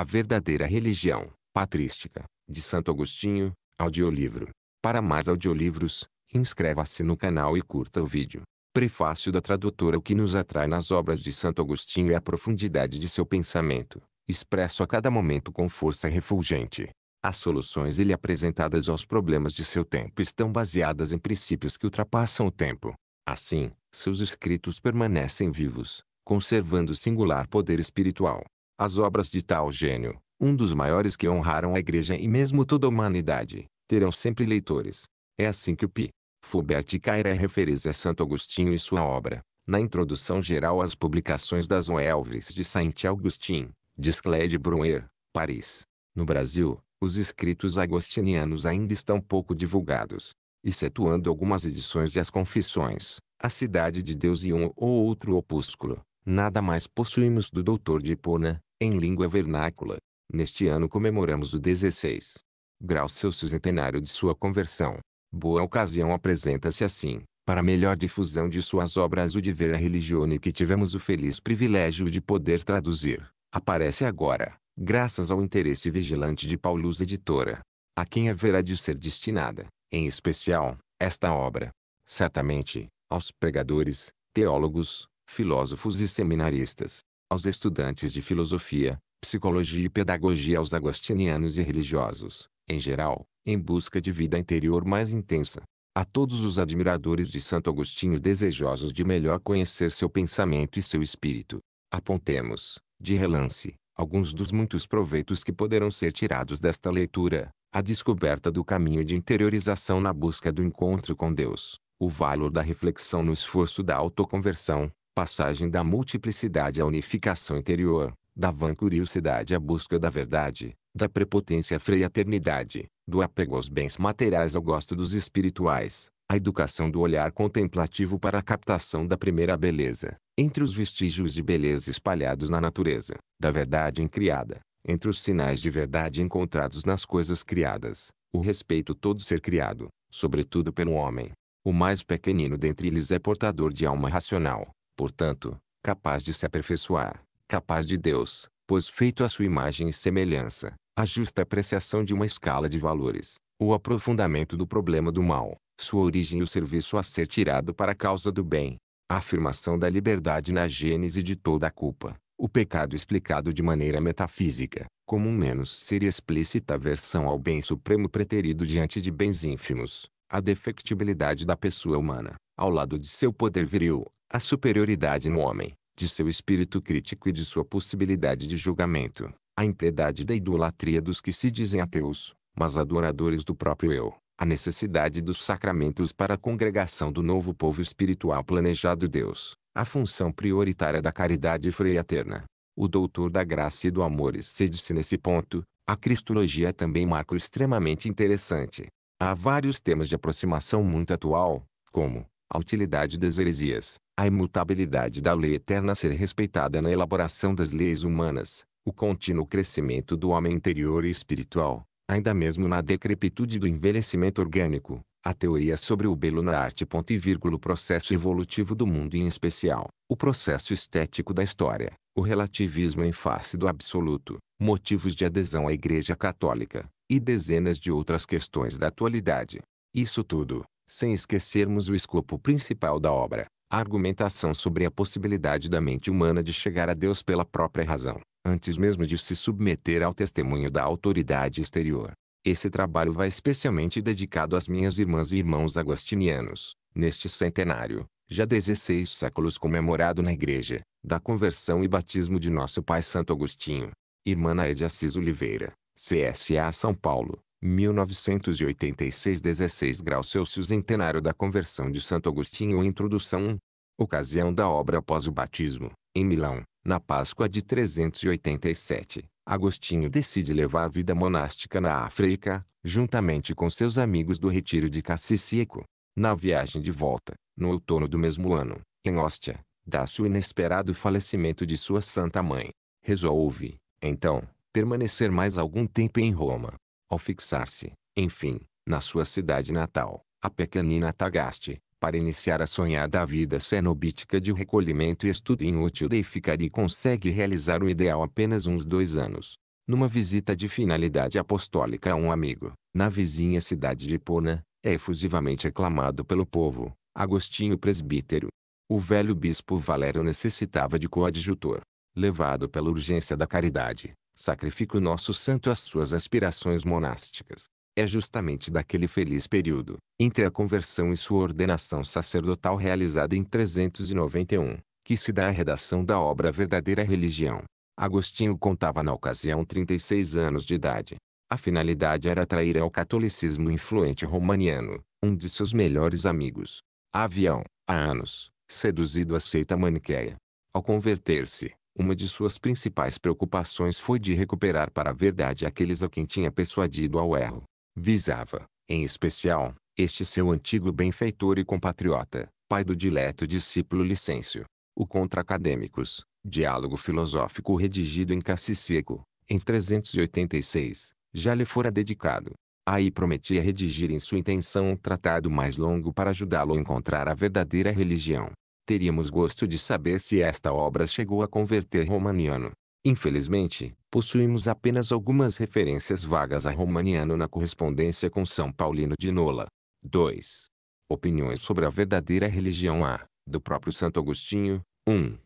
A Verdadeira Religião, Patrística, de Santo Agostinho, audiolivro. Para mais audiolivros, inscreva-se no canal e curta o vídeo. Prefácio da tradutora O que nos atrai nas obras de Santo Agostinho é a profundidade de seu pensamento, expresso a cada momento com força refulgente. As soluções ele apresentadas aos problemas de seu tempo estão baseadas em princípios que ultrapassam o tempo. Assim, seus escritos permanecem vivos, conservando singular poder espiritual. As obras de tal gênio, um dos maiores que honraram a igreja e mesmo toda a humanidade, terão sempre leitores. É assim que o P. Fulbert Cairé referência a Santo Agostinho e sua obra, na introdução geral às publicações das Noelves de Saint-Augustin, de Clede Bruner, Paris. No Brasil, os escritos agostinianos ainda estão pouco divulgados, excetuando algumas edições de As Confissões, A Cidade de Deus e um ou outro opúsculo. Nada mais possuímos do doutor de Pona em língua vernácula. Neste ano comemoramos o 16 grau seu centenário de sua conversão. Boa ocasião apresenta-se assim, para melhor difusão de suas obras o de ver a religione que tivemos o feliz privilégio de poder traduzir. Aparece agora, graças ao interesse vigilante de Paulus Editora, a quem haverá de ser destinada, em especial, esta obra. Certamente, aos pregadores, teólogos, filósofos e seminaristas, aos estudantes de filosofia, psicologia e pedagogia aos agostinianos e religiosos, em geral, em busca de vida interior mais intensa. A todos os admiradores de Santo Agostinho desejosos de melhor conhecer seu pensamento e seu espírito, apontemos, de relance, alguns dos muitos proveitos que poderão ser tirados desta leitura, a descoberta do caminho de interiorização na busca do encontro com Deus, o valor da reflexão no esforço da autoconversão, passagem da multiplicidade à unificação interior, da vancuriosidade à busca da verdade, da prepotência à freiaternidade, do apego aos bens materiais ao gosto dos espirituais, a educação do olhar contemplativo para a captação da primeira beleza, entre os vestígios de beleza espalhados na natureza, da verdade incriada, entre os sinais de verdade encontrados nas coisas criadas, o respeito todo ser criado, sobretudo pelo homem. O mais pequenino dentre eles é portador de alma racional, portanto, capaz de se aperfeiçoar, capaz de Deus, pois feito à sua imagem e semelhança, a justa apreciação de uma escala de valores, o aprofundamento do problema do mal, sua origem e o serviço a ser tirado para a causa do bem, a afirmação da liberdade na gênese de toda a culpa, o pecado explicado de maneira metafísica, como um menos seria explícita versão ao bem supremo preterido diante de bens ínfimos, a defectibilidade da pessoa humana, ao lado de seu poder viril, a superioridade no homem, de seu espírito crítico e de sua possibilidade de julgamento, a impiedade da idolatria dos que se dizem ateus, mas adoradores do próprio eu, a necessidade dos sacramentos para a congregação do novo povo espiritual planejado Deus, a função prioritária da caridade freaterna. O doutor da graça e do amor excede-se nesse ponto, a cristologia é também marco extremamente interessante. Há vários temas de aproximação muito atual, como a utilidade das heresias, a imutabilidade da lei eterna a ser respeitada na elaboração das leis humanas, o contínuo crescimento do homem interior e espiritual, ainda mesmo na decrepitude do envelhecimento orgânico, a teoria sobre o belo na arte ponto e vírgula o processo evolutivo do mundo e em especial, o processo estético da história, o relativismo em face do absoluto, motivos de adesão à Igreja Católica, e dezenas de outras questões da atualidade. Isso tudo, sem esquecermos o escopo principal da obra, a argumentação sobre a possibilidade da mente humana de chegar a Deus pela própria razão, antes mesmo de se submeter ao testemunho da autoridade exterior. Esse trabalho vai especialmente dedicado às minhas irmãs e irmãos agostinianos, neste centenário, já 16 séculos comemorado na Igreja, da conversão e batismo de nosso Pai Santo Agostinho. Irmã Naed Assis Oliveira, CSA São Paulo, 1986 16 graus Celsius Centenário da Conversão de Santo Agostinho Introdução 1 Ocasião da obra após o batismo, em Milão, na Páscoa de 387, Agostinho decide levar vida monástica na África, juntamente com seus amigos do Retiro de Cassicíaco. Na viagem de volta, no outono do mesmo ano, em Ostia, dá-se o inesperado falecimento de sua santa mãe. Resolve, então, permanecer mais algum tempo em Roma ao fixar-se, enfim, na sua cidade natal, a pequenina Tagaste, para iniciar a sonhada vida cenobítica de recolhimento e estudo inútil deificari consegue realizar o ideal apenas uns dois anos. Numa visita de finalidade apostólica a um amigo, na vizinha cidade de Pona, é efusivamente aclamado pelo povo, Agostinho presbítero. O velho bispo Valério necessitava de coadjutor. Levado pela urgência da caridade, sacrifica o nosso santo às suas aspirações monásticas. É justamente daquele feliz período, entre a conversão e sua ordenação sacerdotal realizada em 391, que se dá a redação da obra Verdadeira Religião. Agostinho contava na ocasião 36 anos de idade. A finalidade era atrair ao catolicismo o influente romaniano, um de seus melhores amigos. Avião, há anos, seduzido a seita maniqueia. Ao converter-se, uma de suas principais preocupações foi de recuperar para a verdade aqueles a quem tinha persuadido ao erro. Visava, em especial, este seu antigo benfeitor e compatriota, pai do dileto discípulo Licêncio, o Contra Acadêmicos, diálogo filosófico redigido em Cassicíaco, em 386, já lhe fora dedicado. Aí prometia redigir em sua intenção um tratado mais longo para ajudá-lo a encontrar a verdadeira religião teríamos gosto de saber se esta obra chegou a converter romaniano. Infelizmente, possuímos apenas algumas referências vagas a romaniano na correspondência com São Paulino de Nola. 2. Opiniões sobre a verdadeira religião A, do próprio Santo Agostinho. 1.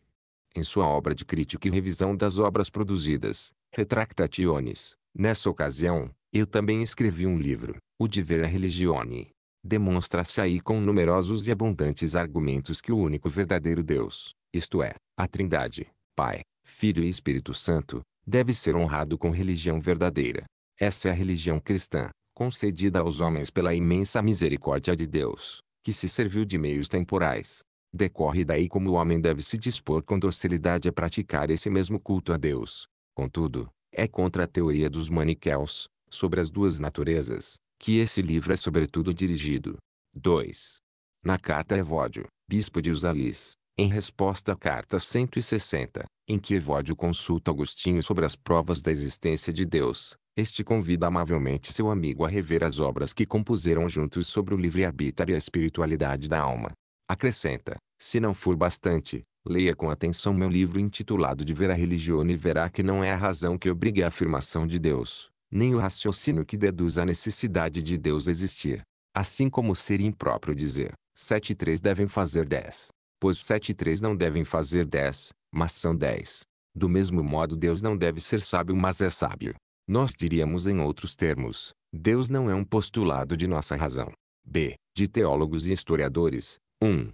Em sua obra de crítica e revisão das obras produzidas, Retractationes, nessa ocasião, eu também escrevi um livro, O de Vera Religione, demonstra-se aí com numerosos e abundantes argumentos que o único verdadeiro Deus, isto é, a Trindade, Pai, Filho e Espírito Santo, deve ser honrado com religião verdadeira. Essa é a religião cristã, concedida aos homens pela imensa misericórdia de Deus, que se serviu de meios temporais. Decorre daí como o homem deve se dispor com docilidade a praticar esse mesmo culto a Deus. Contudo, é contra a teoria dos maniqueus, sobre as duas naturezas, que esse livro é sobretudo dirigido. 2. Na carta a Evódio, bispo de Usalis, em resposta à carta 160, em que Evódio consulta Agostinho sobre as provas da existência de Deus, este convida amavelmente seu amigo a rever as obras que compuseram juntos sobre o livre-arbítrio e a espiritualidade da alma. Acrescenta, se não for bastante, leia com atenção meu livro intitulado De Ver a Religione e verá que não é a razão que obriga a afirmação de Deus, nem o raciocínio que deduz a necessidade de Deus existir. Assim como seria impróprio dizer, sete e três devem fazer dez, pois sete e três não devem fazer dez, mas são dez. Do mesmo modo Deus não deve ser sábio mas é sábio. Nós diríamos em outros termos, Deus não é um postulado de nossa razão. B. De teólogos e historiadores. 1.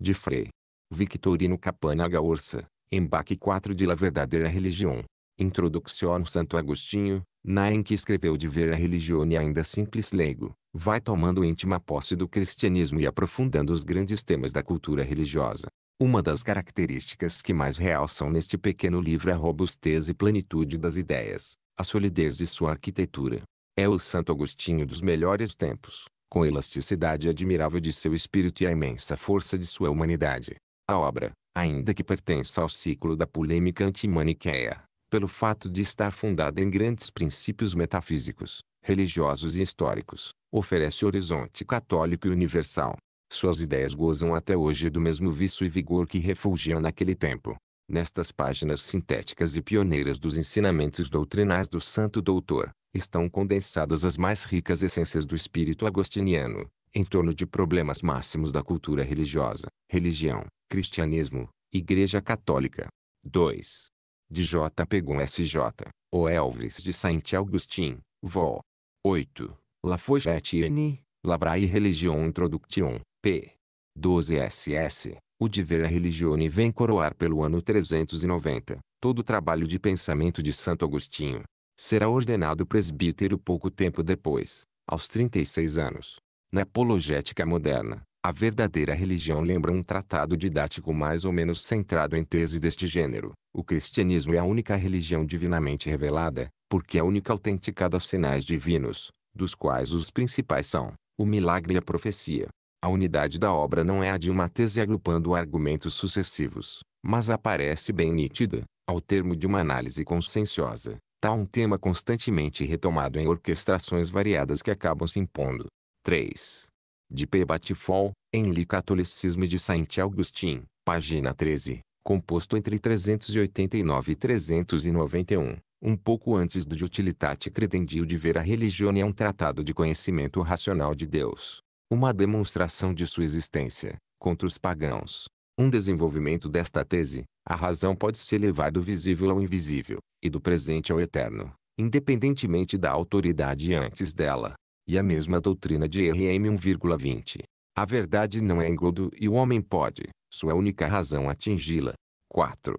De Frei. Victorino Capana Gaorsa, Embaque 4 de La Verdadeira Religião. Introduction Santo Agostinho, na em que escreveu de ver a religião e ainda simples leigo, vai tomando íntima posse do cristianismo e aprofundando os grandes temas da cultura religiosa. Uma das características que mais realçam neste pequeno livro é a robustez e plenitude das ideias, a solidez de sua arquitetura. É o Santo Agostinho dos melhores tempos, com a elasticidade admirável de seu espírito e a imensa força de sua humanidade. A obra, ainda que pertença ao ciclo da polêmica antimaniqueia, pelo fato de estar fundada em grandes princípios metafísicos, religiosos e históricos, oferece horizonte católico e universal. Suas ideias gozam até hoje do mesmo viço e vigor que refugiam naquele tempo. Nestas páginas sintéticas e pioneiras dos ensinamentos doutrinais do Santo Doutor, estão condensadas as mais ricas essências do espírito agostiniano, em torno de problemas máximos da cultura religiosa, religião, cristianismo, Igreja Católica. 2 de J. Pegon S.J., o Elvis de Saint-Augustin, Vol. 8, La Fochette N., Labrae Religion Introduction, p. 12 SS. O Diver Religione vem coroar pelo ano 390, todo o trabalho de pensamento de Santo Agostinho. Será ordenado presbítero pouco tempo depois, aos 36 anos. Na apologética moderna, a verdadeira religião lembra um tratado didático mais ou menos centrado em tese deste gênero. O cristianismo é a única religião divinamente revelada, porque é a única autenticada a sinais divinos, dos quais os principais são o milagre e a profecia. A unidade da obra não é a de uma tese agrupando argumentos sucessivos, mas aparece bem nítida, ao termo de uma análise conscienciosa, tal tá um tema constantemente retomado em orquestrações variadas que acabam se impondo. 3. De P. Batifol, em Li Catolicismo de Saint Augustin, página 13 composto entre 389 e 391, um pouco antes do de Utilitate Credendio de ver a religione é um tratado de conhecimento racional de Deus, uma demonstração de sua existência, contra os pagãos. Um desenvolvimento desta tese, a razão pode se elevar do visível ao invisível, e do presente ao eterno, independentemente da autoridade antes dela. E a mesma doutrina de RM 1,20. A verdade não é engodo e o homem pode, sua única razão atingi-la. 4.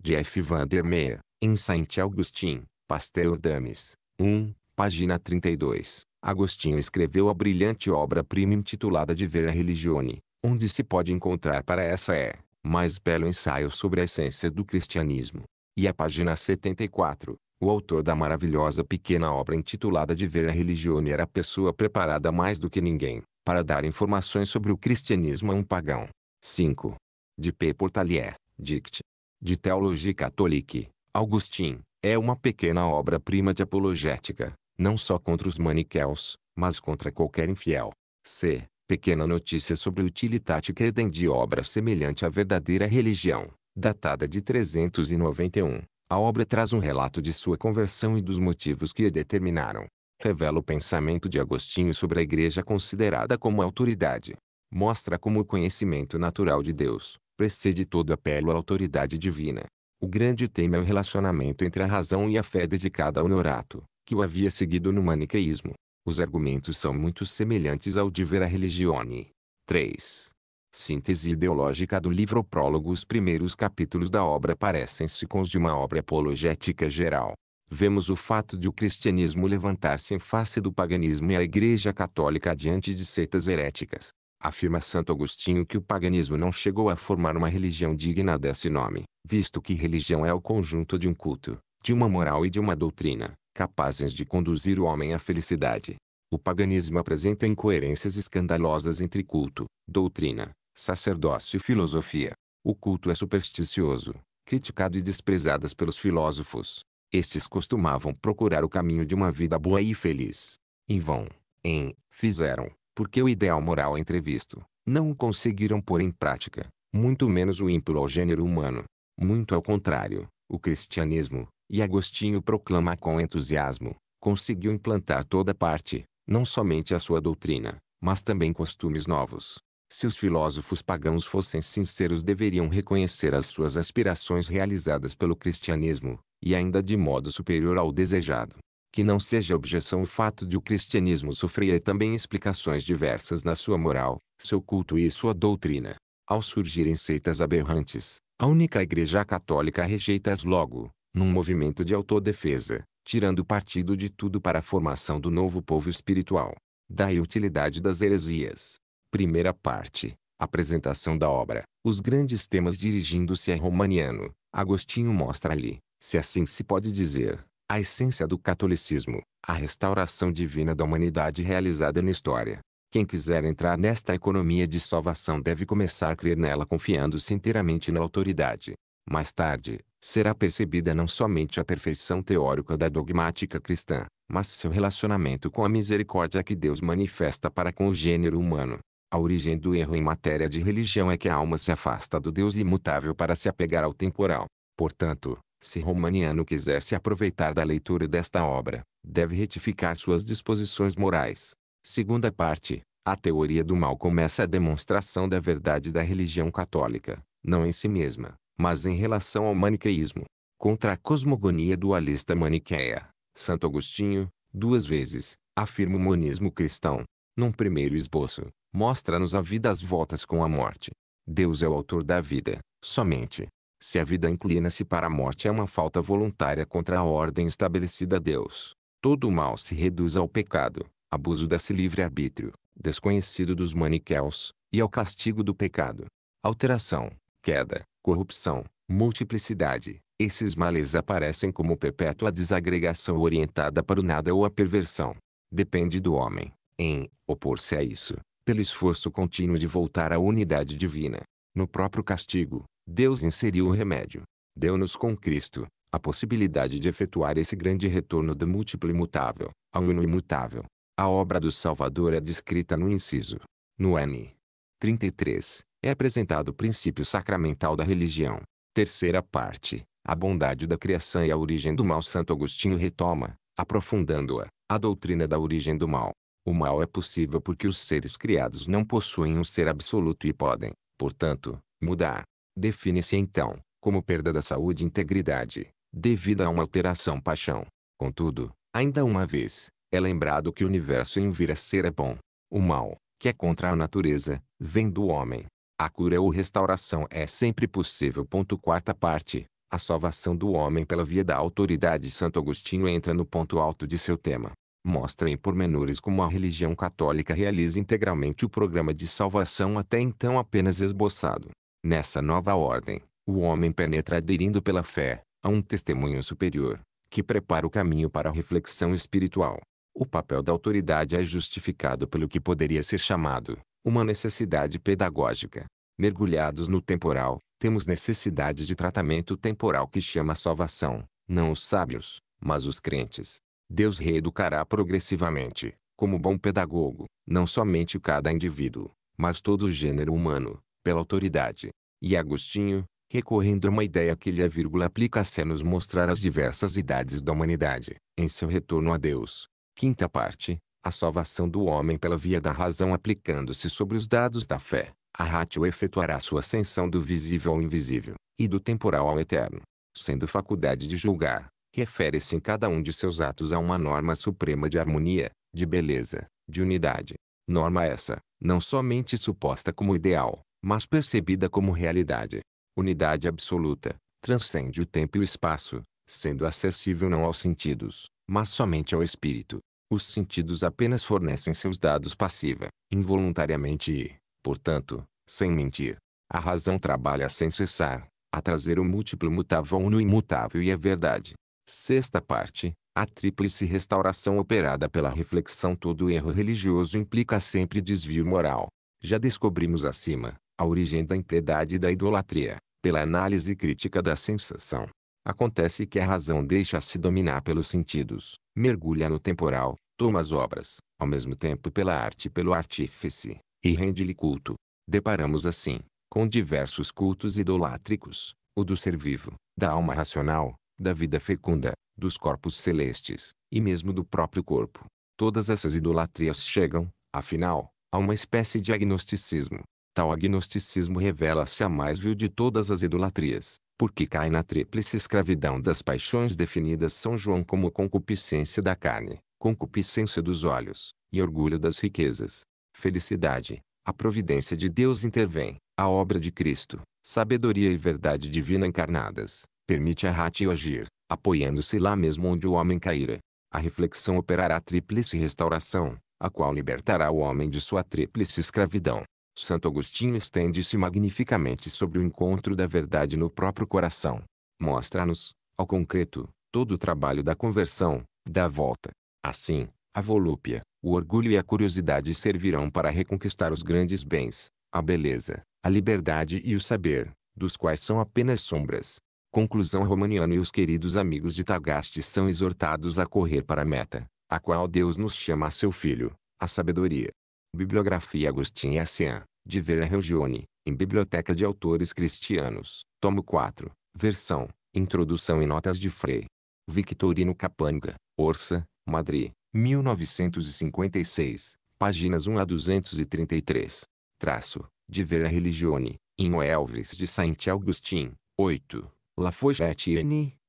De F. Vandermeer, em Saint-Augustin, Pasteur Dames, 1, página 32. Agostinho escreveu a brilhante obra-prima intitulada De Vera Religione, onde se pode encontrar para essa é, mais belo ensaio sobre a essência do cristianismo. E a página 74, o autor da maravilhosa pequena obra intitulada De Vera Religione era a pessoa preparada mais do que ninguém, para dar informações sobre o cristianismo a um pagão. 5. De P. Portalier, Dict. De Teologia Católica, Augustin, é uma pequena obra-prima de apologética, não só contra os maniqueus, mas contra qualquer infiel. C. Pequena notícia sobre o Utilitate Credem de obra semelhante à verdadeira religião, datada de 391. A obra traz um relato de sua conversão e dos motivos que a determinaram. Revela o pensamento de Agostinho sobre a igreja considerada como autoridade, mostra como o conhecimento natural de Deus precede todo apelo à autoridade divina. O grande tema é o relacionamento entre a razão e a fé dedicada ao Honorato, que o havia seguido no maniqueísmo. Os argumentos são muito semelhantes ao de Vera Religione. 3. Síntese ideológica do livro prólogo Os primeiros capítulos da obra parecem-se com os de uma obra apologética geral. Vemos o fato de o cristianismo levantar-se em face do paganismo e a igreja católica diante de seitas heréticas, Afirma Santo Agostinho que o paganismo não chegou a formar uma religião digna desse nome, visto que religião é o conjunto de um culto, de uma moral e de uma doutrina, capazes de conduzir o homem à felicidade. O paganismo apresenta incoerências escandalosas entre culto, doutrina, sacerdócio e filosofia. O culto é supersticioso, criticado e desprezado pelos filósofos. Estes costumavam procurar o caminho de uma vida boa e feliz. Em vão, em, fizeram, porque o ideal moral entrevisto, não o conseguiram pôr em prática, muito menos o ímpulo ao gênero humano. Muito ao contrário, o cristianismo, e Agostinho proclama com entusiasmo, conseguiu implantar toda parte, não somente a sua doutrina, mas também costumes novos. Se os filósofos pagãos fossem sinceros deveriam reconhecer as suas aspirações realizadas pelo cristianismo, e ainda de modo superior ao desejado que não seja objeção o fato de o cristianismo sofrer também explicações diversas na sua moral, seu culto e sua doutrina. Ao surgirem seitas aberrantes, a única igreja católica rejeita-as logo, num movimento de autodefesa, tirando partido de tudo para a formação do novo povo espiritual. Daí a utilidade das heresias. Primeira parte. Apresentação da obra. Os grandes temas dirigindo-se a Romaniano. Agostinho mostra ali, se assim se pode dizer, a essência do catolicismo, a restauração divina da humanidade realizada na história. Quem quiser entrar nesta economia de salvação deve começar a crer nela confiando-se inteiramente na autoridade. Mais tarde, será percebida não somente a perfeição teórica da dogmática cristã, mas seu relacionamento com a misericórdia que Deus manifesta para com o gênero humano. A origem do erro em matéria de religião é que a alma se afasta do Deus imutável para se apegar ao temporal. Portanto, se Romaniano quiser se aproveitar da leitura desta obra, deve retificar suas disposições morais. Segunda parte. A teoria do mal começa a demonstração da verdade da religião católica, não em si mesma, mas em relação ao maniqueísmo. Contra a cosmogonia dualista maniqueia, Santo Agostinho, duas vezes, afirma o monismo cristão. Num primeiro esboço, mostra-nos a vida às voltas com a morte. Deus é o autor da vida, somente, se a vida inclina-se para a morte é uma falta voluntária contra a ordem estabelecida a Deus. Todo o mal se reduz ao pecado, abuso desse livre-arbítrio, desconhecido dos maniqueus, e ao castigo do pecado. Alteração, queda, corrupção, multiplicidade, esses males aparecem como perpétua desagregação orientada para o nada ou a perversão. Depende do homem, em opor-se a isso, pelo esforço contínuo de voltar à unidade divina. No próprio castigo, Deus inseriu o remédio. Deu-nos com Cristo a possibilidade de efetuar esse grande retorno do múltiplo imutável ao uno imutável. A obra do Salvador é descrita no inciso. No N. 33, é apresentado o princípio sacramental da religião. Terceira parte, a bondade da criação e a origem do mal Santo Agostinho retoma, aprofundando-a, a doutrina da origem do mal. O mal é possível porque os seres criados não possuem um ser absoluto e podem, portanto, mudar, Define-se então, como perda da saúde e integridade, devido a uma alteração paixão. Contudo, ainda uma vez, é lembrado que o universo em vir a ser é bom. O mal, que é contra a natureza, vem do homem. A cura ou restauração é sempre possível. Ponto quarta parte. A salvação do homem pela via da autoridade Santo Agostinho entra no ponto alto de seu tema. Mostra em pormenores como a religião católica realiza integralmente o programa de salvação até então apenas esboçado. Nessa nova ordem, o homem penetra aderindo pela fé, a um testemunho superior, que prepara o caminho para a reflexão espiritual. O papel da autoridade é justificado pelo que poderia ser chamado uma necessidade pedagógica. Mergulhados no temporal, temos necessidade de tratamento temporal que chama a salvação, não os sábios, mas os crentes. Deus reeducará progressivamente, como bom pedagogo, não somente cada indivíduo, mas todo o gênero humano, pela autoridade. E Agostinho, recorrendo a uma ideia que lhe aplica-se a nos mostrar as diversas idades da humanidade, em seu retorno a Deus. Quinta parte, a salvação do homem pela via da razão aplicando-se sobre os dados da fé. A ratio efetuará sua ascensão do visível ao invisível, e do temporal ao eterno. Sendo faculdade de julgar, refere-se em cada um de seus atos a uma norma suprema de harmonia, de beleza, de unidade. Norma essa, não somente suposta como ideal, mas percebida como realidade. Unidade absoluta, transcende o tempo e o espaço, sendo acessível não aos sentidos, mas somente ao espírito. Os sentidos apenas fornecem seus dados passiva, involuntariamente e, portanto, sem mentir. A razão trabalha sem cessar, a trazer o múltiplo mutável no imutável e a é verdade. Sexta parte, a tríplice restauração operada pela reflexão todo erro religioso implica sempre desvio moral. Já descobrimos acima, a origem da impiedade e da idolatria, pela análise crítica da sensação. Acontece que a razão deixa-se dominar pelos sentidos, mergulha no temporal, toma as obras, ao mesmo tempo pela arte e pelo artífice, e rende-lhe culto. Deparamos assim, com diversos cultos idolátricos, o do ser vivo, da alma racional, da vida fecunda, dos corpos celestes, e mesmo do próprio corpo. Todas essas idolatrias chegam, afinal, a uma espécie de agnosticismo, Tal agnosticismo revela-se a mais vil de todas as idolatrias, porque cai na tríplice escravidão das paixões definidas São João como concupiscência da carne, concupiscência dos olhos, e orgulho das riquezas. Felicidade, a providência de Deus intervém, a obra de Cristo, sabedoria e verdade divina encarnadas, permite a ratio agir, apoiando-se lá mesmo onde o homem caíra. A reflexão operará a tríplice restauração, a qual libertará o homem de sua tríplice escravidão. Santo Agostinho estende-se magnificamente sobre o encontro da verdade no próprio coração. Mostra-nos, ao concreto, todo o trabalho da conversão, da volta. Assim, a volúpia, o orgulho e a curiosidade servirão para reconquistar os grandes bens, a beleza, a liberdade e o saber, dos quais são apenas sombras. Conclusão Romaniano e os queridos amigos de Tagaste são exortados a correr para a meta, a qual Deus nos chama a seu filho, a sabedoria. Bibliografia Agostinho S.A., de Vera Regione, em Biblioteca de Autores Cristianos, tomo 4, versão, introdução e notas de Frei. Victorino Capanga, Orsa, Madrid, 1956, páginas 1 a 233. Traço, de Vera Religione, em Oelves de Saint-Augustin, 8, La Fochette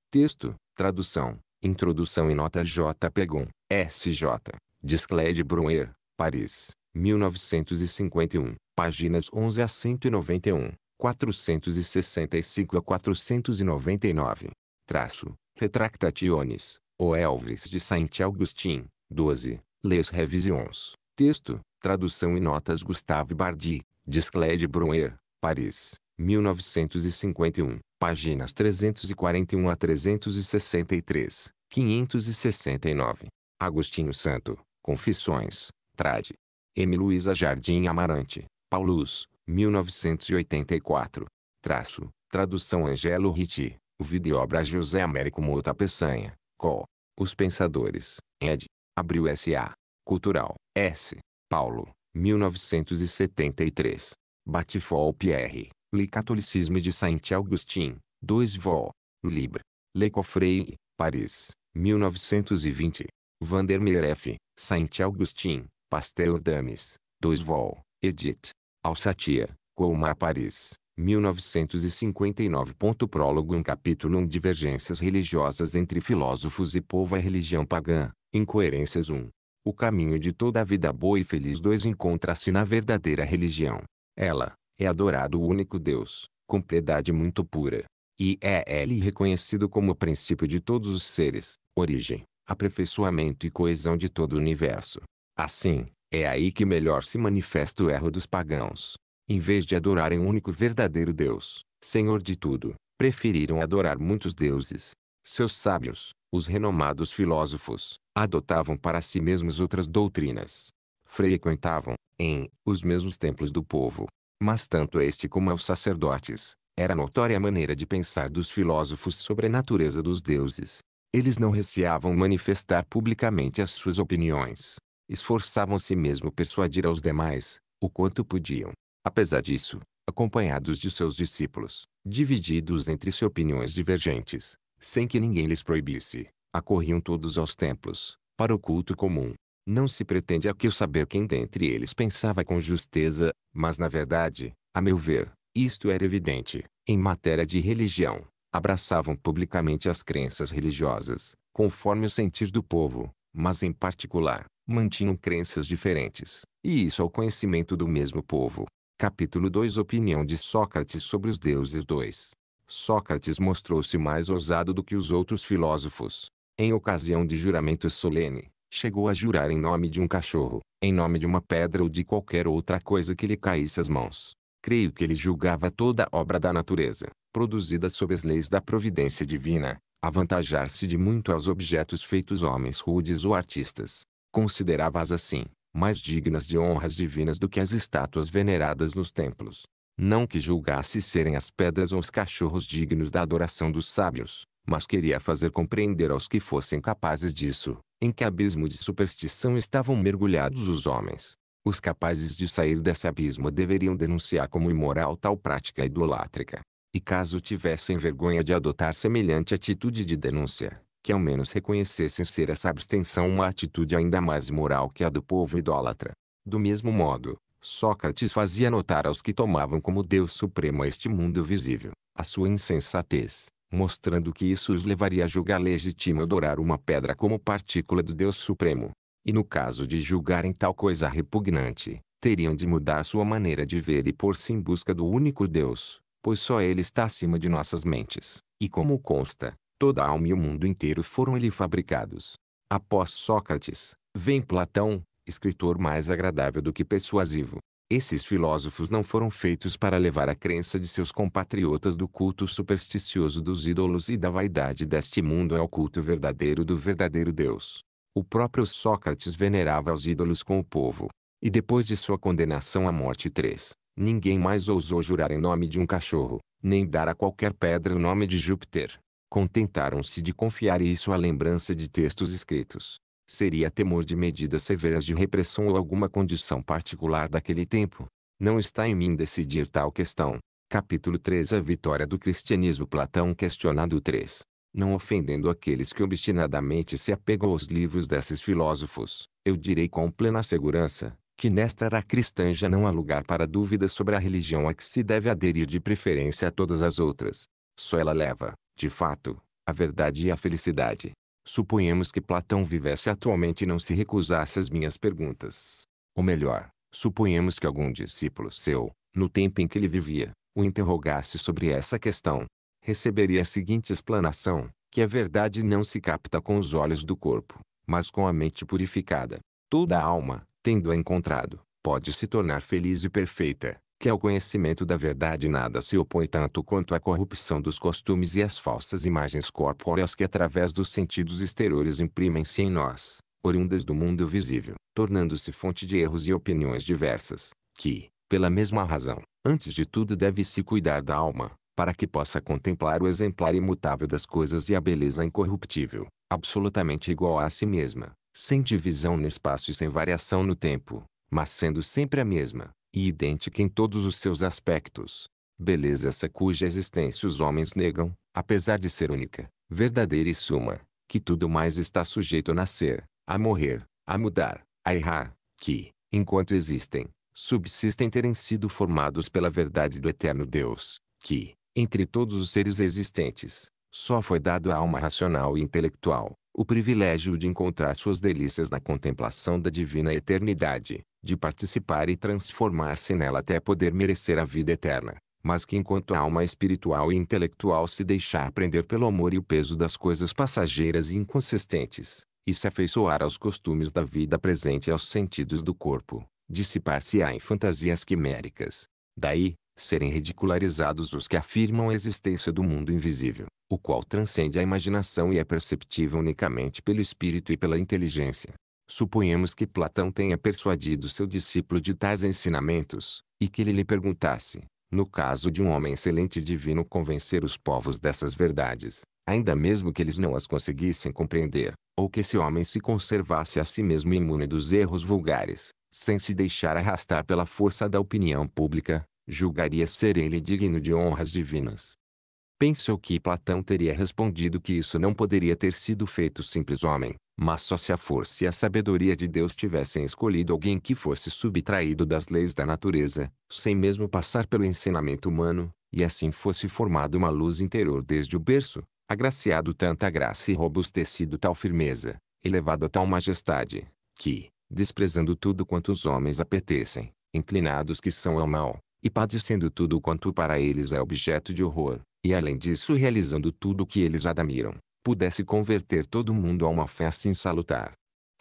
texto, tradução, introdução e notas J. Pegon, S.J., de Sclede Bruner, Paris, 1951, páginas 11 a 191, 465 a 499. Traço, Retractationes, O Elvis de Saint-Augustin, 12, Les Revisions, texto, tradução e notas Gustave Bardi, de Brunner, Paris, 1951, páginas 341 a 363, 569. Agostinho Santo, Confissões, Trade, M. Luísa Jardim Amarante, Paulus, 1984. Traço, tradução Angelo Ritti, O Videobra José Américo Mota Peçanha, Co. Os Pensadores, ed. Abril S.A. Cultural, S. Paulo, 1973. Batifol Pierre, Le Catolicisme de Saint-Augustin, 2 Vol. Libre. Le Coffrey, Paris, 1920. Vandermeer F., Saint-Augustin, Pasteur Dames, 2 Vol, Edit. Alsatia, Colmar Paris, 1959. Prólogo 1 um Capítulo 1 um Divergências religiosas entre filósofos e povo A religião pagã, Incoerências 1. O caminho de toda a vida boa e feliz 2 encontra-se na verdadeira religião. Ela, é adorado o único Deus, com piedade muito pura. E é ele reconhecido como o princípio de todos os seres, origem, aperfeiçoamento e coesão de todo o universo. Assim, é aí que melhor se manifesta o erro dos pagãos. Em vez de adorarem o único verdadeiro Deus, Senhor de tudo, preferiram adorar muitos deuses. Seus sábios, os renomados filósofos, adotavam para si mesmos outras doutrinas. Frequentavam, em, os mesmos templos do povo. Mas tanto este como aos sacerdotes, era notória a maneira de pensar dos filósofos sobre a natureza dos deuses. Eles não receavam manifestar publicamente as suas opiniões, esforçavam-se mesmo persuadir aos demais, o quanto podiam. Apesar disso, acompanhados de seus discípulos, divididos entre se opiniões divergentes, sem que ninguém lhes proibisse, acorriam todos aos templos, para o culto comum. Não se pretende aqui o saber quem dentre eles pensava com justeza, mas na verdade, a meu ver, isto era evidente. Em matéria de religião, abraçavam publicamente as crenças religiosas, conforme o sentir do povo, mas em particular, mantinham crenças diferentes, e isso ao é conhecimento do mesmo povo. Capítulo 2 Opinião de Sócrates sobre os deuses 2 Sócrates mostrou-se mais ousado do que os outros filósofos. Em ocasião de juramento solene, chegou a jurar em nome de um cachorro, em nome de uma pedra ou de qualquer outra coisa que lhe caísse às mãos. Creio que ele julgava toda obra da natureza, produzida sob as leis da providência divina, avantajar-se de muito aos objetos feitos homens rudes ou artistas, Considerava-as assim, mais dignas de honras divinas do que as estátuas veneradas nos templos. Não que julgasse serem as pedras ou os cachorros dignos da adoração dos sábios, mas queria fazer compreender aos que fossem capazes disso, em que abismo de superstição estavam mergulhados os homens. Os capazes de sair desse abismo deveriam denunciar como imoral tal prática idolátrica. E caso tivessem vergonha de adotar semelhante atitude de denúncia, que ao menos reconhecessem ser essa abstenção uma atitude ainda mais moral que a do povo idólatra. Do mesmo modo, Sócrates fazia notar aos que tomavam como Deus supremo este mundo visível, a sua insensatez, mostrando que isso os levaria a julgar legítimo adorar uma pedra como partícula do Deus Supremo. E no caso de julgarem tal coisa repugnante, teriam de mudar sua maneira de ver e pôr-se em busca do único Deus, pois só Ele está acima de nossas mentes. E como consta, toda a alma e o mundo inteiro foram ele fabricados. Após Sócrates, vem Platão, escritor mais agradável do que persuasivo. Esses filósofos não foram feitos para levar a crença de seus compatriotas do culto supersticioso dos ídolos e da vaidade deste mundo ao culto verdadeiro do verdadeiro Deus. O próprio Sócrates venerava os ídolos com o povo. E depois de sua condenação à morte 3, ninguém mais ousou jurar em nome de um cachorro, nem dar a qualquer pedra o nome de Júpiter, contentaram-se de confiar isso à lembrança de textos escritos. Seria temor de medidas severas de repressão ou alguma condição particular daquele tempo. Não está em mim decidir tal questão. Capítulo 3 A vitória do cristianismo Platão questionado 3 não ofendendo aqueles que obstinadamente se apegam aos livros desses filósofos, eu direi com plena segurança, que nesta era cristã já não há lugar para dúvidas sobre a religião a que se deve aderir de preferência a todas as outras. Só ela leva, de fato, a verdade e é a felicidade. Suponhamos que Platão vivesse atualmente e não se recusasse às minhas perguntas. Ou melhor, suponhamos que algum discípulo seu, no tempo em que ele vivia, o interrogasse sobre essa questão. Receberia a seguinte explanação, que a verdade não se capta com os olhos do corpo, mas com a mente purificada. Toda alma, tendo-a encontrado, pode se tornar feliz e perfeita, que ao conhecimento da verdade nada se opõe tanto quanto à corrupção dos costumes e às falsas imagens corpóreas que através dos sentidos exteriores imprimem-se em nós, oriundas do mundo visível, tornando-se fonte de erros e opiniões diversas, que, pela mesma razão, antes de tudo deve-se cuidar da alma, para que possa contemplar o exemplar imutável das coisas e a beleza incorruptível, absolutamente igual a si mesma, sem divisão no espaço e sem variação no tempo, mas sendo sempre a mesma, e idêntica em todos os seus aspectos. Beleza essa cuja existência os homens negam, apesar de ser única, verdadeira e suma, que tudo mais está sujeito a nascer, a morrer, a mudar, a errar, que, enquanto existem, subsistem terem sido formados pela verdade do eterno Deus, que, entre todos os seres existentes, só foi dado à alma racional e intelectual o privilégio de encontrar suas delícias na contemplação da divina eternidade de participar e transformar-se nela até poder merecer a vida eterna, mas que enquanto a alma espiritual e intelectual se deixar prender pelo amor e o peso das coisas passageiras e inconsistentes, e se afeiçoar aos costumes da vida presente e aos sentidos do corpo, dissipar-se-á em fantasias quiméricas. Daí, serem ridicularizados os que afirmam a existência do mundo invisível, o qual transcende a imaginação e é perceptível unicamente pelo espírito e pela inteligência. Suponhamos que Platão tenha persuadido seu discípulo de tais ensinamentos, e que ele lhe perguntasse, no caso de um homem excelente e divino convencer os povos dessas verdades, ainda mesmo que eles não as conseguissem compreender, ou que esse homem se conservasse a si mesmo imune dos erros vulgares, sem se deixar arrastar pela força da opinião pública, julgaria ser ele digno de honras divinas. Pensou que Platão teria respondido que isso não poderia ter sido feito simples homem, mas só se a força e a sabedoria de Deus tivessem escolhido alguém que fosse subtraído das leis da natureza, sem mesmo passar pelo ensinamento humano, e assim fosse formado uma luz interior desde o berço, agraciado tanta graça e robustecido tal firmeza, elevado a tal majestade, que, desprezando tudo quanto os homens apetecem, inclinados que são ao mal, e padecendo tudo quanto para eles é objeto de horror, e além disso realizando tudo o que eles admiram, pudesse converter todo mundo a uma fé assim salutar.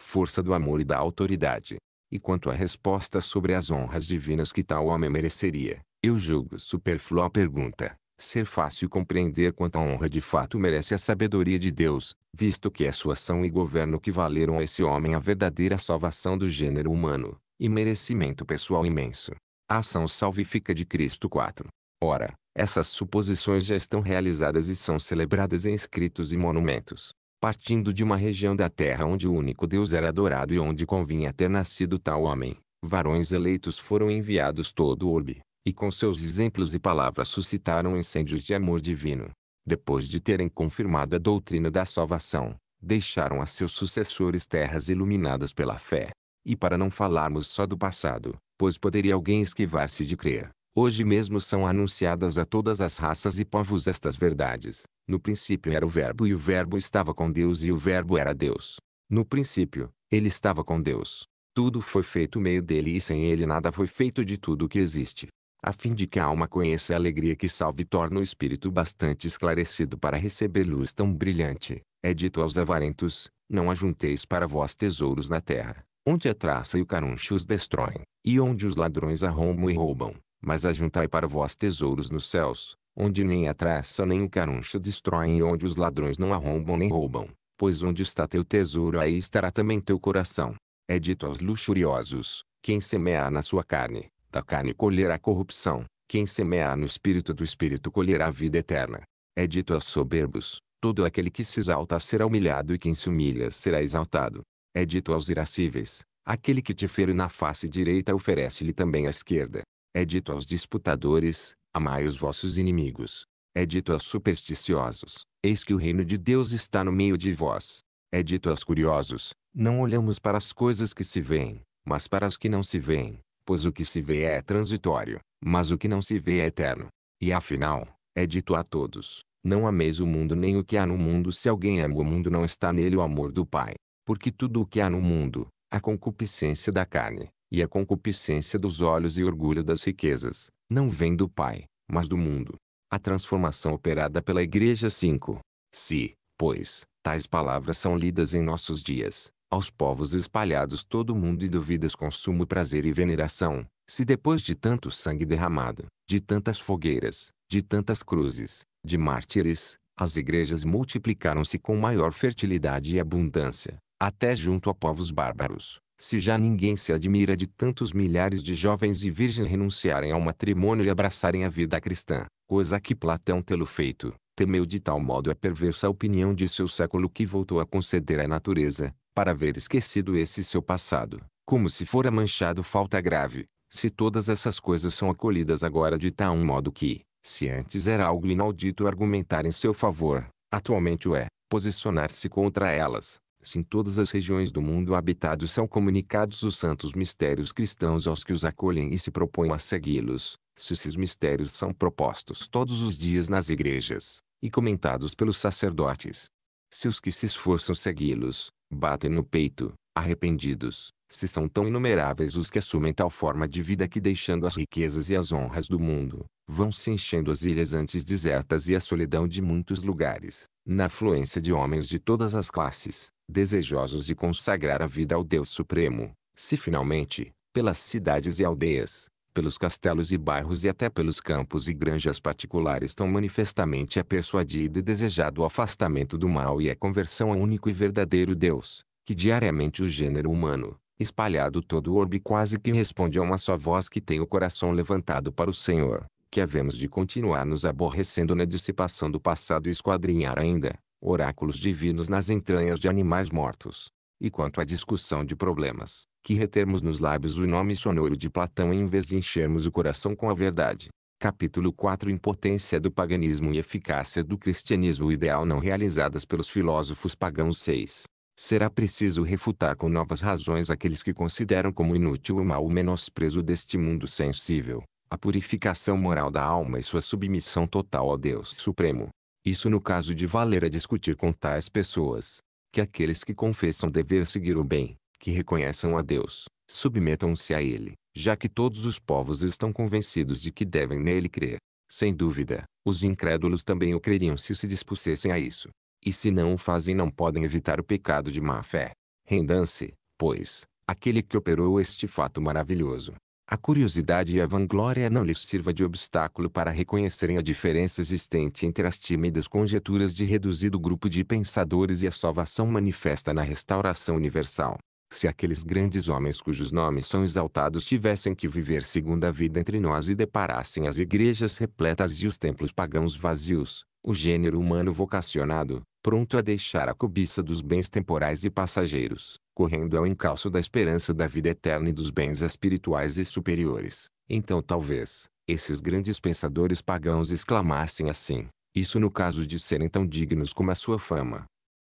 Força do amor e da autoridade. E quanto à resposta sobre as honras divinas que tal homem mereceria, eu julgo superflua a pergunta. Ser fácil compreender quanto a honra de fato merece a sabedoria de Deus, visto que é sua ação e governo que valeram a esse homem a verdadeira salvação do gênero humano, e merecimento pessoal imenso. A ação salvífica de Cristo 4. Ora, essas suposições já estão realizadas e são celebradas em escritos e monumentos. Partindo de uma região da terra onde o único Deus era adorado e onde convinha ter nascido tal homem, varões eleitos foram enviados todo o orbe, e com seus exemplos e palavras suscitaram incêndios de amor divino. Depois de terem confirmado a doutrina da salvação, deixaram a seus sucessores terras iluminadas pela fé. E para não falarmos só do passado, pois poderia alguém esquivar-se de crer, Hoje mesmo são anunciadas a todas as raças e povos estas verdades. No princípio era o Verbo e o Verbo estava com Deus e o Verbo era Deus. No princípio, ele estava com Deus. Tudo foi feito meio dele e sem ele nada foi feito de tudo o que existe. A fim de que a alma conheça a alegria que salve e torna o espírito bastante esclarecido para receber luz tão brilhante. É dito aos avarentos, não ajunteis para vós tesouros na terra, onde a traça e o caruncho os destroem, e onde os ladrões arrombam e roubam mas ajuntai para vós tesouros nos céus, onde nem a traça nem o caruncho destroem e onde os ladrões não arrombam nem roubam. Pois onde está teu tesouro aí estará também teu coração. É dito aos luxuriosos, quem semear na sua carne, da carne colherá corrupção. Quem semear no espírito do espírito colherá vida eterna. É dito aos soberbos, todo aquele que se exalta será humilhado e quem se humilha será exaltado. É dito aos irascíveis, aquele que te fere na face direita oferece-lhe também a esquerda. É dito aos disputadores: Amai os vossos inimigos. É dito aos supersticiosos: Eis que o reino de Deus está no meio de vós. É dito aos curiosos: Não olhamos para as coisas que se veem, mas para as que não se veem, pois o que se vê é transitório, mas o que não se vê é eterno. E afinal, é dito a todos: Não ameis o mundo nem o que há no mundo, se alguém ama o mundo, não está nele o amor do Pai. Porque tudo o que há no mundo, a concupiscência da carne, e a concupiscência dos olhos e orgulho das riquezas, não vem do Pai, mas do mundo. A transformação operada pela Igreja 5. Se, pois, tais palavras são lidas em nossos dias, aos povos espalhados todo o mundo e duvidas com sumo prazer e veneração, se depois de tanto sangue derramado, de tantas fogueiras, de tantas cruzes, de mártires, as igrejas multiplicaram-se com maior fertilidade e abundância, até junto a povos bárbaros, se já ninguém se admira de tantos milhares de jovens e virgens renunciarem ao matrimônio e abraçarem a vida cristã, coisa que Platão tê-lo feito, temeu de tal modo a perversa opinião de seu século que voltou a conceder à natureza, para haver esquecido esse seu passado, como se fora manchado falta grave, se todas essas coisas são acolhidas agora de tal modo que, se antes era algo inaudito argumentar em seu favor, atualmente o é, posicionar-se contra elas, se em assim, todas as regiões do mundo habitados são comunicados os santos mistérios cristãos aos que os acolhem e se propõem a segui-los, se esses mistérios são propostos todos os dias nas igrejas, e comentados pelos sacerdotes, se os que se esforçam segui-los, batem no peito, arrependidos, se são tão inumeráveis os que assumem tal forma de vida que deixando as riquezas e as honras do mundo, vão se enchendo as ilhas antes desertas e a solidão de muitos lugares, na afluência de homens de todas as classes, desejosos de consagrar a vida ao Deus Supremo, se finalmente, pelas cidades e aldeias, pelos castelos e bairros e até pelos campos e granjas particulares tão manifestamente é persuadido e desejado o afastamento do mal e a é conversão ao único e verdadeiro Deus, que diariamente o gênero humano, espalhado todo o orbe quase que responde a uma só voz que tem o coração levantado para o Senhor, que havemos de continuar nos aborrecendo na dissipação do passado e esquadrinhar ainda, oráculos divinos nas entranhas de animais mortos. E quanto à discussão de problemas, que retermos nos lábios o nome sonoro de Platão em vez de enchermos o coração com a verdade. Capítulo 4 Impotência do paganismo e eficácia do cristianismo ideal não realizadas pelos filósofos pagãos 6. Será preciso refutar com novas razões aqueles que consideram como inútil o mal o menosprezo deste mundo sensível a purificação moral da alma e sua submissão total ao Deus Supremo. Isso no caso de valer a discutir com tais pessoas, que aqueles que confessam dever seguir o bem, que reconheçam a Deus, submetam-se a Ele, já que todos os povos estão convencidos de que devem nele crer. Sem dúvida, os incrédulos também o creriam se se dispusessem a isso. E se não o fazem não podem evitar o pecado de má fé. Rendam-se, pois, aquele que operou este fato maravilhoso, a curiosidade e a vanglória não lhes sirva de obstáculo para reconhecerem a diferença existente entre as tímidas conjecturas de reduzido grupo de pensadores e a salvação manifesta na restauração universal. Se aqueles grandes homens cujos nomes são exaltados tivessem que viver segunda vida entre nós e deparassem as igrejas repletas e os templos pagãos vazios, o gênero humano vocacionado, pronto a deixar a cobiça dos bens temporais e passageiros, correndo ao encalço da esperança da vida eterna e dos bens espirituais e superiores, então talvez, esses grandes pensadores pagãos exclamassem assim, isso no caso de serem tão dignos como a sua fama.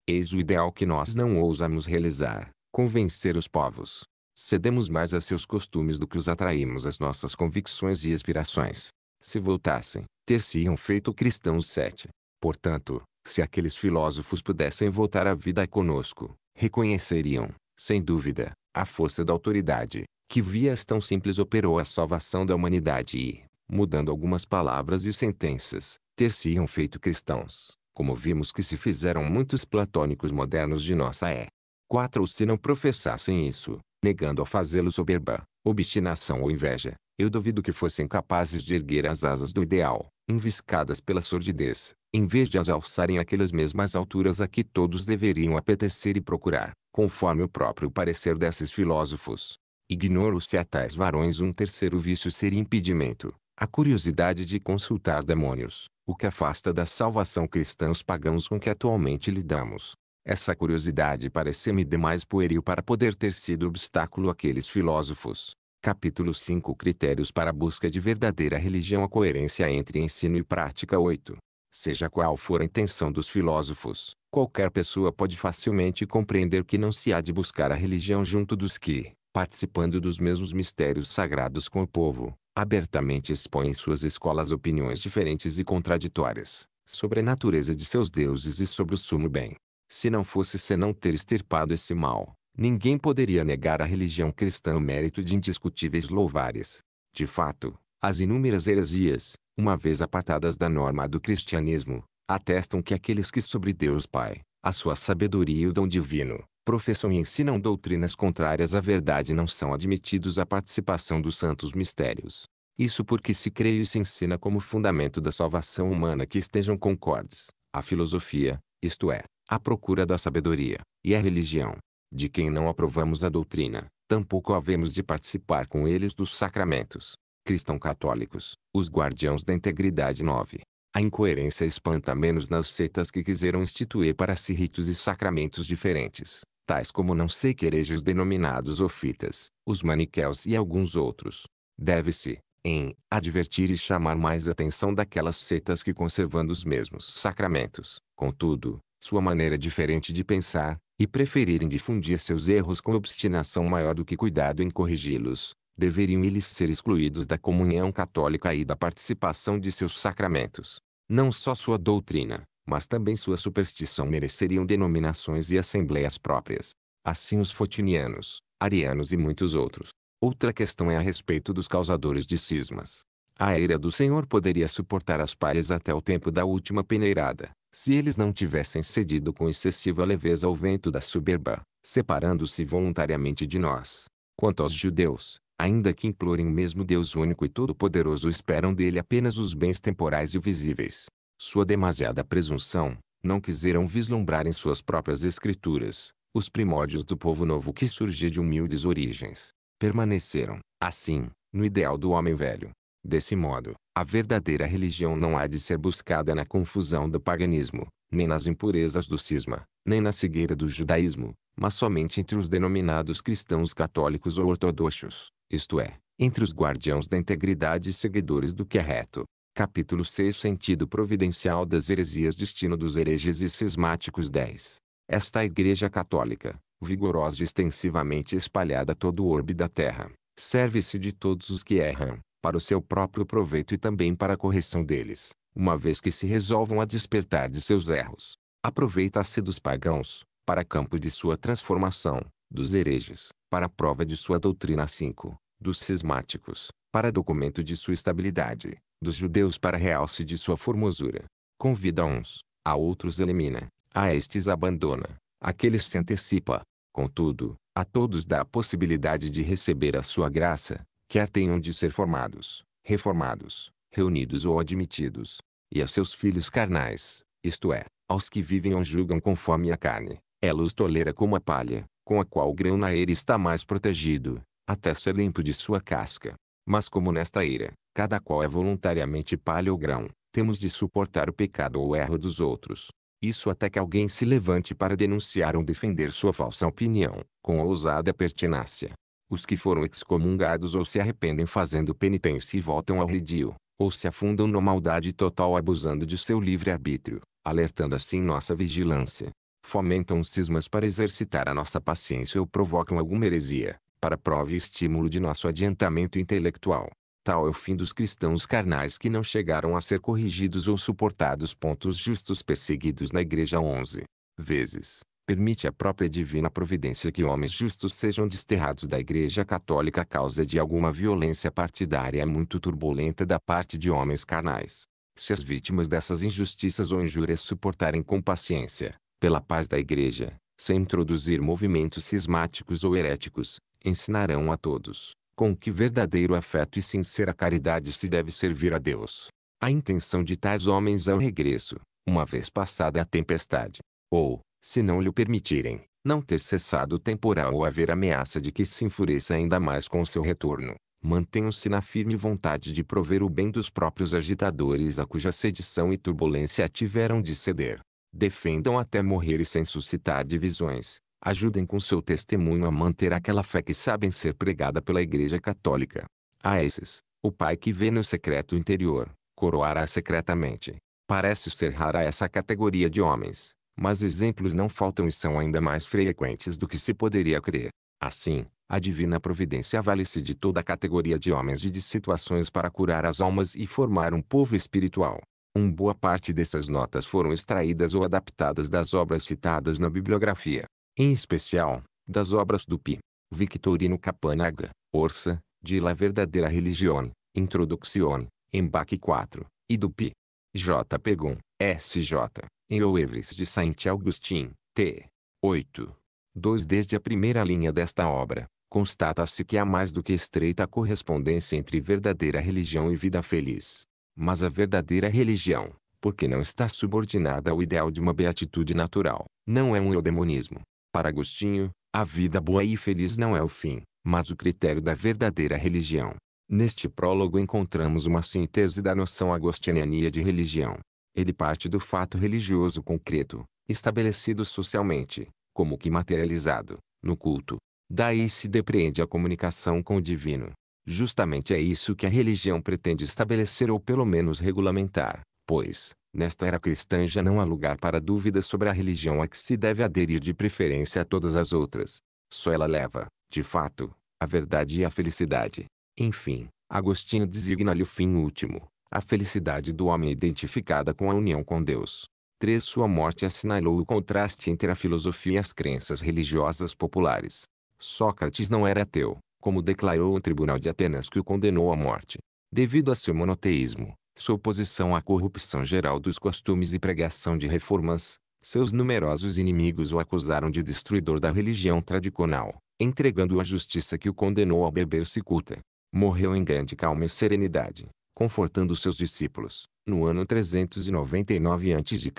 Eis o ideal que nós não ousamos realizar, convencer os povos. Cedemos mais a seus costumes do que os atraímos às nossas convicções e aspirações. Se voltassem, ter-se-iam feito cristãos sete. Portanto, se aqueles filósofos pudessem voltar à vida conosco, reconheceriam, sem dúvida, a força da autoridade, que via tão simples operou a salvação da humanidade e, mudando algumas palavras e sentenças, ter-se-iam feito cristãos, como vimos que se fizeram muitos platônicos modernos de nossa é. Quatro ou se não professassem isso, negando a fazê-lo soberba, obstinação ou inveja, eu duvido que fossem capazes de erguer as asas do ideal, enviscadas pela sordidez, em vez de as alçarem aquelas mesmas alturas a que todos deveriam apetecer e procurar, conforme o próprio parecer desses filósofos. Ignoro se a tais varões um terceiro vício seria impedimento, a curiosidade de consultar demônios, o que afasta da salvação cristã os pagãos com que atualmente lidamos. Essa curiosidade parece-me demais pueril para poder ter sido obstáculo àqueles filósofos. Capítulo 5 Critérios para a busca de verdadeira religião A coerência entre ensino e prática 8. Seja qual for a intenção dos filósofos, qualquer pessoa pode facilmente compreender que não se há de buscar a religião junto dos que, participando dos mesmos mistérios sagrados com o povo, abertamente expõem suas escolas opiniões diferentes e contraditórias, sobre a natureza de seus deuses e sobre o sumo bem. Se não fosse senão ter extirpado esse mal, ninguém poderia negar à religião cristã o mérito de indiscutíveis louvares. De fato, as inúmeras heresias, uma vez apartadas da norma do cristianismo, atestam que aqueles que sobre Deus Pai, a sua sabedoria e o dom divino, professam e ensinam doutrinas contrárias à verdade não são admitidos à participação dos santos mistérios. Isso porque se crê e se ensina como fundamento da salvação humana que estejam concordes, a filosofia, isto é, a procura da sabedoria, e a religião, de quem não aprovamos a doutrina, tampouco havemos de participar com eles dos sacramentos, cristão católicos, os guardiões da integridade 9. A incoerência espanta menos nas seitas que quiseram instituir para si ritos e sacramentos diferentes, tais como não sei querejos denominados ofitas, os maniqueus e alguns outros. Deve-se, em advertir e chamar mais atenção daquelas seitas que conservando os mesmos sacramentos, contudo, sua maneira diferente de pensar, e preferirem difundir seus erros com obstinação maior do que cuidado em corrigi-los, deveriam eles ser excluídos da comunhão católica e da participação de seus sacramentos. Não só sua doutrina, mas também sua superstição mereceriam denominações e assembleias próprias. Assim os fotinianos, arianos e muitos outros. Outra questão é a respeito dos causadores de cismas. A era do Senhor poderia suportar as palhas até o tempo da última peneirada, se eles não tivessem cedido com excessiva leveza ao vento da soberba, separando-se voluntariamente de nós. Quanto aos judeus, ainda que implorem o mesmo Deus único e todo-poderoso esperam dele apenas os bens temporais e visíveis. Sua demasiada presunção, não quiseram vislumbrar em suas próprias escrituras, os primórdios do povo novo que surgia de humildes origens. Permaneceram, assim, no ideal do homem velho. Desse modo, a verdadeira religião não há de ser buscada na confusão do paganismo, nem nas impurezas do cisma, nem na cegueira do judaísmo, mas somente entre os denominados cristãos católicos ou ortodoxos isto é, entre os guardiões da integridade e seguidores do que é reto. Capítulo 6 Sentido providencial das heresias Destino dos hereges e cismáticos 10. Esta Igreja Católica, vigorosa e extensivamente espalhada todo o orbe da terra, serve-se de todos os que erram, para o seu próprio proveito e também para a correção deles, uma vez que se resolvam a despertar de seus erros. Aproveita-se dos pagãos, para campo de sua transformação, dos hereges, para prova de sua doutrina 5, dos cismáticos, para documento de sua estabilidade, dos judeus para realce de sua formosura. Convida uns, a outros elimina, a estes abandona, aqueles se antecipa. Contudo, a todos dá a possibilidade de receber a sua graça, quer tenham de ser formados, reformados, reunidos ou admitidos. E a seus filhos carnais, isto é, aos que vivem ou julgam conforme a carne, ela é os tolera como a palha, com a qual o grão na eira está mais protegido, até ser limpo de sua casca. Mas como nesta eira, cada qual é voluntariamente palha ou grão, temos de suportar o pecado ou erro dos outros. Isso até que alguém se levante para denunciar ou defender sua falsa opinião, com ousada pertinácia. Os que foram excomungados ou se arrependem fazendo penitência e voltam ao redil, ou se afundam na maldade total abusando de seu livre-arbítrio, alertando assim nossa vigilância fomentam cismas para exercitar a nossa paciência ou provocam alguma heresia, para prova e estímulo de nosso adiantamento intelectual. Tal é o fim dos cristãos carnais que não chegaram a ser corrigidos ou suportados. Pontos justos perseguidos na Igreja 11 vezes. Permite a própria divina providência que homens justos sejam desterrados da Igreja Católica a causa de alguma violência partidária muito turbulenta da parte de homens carnais. Se as vítimas dessas injustiças ou injúrias suportarem com paciência, pela paz da Igreja, sem introduzir movimentos cismáticos ou heréticos, ensinarão a todos, com que verdadeiro afeto e sincera caridade se deve servir a Deus. A intenção de tais homens é o regresso, uma vez passada a tempestade. Ou, se não lhe permitirem, não ter cessado o temporal ou haver ameaça de que se enfureça ainda mais com seu retorno. Mantenham-se na firme vontade de prover o bem dos próprios agitadores a cuja sedição e turbulência tiveram de ceder. Defendam até morrer e sem suscitar divisões. Ajudem com seu testemunho a manter aquela fé que sabem ser pregada pela Igreja Católica. A esses, o Pai que vê no secreto interior, coroará secretamente. Parece ser rara essa categoria de homens, mas exemplos não faltam e são ainda mais frequentes do que se poderia crer. Assim, a divina providência vale-se de toda a categoria de homens e de situações para curar as almas e formar um povo espiritual. Uma boa parte dessas notas foram extraídas ou adaptadas das obras citadas na bibliografia, em especial, das obras do P. Victorino Capanaga, Orsa, de La Verdadeira Religione, Introduzione, Embaque 4, e do P. J. Pegon, S.J., em Oevres de Saint Augustin, T. 8. 2 Desde a primeira linha desta obra, constata-se que há mais do que estreita correspondência entre verdadeira religião e vida feliz mas a verdadeira religião, porque não está subordinada ao ideal de uma beatitude natural, não é um eudemonismo. Para Agostinho, a vida boa e feliz não é o fim, mas o critério da verdadeira religião. Neste prólogo encontramos uma síntese da noção agostiniana de religião. Ele parte do fato religioso concreto, estabelecido socialmente, como que materializado, no culto. Daí se depreende a comunicação com o divino, Justamente é isso que a religião pretende estabelecer ou pelo menos regulamentar, pois, nesta era cristã já não há lugar para dúvidas sobre a religião a que se deve aderir de preferência a todas as outras. Só ela leva, de fato, a verdade e a felicidade. Enfim, Agostinho designa-lhe o fim último, a felicidade do homem identificada com a união com Deus. 3. Sua morte assinalou o contraste entre a filosofia e as crenças religiosas populares. Sócrates não era ateu, como declarou o Tribunal de Atenas que o condenou à morte. Devido a seu monoteísmo, sua oposição à corrupção geral dos costumes e pregação de reformas, seus numerosos inimigos o acusaram de destruidor da religião tradicional, entregando-o à justiça que o condenou ao beber-se culta. Morreu em grande calma e serenidade, confortando seus discípulos, no ano 399 a.C.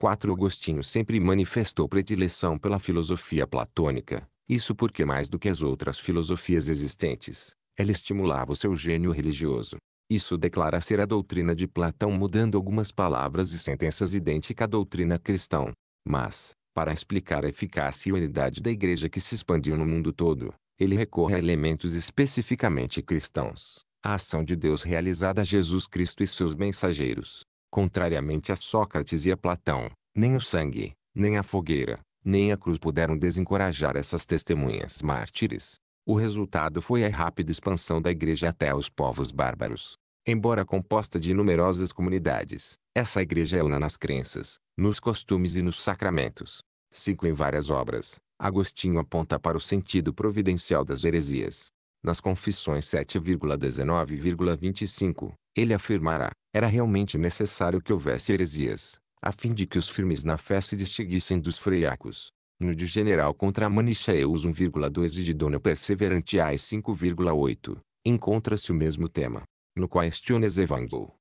4 Agostinho sempre manifestou predileção pela filosofia platônica, isso porque mais do que as outras filosofias existentes, ela estimulava o seu gênio religioso. Isso declara ser a doutrina de Platão mudando algumas palavras e sentenças idêntica à doutrina cristã. Mas, para explicar a eficácia e unidade da igreja que se expandiu no mundo todo, ele recorre a elementos especificamente cristãos, a ação de Deus realizada a Jesus Cristo e seus mensageiros. Contrariamente a Sócrates e a Platão, nem o sangue, nem a fogueira, nem a cruz puderam desencorajar essas testemunhas mártires. O resultado foi a rápida expansão da igreja até os povos bárbaros. Embora composta de numerosas comunidades, essa igreja é una nas crenças, nos costumes e nos sacramentos. 5. Em várias obras, Agostinho aponta para o sentido providencial das heresias. Nas confissões 7,19,25, ele afirmará, era realmente necessário que houvesse heresias, a fim de que os firmes na fé se distinguissem dos freiacos. No de general contra Manicheus 1,2 e de Dona Perseverantiais 5,8, encontra-se o mesmo tema, no Questiones Evangel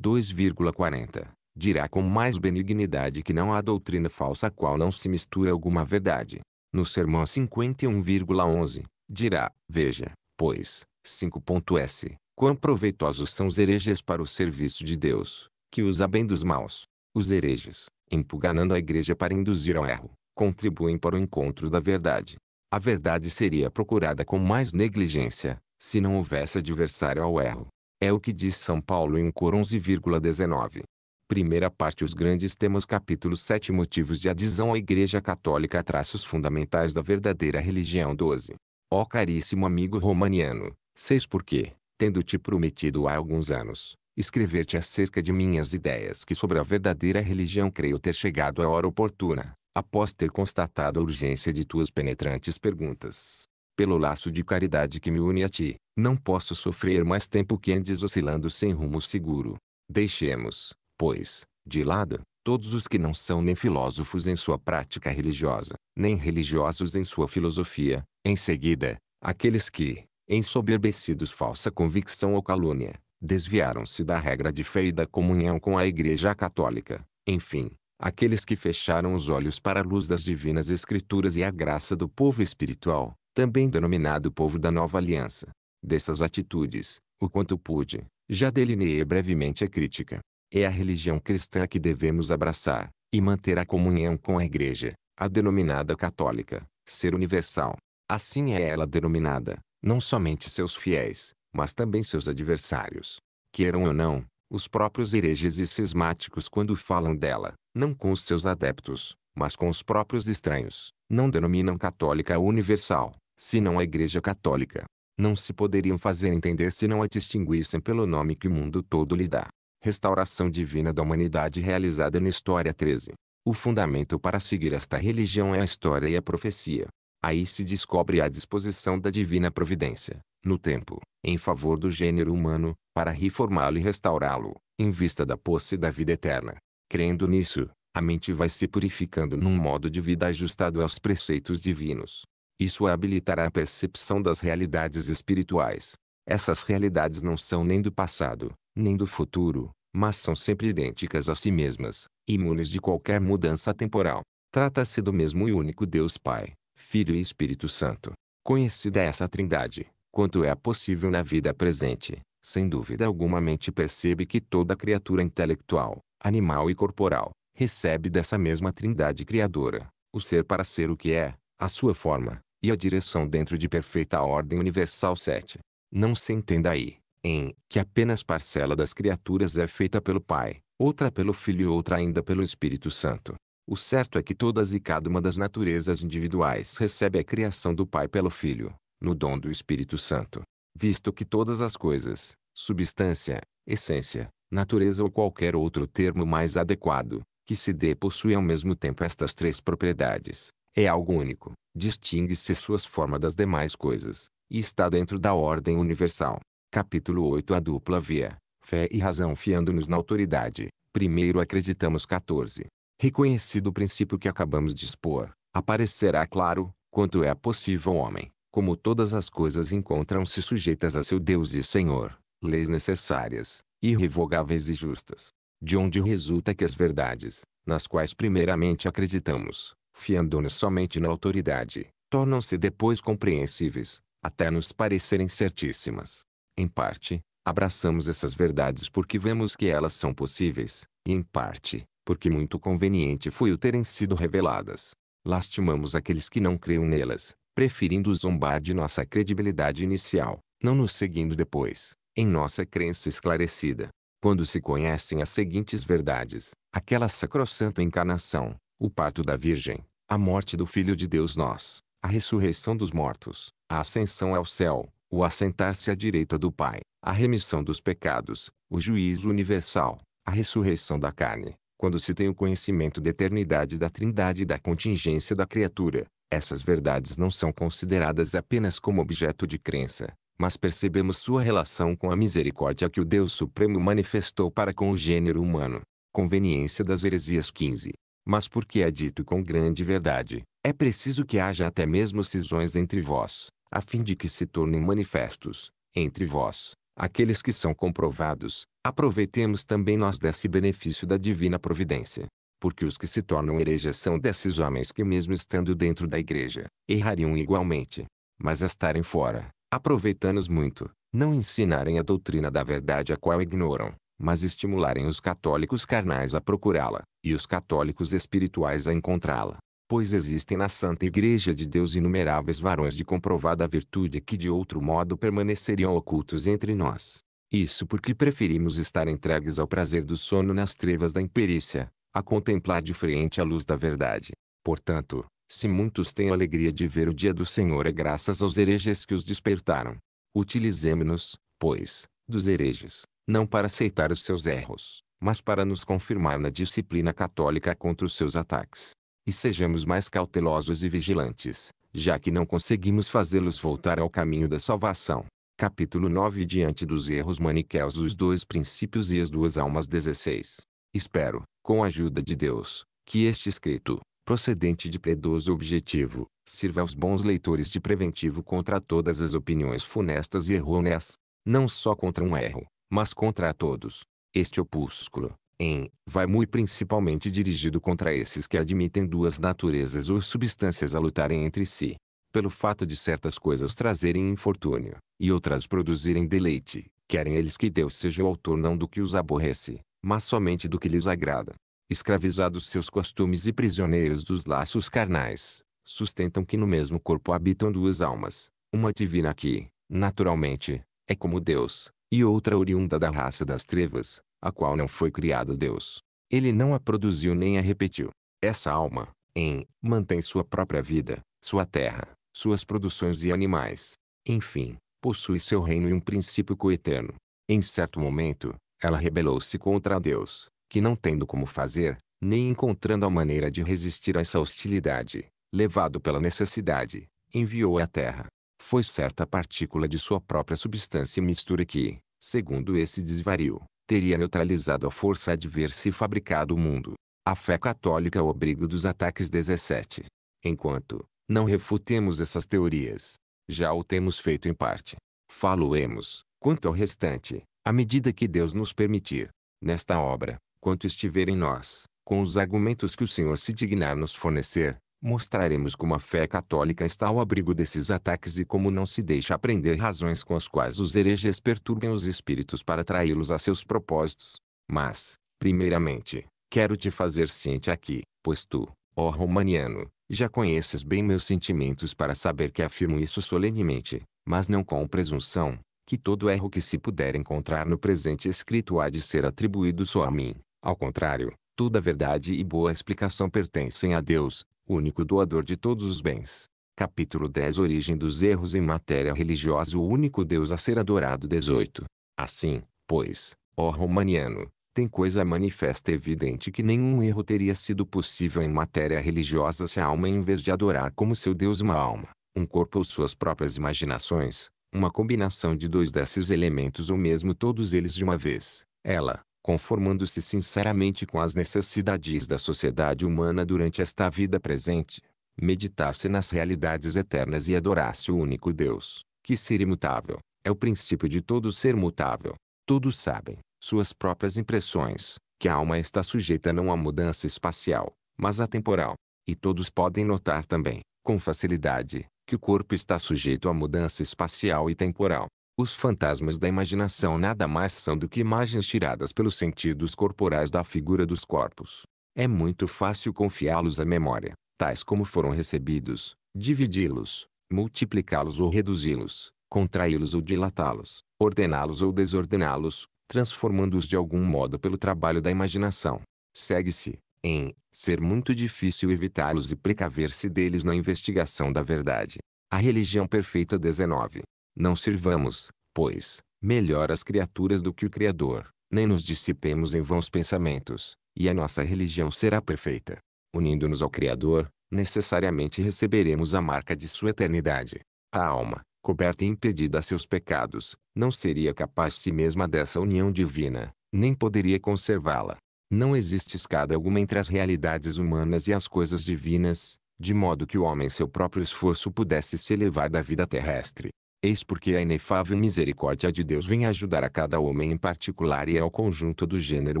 2,40. Dirá com mais benignidade que não há doutrina falsa a qual não se mistura alguma verdade. No Sermão 51,11, dirá, veja, pois, 5.s, quão proveitosos são os hereges para o serviço de Deus, que usa bem dos maus. Os hereges, empuganando a igreja para induzir ao erro, contribuem para o encontro da verdade. A verdade seria procurada com mais negligência, se não houvesse adversário ao erro. É o que diz São Paulo em Cor 11,19. Primeira parte Os grandes temas Capítulo 7 Motivos de adesão à Igreja Católica Traços fundamentais da verdadeira religião 12. Ó caríssimo amigo romaniano, seis porque, tendo-te prometido há alguns anos, escrever-te acerca de minhas ideias que sobre a verdadeira religião creio ter chegado à hora oportuna, após ter constatado a urgência de tuas penetrantes perguntas. Pelo laço de caridade que me une a ti, não posso sofrer mais tempo que andes oscilando sem rumo seguro. Deixemos, pois, de lado, todos os que não são nem filósofos em sua prática religiosa, nem religiosos em sua filosofia, em seguida, aqueles que, ensoberbecidos falsa convicção ou calúnia, desviaram-se da regra de fé e da comunhão com a Igreja Católica, enfim, aqueles que fecharam os olhos para a luz das divinas escrituras e a graça do povo espiritual, também denominado povo da nova aliança. Dessas atitudes, o quanto pude, já delineei brevemente a crítica. É a religião cristã que devemos abraçar, e manter a comunhão com a Igreja, a denominada católica, ser universal. Assim é ela denominada, não somente seus fiéis, mas também seus adversários. Queiram ou não, os próprios hereges e cismáticos quando falam dela, não com os seus adeptos, mas com os próprios estranhos, não denominam católica universal, senão a Igreja Católica. Não se poderiam fazer entender se não a distinguissem pelo nome que o mundo todo lhe dá. Restauração Divina da Humanidade realizada na História 13. O fundamento para seguir esta religião é a história e a profecia. Aí se descobre a disposição da divina providência, no tempo, em favor do gênero humano, para reformá-lo e restaurá-lo, em vista da posse da vida eterna. Crendo nisso, a mente vai se purificando num modo de vida ajustado aos preceitos divinos. Isso a habilitará a percepção das realidades espirituais. Essas realidades não são nem do passado, nem do futuro, mas são sempre idênticas a si mesmas, imunes de qualquer mudança temporal. Trata-se do mesmo e único Deus Pai, Filho e Espírito Santo. Conhecida essa trindade, quanto é possível na vida presente, sem dúvida alguma a mente percebe que toda criatura intelectual, animal e corporal, recebe dessa mesma trindade criadora, o ser para ser o que é, a sua forma, e a direção dentro de perfeita ordem universal 7. Não se entenda aí, em, que apenas parcela das criaturas é feita pelo Pai, outra pelo Filho e outra ainda pelo Espírito Santo. O certo é que todas e cada uma das naturezas individuais recebe a criação do Pai pelo Filho, no dom do Espírito Santo, visto que todas as coisas, substância, essência, natureza ou qualquer outro termo mais adequado, que se dê possui ao mesmo tempo estas três propriedades, é algo único, distingue-se suas formas das demais coisas, e está dentro da ordem universal. Capítulo 8 A dupla via, fé e razão fiando-nos na autoridade. Primeiro acreditamos 14. Reconhecido o princípio que acabamos de expor, aparecerá claro, quanto é possível ao homem, como todas as coisas encontram-se sujeitas a seu Deus e Senhor, leis necessárias, irrevogáveis e justas, de onde resulta que as verdades, nas quais primeiramente acreditamos, fiando-nos somente na autoridade, tornam-se depois compreensíveis, até nos parecerem certíssimas. Em parte, abraçamos essas verdades porque vemos que elas são possíveis, e em parte, porque muito conveniente foi o terem sido reveladas. Lastimamos aqueles que não creiam nelas, preferindo zombar de nossa credibilidade inicial, não nos seguindo depois, em nossa crença esclarecida. Quando se conhecem as seguintes verdades, aquela sacrossanta encarnação, o parto da Virgem, a morte do Filho de Deus nós, a ressurreição dos mortos, a ascensão ao céu, o assentar-se à direita do Pai, a remissão dos pecados, o juízo universal, a ressurreição da carne, quando se tem o conhecimento da eternidade da trindade e da contingência da criatura, essas verdades não são consideradas apenas como objeto de crença, mas percebemos sua relação com a misericórdia que o Deus Supremo manifestou para com o gênero humano. Conveniência das heresias 15. Mas porque é dito com grande verdade, é preciso que haja até mesmo cisões entre vós, a fim de que se tornem manifestos, entre vós, aqueles que são comprovados, aproveitemos também nós desse benefício da divina providência porque os que se tornam hereges são desses homens que mesmo estando dentro da igreja, errariam igualmente. Mas estarem fora, aproveitando-os muito, não ensinarem a doutrina da verdade a qual ignoram, mas estimularem os católicos carnais a procurá-la, e os católicos espirituais a encontrá-la. Pois existem na Santa Igreja de Deus inumeráveis varões de comprovada virtude que de outro modo permaneceriam ocultos entre nós. Isso porque preferimos estar entregues ao prazer do sono nas trevas da imperícia, a contemplar de frente a luz da verdade. Portanto, se muitos têm a alegria de ver o dia do Senhor é graças aos hereges que os despertaram. Utilizemos-nos, pois, dos hereges, não para aceitar os seus erros, mas para nos confirmar na disciplina católica contra os seus ataques. E sejamos mais cautelosos e vigilantes, já que não conseguimos fazê-los voltar ao caminho da salvação. Capítulo 9 Diante dos erros maniqueus os dois princípios e as duas almas 16 Espero, com a ajuda de Deus, que este escrito, procedente de predoso objetivo, sirva aos bons leitores de preventivo contra todas as opiniões funestas e errôneas, não só contra um erro, mas contra todos. Este opúsculo, em, vai muito principalmente dirigido contra esses que admitem duas naturezas ou substâncias a lutarem entre si. Pelo fato de certas coisas trazerem infortúnio, e outras produzirem deleite, querem eles que Deus seja o autor não do que os aborrece, mas somente do que lhes agrada. Escravizados seus costumes e prisioneiros dos laços carnais, sustentam que no mesmo corpo habitam duas almas, uma divina que, naturalmente, é como Deus, e outra oriunda da raça das trevas, a qual não foi criado Deus. Ele não a produziu nem a repetiu. Essa alma, em, mantém sua própria vida, sua terra, suas produções e animais. Enfim, possui seu reino e um princípio coeterno. Em certo momento, ela rebelou-se contra Deus, que não tendo como fazer, nem encontrando a maneira de resistir a essa hostilidade, levado pela necessidade, enviou à terra. Foi certa partícula de sua própria substância e mistura que, segundo esse desvario, teria neutralizado a força adversa e fabricado o mundo. A fé católica é o abrigo dos ataques 17. Enquanto, não refutemos essas teorias. Já o temos feito em parte. Faloemos, quanto ao restante, à medida que Deus nos permitir, nesta obra, quanto estiver em nós, com os argumentos que o Senhor se dignar nos fornecer, mostraremos como a fé católica está ao abrigo desses ataques e como não se deixa aprender razões com as quais os hereges perturbem os espíritos para atraí-los a seus propósitos. Mas, primeiramente, quero te fazer ciente aqui, pois tu, ó romaniano, já conheces bem meus sentimentos para saber que afirmo isso solenemente, mas não com presunção, que todo erro que se puder encontrar no presente escrito há de ser atribuído só a mim. Ao contrário, toda verdade e boa explicação pertencem a Deus, único doador de todos os bens. Capítulo 10 Origem dos erros em matéria religiosa O único Deus a ser adorado 18. Assim, pois, ó romaniano, tem coisa manifesta e evidente que nenhum erro teria sido possível em matéria religiosa se a alma em vez de adorar como seu Deus uma alma, um corpo ou suas próprias imaginações, uma combinação de dois desses elementos ou mesmo todos eles de uma vez, ela, conformando-se sinceramente com as necessidades da sociedade humana durante esta vida presente, meditasse nas realidades eternas e adorasse o único Deus, que ser imutável, é o princípio de todo ser mutável. Todos sabem, suas próprias impressões, que a alma está sujeita não à mudança espacial, mas à temporal. E todos podem notar também, com facilidade, que o corpo está sujeito a mudança espacial e temporal. Os fantasmas da imaginação nada mais são do que imagens tiradas pelos sentidos corporais da figura dos corpos. É muito fácil confiá-los à memória, tais como foram recebidos, dividi-los, multiplicá-los ou reduzi-los, contraí-los ou dilatá-los, ordená-los ou desordená-los, transformando-os de algum modo pelo trabalho da imaginação. Segue-se, em ser muito difícil evitá-los e precaver-se deles na investigação da verdade. A religião perfeita 19. Não sirvamos, pois, melhor as criaturas do que o Criador, nem nos dissipemos em vãos pensamentos, e a nossa religião será perfeita. Unindo-nos ao Criador, necessariamente receberemos a marca de sua eternidade. A alma, coberta e impedida a seus pecados, não seria capaz si mesma dessa união divina, nem poderia conservá-la. Não existe escada alguma entre as realidades humanas e as coisas divinas, de modo que o homem seu próprio esforço pudesse se elevar da vida terrestre. Eis porque a inefável misericórdia de Deus vem ajudar a cada homem em particular e ao conjunto do gênero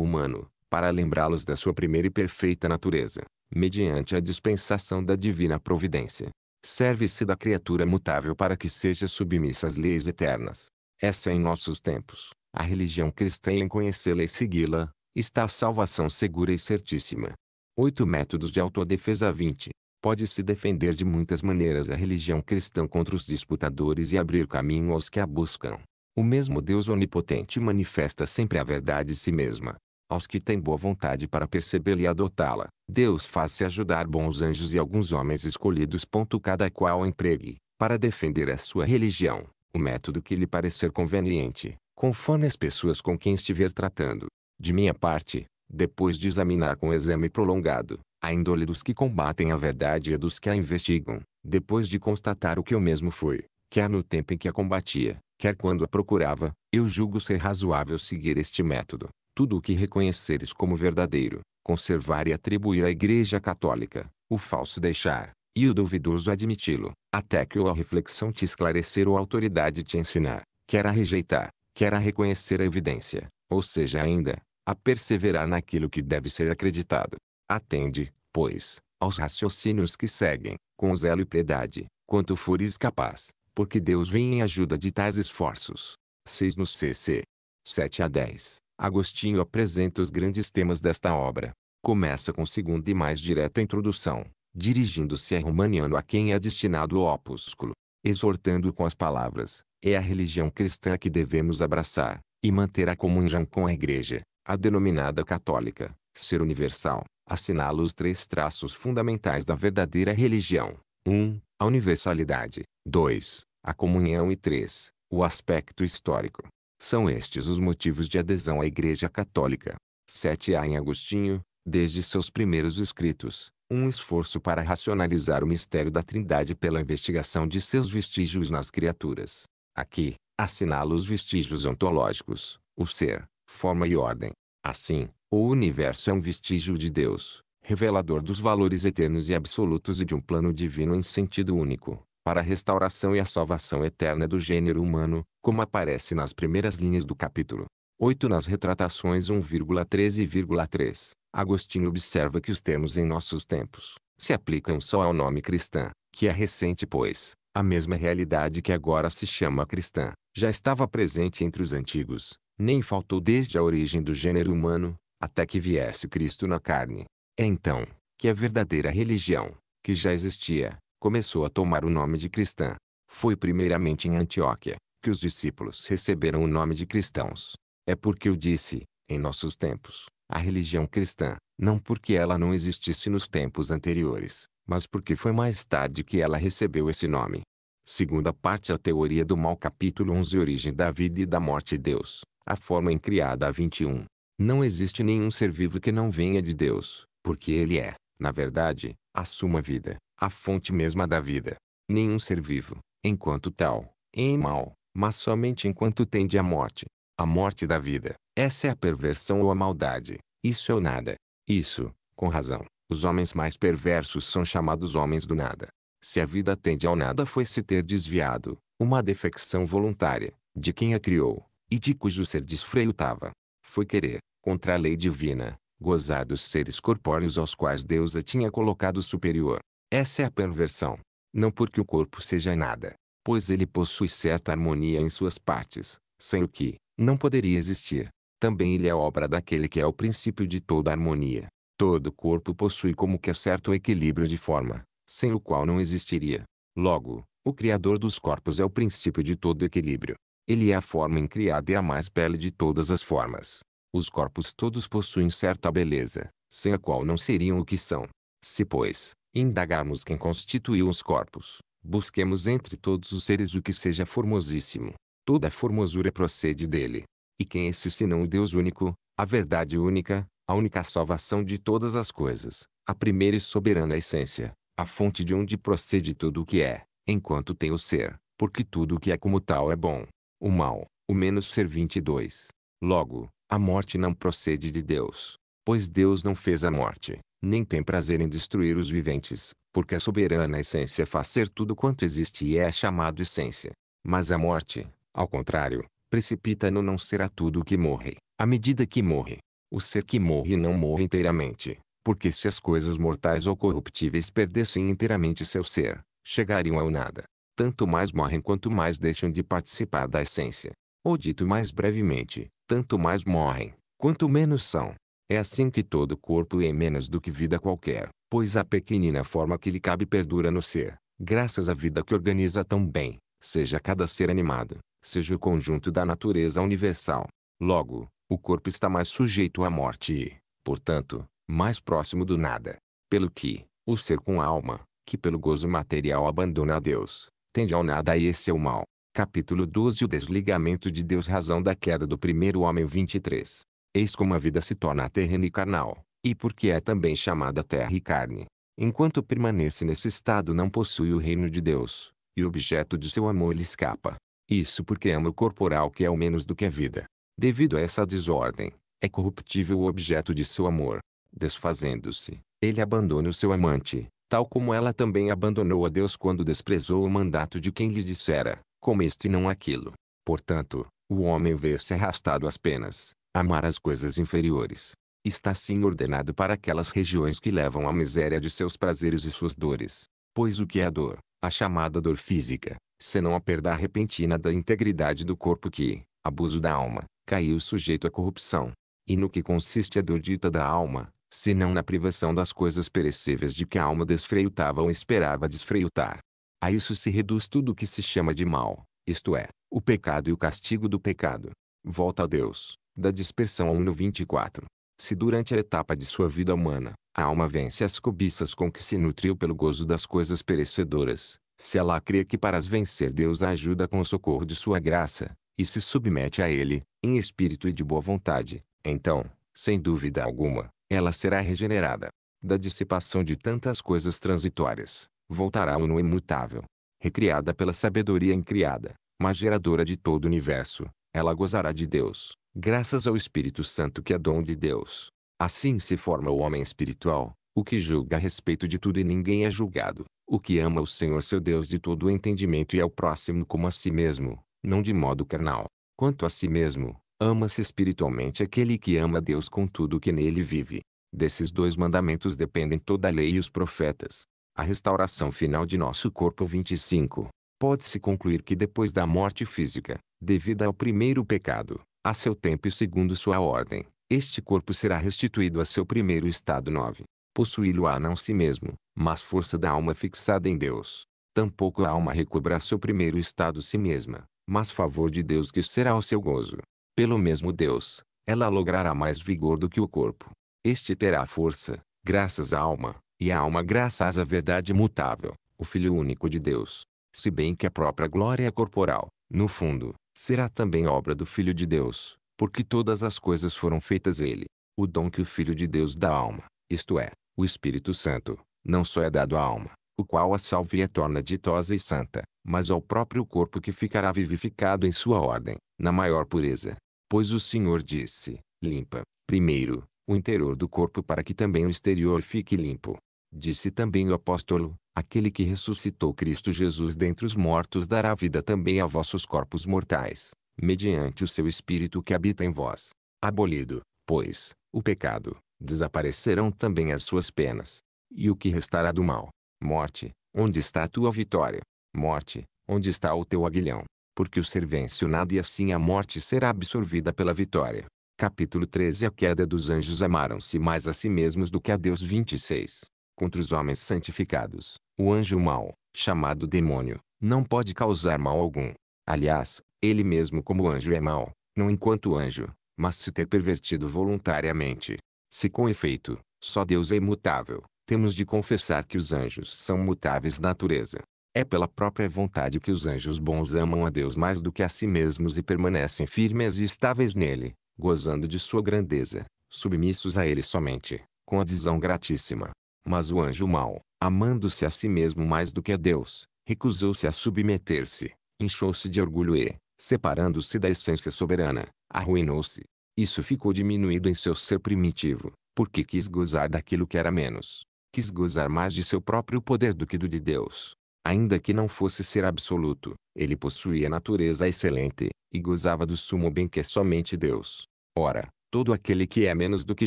humano, para lembrá-los da sua primeira e perfeita natureza, mediante a dispensação da divina providência. Serve-se da criatura mutável para que seja submissa às leis eternas. Essa é em nossos tempos, a religião cristã em conhecê-la e segui-la, está a salvação segura e certíssima. 8 Métodos de autodefesa 20. Pode-se defender de muitas maneiras a religião cristã contra os disputadores e abrir caminho aos que a buscam. O mesmo Deus onipotente manifesta sempre a verdade em si mesma. Aos que têm boa vontade para percebê-la e adotá-la, Deus faz-se ajudar bons anjos e alguns homens escolhidos. Cada qual empregue, para defender a sua religião, o método que lhe parecer conveniente, conforme as pessoas com quem estiver tratando. De minha parte, depois de examinar com exame prolongado, a índole dos que combatem a verdade e dos que a investigam, depois de constatar o que eu mesmo fui, quer no tempo em que a combatia, quer quando a procurava, eu julgo ser razoável seguir este método. Tudo o que reconheceres como verdadeiro, conservar e atribuir à Igreja Católica, o falso deixar, e o duvidoso admiti-lo, até que ou a reflexão te esclarecer ou a autoridade te ensinar, quer a rejeitar, quer a reconhecer a evidência, ou seja ainda, a perseverar naquilo que deve ser acreditado. Atende, pois, aos raciocínios que seguem, com zelo e piedade, quanto fores capaz, porque Deus vem em ajuda de tais esforços. 6 no CC. 7 a 10. Agostinho apresenta os grandes temas desta obra. Começa com segunda e mais direta introdução, dirigindo-se a Romaniano a quem é destinado o opúsculo, exortando com as palavras, é a religião cristã que devemos abraçar, e manter a comunhão com a igreja, a denominada católica, ser universal, assinala os três traços fundamentais da verdadeira religião. 1. Um, a universalidade. 2. A comunhão e 3. O aspecto histórico. São estes os motivos de adesão à Igreja Católica. 7 há em Agostinho, desde seus primeiros escritos, um esforço para racionalizar o mistério da Trindade pela investigação de seus vestígios nas criaturas. Aqui, assinala os vestígios ontológicos, o ser, forma e ordem, Assim, o universo é um vestígio de Deus, revelador dos valores eternos e absolutos e de um plano divino em sentido único, para a restauração e a salvação eterna do gênero humano, como aparece nas primeiras linhas do capítulo. 8 nas retratações 1,13,3. Agostinho observa que os termos em nossos tempos se aplicam só ao nome cristã, que é recente pois, a mesma realidade que agora se chama cristã, já estava presente entre os antigos, nem faltou desde a origem do gênero humano, até que viesse Cristo na carne. É então que a verdadeira religião, que já existia, começou a tomar o nome de cristã. Foi primeiramente em Antioquia que os discípulos receberam o nome de cristãos. É porque eu disse, em nossos tempos, a religião cristã, não porque ela não existisse nos tempos anteriores, mas porque foi mais tarde que ela recebeu esse nome. Segunda parte A Teoria do Mal Capítulo 11 Origem da Vida e da Morte Deus, a forma incriada a 21. Não existe nenhum ser vivo que não venha de Deus, porque ele é, na verdade, a suma vida, a fonte mesma da vida. Nenhum ser vivo, enquanto tal, é mal, mas somente enquanto tende à morte. A morte da vida, essa é a perversão ou a maldade, isso é o nada. Isso, com razão, os homens mais perversos são chamados homens do nada. Se a vida tende ao nada foi se ter desviado, uma defecção voluntária, de quem a criou, e de cujo ser desfreutava. Foi querer, contra a lei divina, gozar dos seres corpóreos aos quais Deus a tinha colocado superior. Essa é a perversão. Não porque o corpo seja nada, pois ele possui certa harmonia em suas partes, sem o que, não poderia existir. Também ele é obra daquele que é o princípio de toda harmonia. Todo corpo possui como que certo equilíbrio de forma, sem o qual não existiria. Logo, o Criador dos corpos é o princípio de todo equilíbrio. Ele é a forma incriada e a mais bela de todas as formas. Os corpos todos possuem certa beleza, sem a qual não seriam o que são. Se, pois, indagarmos quem constituiu os corpos, busquemos entre todos os seres o que seja formosíssimo. Toda a formosura procede dele. E quem é esse senão o Deus único, a verdade única, a única salvação de todas as coisas, a primeira e soberana essência, a fonte de onde procede tudo o que é, enquanto tem o ser, porque tudo o que é como tal é bom, o mal, o menos ser 22. Logo, a morte não procede de Deus, pois Deus não fez a morte, nem tem prazer em destruir os viventes, porque a soberana essência faz ser tudo quanto existe e é chamado essência. Mas a morte, ao contrário, precipita no não será tudo o que morre, à medida que morre. O ser que morre não morre inteiramente, porque se as coisas mortais ou corruptíveis perdessem inteiramente seu ser, chegariam ao nada tanto mais morrem quanto mais deixam de participar da essência. Ou dito mais brevemente, tanto mais morrem, quanto menos são. É assim que todo corpo é menos do que vida qualquer, pois a pequenina forma que lhe cabe perdura no ser, graças à vida que organiza tão bem, seja cada ser animado, seja o conjunto da natureza universal. Logo, o corpo está mais sujeito à morte e, portanto, mais próximo do nada. Pelo que, o ser com alma, que pelo gozo material abandona a Deus, tende ao nada e esse é o mal. Capítulo 12 O desligamento de Deus Razão da queda do primeiro homem 23 Eis como a vida se torna terrena e carnal, e porque é também chamada terra e carne. Enquanto permanece nesse estado não possui o reino de Deus, e o objeto de seu amor lhe escapa. Isso porque ama o corporal que é o menos do que a vida. Devido a essa desordem, é corruptível o objeto de seu amor. Desfazendo-se, ele abandona o seu amante, tal como ela também abandonou a Deus quando desprezou o mandato de quem lhe dissera, como isto e não aquilo. Portanto, o homem vê-se arrastado às penas, amar as coisas inferiores. Está sim ordenado para aquelas regiões que levam à miséria de seus prazeres e suas dores. Pois o que é a dor, a chamada dor física, senão a perda repentina da integridade do corpo que, abuso da alma, caiu sujeito à corrupção. E no que consiste a dor dita da alma, senão na privação das coisas perecíveis de que a alma desfreutava ou esperava desfreutar. A isso se reduz tudo o que se chama de mal, isto é, o pecado e o castigo do pecado. Volta a Deus, da dispersão ao 1 24. Se durante a etapa de sua vida humana, a alma vence as cobiças com que se nutriu pelo gozo das coisas perecedoras, se ela crê que para as vencer Deus a ajuda com o socorro de sua graça, e se submete a ele, em espírito e de boa vontade, então, sem dúvida alguma, ela será regenerada. Da dissipação de tantas coisas transitórias, voltará ao no imutável. Recriada pela sabedoria incriada, mas geradora de todo o universo, ela gozará de Deus, graças ao Espírito Santo que é dom de Deus. Assim se forma o homem espiritual, o que julga a respeito de tudo e ninguém é julgado, o que ama o Senhor seu Deus de todo o entendimento e ao é próximo como a si mesmo, não de modo carnal. Quanto a si mesmo, Ama-se espiritualmente aquele que ama Deus com tudo que nele vive. Desses dois mandamentos dependem toda a lei e os profetas. A restauração final de nosso corpo 25. Pode-se concluir que depois da morte física, devida ao primeiro pecado, a seu tempo e segundo sua ordem, este corpo será restituído a seu primeiro estado 9. Possuí-lo-á não si mesmo, mas força da alma fixada em Deus. Tampouco a alma recobrar seu primeiro estado si mesma, mas favor de Deus que será o seu gozo pelo mesmo Deus, ela logrará mais vigor do que o corpo. Este terá força, graças à alma, e a alma graças à verdade mutável, o Filho único de Deus. Se bem que a própria glória é corporal, no fundo, será também obra do Filho de Deus, porque todas as coisas foram feitas ele. O dom que o Filho de Deus dá à alma, isto é, o Espírito Santo, não só é dado à alma, o qual a salve e a torna ditosa e santa, mas ao próprio corpo que ficará vivificado em sua ordem, na maior pureza, Pois o Senhor disse: Limpa, primeiro, o interior do corpo para que também o exterior fique limpo. Disse também o apóstolo: Aquele que ressuscitou Cristo Jesus dentre os mortos dará vida também a vossos corpos mortais, mediante o seu Espírito que habita em vós. Abolido, pois, o pecado, desaparecerão também as suas penas. E o que restará do mal? Morte, onde está a tua vitória? Morte, onde está o teu aguilhão? porque o ser vence e assim a morte será absorvida pela vitória. Capítulo 13 A queda dos anjos amaram-se mais a si mesmos do que a Deus 26. Contra os homens santificados, o anjo mau, chamado demônio, não pode causar mal algum. Aliás, ele mesmo como anjo é mau, não enquanto anjo, mas se ter pervertido voluntariamente. Se com efeito, só Deus é imutável, temos de confessar que os anjos são mutáveis natureza, é pela própria vontade que os anjos bons amam a Deus mais do que a si mesmos e permanecem firmes e estáveis nele, gozando de sua grandeza, submissos a ele somente, com adesão gratíssima. Mas o anjo mau, amando-se a si mesmo mais do que a Deus, recusou-se a submeter-se, inchou-se de orgulho e, separando-se da essência soberana, arruinou-se. Isso ficou diminuído em seu ser primitivo, porque quis gozar daquilo que era menos. Quis gozar mais de seu próprio poder do que do de Deus. Ainda que não fosse ser absoluto, ele possuía natureza excelente, e gozava do sumo bem que é somente Deus. Ora, todo aquele que é menos do que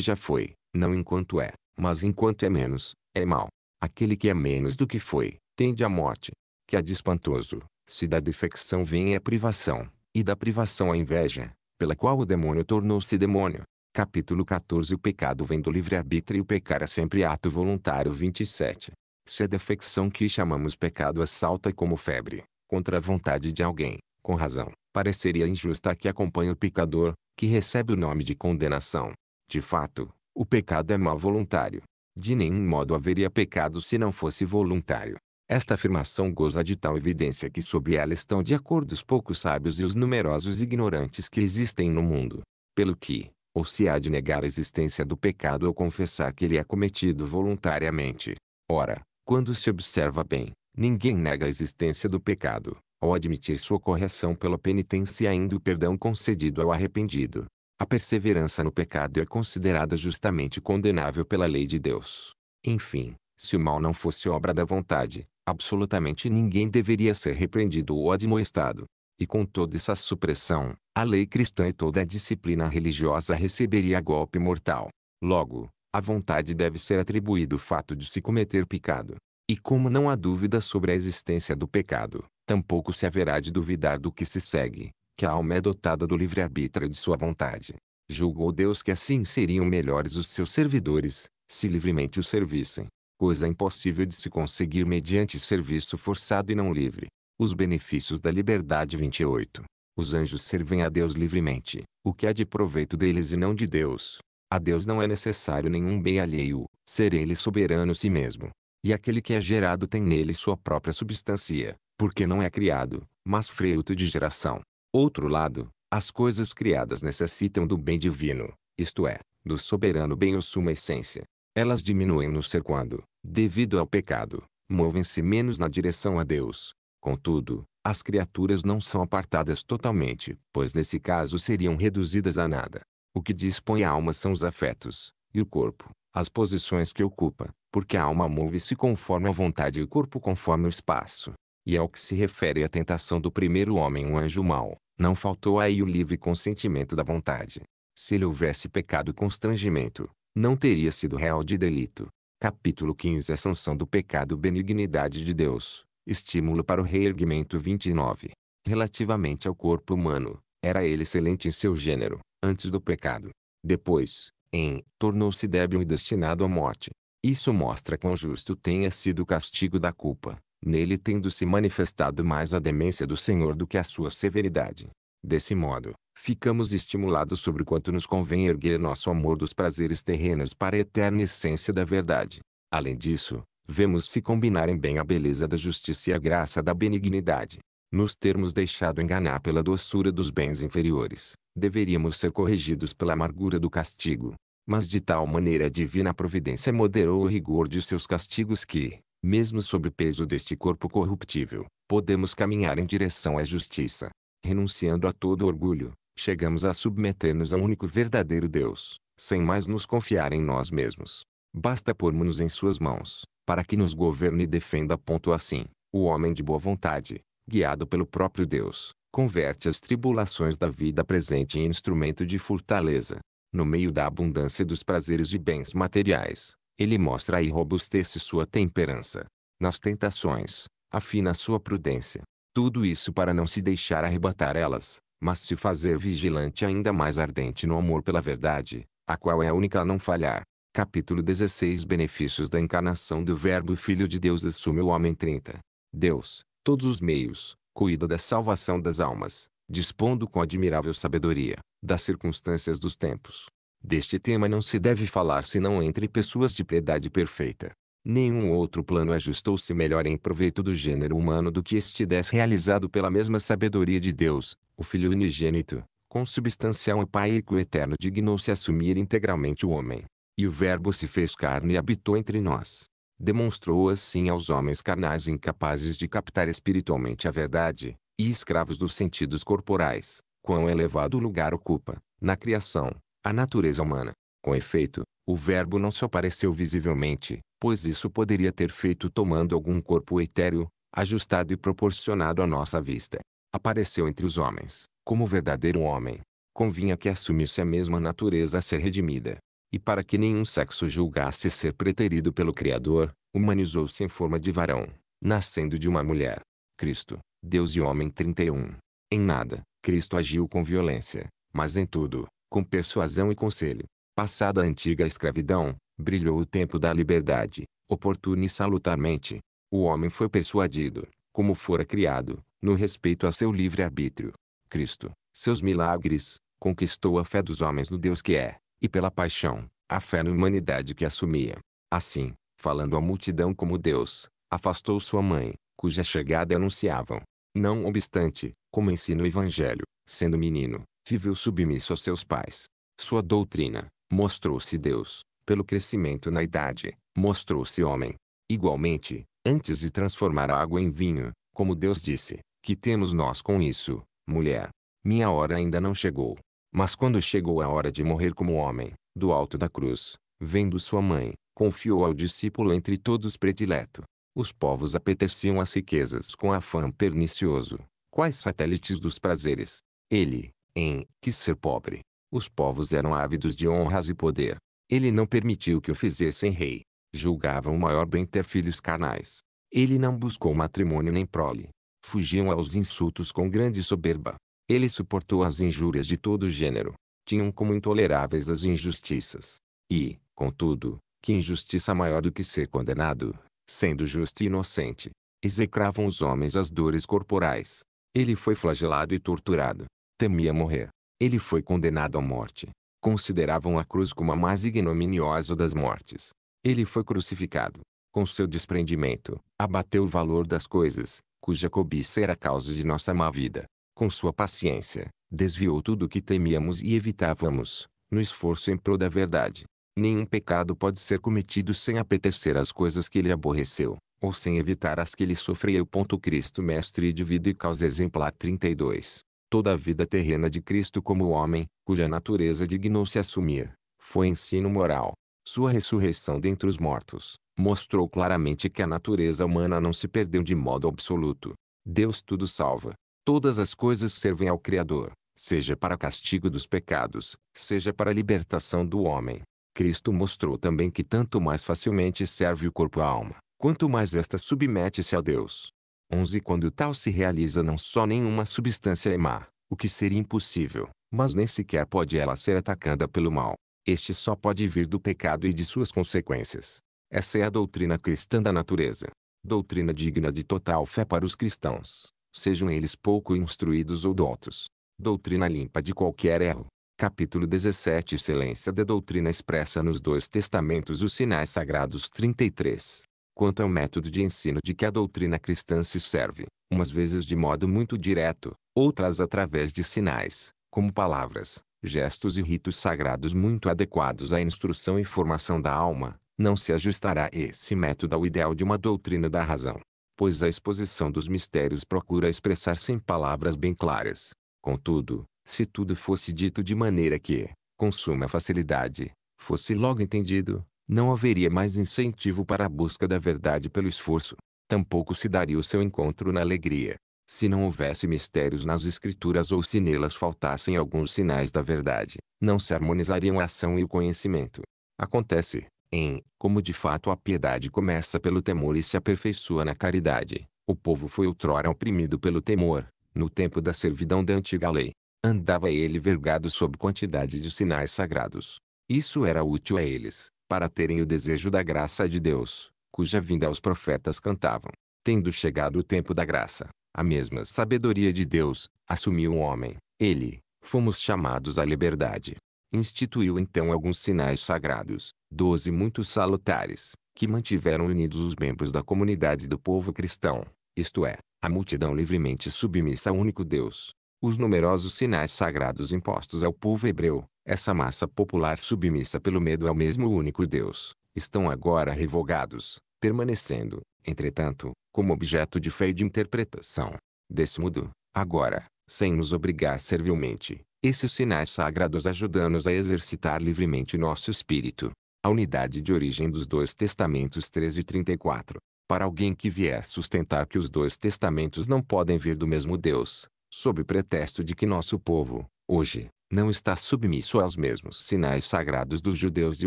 já foi, não enquanto é, mas enquanto é menos, é mal. Aquele que é menos do que foi, tende à morte. Que há é de espantoso, se da defecção vem a privação, e da privação a inveja, pela qual o demônio tornou-se demônio. Capítulo 14 O pecado vem do livre-arbítrio e o pecar é sempre ato voluntário 27. Se a defecção que chamamos pecado assalta como febre, contra a vontade de alguém, com razão, pareceria injusta que acompanhe o pecador, que recebe o nome de condenação. De fato, o pecado é mal voluntário. De nenhum modo haveria pecado se não fosse voluntário. Esta afirmação goza de tal evidência que sobre ela estão de acordo os poucos sábios e os numerosos ignorantes que existem no mundo. Pelo que, ou se há de negar a existência do pecado ou confessar que ele é cometido voluntariamente. Ora, quando se observa bem, ninguém nega a existência do pecado, ao admitir sua correção pela penitência e ainda o perdão concedido ao arrependido. A perseverança no pecado é considerada justamente condenável pela lei de Deus. Enfim, se o mal não fosse obra da vontade, absolutamente ninguém deveria ser repreendido ou admoestado. E com toda essa supressão, a lei cristã e toda a disciplina religiosa receberia golpe mortal. Logo, a vontade deve ser atribuído o fato de se cometer pecado. E como não há dúvida sobre a existência do pecado, tampouco se haverá de duvidar do que se segue, que a alma é dotada do livre-arbítrio de sua vontade. Julgou Deus que assim seriam melhores os seus servidores, se livremente o servissem, coisa impossível de se conseguir mediante serviço forçado e não livre. Os benefícios da liberdade 28. Os anjos servem a Deus livremente, o que há de proveito deles e não de Deus, a Deus não é necessário nenhum bem alheio, ser ele soberano si mesmo. E aquele que é gerado tem nele sua própria substância, porque não é criado, mas fruto de geração. Outro lado, as coisas criadas necessitam do bem divino, isto é, do soberano bem ou suma essência. Elas diminuem no ser quando, devido ao pecado, movem-se menos na direção a Deus. Contudo, as criaturas não são apartadas totalmente, pois nesse caso seriam reduzidas a nada. O que dispõe a alma são os afetos, e o corpo, as posições que ocupa, porque a alma move-se conforme a vontade e o corpo conforme o espaço. E ao que se refere à tentação do primeiro homem um anjo mau, não faltou aí o livre consentimento da vontade. Se ele houvesse pecado e constrangimento, não teria sido real de delito. Capítulo 15 A sanção do pecado Benignidade de Deus, estímulo para o reerguimento 29. Relativamente ao corpo humano, era ele excelente em seu gênero, antes do pecado. Depois, em, tornou-se débil e destinado à morte. Isso mostra quão justo tenha sido o castigo da culpa, nele tendo se manifestado mais a demência do Senhor do que a sua severidade. Desse modo, ficamos estimulados sobre o quanto nos convém erguer nosso amor dos prazeres terrenos para a eterna essência da verdade. Além disso, vemos se combinarem bem a beleza da justiça e a graça da benignidade nos termos deixado enganar pela doçura dos bens inferiores, deveríamos ser corrigidos pela amargura do castigo. Mas de tal maneira a divina providência moderou o rigor de seus castigos que, mesmo sob o peso deste corpo corruptível, podemos caminhar em direção à justiça. Renunciando a todo orgulho, chegamos a submeter-nos ao único verdadeiro Deus, sem mais nos confiar em nós mesmos. Basta pormos-nos em suas mãos, para que nos governe e defenda. Ponto assim, o homem de boa vontade, guiado pelo próprio Deus, converte as tribulações da vida presente em instrumento de fortaleza. No meio da abundância dos prazeres e bens materiais, ele mostra e robustece sua temperança. Nas tentações, afina sua prudência. Tudo isso para não se deixar arrebatar elas, mas se fazer vigilante ainda mais ardente no amor pela verdade, a qual é a única a não falhar. Capítulo 16 Benefícios da encarnação do Verbo Filho de Deus assume o homem 30. Deus, todos os meios, cuida da salvação das almas, dispondo com admirável sabedoria das circunstâncias dos tempos. Deste tema não se deve falar senão entre pessoas de piedade perfeita. Nenhum outro plano ajustou-se melhor em proveito do gênero humano do que este des realizado pela mesma sabedoria de Deus, o Filho unigênito, consubstancial ao Pai e eterno dignou-se assumir integralmente o homem. E o Verbo se fez carne e habitou entre nós demonstrou assim aos homens carnais incapazes de captar espiritualmente a verdade, e escravos dos sentidos corporais, quão elevado lugar ocupa, na criação, a natureza humana. Com efeito, o Verbo não se apareceu visivelmente, pois isso poderia ter feito tomando algum corpo etéreo, ajustado e proporcionado à nossa vista. Apareceu entre os homens, como verdadeiro homem. Convinha que assumisse a mesma natureza a ser redimida, e para que nenhum sexo julgasse ser preterido pelo Criador, humanizou-se em forma de varão, nascendo de uma mulher. Cristo, Deus e homem 31. Em nada, Cristo agiu com violência, mas em tudo, com persuasão e conselho. Passada a antiga escravidão, brilhou o tempo da liberdade, oportuna e salutarmente. O homem foi persuadido, como fora criado, no respeito a seu livre-arbítrio. Cristo, seus milagres, conquistou a fé dos homens no Deus que é, e pela paixão, a fé na humanidade que assumia. Assim, falando à multidão como Deus, afastou sua mãe, cuja chegada anunciavam. Não obstante, como ensina o Evangelho, sendo menino, viveu submisso a seus pais. Sua doutrina, mostrou-se Deus, pelo crescimento na idade, mostrou-se homem. Igualmente, antes de transformar a água em vinho, como Deus disse, que temos nós com isso, mulher? Minha hora ainda não chegou. Mas quando chegou a hora de morrer como homem, do alto da cruz, vendo sua mãe, confiou ao discípulo entre todos predileto. Os povos apeteciam as riquezas com afã pernicioso, quais satélites dos prazeres. Ele, em, quis ser pobre. Os povos eram ávidos de honras e poder. Ele não permitiu que o fizessem rei. Julgavam o maior bem ter filhos carnais. Ele não buscou matrimônio nem prole. Fugiam aos insultos com grande soberba. Ele suportou as injúrias de todo gênero. Tinham como intoleráveis as injustiças. E, contudo, que injustiça maior do que ser condenado, sendo justo e inocente. Execravam os homens as dores corporais. Ele foi flagelado e torturado. Temia morrer. Ele foi condenado à morte. Consideravam a cruz como a mais ignominiosa das mortes. Ele foi crucificado. Com seu desprendimento, abateu o valor das coisas, cuja cobiça era causa de nossa má vida com sua paciência, desviou tudo o que temíamos e evitávamos, no esforço em prol da verdade. Nenhum pecado pode ser cometido sem apetecer as coisas que ele aborreceu, ou sem evitar as que ele sofreu. Cristo Mestre de vida e causa exemplar 32. Toda a vida terrena de Cristo como homem, cuja natureza dignou-se assumir, foi ensino moral. Sua ressurreição dentre os mortos, mostrou claramente que a natureza humana não se perdeu de modo absoluto. Deus tudo salva, Todas as coisas servem ao Criador, seja para castigo dos pecados, seja para libertação do homem. Cristo mostrou também que tanto mais facilmente serve o corpo à alma, quanto mais esta submete-se a Deus. 11 Quando tal se realiza não só nenhuma substância é má, o que seria impossível, mas nem sequer pode ela ser atacada pelo mal. Este só pode vir do pecado e de suas consequências. Essa é a doutrina cristã da natureza. Doutrina digna de total fé para os cristãos sejam eles pouco instruídos ou doutos. Doutrina limpa de qualquer erro. Capítulo 17 Excelência da doutrina expressa nos dois testamentos os sinais sagrados 33. Quanto ao método de ensino de que a doutrina cristã se serve, umas vezes de modo muito direto, outras através de sinais, como palavras, gestos e ritos sagrados muito adequados à instrução e formação da alma, não se ajustará esse método ao ideal de uma doutrina da razão pois a exposição dos mistérios procura expressar sem -se palavras bem claras. Contudo, se tudo fosse dito de maneira que, com suma facilidade, fosse logo entendido, não haveria mais incentivo para a busca da verdade pelo esforço. Tampouco se daria o seu encontro na alegria, se não houvesse mistérios nas escrituras ou se nelas faltassem alguns sinais da verdade, não se harmonizariam a ação e o conhecimento. Acontece, em como de fato a piedade começa pelo temor e se aperfeiçoa na caridade. O povo foi outrora oprimido pelo temor, no tempo da servidão da antiga lei. Andava ele vergado sob quantidade de sinais sagrados. Isso era útil a eles, para terem o desejo da graça de Deus, cuja vinda os profetas cantavam. Tendo chegado o tempo da graça, a mesma sabedoria de Deus, assumiu o homem, ele, fomos chamados à liberdade instituiu então alguns sinais sagrados, doze muito salutares, que mantiveram unidos os membros da comunidade do povo cristão, isto é, a multidão livremente submissa ao único Deus. Os numerosos sinais sagrados impostos ao povo hebreu, essa massa popular submissa pelo medo ao mesmo único Deus, estão agora revogados, permanecendo, entretanto, como objeto de fé e de interpretação. Desse modo, agora, sem nos obrigar servilmente, esses sinais sagrados ajudam-nos a exercitar livremente nosso espírito. A unidade de origem dos dois testamentos 13 e 34. Para alguém que vier sustentar que os dois testamentos não podem vir do mesmo Deus, sob pretexto de que nosso povo, hoje, não está submisso aos mesmos sinais sagrados dos judeus de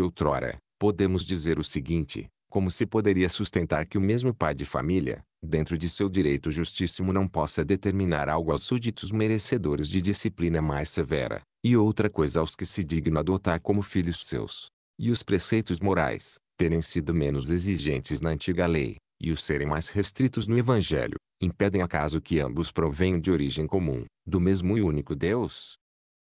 outrora, podemos dizer o seguinte, como se poderia sustentar que o mesmo pai de família, dentro de seu direito justíssimo não possa determinar algo aos súditos merecedores de disciplina mais severa, e outra coisa aos que se digna adotar como filhos seus. E os preceitos morais, terem sido menos exigentes na antiga lei, e os serem mais restritos no Evangelho, impedem acaso que ambos provenham de origem comum, do mesmo e único Deus?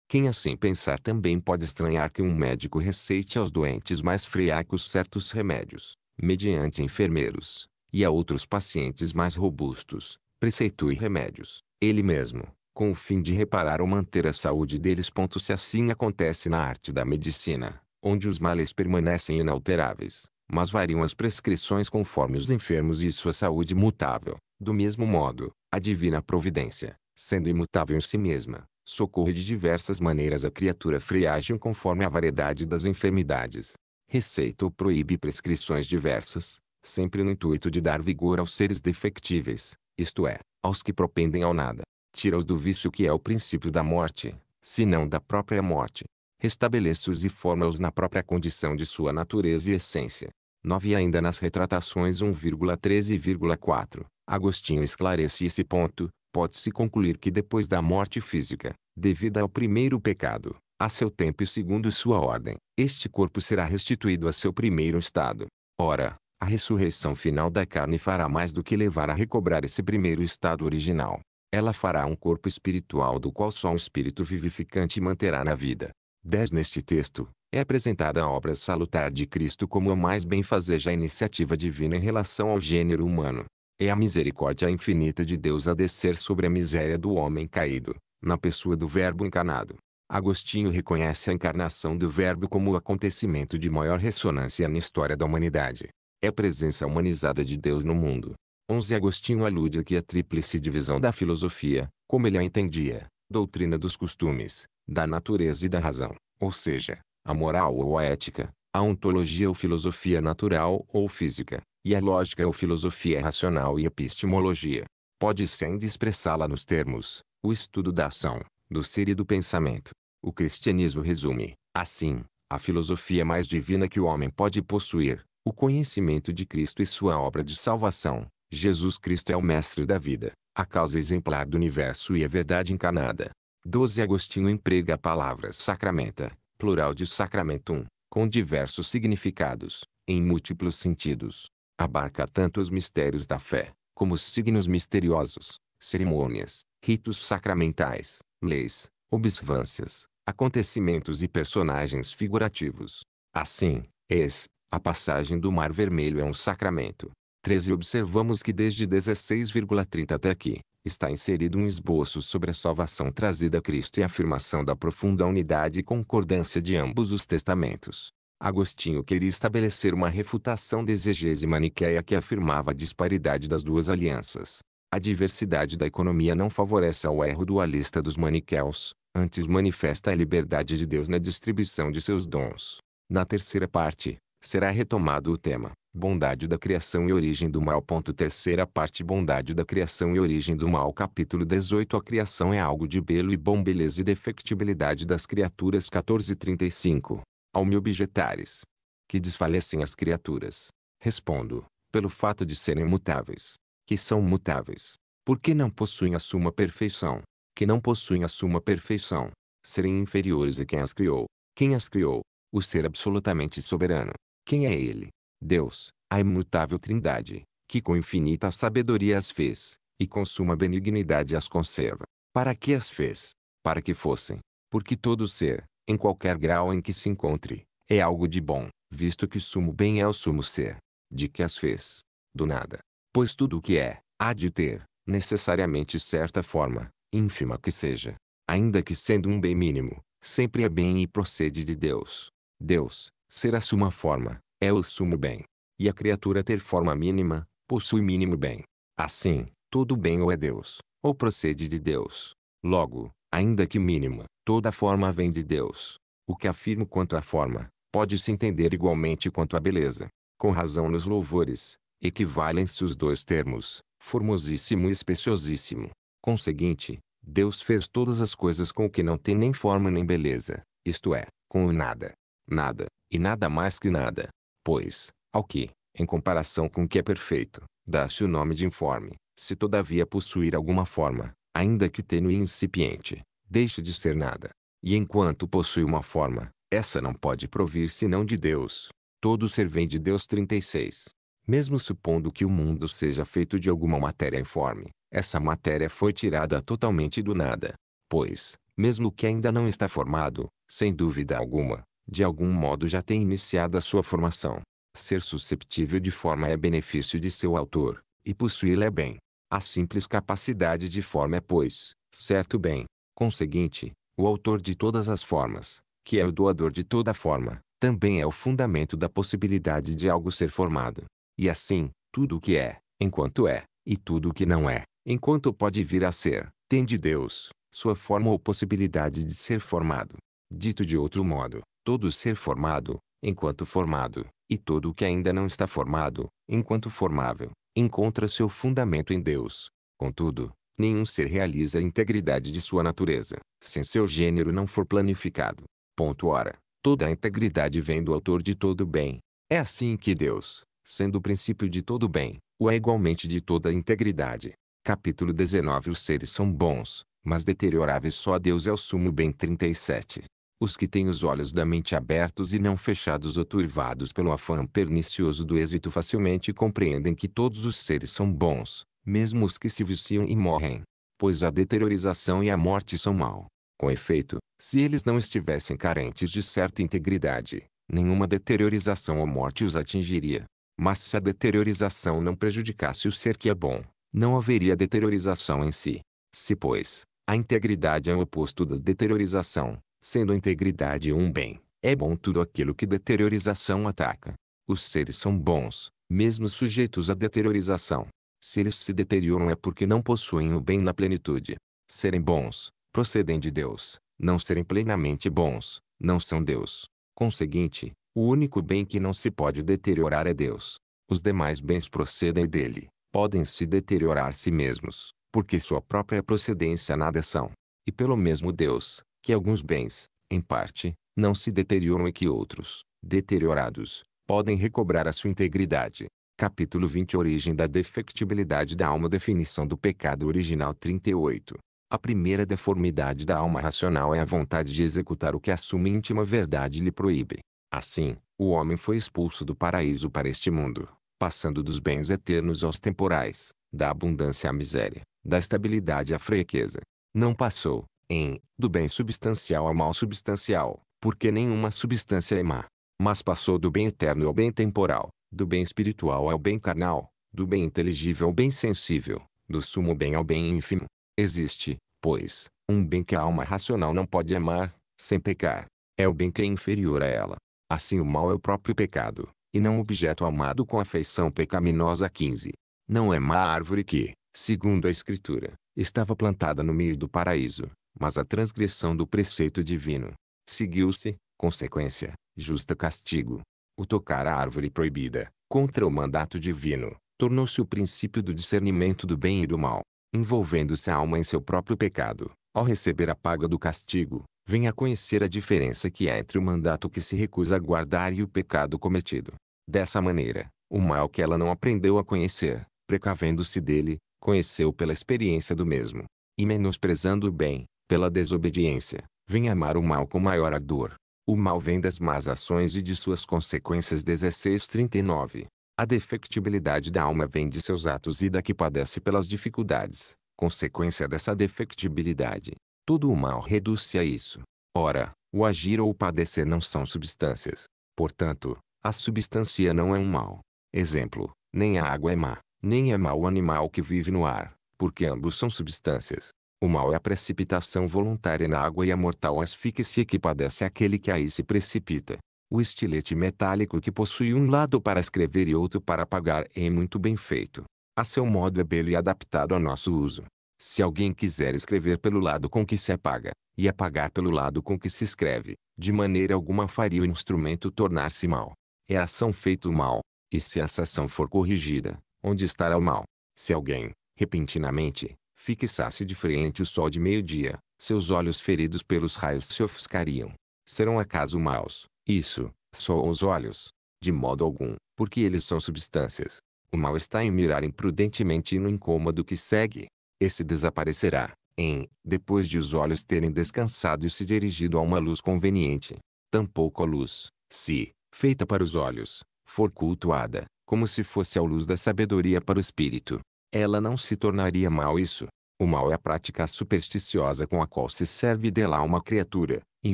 Quem assim pensar também pode estranhar que um médico receite aos doentes mais freacos certos remédios, mediante enfermeiros, e a outros pacientes mais robustos, preceitue remédios, ele mesmo, com o fim de reparar ou manter a saúde deles. Se assim acontece na arte da medicina, onde os males permanecem inalteráveis, mas variam as prescrições conforme os enfermos e sua saúde mutável, do mesmo modo, a divina providência, sendo imutável em si mesma, socorre de diversas maneiras a criatura frágil conforme a variedade das enfermidades. Receita ou proíbe prescrições diversas, sempre no intuito de dar vigor aos seres defectíveis, isto é, aos que propendem ao nada. Tira-os do vício que é o princípio da morte, se não da própria morte. Restabelece-os e forma-os na própria condição de sua natureza e essência. 9 ainda nas retratações 1,13,4, e 4. Agostinho esclarece esse ponto. Pode-se concluir que depois da morte física, devido ao primeiro pecado, a seu tempo e segundo sua ordem, este corpo será restituído a seu primeiro estado. Ora, a ressurreição final da carne fará mais do que levar a recobrar esse primeiro estado original. Ela fará um corpo espiritual do qual só um espírito vivificante manterá na vida. 10 Neste texto, é apresentada a obra salutar de Cristo como a mais benfazeja iniciativa divina em relação ao gênero humano. É a misericórdia infinita de Deus a descer sobre a miséria do homem caído, na pessoa do Verbo encarnado. Agostinho reconhece a encarnação do Verbo como o acontecimento de maior ressonância na história da humanidade é a presença humanizada de Deus no mundo. 11 Agostinho alude que a tríplice divisão da filosofia, como ele a entendia, doutrina dos costumes, da natureza e da razão, ou seja, a moral ou a ética, a ontologia ou filosofia natural ou física, e a lógica ou filosofia racional e epistemologia. Pode-se ainda expressá-la nos termos, o estudo da ação, do ser e do pensamento. O cristianismo resume, assim, a filosofia mais divina que o homem pode possuir, o conhecimento de Cristo e sua obra de salvação. Jesus Cristo é o mestre da vida, a causa exemplar do universo e a verdade encarnada. 12 Agostinho emprega a palavra sacramenta, plural de sacramentum, com diversos significados, em múltiplos sentidos. Abarca tanto os mistérios da fé, como os signos misteriosos, cerimônias, ritos sacramentais, leis, observâncias, acontecimentos e personagens figurativos. Assim, eis, a passagem do Mar Vermelho é um sacramento. 13 Observamos que desde 16,30 até aqui, está inserido um esboço sobre a salvação trazida a Cristo e a afirmação da profunda unidade e concordância de ambos os testamentos. Agostinho queria estabelecer uma refutação da exegese maniqueia que afirmava a disparidade das duas alianças. A diversidade da economia não favorece ao erro dualista dos maniqueus, antes manifesta a liberdade de Deus na distribuição de seus dons. Na terceira parte, será retomado o tema Bondade da criação e origem do mal. Terceira parte Bondade da criação e origem do mal. Capítulo 18 A criação é algo de belo e bom, beleza e defectibilidade das criaturas. 14:35 Ao me objetares que desfalecem as criaturas, respondo, pelo fato de serem mutáveis, que são mutáveis, porque não possuem a suma perfeição, que não possuem a suma perfeição, serem inferiores a quem as criou, quem as criou, o ser absolutamente soberano, quem é ele? Deus, a imutável trindade, que com infinita sabedoria as fez, e com suma benignidade as conserva. Para que as fez? Para que fossem. Porque todo ser, em qualquer grau em que se encontre, é algo de bom, visto que o sumo bem é o sumo ser. De que as fez? Do nada. Pois tudo o que é, há de ter, necessariamente certa forma, ínfima que seja. Ainda que sendo um bem mínimo, sempre é bem e procede de Deus. Deus, Ser a suma forma, é o sumo bem. E a criatura ter forma mínima, possui mínimo bem. Assim, todo bem ou é Deus, ou procede de Deus. Logo, ainda que mínima, toda forma vem de Deus. O que afirmo quanto à forma, pode-se entender igualmente quanto à beleza. Com razão nos louvores, equivalem-se os dois termos, formosíssimo e especiosíssimo. Conseguinte, Deus fez todas as coisas com o que não tem nem forma nem beleza, isto é, com o nada nada, e nada mais que nada. Pois, ao que, em comparação com o que é perfeito, dá-se o nome de informe, se todavia possuir alguma forma, ainda que tênue e incipiente, deixa de ser nada. E enquanto possui uma forma, essa não pode provir senão de Deus. Todo ser vem de Deus 36. Mesmo supondo que o mundo seja feito de alguma matéria informe, essa matéria foi tirada totalmente do nada. Pois, mesmo que ainda não está formado, sem dúvida alguma, de algum modo já tem iniciado a sua formação. Ser susceptível de forma é benefício de seu autor, e possuí-la é bem. A simples capacidade de forma é, pois, certo bem. Conseguinte, o autor de todas as formas, que é o doador de toda forma, também é o fundamento da possibilidade de algo ser formado. E assim, tudo o que é, enquanto é, e tudo o que não é, enquanto pode vir a ser, tem de Deus, sua forma ou possibilidade de ser formado. Dito de outro modo, todo ser formado, enquanto formado, e todo o que ainda não está formado, enquanto formável, encontra seu fundamento em Deus. Contudo, nenhum ser realiza a integridade de sua natureza, sem seu gênero não for planificado. Ponto ora, toda a integridade vem do autor de todo bem. É assim que Deus, sendo o princípio de todo bem, o é igualmente de toda a integridade. Capítulo 19 Os seres são bons, mas deterioráveis só a Deus é o sumo bem 37 os que têm os olhos da mente abertos e não fechados ou turvados pelo afã pernicioso do êxito facilmente compreendem que todos os seres são bons, mesmo os que se viciam e morrem. Pois a deteriorização e a morte são mal. Com efeito, se eles não estivessem carentes de certa integridade, nenhuma deteriorização ou morte os atingiria. Mas se a deteriorização não prejudicasse o ser que é bom, não haveria deteriorização em si. Se, pois, a integridade é o oposto da deteriorização, Sendo a integridade um bem, é bom tudo aquilo que deteriorização ataca. Os seres são bons, mesmo sujeitos à deteriorização. Se eles se deterioram é porque não possuem o bem na plenitude. Serem bons, procedem de Deus. Não serem plenamente bons, não são Deus. Conseguinte, o único bem que não se pode deteriorar é Deus. Os demais bens procedem dele, podem se deteriorar si mesmos, porque sua própria procedência nada são. E pelo mesmo Deus, que alguns bens, em parte, não se deterioram e que outros, deteriorados, podem recobrar a sua integridade. Capítulo 20 Origem da defectibilidade da alma Definição do pecado original 38 A primeira deformidade da alma racional é a vontade de executar o que a sua íntima verdade lhe proíbe. Assim, o homem foi expulso do paraíso para este mundo, passando dos bens eternos aos temporais, da abundância à miséria, da estabilidade à fraqueza. Não passou, em do bem substancial ao mal substancial, porque nenhuma substância é má. Mas passou do bem eterno ao bem temporal, do bem espiritual ao bem carnal, do bem inteligível ao bem sensível, do sumo bem ao bem ínfimo. Existe, pois, um bem que a alma racional não pode amar, sem pecar. É o bem que é inferior a ela. Assim o mal é o próprio pecado, e não objeto amado com afeição pecaminosa 15. Não é má árvore que, segundo a Escritura, estava plantada no meio do paraíso, mas a transgressão do preceito divino. Seguiu-se, consequência, justa castigo. O tocar a árvore proibida, contra o mandato divino, tornou-se o princípio do discernimento do bem e do mal. Envolvendo-se a alma em seu próprio pecado, ao receber a paga do castigo, vem a conhecer a diferença que há entre o mandato que se recusa a guardar e o pecado cometido. Dessa maneira, o mal que ela não aprendeu a conhecer, precavendo-se dele, conheceu pela experiência do mesmo. E menosprezando o bem, pela desobediência, vem amar o mal com maior ardor. O mal vem das más ações e de suas consequências 1639. A defectibilidade da alma vem de seus atos e da que padece pelas dificuldades, consequência dessa defectibilidade. Todo o mal reduz-se a isso. Ora, o agir ou o padecer não são substâncias. Portanto, a substância não é um mal. Exemplo, nem a água é má, nem é mal o animal que vive no ar, porque ambos são substâncias. O mal é a precipitação voluntária na água e a mortal asfixia que padece aquele que aí se precipita. O estilete metálico que possui um lado para escrever e outro para apagar é muito bem feito. A seu modo é belo e adaptado ao nosso uso. Se alguém quiser escrever pelo lado com que se apaga, e apagar pelo lado com que se escreve, de maneira alguma faria o instrumento tornar-se mal. É a ação feita o mal, e se essa ação for corrigida, onde estará o mal? Se alguém, repentinamente, fixasse de frente o sol de meio-dia, seus olhos feridos pelos raios se ofuscariam. Serão acaso maus? Isso, só os olhos. De modo algum, porque eles são substâncias. O mal está em mirar imprudentemente no incômodo que segue. Esse desaparecerá, em, depois de os olhos terem descansado e se dirigido a uma luz conveniente. Tampouco a luz, se, feita para os olhos, for cultuada, como se fosse a luz da sabedoria para o espírito, ela não se tornaria mal isso. O mal é a prática supersticiosa com a qual se serve dela uma criatura, em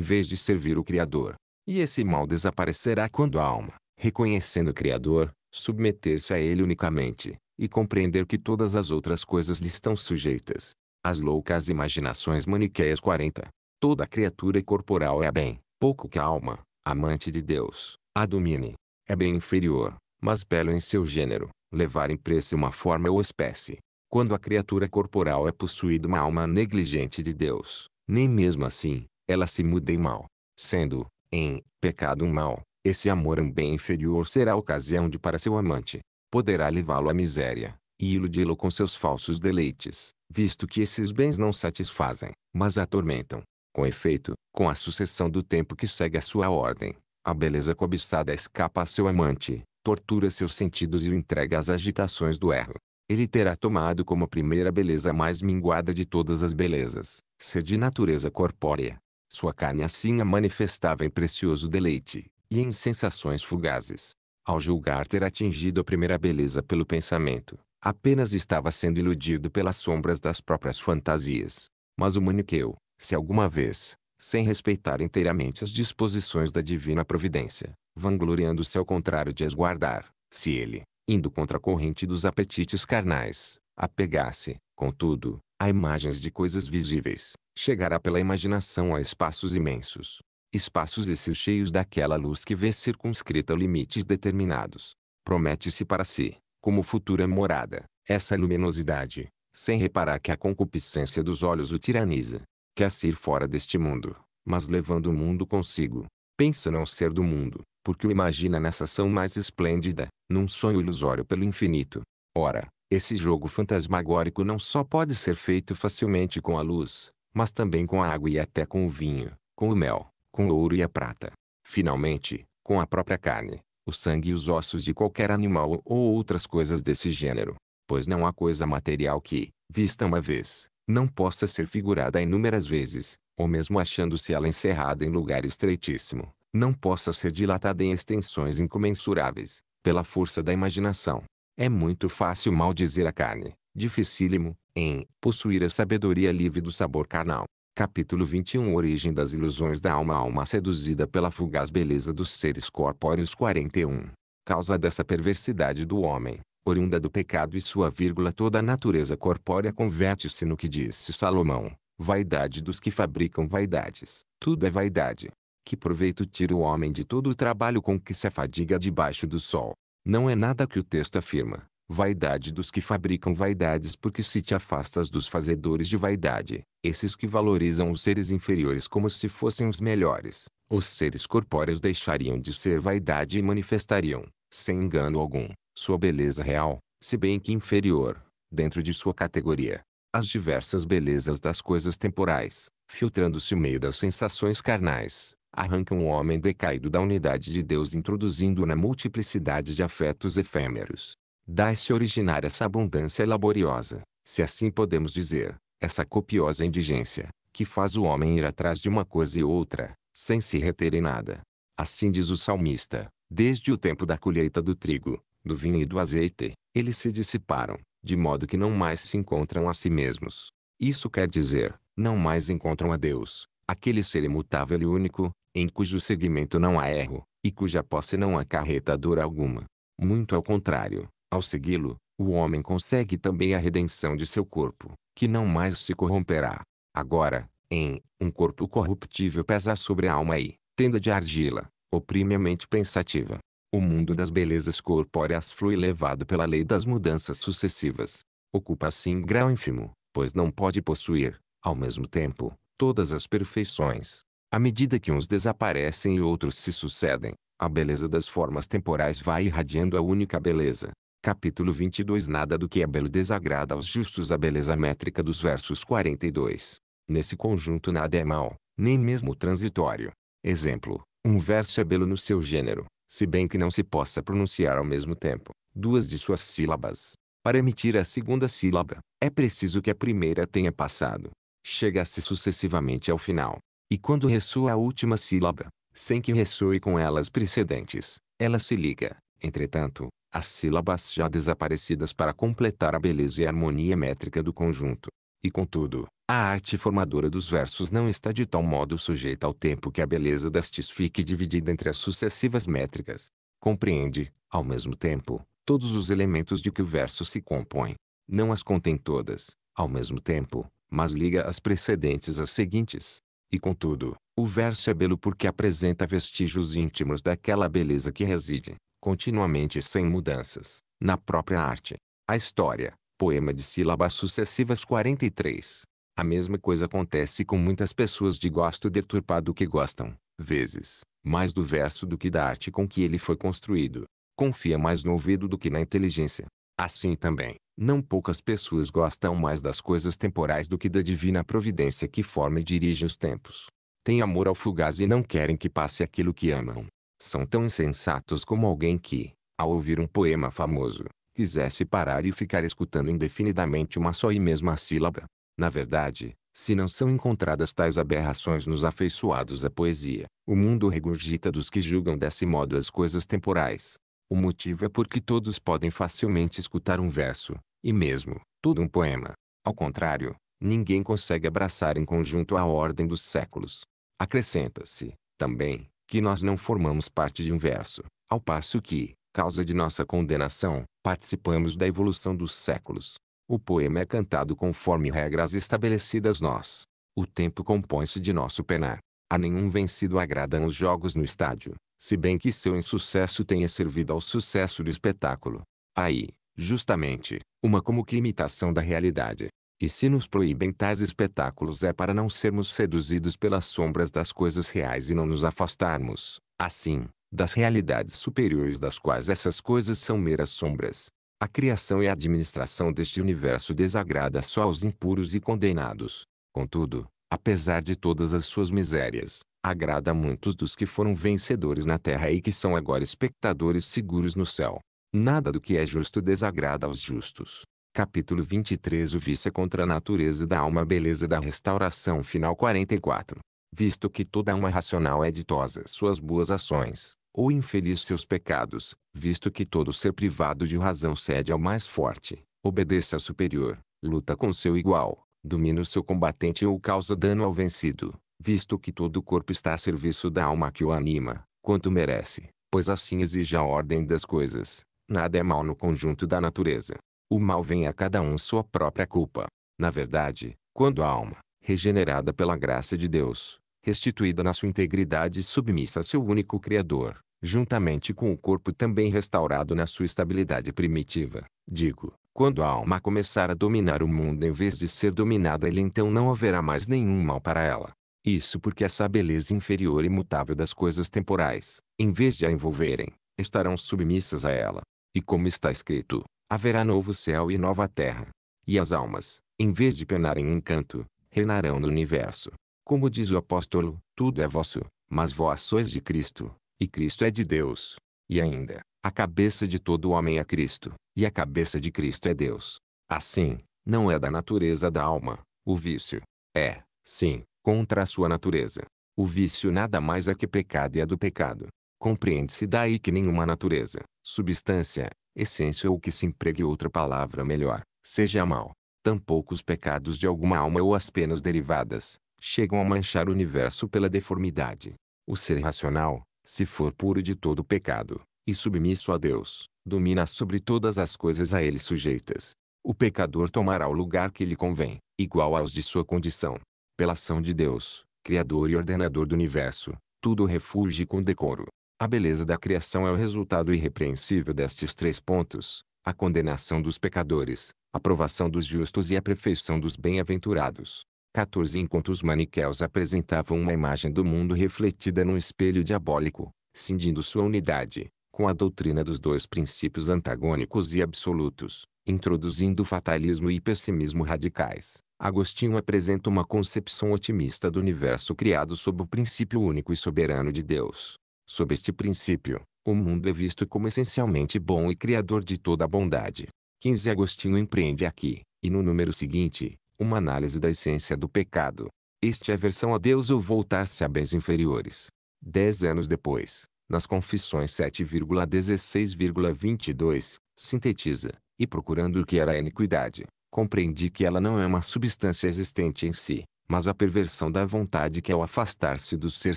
vez de servir o Criador. E esse mal desaparecerá quando a alma, reconhecendo o Criador, submeter-se a ele unicamente, e compreender que todas as outras coisas lhe estão sujeitas. As loucas imaginações maniqueias 40. Toda criatura corporal é bem, pouco que a alma, amante de Deus, a domine. É bem inferior, mas belo em seu gênero, levar em preço uma forma ou espécie. Quando a criatura corporal é possuída uma alma negligente de Deus, nem mesmo assim, ela se muda em mal. Sendo, em, pecado um mal, esse amor um bem inferior será ocasião de para seu amante. Poderá levá-lo à miséria, e iludi-lo com seus falsos deleites, visto que esses bens não satisfazem, mas atormentam. Com efeito, com a sucessão do tempo que segue a sua ordem, a beleza cobiçada escapa a seu amante, tortura seus sentidos e o entrega às agitações do erro. Ele terá tomado como primeira beleza a mais minguada de todas as belezas, ser de natureza corpórea. Sua carne assim a manifestava em precioso deleite, e em sensações fugazes. Ao julgar ter atingido a primeira beleza pelo pensamento, apenas estava sendo iludido pelas sombras das próprias fantasias. Mas o maniqueu, se alguma vez, sem respeitar inteiramente as disposições da divina providência, vangloriando-se ao contrário de as guardar, se ele, indo contra a corrente dos apetites carnais, apegasse, contudo, a imagens de coisas visíveis, chegará pela imaginação a espaços imensos. Espaços esses cheios daquela luz que vê circunscrita limites determinados. Promete-se para si, como futura morada, essa luminosidade, sem reparar que a concupiscência dos olhos o tiraniza. Quer se ir fora deste mundo, mas levando o mundo consigo. Pensa não ser do mundo, porque o imagina nessa ação mais esplêndida, num sonho ilusório pelo infinito. Ora, esse jogo fantasmagórico não só pode ser feito facilmente com a luz, mas também com a água e até com o vinho, com o mel, com o ouro e a prata. Finalmente, com a própria carne, o sangue e os ossos de qualquer animal ou outras coisas desse gênero. Pois não há coisa material que, vista uma vez, não possa ser figurada inúmeras vezes, ou mesmo achando-se ela encerrada em lugar estreitíssimo, não possa ser dilatada em extensões incomensuráveis, pela força da imaginação. É muito fácil maldizer a carne, dificílimo, em possuir a sabedoria livre do sabor carnal. Capítulo 21 Origem das ilusões da alma Alma seduzida pela fugaz beleza dos seres corpóreos 41. Causa dessa perversidade do homem, oriunda do pecado e sua vírgula toda a natureza corpórea converte-se no que disse Salomão, vaidade dos que fabricam vaidades, tudo é vaidade. Que proveito tira o homem de todo o trabalho com que se afadiga debaixo do sol? Não é nada que o texto afirma. Vaidade dos que fabricam vaidades porque se te afastas dos fazedores de vaidade, esses que valorizam os seres inferiores como se fossem os melhores, os seres corpóreos deixariam de ser vaidade e manifestariam, sem engano algum, sua beleza real, se bem que inferior, dentro de sua categoria. As diversas belezas das coisas temporais, filtrando-se o meio das sensações carnais, arranca um homem decaído da unidade de Deus introduzindo o na multiplicidade de afetos efêmeros. Dá-se originar essa abundância laboriosa, se assim podemos dizer, essa copiosa indigência, que faz o homem ir atrás de uma coisa e outra, sem se reter em nada. Assim diz o salmista, desde o tempo da colheita do trigo, do vinho e do azeite, eles se dissiparam, de modo que não mais se encontram a si mesmos. Isso quer dizer, não mais encontram a Deus, aquele ser imutável e único, em cujo segmento não há erro, e cuja posse não acarreta dor alguma. Muito ao contrário, ao segui-lo, o homem consegue também a redenção de seu corpo, que não mais se corromperá. Agora, em um corpo corruptível pesa sobre a alma e, tenda de argila, oprime a mente pensativa. O mundo das belezas corpóreas flui levado pela lei das mudanças sucessivas. Ocupa assim grau ínfimo, pois não pode possuir, ao mesmo tempo, todas as perfeições. À medida que uns desaparecem e outros se sucedem, a beleza das formas temporais vai irradiando a única beleza. Capítulo 22 Nada do que é belo desagrada aos justos a beleza métrica dos versos 42. Nesse conjunto nada é mal, nem mesmo transitório. Exemplo, um verso é belo no seu gênero, se bem que não se possa pronunciar ao mesmo tempo duas de suas sílabas. Para emitir a segunda sílaba, é preciso que a primeira tenha passado. Chega-se sucessivamente ao final, e quando ressoa a última sílaba, sem que ressoe com elas precedentes, ela se liga. Entretanto, as sílabas já desaparecidas para completar a beleza e a harmonia métrica do conjunto. E contudo, a arte formadora dos versos não está de tal modo sujeita ao tempo que a beleza destes fique dividida entre as sucessivas métricas. Compreende, ao mesmo tempo, todos os elementos de que o verso se compõe. Não as contém todas, ao mesmo tempo, mas liga as precedentes às seguintes, e contudo, o verso é belo porque apresenta vestígios íntimos daquela beleza que reside, continuamente sem mudanças, na própria arte. A história, poema de sílabas sucessivas 43. A mesma coisa acontece com muitas pessoas de gosto deturpado que gostam, vezes, mais do verso do que da arte com que ele foi construído. Confia mais no ouvido do que na inteligência. Assim também, não poucas pessoas gostam mais das coisas temporais do que da divina providência que forma e dirige os tempos. Têm amor ao fugaz e não querem que passe aquilo que amam. São tão insensatos como alguém que, ao ouvir um poema famoso, quisesse parar e ficar escutando indefinidamente uma só e mesma sílaba. Na verdade, se não são encontradas tais aberrações nos afeiçoados à poesia, o mundo regurgita dos que julgam desse modo as coisas temporais, o motivo é porque todos podem facilmente escutar um verso, e mesmo, todo um poema. Ao contrário, ninguém consegue abraçar em conjunto a ordem dos séculos. Acrescenta-se, também, que nós não formamos parte de um verso, ao passo que, causa de nossa condenação, participamos da evolução dos séculos. O poema é cantado conforme regras estabelecidas nós. O tempo compõe-se de nosso penar. A nenhum vencido agradam os jogos no estádio se bem que seu insucesso tenha servido ao sucesso do espetáculo. Aí, justamente, uma como que imitação da realidade. E se nos proíbem tais espetáculos é para não sermos seduzidos pelas sombras das coisas reais e não nos afastarmos, assim, das realidades superiores das quais essas coisas são meras sombras. A criação e a administração deste universo desagrada só aos impuros e condenados. Contudo, apesar de todas as suas misérias, agrada a muitos dos que foram vencedores na terra e que são agora espectadores seguros no céu. Nada do que é justo desagrada aos justos. Capítulo 23 O vício é contra a natureza da alma Beleza da restauração final 44 Visto que toda alma racional é ditosa suas boas ações, ou infeliz seus pecados, visto que todo ser privado de razão cede ao mais forte, obedece ao superior, luta com seu igual, domina o seu combatente ou causa dano ao vencido, visto que todo o corpo está a serviço da alma que o anima, quanto merece, pois assim exige a ordem das coisas. Nada é mal no conjunto da natureza. O mal vem a cada um sua própria culpa. Na verdade, quando a alma, regenerada pela graça de Deus, restituída na sua integridade e submissa a seu único Criador, juntamente com o corpo também restaurado na sua estabilidade primitiva, digo, quando a alma começar a dominar o mundo em vez de ser dominada, ele então não haverá mais nenhum mal para ela. Isso porque essa beleza inferior e mutável das coisas temporais, em vez de a envolverem, estarão submissas a ela. E como está escrito, haverá novo céu e nova terra. E as almas, em vez de penarem em canto, reinarão no universo. Como diz o apóstolo, tudo é vosso, mas vós sois de Cristo, e Cristo é de Deus. E ainda, a cabeça de todo homem é Cristo, e a cabeça de Cristo é Deus. Assim, não é da natureza da alma, o vício. É, sim, contra a sua natureza. O vício nada mais é que pecado e é do pecado. Compreende-se daí que nenhuma natureza, substância, essência ou que se empregue outra palavra melhor, seja mal. Tampouco os pecados de alguma alma ou as penas derivadas, chegam a manchar o universo pela deformidade. O ser racional, se for puro de todo pecado, e submisso a Deus, domina sobre todas as coisas a ele sujeitas. O pecador tomará o lugar que lhe convém, igual aos de sua condição, pela ação de Deus, Criador e Ordenador do Universo, tudo refulge com decoro. A beleza da criação é o resultado irrepreensível destes três pontos, a condenação dos pecadores, a provação dos justos e a perfeição dos bem-aventurados. 14 Enquanto os maniqueus apresentavam uma imagem do mundo refletida num espelho diabólico, cindindo sua unidade, com a doutrina dos dois princípios antagônicos e absolutos, introduzindo fatalismo e pessimismo radicais, Agostinho apresenta uma concepção otimista do universo criado sob o princípio único e soberano de Deus. Sob este princípio, o mundo é visto como essencialmente bom e criador de toda a bondade. 15 Agostinho empreende aqui, e no número seguinte, uma análise da essência do pecado. Este é a versão a Deus ou voltar-se a bens inferiores. Dez anos depois, nas Confissões 7,16,22, sintetiza, e procurando o que era a iniquidade, compreendi que ela não é uma substância existente em si, mas a perversão da vontade que ao é afastar-se do Ser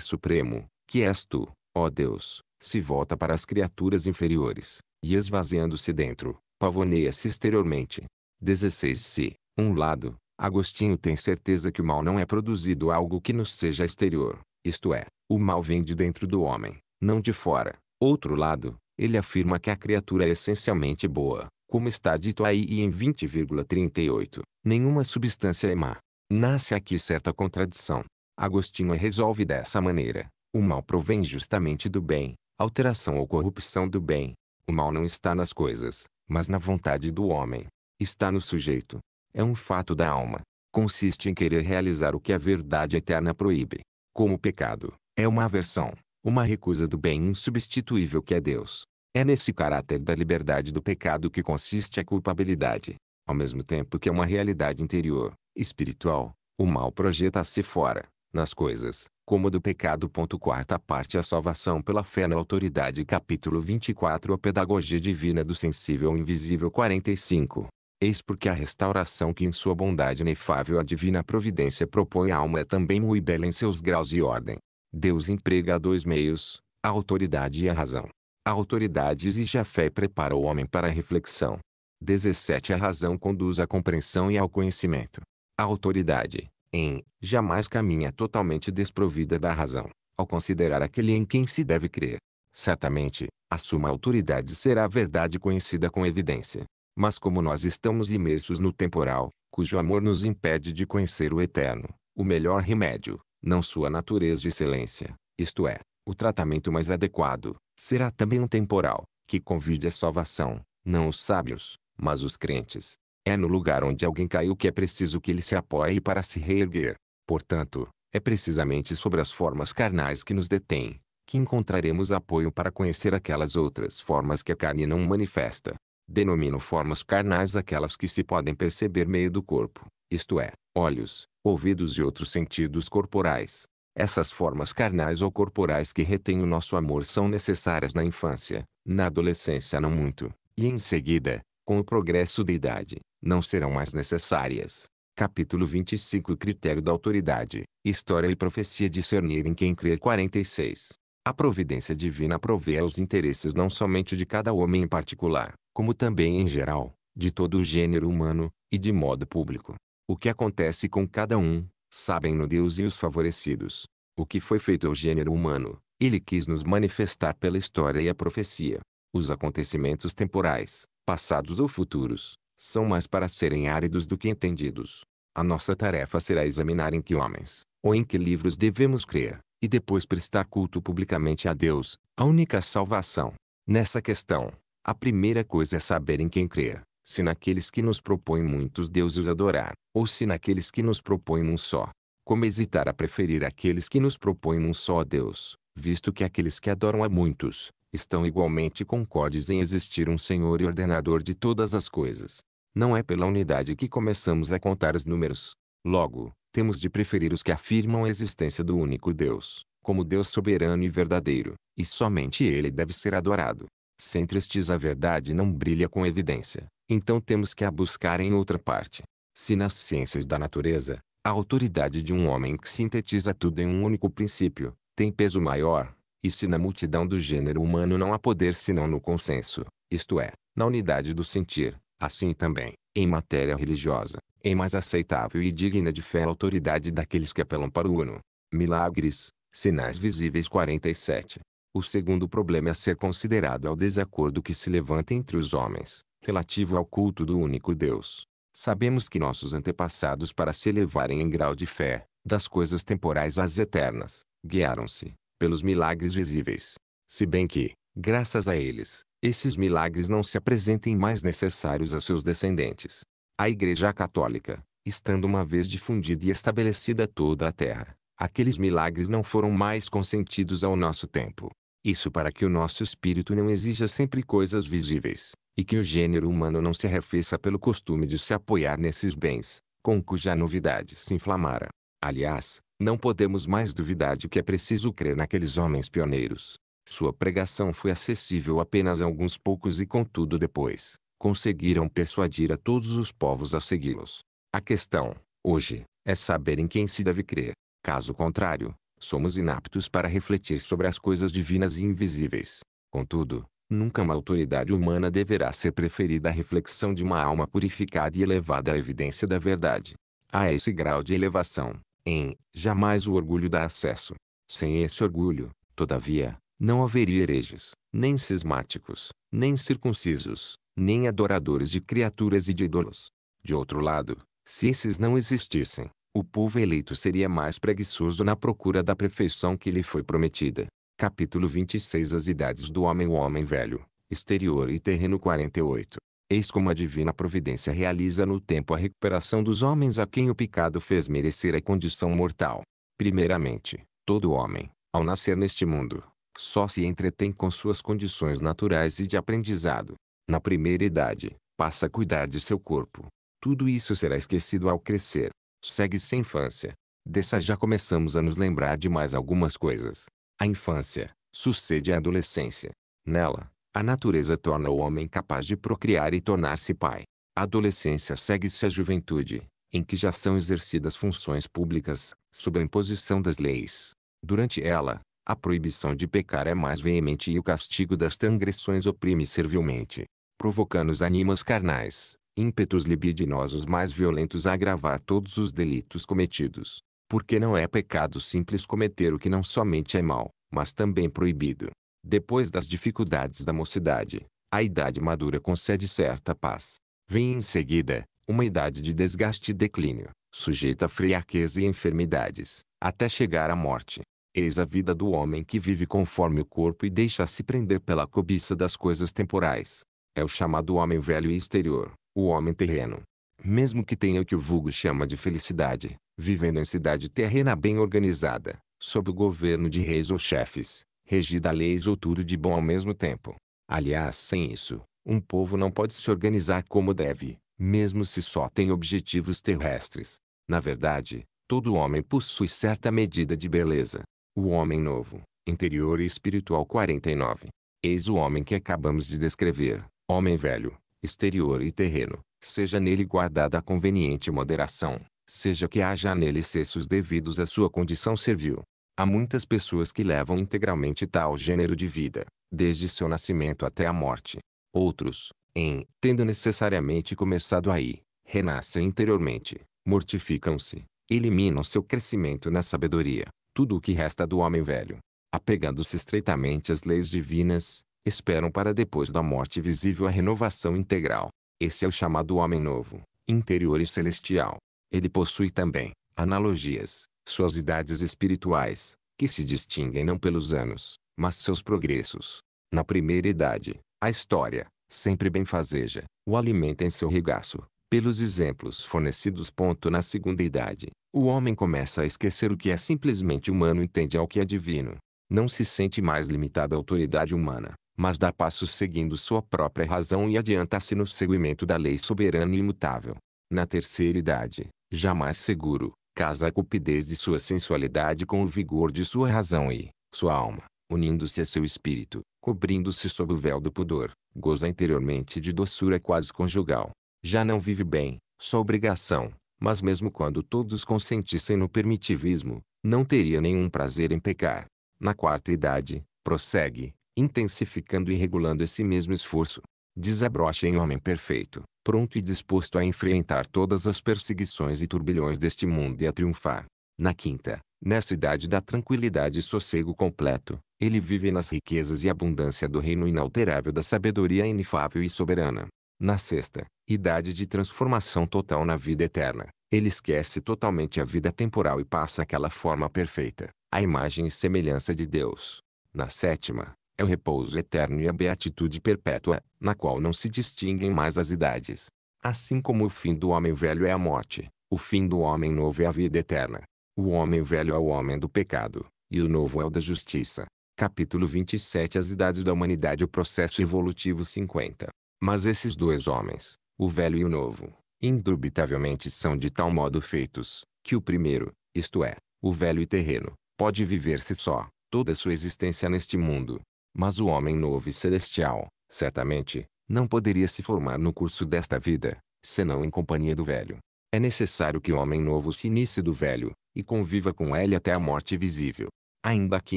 Supremo, que és tu, ó Deus, se volta para as criaturas inferiores, e esvaziando-se dentro, pavoneia-se exteriormente. 16 Se, um lado, Agostinho tem certeza que o mal não é produzido algo que nos seja exterior, isto é, o mal vem de dentro do homem, não de fora. Outro lado, ele afirma que a criatura é essencialmente boa, como está dito aí e em 20,38, nenhuma substância é má. Nasce aqui certa contradição. Agostinho resolve dessa maneira. O mal provém justamente do bem, alteração ou corrupção do bem. O mal não está nas coisas, mas na vontade do homem. Está no sujeito. É um fato da alma. Consiste em querer realizar o que a verdade eterna proíbe. Como pecado, é uma aversão, uma recusa do bem insubstituível que é Deus. É nesse caráter da liberdade do pecado que consiste a culpabilidade. Ao mesmo tempo que é uma realidade interior, espiritual, o mal projeta-se fora, nas coisas, como do pecado. Quarta parte A salvação pela fé na autoridade Capítulo 24 A pedagogia divina do sensível invisível 45 Eis porque a restauração que em sua bondade inefável a divina providência propõe à alma é também muito bela em seus graus e ordem. Deus emprega dois meios, a autoridade e a razão, a autoridade exige a fé e prepara o homem para a reflexão. 17. A razão conduz à compreensão e ao conhecimento. A autoridade, em, jamais caminha totalmente desprovida da razão, ao considerar aquele em quem se deve crer. Certamente, a suma autoridade será a verdade conhecida com evidência. Mas como nós estamos imersos no temporal, cujo amor nos impede de conhecer o eterno, o melhor remédio, não sua natureza de excelência, isto é, o tratamento mais adequado, será também um temporal, que convide à é salvação, não os sábios, mas os crentes. É no lugar onde alguém caiu que é preciso que ele se apoie para se reerguer. Portanto, é precisamente sobre as formas carnais que nos detêm, que encontraremos apoio para conhecer aquelas outras formas que a carne não manifesta. Denomino formas carnais aquelas que se podem perceber meio do corpo, isto é, olhos, ouvidos e outros sentidos corporais. Essas formas carnais ou corporais que retêm o nosso amor são necessárias na infância, na adolescência não muito, e em seguida, com o progresso da idade, não serão mais necessárias. Capítulo 25 Critério da Autoridade, História e Profecia Discernir em quem crê 46. A providência divina provê aos interesses não somente de cada homem em particular, como também em geral, de todo o gênero humano, e de modo público. O que acontece com cada um, sabem-no Deus e os favorecidos. O que foi feito ao gênero humano, ele quis nos manifestar pela história e a profecia. Os acontecimentos temporais, passados ou futuros, são mais para serem áridos do que entendidos. A nossa tarefa será examinar em que homens, ou em que livros devemos crer, e depois prestar culto publicamente a Deus, a única salvação. Nessa questão, a primeira coisa é saber em quem crer se naqueles que nos propõem muitos deuses adorar, ou se naqueles que nos propõem um só. Como hesitar a preferir aqueles que nos propõem um só Deus, visto que aqueles que adoram a muitos, estão igualmente concordes em existir um Senhor e ordenador de todas as coisas. Não é pela unidade que começamos a contar os números. Logo, temos de preferir os que afirmam a existência do único Deus, como Deus soberano e verdadeiro, e somente Ele deve ser adorado, se entristes a verdade não brilha com evidência, então temos que a buscar em outra parte. Se nas ciências da natureza, a autoridade de um homem que sintetiza tudo em um único princípio, tem peso maior, e se na multidão do gênero humano não há poder senão no consenso, isto é, na unidade do sentir, assim também, em matéria religiosa, é mais aceitável e digna de fé a autoridade daqueles que apelam para o Uno. Milagres, Sinais Visíveis 47. O segundo problema a é ser considerado é o desacordo que se levanta entre os homens, relativo ao culto do único Deus. Sabemos que nossos antepassados para se elevarem em grau de fé, das coisas temporais às eternas, guiaram-se, pelos milagres visíveis. Se bem que, graças a eles, esses milagres não se apresentem mais necessários a seus descendentes. A Igreja Católica, estando uma vez difundida e estabelecida toda a terra, Aqueles milagres não foram mais consentidos ao nosso tempo. Isso para que o nosso espírito não exija sempre coisas visíveis, e que o gênero humano não se arrefeça pelo costume de se apoiar nesses bens, com cuja novidade se inflamara. Aliás, não podemos mais duvidar de que é preciso crer naqueles homens pioneiros. Sua pregação foi acessível apenas a alguns poucos e contudo depois, conseguiram persuadir a todos os povos a segui-los. A questão, hoje, é saber em quem se deve crer. Caso contrário, somos inaptos para refletir sobre as coisas divinas e invisíveis. Contudo, nunca uma autoridade humana deverá ser preferida à reflexão de uma alma purificada e elevada à evidência da verdade. A esse grau de elevação, em, jamais o orgulho dá acesso. Sem esse orgulho, todavia, não haveria hereges, nem cismáticos, nem circuncisos, nem adoradores de criaturas e de ídolos. De outro lado, se esses não existissem, o povo eleito seria mais preguiçoso na procura da perfeição que lhe foi prometida. Capítulo 26 As idades do homem O homem velho, exterior e terreno 48. Eis como a divina providência realiza no tempo a recuperação dos homens a quem o pecado fez merecer a condição mortal. Primeiramente, todo homem, ao nascer neste mundo, só se entretém com suas condições naturais e de aprendizado. Na primeira idade, passa a cuidar de seu corpo. Tudo isso será esquecido ao crescer segue-se a infância. Dessa já começamos a nos lembrar de mais algumas coisas. A infância sucede à adolescência. Nela, a natureza torna o homem capaz de procriar e tornar-se pai. A adolescência segue-se à juventude, em que já são exercidas funções públicas, sob a imposição das leis. Durante ela, a proibição de pecar é mais veemente e o castigo das transgressões oprime servilmente, provocando os animos carnais, ímpetos libidinosos mais violentos a agravar todos os delitos cometidos. Porque não é pecado simples cometer o que não somente é mal, mas também proibido. Depois das dificuldades da mocidade, a idade madura concede certa paz. Vem em seguida, uma idade de desgaste e declínio, sujeita a friaqueza e enfermidades, até chegar à morte. Eis a vida do homem que vive conforme o corpo e deixa se prender pela cobiça das coisas temporais. É o chamado homem velho e exterior, o homem terreno, mesmo que tenha o que o vulgo chama de felicidade, vivendo em cidade terrena bem organizada, sob o governo de reis ou chefes, regida a leis ou tudo de bom ao mesmo tempo. Aliás, sem isso, um povo não pode se organizar como deve, mesmo se só tem objetivos terrestres. Na verdade, todo homem possui certa medida de beleza. O homem novo, interior e espiritual 49. Eis o homem que acabamos de descrever, homem velho, exterior e terreno, seja nele guardada a conveniente moderação, seja que haja nele cessos devidos à sua condição servil. Há muitas pessoas que levam integralmente tal gênero de vida, desde seu nascimento até a morte. Outros, em, tendo necessariamente começado aí, renascem interiormente, mortificam-se, eliminam seu crescimento na sabedoria, tudo o que resta do homem velho. Apegando-se estreitamente às leis divinas, esperam para depois da morte visível a renovação integral. Esse é o chamado homem novo, interior e celestial. Ele possui também analogias, suas idades espirituais, que se distinguem não pelos anos, mas seus progressos. Na primeira idade, a história, sempre benfazeja, o alimenta em seu regaço. Pelos exemplos fornecidos. Ponto, na segunda idade, o homem começa a esquecer o que é simplesmente humano e entende ao que é divino. Não se sente mais limitado à autoridade humana, mas dá passos seguindo sua própria razão e adianta-se no seguimento da lei soberana e imutável. Na terceira idade, jamais seguro, casa a cupidez de sua sensualidade com o vigor de sua razão e, sua alma, unindo-se a seu espírito, cobrindo-se sob o véu do pudor, goza interiormente de doçura quase conjugal. Já não vive bem, sua obrigação, mas mesmo quando todos consentissem no permitivismo, não teria nenhum prazer em pecar. Na quarta idade, prossegue, intensificando e regulando esse mesmo esforço. Desabrocha em homem perfeito, pronto e disposto a enfrentar todas as perseguições e turbilhões deste mundo e a triunfar. Na quinta, nessa idade da tranquilidade e sossego completo, ele vive nas riquezas e abundância do reino inalterável da sabedoria inefável e soberana. Na sexta, idade de transformação total na vida eterna, ele esquece totalmente a vida temporal e passa àquela forma perfeita, a imagem e semelhança de Deus. Na sétima, é o repouso eterno e a beatitude perpétua, na qual não se distinguem mais as idades. Assim como o fim do homem velho é a morte, o fim do homem novo é a vida eterna. O homem velho é o homem do pecado, e o novo é o da justiça. Capítulo 27 As idades da humanidade O processo evolutivo 50. Mas esses dois homens, o velho e o novo, indubitavelmente são de tal modo feitos, que o primeiro, isto é, o velho e terreno, pode viver-se só, toda sua existência neste mundo, mas o homem novo e celestial, certamente, não poderia se formar no curso desta vida, senão em companhia do velho. É necessário que o homem novo se inicie do velho, e conviva com ele até a morte visível. Ainda que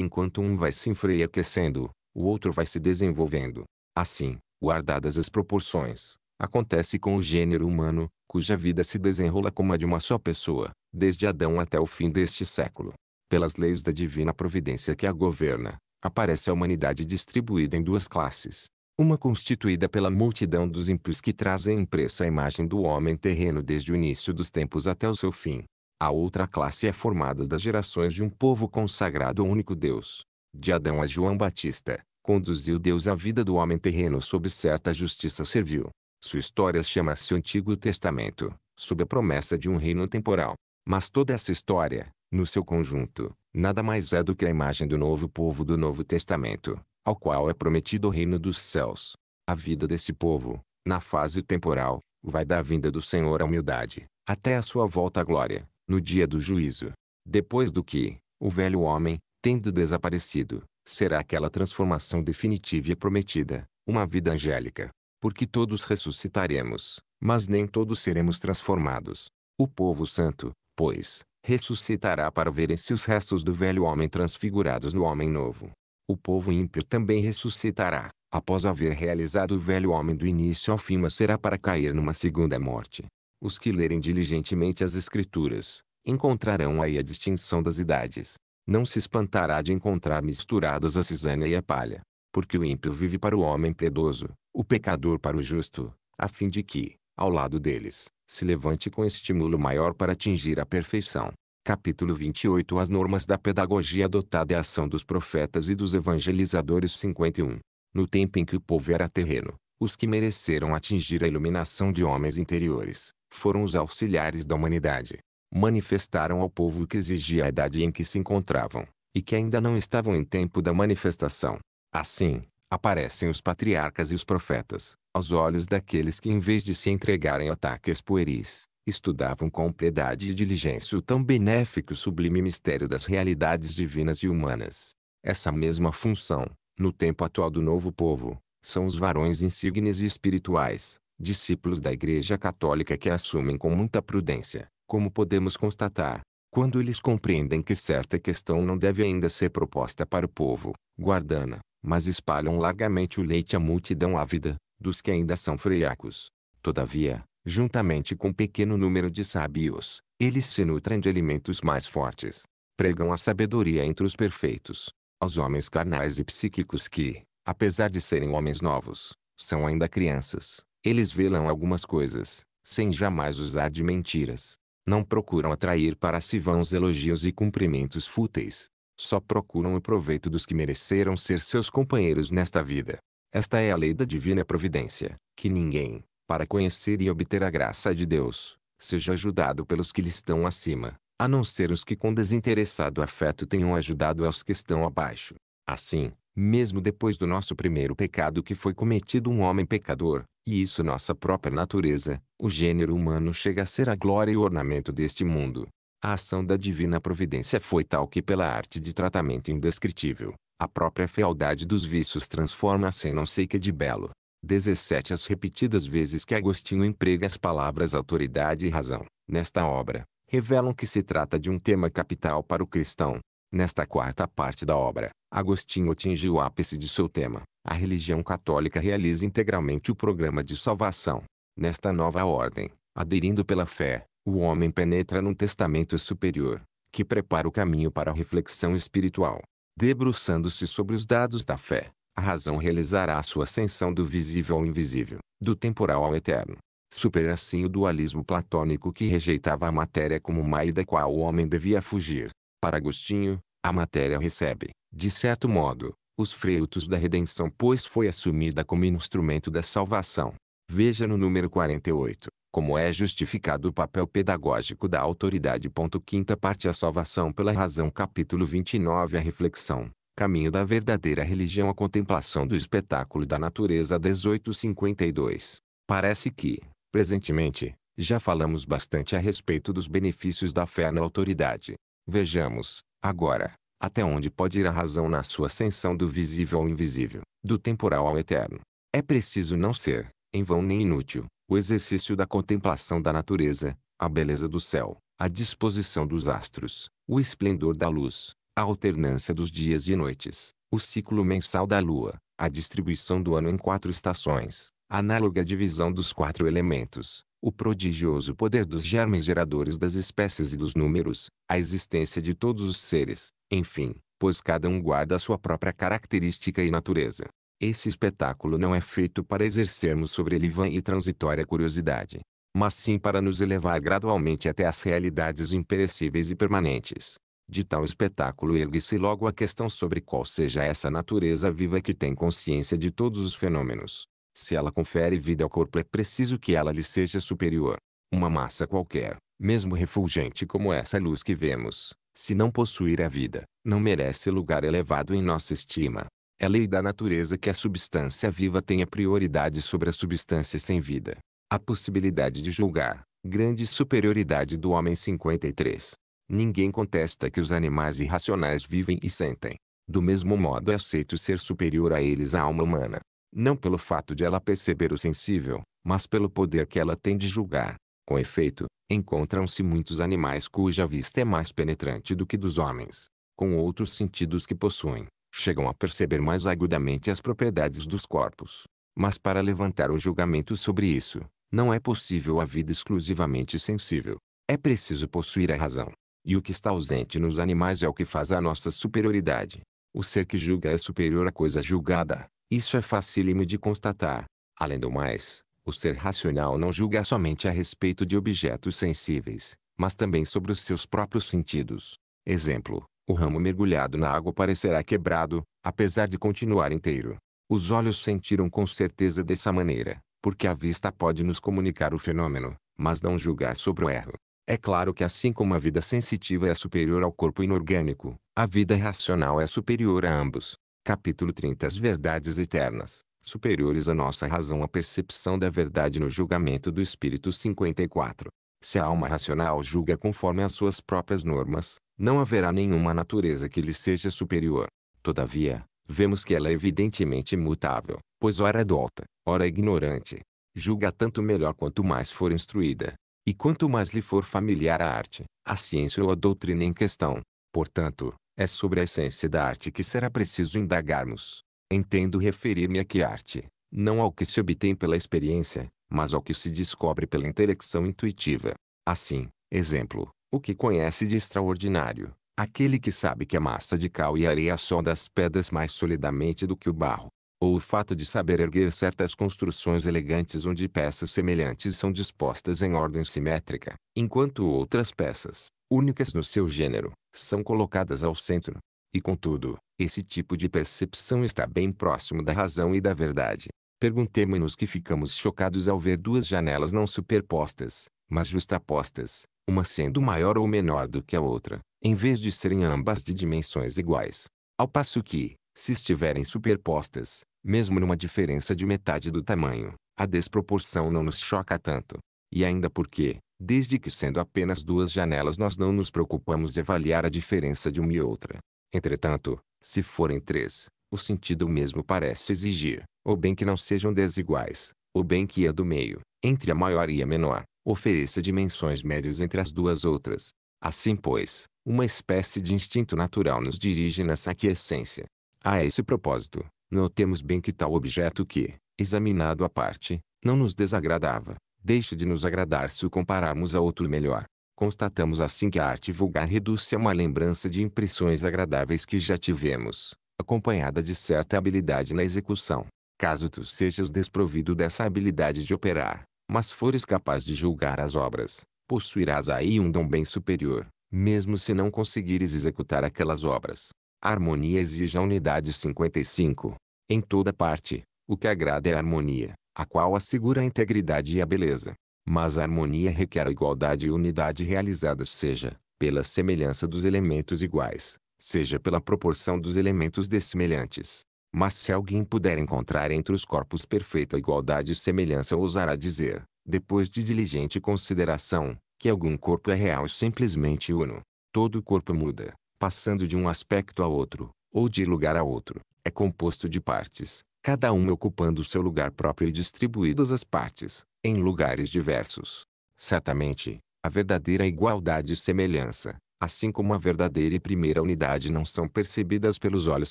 enquanto um vai se enfraquecendo, o outro vai se desenvolvendo. Assim, guardadas as proporções, acontece com o gênero humano, cuja vida se desenrola como a de uma só pessoa, desde Adão até o fim deste século. Pelas leis da divina providência que a governa, aparece a humanidade distribuída em duas classes. Uma constituída pela multidão dos ímpios que trazem impressa a imagem do homem terreno desde o início dos tempos até o seu fim. A outra classe é formada das gerações de um povo consagrado ao único Deus. De Adão a João Batista, conduziu Deus a vida do homem terreno sob certa justiça servil. Sua história chama-se Antigo Testamento, sob a promessa de um reino temporal. Mas toda essa história, no seu conjunto, nada mais é do que a imagem do novo povo do Novo Testamento, ao qual é prometido o reino dos céus. A vida desse povo, na fase temporal, vai da vinda do Senhor à humildade, até a sua volta à glória, no dia do juízo. Depois do que, o velho homem, tendo desaparecido, será aquela transformação definitiva e prometida, uma vida angélica. Porque todos ressuscitaremos, mas nem todos seremos transformados. O povo santo, pois, ressuscitará para verem-se os restos do velho homem transfigurados no homem novo. O povo ímpio também ressuscitará, após haver realizado o velho homem do início ao fim, mas será para cair numa segunda morte. Os que lerem diligentemente as Escrituras, encontrarão aí a distinção das idades. Não se espantará de encontrar misturadas a cisânia e a palha, porque o ímpio vive para o homem piedoso, o pecador para o justo, a fim de que, ao lado deles, se levante com estímulo maior para atingir a perfeição. Capítulo 28 As normas da pedagogia adotada e a ação dos profetas e dos evangelizadores 51. No tempo em que o povo era terreno, os que mereceram atingir a iluminação de homens interiores, foram os auxiliares da humanidade. Manifestaram ao povo o que exigia a idade em que se encontravam, e que ainda não estavam em tempo da manifestação. Assim, aparecem os patriarcas e os profetas, aos olhos daqueles que em vez de se entregarem a ataques pueris, estudavam com piedade e diligência o tão benéfico e sublime mistério das realidades divinas e humanas. Essa mesma função, no tempo atual do novo povo, são os varões insignes e espirituais, discípulos da Igreja Católica que assumem com muita prudência, como podemos constatar, quando eles compreendem que certa questão não deve ainda ser proposta para o povo, guardana, mas espalham largamente o leite à multidão ávida, dos que ainda são freacos. Todavia, juntamente com um pequeno número de sábios, eles se nutrem de alimentos mais fortes. Pregam a sabedoria entre os perfeitos, aos homens carnais e psíquicos que, apesar de serem homens novos, são ainda crianças. Eles velam algumas coisas, sem jamais usar de mentiras. Não procuram atrair para si vãos elogios e cumprimentos fúteis. Só procuram o proveito dos que mereceram ser seus companheiros nesta vida. Esta é a lei da divina providência, que ninguém, para conhecer e obter a graça de Deus, seja ajudado pelos que lhe estão acima, a não ser os que com desinteressado afeto tenham ajudado aos que estão abaixo. Assim, mesmo depois do nosso primeiro pecado que foi cometido um homem pecador, e isso nossa própria natureza, o gênero humano chega a ser a glória e ornamento deste mundo. A ação da divina providência foi tal que pela arte de tratamento indescritível, a própria fealdade dos vícios transforma-se em não sei que de belo. 17 As repetidas vezes que Agostinho emprega as palavras autoridade e razão, nesta obra, revelam que se trata de um tema capital para o cristão. Nesta quarta parte da obra, Agostinho atinge o ápice de seu tema. A religião católica realiza integralmente o programa de salvação. Nesta nova ordem, aderindo pela fé, o homem penetra num testamento superior, que prepara o caminho para a reflexão espiritual debruçando-se sobre os dados da fé, a razão realizará a sua ascensão do visível ao invisível, do temporal ao eterno. Supera assim o dualismo platônico que rejeitava a matéria como má e da qual o homem devia fugir. Para Agostinho, a matéria recebe, de certo modo, os freitos da redenção pois foi assumida como instrumento da salvação. Veja no número 48, como é justificado o papel pedagógico da autoridade. Quinta parte A salvação pela razão Capítulo 29 A reflexão, caminho da verdadeira religião A contemplação do espetáculo da natureza 1852 Parece que, presentemente, já falamos bastante a respeito dos benefícios da fé na autoridade. Vejamos, agora, até onde pode ir a razão na sua ascensão do visível ao invisível, do temporal ao eterno. É preciso não ser, em vão nem inútil, o exercício da contemplação da natureza, a beleza do céu, a disposição dos astros, o esplendor da luz, a alternância dos dias e noites, o ciclo mensal da lua, a distribuição do ano em quatro estações, a análoga divisão dos quatro elementos, o prodigioso poder dos germes geradores das espécies e dos números, a existência de todos os seres, enfim, pois cada um guarda a sua própria característica e natureza. Esse espetáculo não é feito para exercermos sobre ele vã e transitória curiosidade, mas sim para nos elevar gradualmente até as realidades imperecíveis e permanentes. De tal espetáculo ergue-se logo a questão sobre qual seja essa natureza viva que tem consciência de todos os fenômenos. Se ela confere vida ao corpo é preciso que ela lhe seja superior. Uma massa qualquer, mesmo refulgente como essa luz que vemos, se não possuir a vida, não merece lugar elevado em nossa estima. É lei da natureza que a substância viva tenha prioridade sobre a substância sem vida. A possibilidade de julgar, grande superioridade do homem 53. Ninguém contesta que os animais irracionais vivem e sentem. Do mesmo modo é aceito ser superior a eles a alma humana. Não pelo fato de ela perceber o sensível, mas pelo poder que ela tem de julgar. Com efeito, encontram-se muitos animais cuja vista é mais penetrante do que dos homens. Com outros sentidos que possuem, chegam a perceber mais agudamente as propriedades dos corpos. Mas para levantar o julgamento sobre isso, não é possível a vida exclusivamente sensível. É preciso possuir a razão. E o que está ausente nos animais é o que faz a nossa superioridade. O ser que julga é superior à coisa julgada. Isso é facílimo de constatar. Além do mais, o ser racional não julga somente a respeito de objetos sensíveis, mas também sobre os seus próprios sentidos. Exemplo, o ramo mergulhado na água parecerá quebrado, apesar de continuar inteiro. Os olhos sentiram com certeza dessa maneira, porque a vista pode nos comunicar o fenômeno, mas não julgar sobre o erro. É claro que assim como a vida sensitiva é superior ao corpo inorgânico, a vida racional é superior a ambos. Capítulo 30 As verdades eternas, superiores à nossa razão a percepção da verdade no julgamento do espírito 54. Se a alma racional julga conforme as suas próprias normas, não haverá nenhuma natureza que lhe seja superior. Todavia, vemos que ela é evidentemente imutável, pois ora é douta, ora é ignorante. Julga tanto melhor quanto mais for instruída, e quanto mais lhe for familiar a arte, a ciência ou a doutrina em questão. Portanto, é sobre a essência da arte que será preciso indagarmos. Entendo referir-me a que arte, não ao que se obtém pela experiência, mas ao que se descobre pela intelecção intuitiva. Assim, exemplo, o que conhece de extraordinário, aquele que sabe que a massa de cal e areia solda as pedras mais solidamente do que o barro, ou o fato de saber erguer certas construções elegantes onde peças semelhantes são dispostas em ordem simétrica, enquanto outras peças, únicas no seu gênero, são colocadas ao centro. E contudo, esse tipo de percepção está bem próximo da razão e da verdade. perguntemos nos que ficamos chocados ao ver duas janelas não superpostas, mas justapostas, uma sendo maior ou menor do que a outra, em vez de serem ambas de dimensões iguais. Ao passo que, se estiverem superpostas, mesmo numa diferença de metade do tamanho, a desproporção não nos choca tanto. E ainda porque, desde que sendo apenas duas janelas nós não nos preocupamos de avaliar a diferença de uma e outra. Entretanto, se forem três, o sentido mesmo parece exigir, ou bem que não sejam desiguais, ou bem que a é do meio, entre a maior e a menor, ofereça dimensões médias entre as duas outras. Assim pois, uma espécie de instinto natural nos dirige nessa aquiescência. A esse propósito, notemos bem que tal objeto que, examinado à parte, não nos desagradava, deixa de nos agradar se o compararmos a outro melhor. Constatamos assim que a arte vulgar reduz-se a uma lembrança de impressões agradáveis que já tivemos, acompanhada de certa habilidade na execução. Caso tu sejas desprovido dessa habilidade de operar, mas fores capaz de julgar as obras, possuirás aí um dom bem superior, mesmo se não conseguires executar aquelas obras. A harmonia exige a unidade 55. Em toda parte, o que agrada é a harmonia, a qual assegura a integridade e a beleza. Mas a harmonia requer a igualdade e unidade realizadas seja, pela semelhança dos elementos iguais, seja pela proporção dos elementos dessemelhantes. Mas se alguém puder encontrar entre os corpos perfeita igualdade e semelhança, ousará dizer, depois de diligente consideração, que algum corpo é real e simplesmente uno. Todo corpo muda, passando de um aspecto a outro, ou de lugar a outro. É composto de partes, cada uma ocupando seu lugar próprio e distribuídas as partes, em lugares diversos. Certamente, a verdadeira igualdade e semelhança, assim como a verdadeira e primeira unidade não são percebidas pelos olhos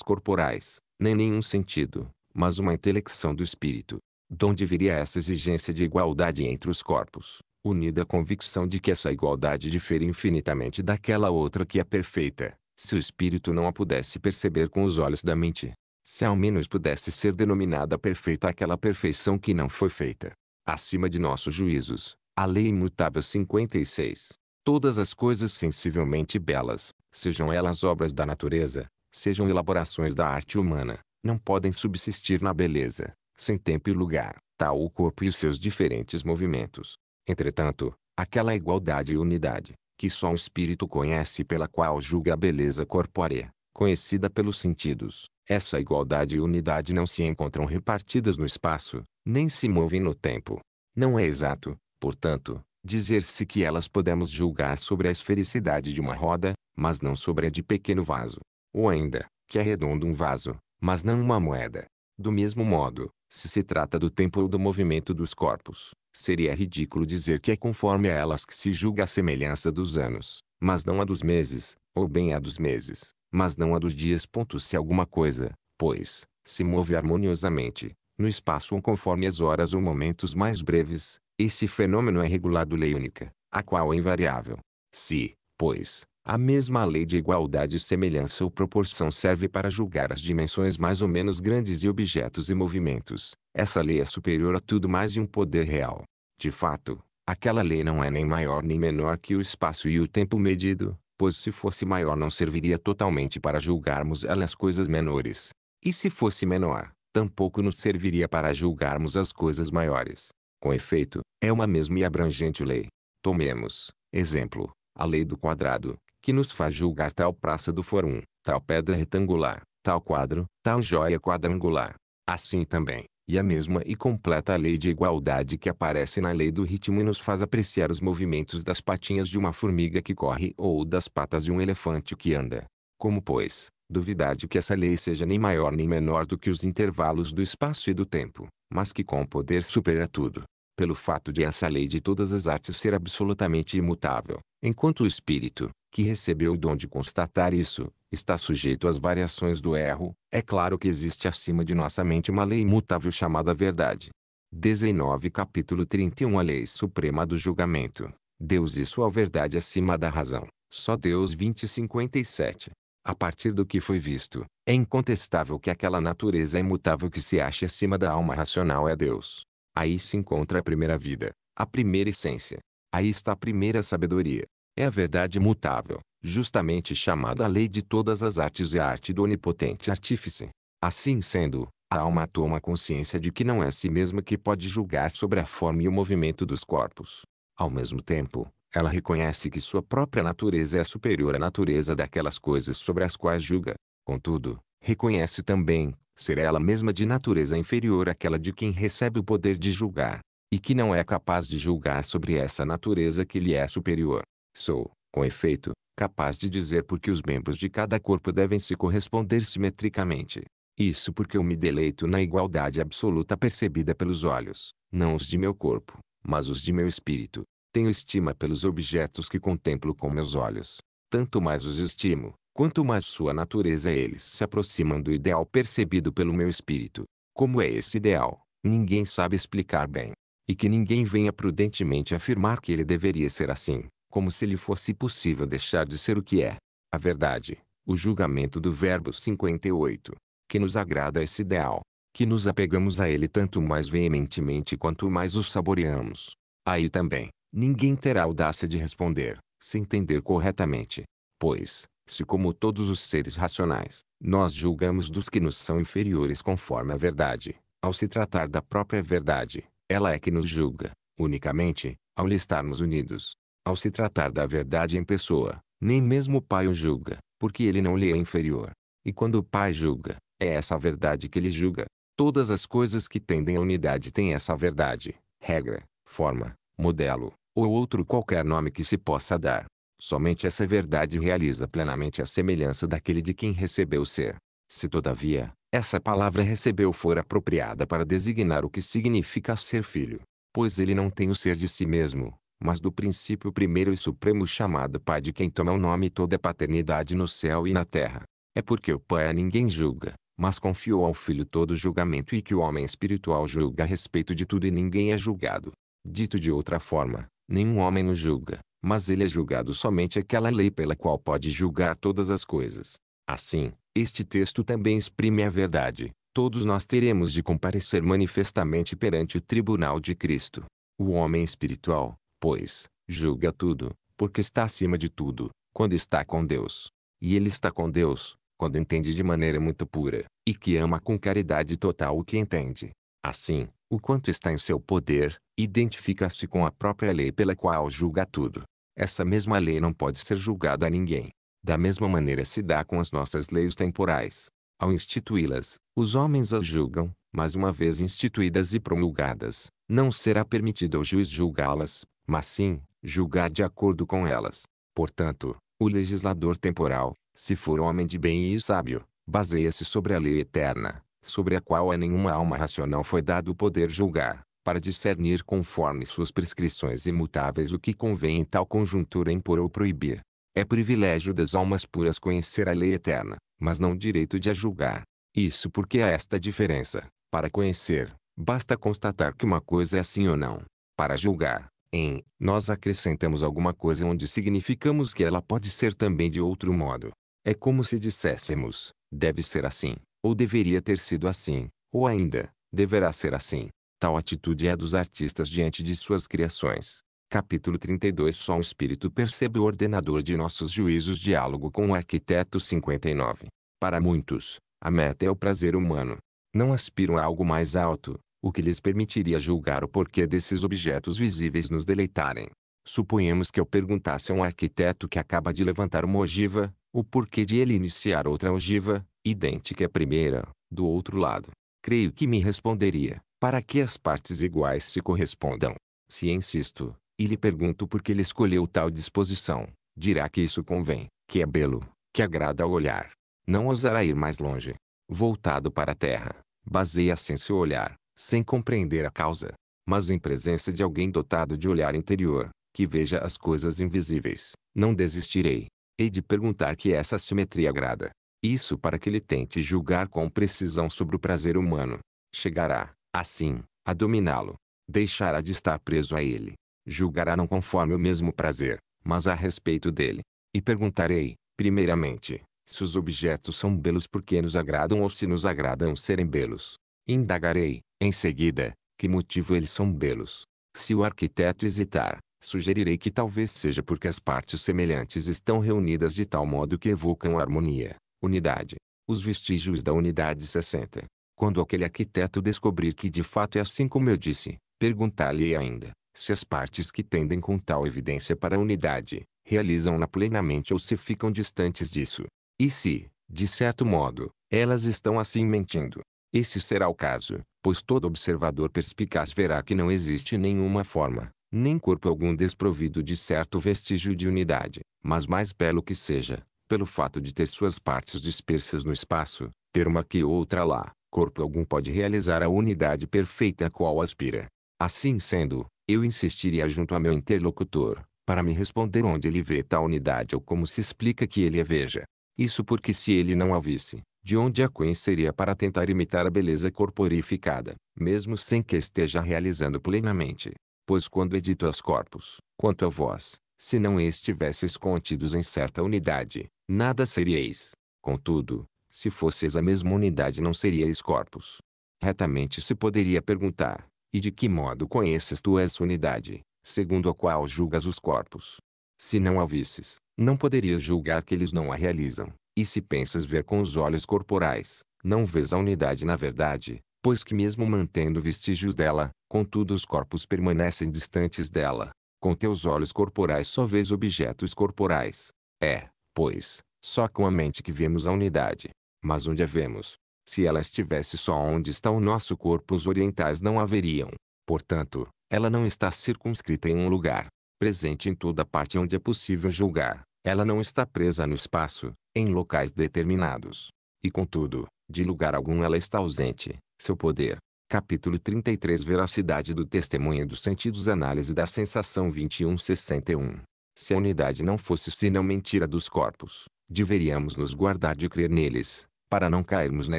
corporais, nem nenhum sentido, mas uma intelecção do espírito. Donde viria essa exigência de igualdade entre os corpos, unida à convicção de que essa igualdade difere infinitamente daquela outra que é perfeita, se o espírito não a pudesse perceber com os olhos da mente, se ao menos pudesse ser denominada perfeita aquela perfeição que não foi feita. Acima de nossos juízos, a lei imutável 56. Todas as coisas sensivelmente belas, sejam elas obras da natureza, sejam elaborações da arte humana, não podem subsistir na beleza, sem tempo e lugar, tal o corpo e os seus diferentes movimentos. Entretanto, aquela igualdade e unidade, que só o espírito conhece e pela qual julga a beleza corpórea, conhecida pelos sentidos, essa igualdade e unidade não se encontram repartidas no espaço, nem se movem no tempo. Não é exato, portanto, dizer-se que elas podemos julgar sobre a esfericidade de uma roda, mas não sobre a de pequeno vaso. Ou ainda, que arredonda é um vaso, mas não uma moeda. Do mesmo modo, se se trata do tempo ou do movimento dos corpos, seria ridículo dizer que é conforme a elas que se julga a semelhança dos anos, mas não a dos meses, ou bem a dos meses, mas não a dos dias. Se alguma coisa, pois, se move harmoniosamente, no espaço ou conforme as horas ou momentos mais breves, esse fenômeno é regulado lei única, a qual é invariável. Se, pois, a mesma lei de igualdade, semelhança ou proporção serve para julgar as dimensões mais ou menos grandes de objetos e movimentos. Essa lei é superior a tudo mais de um poder real. De fato, aquela lei não é nem maior nem menor que o espaço e o tempo medido, pois se fosse maior não serviria totalmente para julgarmos ela as coisas menores. E se fosse menor, tampouco nos serviria para julgarmos as coisas maiores. Com efeito, é uma mesma e abrangente lei. Tomemos, exemplo, a lei do quadrado, que nos faz julgar tal praça do forum, tal pedra retangular, tal quadro, tal joia quadrangular. Assim também, e a mesma e completa lei de igualdade que aparece na lei do ritmo e nos faz apreciar os movimentos das patinhas de uma formiga que corre ou das patas de um elefante que anda. Como, pois, duvidar de que essa lei seja nem maior nem menor do que os intervalos do espaço e do tempo, mas que com poder supera tudo, pelo fato de essa lei de todas as artes ser absolutamente imutável, enquanto o espírito, que recebeu o dom de constatar isso, está sujeito às variações do erro, é claro que existe acima de nossa mente uma lei imutável chamada verdade. 19 capítulo 31 A lei suprema do julgamento. Deus e sua verdade acima da razão. Só Deus 2057. A partir do que foi visto, é incontestável que aquela natureza imutável que se acha acima da alma racional é Deus. Aí se encontra a primeira vida, a primeira essência. Aí está a primeira sabedoria. É a verdade mutável, justamente chamada a lei de todas as artes e a arte do onipotente artífice. Assim sendo, a alma toma consciência de que não é a si mesma que pode julgar sobre a forma e o movimento dos corpos. Ao mesmo tempo, ela reconhece que sua própria natureza é superior à natureza daquelas coisas sobre as quais julga. Contudo, reconhece também ser ela mesma de natureza inferior àquela de quem recebe o poder de julgar, e que não é capaz de julgar sobre essa natureza que lhe é superior. Sou, com efeito, capaz de dizer porque os membros de cada corpo devem se corresponder simetricamente. Isso porque eu me deleito na igualdade absoluta percebida pelos olhos, não os de meu corpo, mas os de meu espírito. Tenho estima pelos objetos que contemplo com meus olhos. Tanto mais os estimo, Quanto mais sua natureza é eles se aproximam do ideal percebido pelo meu espírito. Como é esse ideal, ninguém sabe explicar bem. E que ninguém venha prudentemente afirmar que ele deveria ser assim, como se lhe fosse possível deixar de ser o que é. A verdade, o julgamento do verbo 58, que nos agrada esse ideal, que nos apegamos a ele tanto mais veementemente quanto mais o saboreamos. Aí também, ninguém terá audácia de responder, se entender corretamente. Pois, se como todos os seres racionais, nós julgamos dos que nos são inferiores conforme a verdade, ao se tratar da própria verdade, ela é que nos julga, unicamente, ao lhe estarmos unidos. Ao se tratar da verdade em pessoa, nem mesmo o pai o julga, porque ele não lhe é inferior. E quando o pai julga, é essa verdade que ele julga. Todas as coisas que tendem à unidade têm essa verdade, regra, forma, modelo, ou outro qualquer nome que se possa dar. Somente essa verdade realiza plenamente a semelhança daquele de quem recebeu ser. Se todavia, essa palavra recebeu for apropriada para designar o que significa ser filho, pois ele não tem o ser de si mesmo, mas do princípio primeiro e supremo chamado Pai de quem toma o nome toda a paternidade no céu e na terra. É porque o Pai a ninguém julga, mas confiou ao Filho todo o julgamento e que o homem espiritual julga a respeito de tudo e ninguém é julgado. Dito de outra forma, nenhum homem o julga, mas ele é julgado somente aquela lei pela qual pode julgar todas as coisas. Assim, este texto também exprime a verdade. Todos nós teremos de comparecer manifestamente perante o tribunal de Cristo. O homem espiritual, pois, julga tudo, porque está acima de tudo, quando está com Deus. E ele está com Deus, quando entende de maneira muito pura, e que ama com caridade total o que entende. Assim, o quanto está em seu poder, identifica-se com a própria lei pela qual julga tudo. Essa mesma lei não pode ser julgada a ninguém. Da mesma maneira se dá com as nossas leis temporais. Ao instituí-las, os homens as julgam, mas uma vez instituídas e promulgadas, não será permitido ao juiz julgá-las, mas sim, julgar de acordo com elas. Portanto, o legislador temporal, se for homem de bem e sábio, baseia-se sobre a lei eterna, sobre a qual a nenhuma alma racional foi dado o poder julgar para discernir conforme suas prescrições imutáveis o que convém em tal conjuntura impor ou proibir. É privilégio das almas puras conhecer a lei eterna, mas não direito de a julgar. Isso porque há esta diferença. Para conhecer, basta constatar que uma coisa é assim ou não. Para julgar, em nós acrescentamos alguma coisa onde significamos que ela pode ser também de outro modo. É como se disséssemos, deve ser assim, ou deveria ter sido assim, ou ainda, deverá ser assim. Tal atitude é a dos artistas diante de suas criações. Capítulo 32 Só o espírito percebe o ordenador de nossos juízos diálogo com o arquiteto 59. Para muitos, a meta é o prazer humano. Não aspiram a algo mais alto, o que lhes permitiria julgar o porquê desses objetos visíveis nos deleitarem. Suponhamos que eu perguntasse a um arquiteto que acaba de levantar uma ogiva, o porquê de ele iniciar outra ogiva, idêntica à primeira, do outro lado. Creio que me responderia, para que as partes iguais se correspondam. Se insisto, e lhe pergunto por que ele escolheu tal disposição, dirá que isso convém, que é belo, que agrada ao olhar. Não ousará ir mais longe. Voltado para a terra, baseia-se em assim seu olhar, sem compreender a causa, mas em presença de alguém dotado de olhar interior, que veja as coisas invisíveis. Não desistirei. Hei de perguntar que essa simetria agrada. Isso para que ele tente julgar com precisão sobre o prazer humano. Chegará, Assim, a dominá-lo, deixará de estar preso a ele. Julgará não conforme o mesmo prazer, mas a respeito dele. E perguntarei, primeiramente, se os objetos são belos porque nos agradam ou se nos agradam serem belos. Indagarei, em seguida, que motivo eles são belos. Se o arquiteto hesitar, sugerirei que talvez seja porque as partes semelhantes estão reunidas de tal modo que evocam harmonia, unidade. Os vestígios da unidade 60. Quando aquele arquiteto descobrir que de fato é assim como eu disse, perguntar-lhe ainda, se as partes que tendem com tal evidência para a unidade, realizam-na plenamente ou se ficam distantes disso. E se, de certo modo, elas estão assim mentindo. Esse será o caso, pois todo observador perspicaz verá que não existe nenhuma forma, nem corpo algum desprovido de certo vestígio de unidade, mas mais belo que seja, pelo fato de ter suas partes dispersas no espaço, ter uma que outra lá, corpo algum pode realizar a unidade perfeita a qual aspira. Assim sendo, eu insistiria junto a meu interlocutor, para me responder onde ele vê tal unidade ou como se explica que ele a veja. Isso porque se ele não a visse, de onde a conheceria para tentar imitar a beleza corporificada, mesmo sem que esteja realizando plenamente? Pois quando é dito aos corpos, quanto a vós, se não estivesseis contidos em certa unidade, nada seríeis. Contudo, se fosseis a mesma unidade não serias corpos. Retamente se poderia perguntar, e de que modo conheces tu essa unidade, segundo a qual julgas os corpos? Se não a visses, não poderias julgar que eles não a realizam. E se pensas ver com os olhos corporais, não vês a unidade na verdade, pois que mesmo mantendo vestígios dela, contudo os corpos permanecem distantes dela. Com teus olhos corporais só vês objetos corporais. É, pois, só com a mente que vemos a unidade mas onde a vemos. Se ela estivesse só onde está o nosso corpo, os orientais não a veriam. Portanto, ela não está circunscrita em um lugar, presente em toda parte onde é possível julgar. Ela não está presa no espaço, em locais determinados. E contudo, de lugar algum ela está ausente, seu poder. Capítulo 33 Veracidade do testemunho dos sentidos Análise da sensação 2161 Se a unidade não fosse senão mentira dos corpos, deveríamos nos guardar de crer neles, para não cairmos na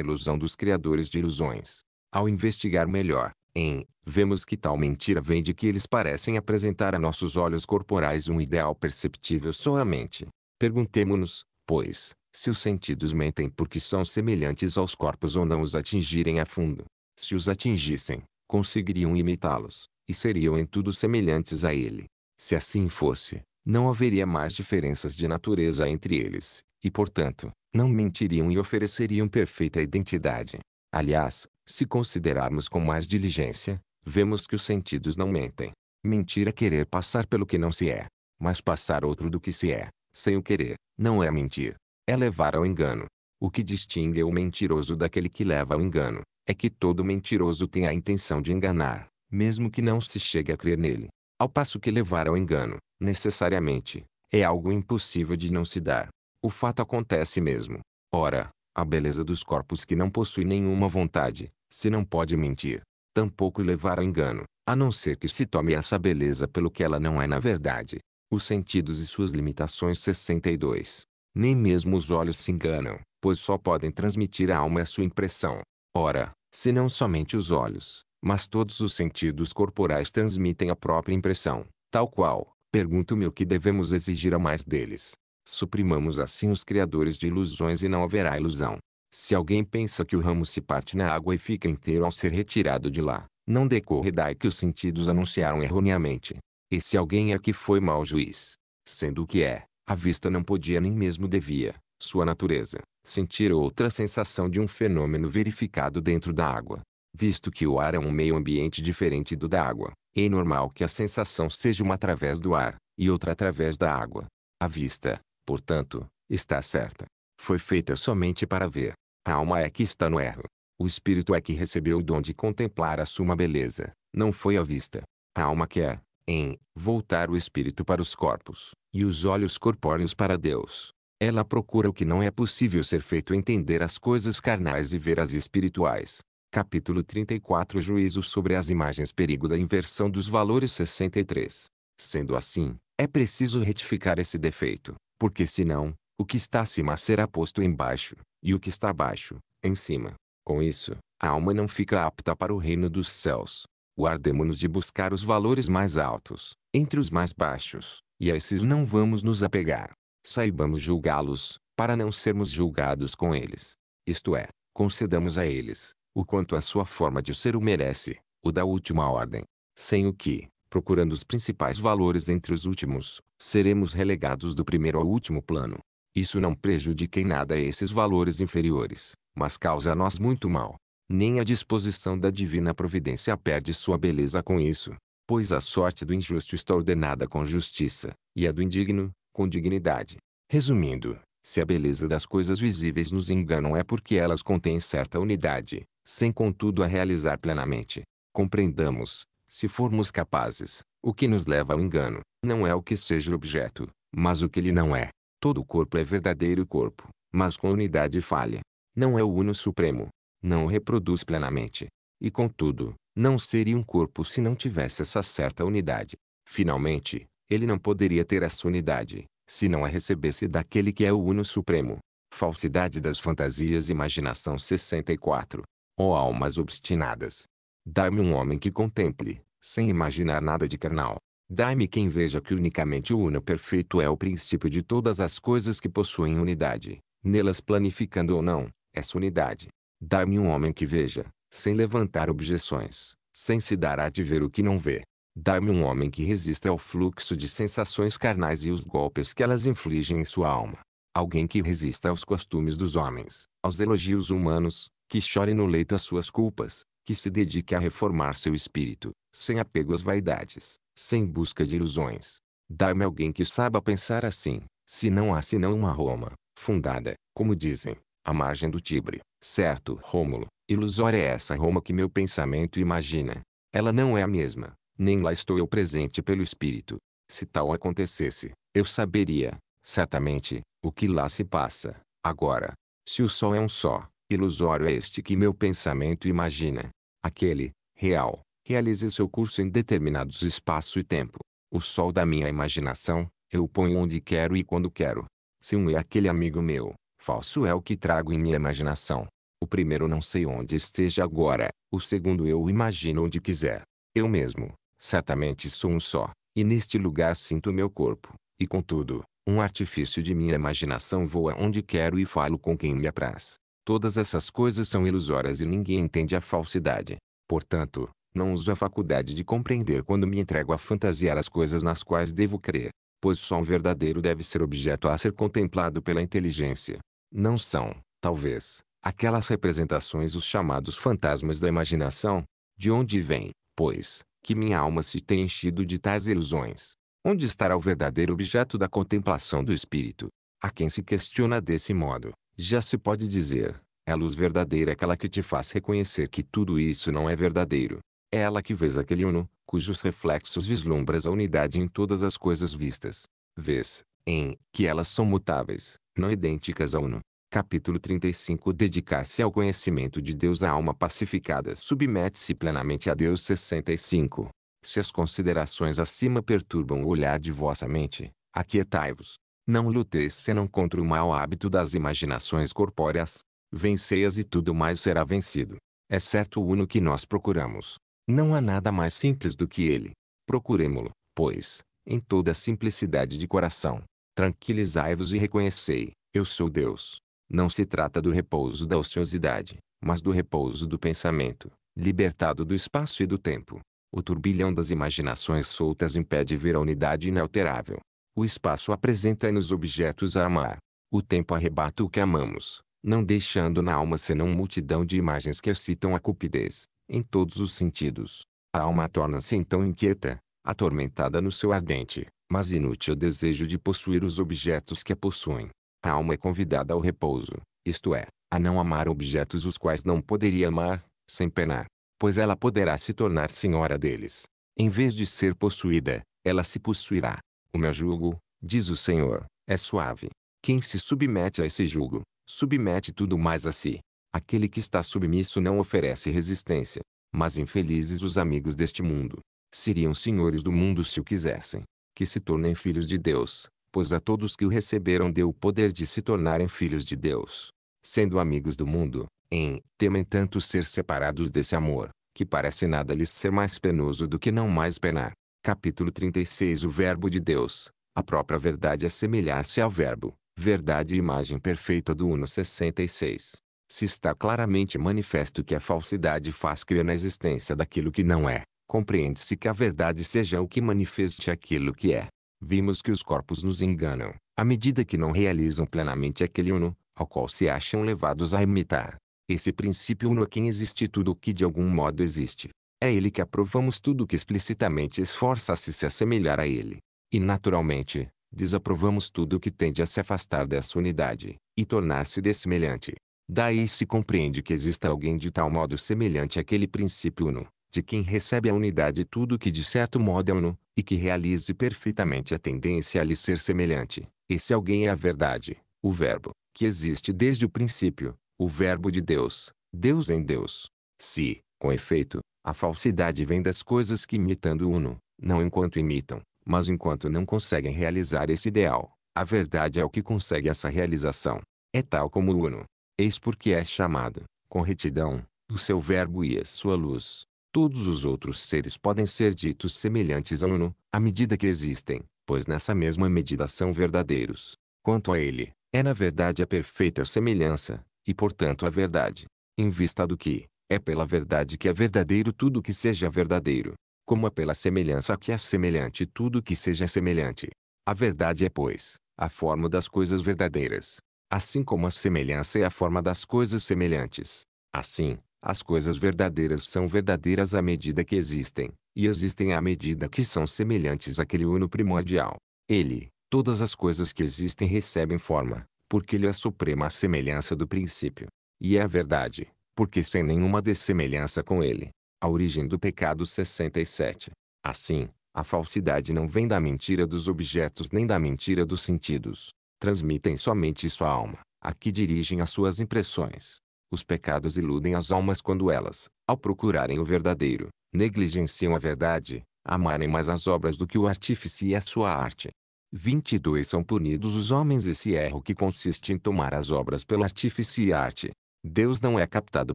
ilusão dos criadores de ilusões. Ao investigar melhor, em, vemos que tal mentira vem de que eles parecem apresentar a nossos olhos corporais um ideal perceptível somente. Perguntemo-nos, pois, se os sentidos mentem porque são semelhantes aos corpos ou não os atingirem a fundo. Se os atingissem, conseguiriam imitá-los, e seriam em tudo semelhantes a ele. Se assim fosse, não haveria mais diferenças de natureza entre eles, e portanto, não mentiriam e ofereceriam perfeita identidade. Aliás, se considerarmos com mais diligência, vemos que os sentidos não mentem. Mentir é querer passar pelo que não se é, mas passar outro do que se é, sem o querer, não é mentir. É levar ao engano. O que distingue o mentiroso daquele que leva ao engano, é que todo mentiroso tem a intenção de enganar, mesmo que não se chegue a crer nele. Ao passo que levar ao engano, necessariamente, é algo impossível de não se dar. O fato acontece mesmo. Ora, a beleza dos corpos que não possui nenhuma vontade, se não pode mentir, tampouco levar a engano, a não ser que se tome essa beleza pelo que ela não é na verdade. Os sentidos e suas limitações 62. Nem mesmo os olhos se enganam, pois só podem transmitir à alma a sua impressão. Ora, se não somente os olhos, mas todos os sentidos corporais transmitem a própria impressão, tal qual, pergunto-me o que devemos exigir a mais deles. Suprimamos assim os criadores de ilusões e não haverá ilusão. Se alguém pensa que o ramo se parte na água e fica inteiro ao ser retirado de lá, não decorre daí que os sentidos anunciaram erroneamente. E se alguém é que foi mau juiz, sendo o que é, a vista não podia nem mesmo devia, sua natureza, sentir outra sensação de um fenômeno verificado dentro da água. Visto que o ar é um meio ambiente diferente do da água, é normal que a sensação seja uma através do ar, e outra através da água. A vista, Portanto, está certa. Foi feita somente para ver. A alma é que está no erro. O espírito é que recebeu o dom de contemplar a suma beleza, não foi a vista. A alma quer, em, voltar o espírito para os corpos, e os olhos corpóreos para Deus. Ela procura o que não é possível ser feito entender as coisas carnais e ver as espirituais. Capítulo 34 Juízo sobre as imagens Perigo da inversão dos valores 63. Sendo assim, é preciso retificar esse defeito. Porque senão, o que está acima será posto embaixo, e o que está abaixo, em cima. Com isso, a alma não fica apta para o reino dos céus. Guardemos-nos de buscar os valores mais altos, entre os mais baixos, e a esses não vamos nos apegar. Saibamos julgá-los, para não sermos julgados com eles. Isto é, concedamos a eles, o quanto a sua forma de ser o merece, o da última ordem, sem o que, procurando os principais valores entre os últimos, seremos relegados do primeiro ao último plano. Isso não prejudica em nada esses valores inferiores, mas causa a nós muito mal. Nem a disposição da divina providência perde sua beleza com isso, pois a sorte do injusto está ordenada com justiça, e a do indigno, com dignidade. Resumindo, se a beleza das coisas visíveis nos enganam é porque elas contêm certa unidade, sem contudo a realizar plenamente. Compreendamos, se formos capazes, o que nos leva ao engano, não é o que seja o objeto, mas o que ele não é. Todo corpo é verdadeiro corpo, mas com unidade falha. Não é o uno supremo. Não o reproduz plenamente. E contudo, não seria um corpo se não tivesse essa certa unidade. Finalmente, ele não poderia ter essa unidade, se não a recebesse daquele que é o uno supremo. Falsidade das fantasias Imaginação 64. Ó oh, almas obstinadas! Dai-me um homem que contemple, sem imaginar nada de carnal. Dai-me quem veja que unicamente o uno perfeito é o princípio de todas as coisas que possuem unidade, nelas planificando ou não, essa unidade. Dai-me um homem que veja, sem levantar objeções, sem se dar a de ver o que não vê. Dai-me um homem que resista ao fluxo de sensações carnais e os golpes que elas infligem em sua alma. Alguém que resista aos costumes dos homens, aos elogios humanos, que chore no leito as suas culpas, que se dedique a reformar seu espírito, sem apego às vaidades, sem busca de ilusões. Dá-me alguém que saiba pensar assim, se não há senão uma Roma, fundada, como dizem, à margem do Tibre, certo Rômulo, ilusória é essa Roma que meu pensamento imagina. Ela não é a mesma, nem lá estou eu presente pelo espírito. Se tal acontecesse, eu saberia, certamente, o que lá se passa, agora. Se o sol é um só, ilusório é este que meu pensamento imagina. Aquele, real, realize seu curso em determinados espaço e tempo. O sol da minha imaginação, eu ponho onde quero e quando quero. Se um é aquele amigo meu, falso é o que trago em minha imaginação. O primeiro não sei onde esteja agora, o segundo eu imagino onde quiser. Eu mesmo, certamente sou um só, e neste lugar sinto meu corpo, e contudo, um artifício de minha imaginação voa onde quero e falo com quem me apraz. Todas essas coisas são ilusórias e ninguém entende a falsidade. Portanto, não uso a faculdade de compreender quando me entrego a fantasiar as coisas nas quais devo crer, pois só um verdadeiro deve ser objeto a ser contemplado pela inteligência. Não são, talvez, aquelas representações os chamados fantasmas da imaginação, de onde vem, pois, que minha alma se tem enchido de tais ilusões. Onde estará o verdadeiro objeto da contemplação do espírito? A quem se questiona desse modo, já se pode dizer, é a luz verdadeira aquela que te faz reconhecer que tudo isso não é verdadeiro. É ela que vês aquele uno, cujos reflexos vislumbras a unidade em todas as coisas vistas. Vês, em, que elas são mutáveis, não idênticas a uno. Capítulo 35 Dedicar-se ao conhecimento de Deus A alma pacificada submete-se plenamente a Deus 65. Se as considerações acima perturbam o olhar de vossa mente, aquietai-vos, não luteis senão contra o mau hábito das imaginações corpóreas, vencei-as e tudo mais será vencido. É certo o uno que nós procuramos. Não há nada mais simples do que ele. Procuremo-lo, pois, em toda simplicidade de coração. Tranquilizai-vos e reconhecei, eu sou Deus. Não se trata do repouso da ociosidade, mas do repouso do pensamento, libertado do espaço e do tempo. O turbilhão das imaginações soltas impede ver a unidade inalterável. O espaço apresenta-nos objetos a amar. O tempo arrebata o que amamos, não deixando na alma senão multidão de imagens que excitam a cupidez, em todos os sentidos. A alma torna-se então inquieta, atormentada no seu ardente, mas inútil desejo de possuir os objetos que a possuem. A alma é convidada ao repouso, isto é, a não amar objetos os quais não poderia amar, sem penar, pois ela poderá se tornar senhora deles. Em vez de ser possuída, ela se possuirá. O meu jugo, diz o Senhor, é suave. Quem se submete a esse jugo, submete tudo mais a si. Aquele que está submisso não oferece resistência. Mas infelizes os amigos deste mundo. Seriam senhores do mundo se o quisessem. Que se tornem filhos de Deus, pois a todos que o receberam deu o poder de se tornarem filhos de Deus. Sendo amigos do mundo, em, temem tanto ser separados desse amor, que parece nada lhes ser mais penoso do que não mais penar. Capítulo 36 O Verbo de Deus, a própria verdade é semelhar-se ao Verbo, verdade e imagem perfeita do 1,66. Se está claramente manifesto que a falsidade faz crer na existência daquilo que não é, compreende-se que a verdade seja o que manifeste aquilo que é. Vimos que os corpos nos enganam, à medida que não realizam plenamente aquele uno, ao qual se acham levados a imitar. Esse princípio uno é quem existe tudo o que de algum modo existe, é ele que aprovamos tudo que explicitamente esforça-se se assemelhar a ele. E, naturalmente, desaprovamos tudo que tende a se afastar dessa unidade e tornar-se dessemelhante. Daí se compreende que exista alguém de tal modo semelhante àquele princípio uno, de quem recebe a unidade tudo que de certo modo é uno, e que realize perfeitamente a tendência a lhe ser semelhante. Esse alguém é a verdade, o Verbo, que existe desde o princípio, o Verbo de Deus, Deus em Deus. Se, com efeito, a falsidade vem das coisas que imitando uno, não enquanto imitam, mas enquanto não conseguem realizar esse ideal. A verdade é o que consegue essa realização. É tal como o uno. Eis porque é chamado, com retidão, o seu verbo e a sua luz. Todos os outros seres podem ser ditos semelhantes a uno, à medida que existem, pois nessa mesma medida são verdadeiros. Quanto a ele, é na verdade a perfeita semelhança, e portanto a verdade. Em vista do que, é pela verdade que é verdadeiro tudo que seja verdadeiro, como é pela semelhança que é semelhante tudo que seja semelhante. A verdade é, pois, a forma das coisas verdadeiras, assim como a semelhança é a forma das coisas semelhantes. Assim, as coisas verdadeiras são verdadeiras à medida que existem, e existem à medida que são semelhantes àquele uno primordial. Ele, todas as coisas que existem recebem forma, porque ele é a suprema semelhança do princípio. E é a verdade, porque sem nenhuma dessemelhança com ele. A origem do pecado 67. Assim, a falsidade não vem da mentira dos objetos nem da mentira dos sentidos. Transmitem somente sua alma, a que dirigem as suas impressões. Os pecados iludem as almas quando elas, ao procurarem o verdadeiro, negligenciam a verdade, amarem mais as obras do que o artífice e é a sua arte. 22 São punidos os homens esse erro que consiste em tomar as obras pelo artífice e arte, Deus não é captado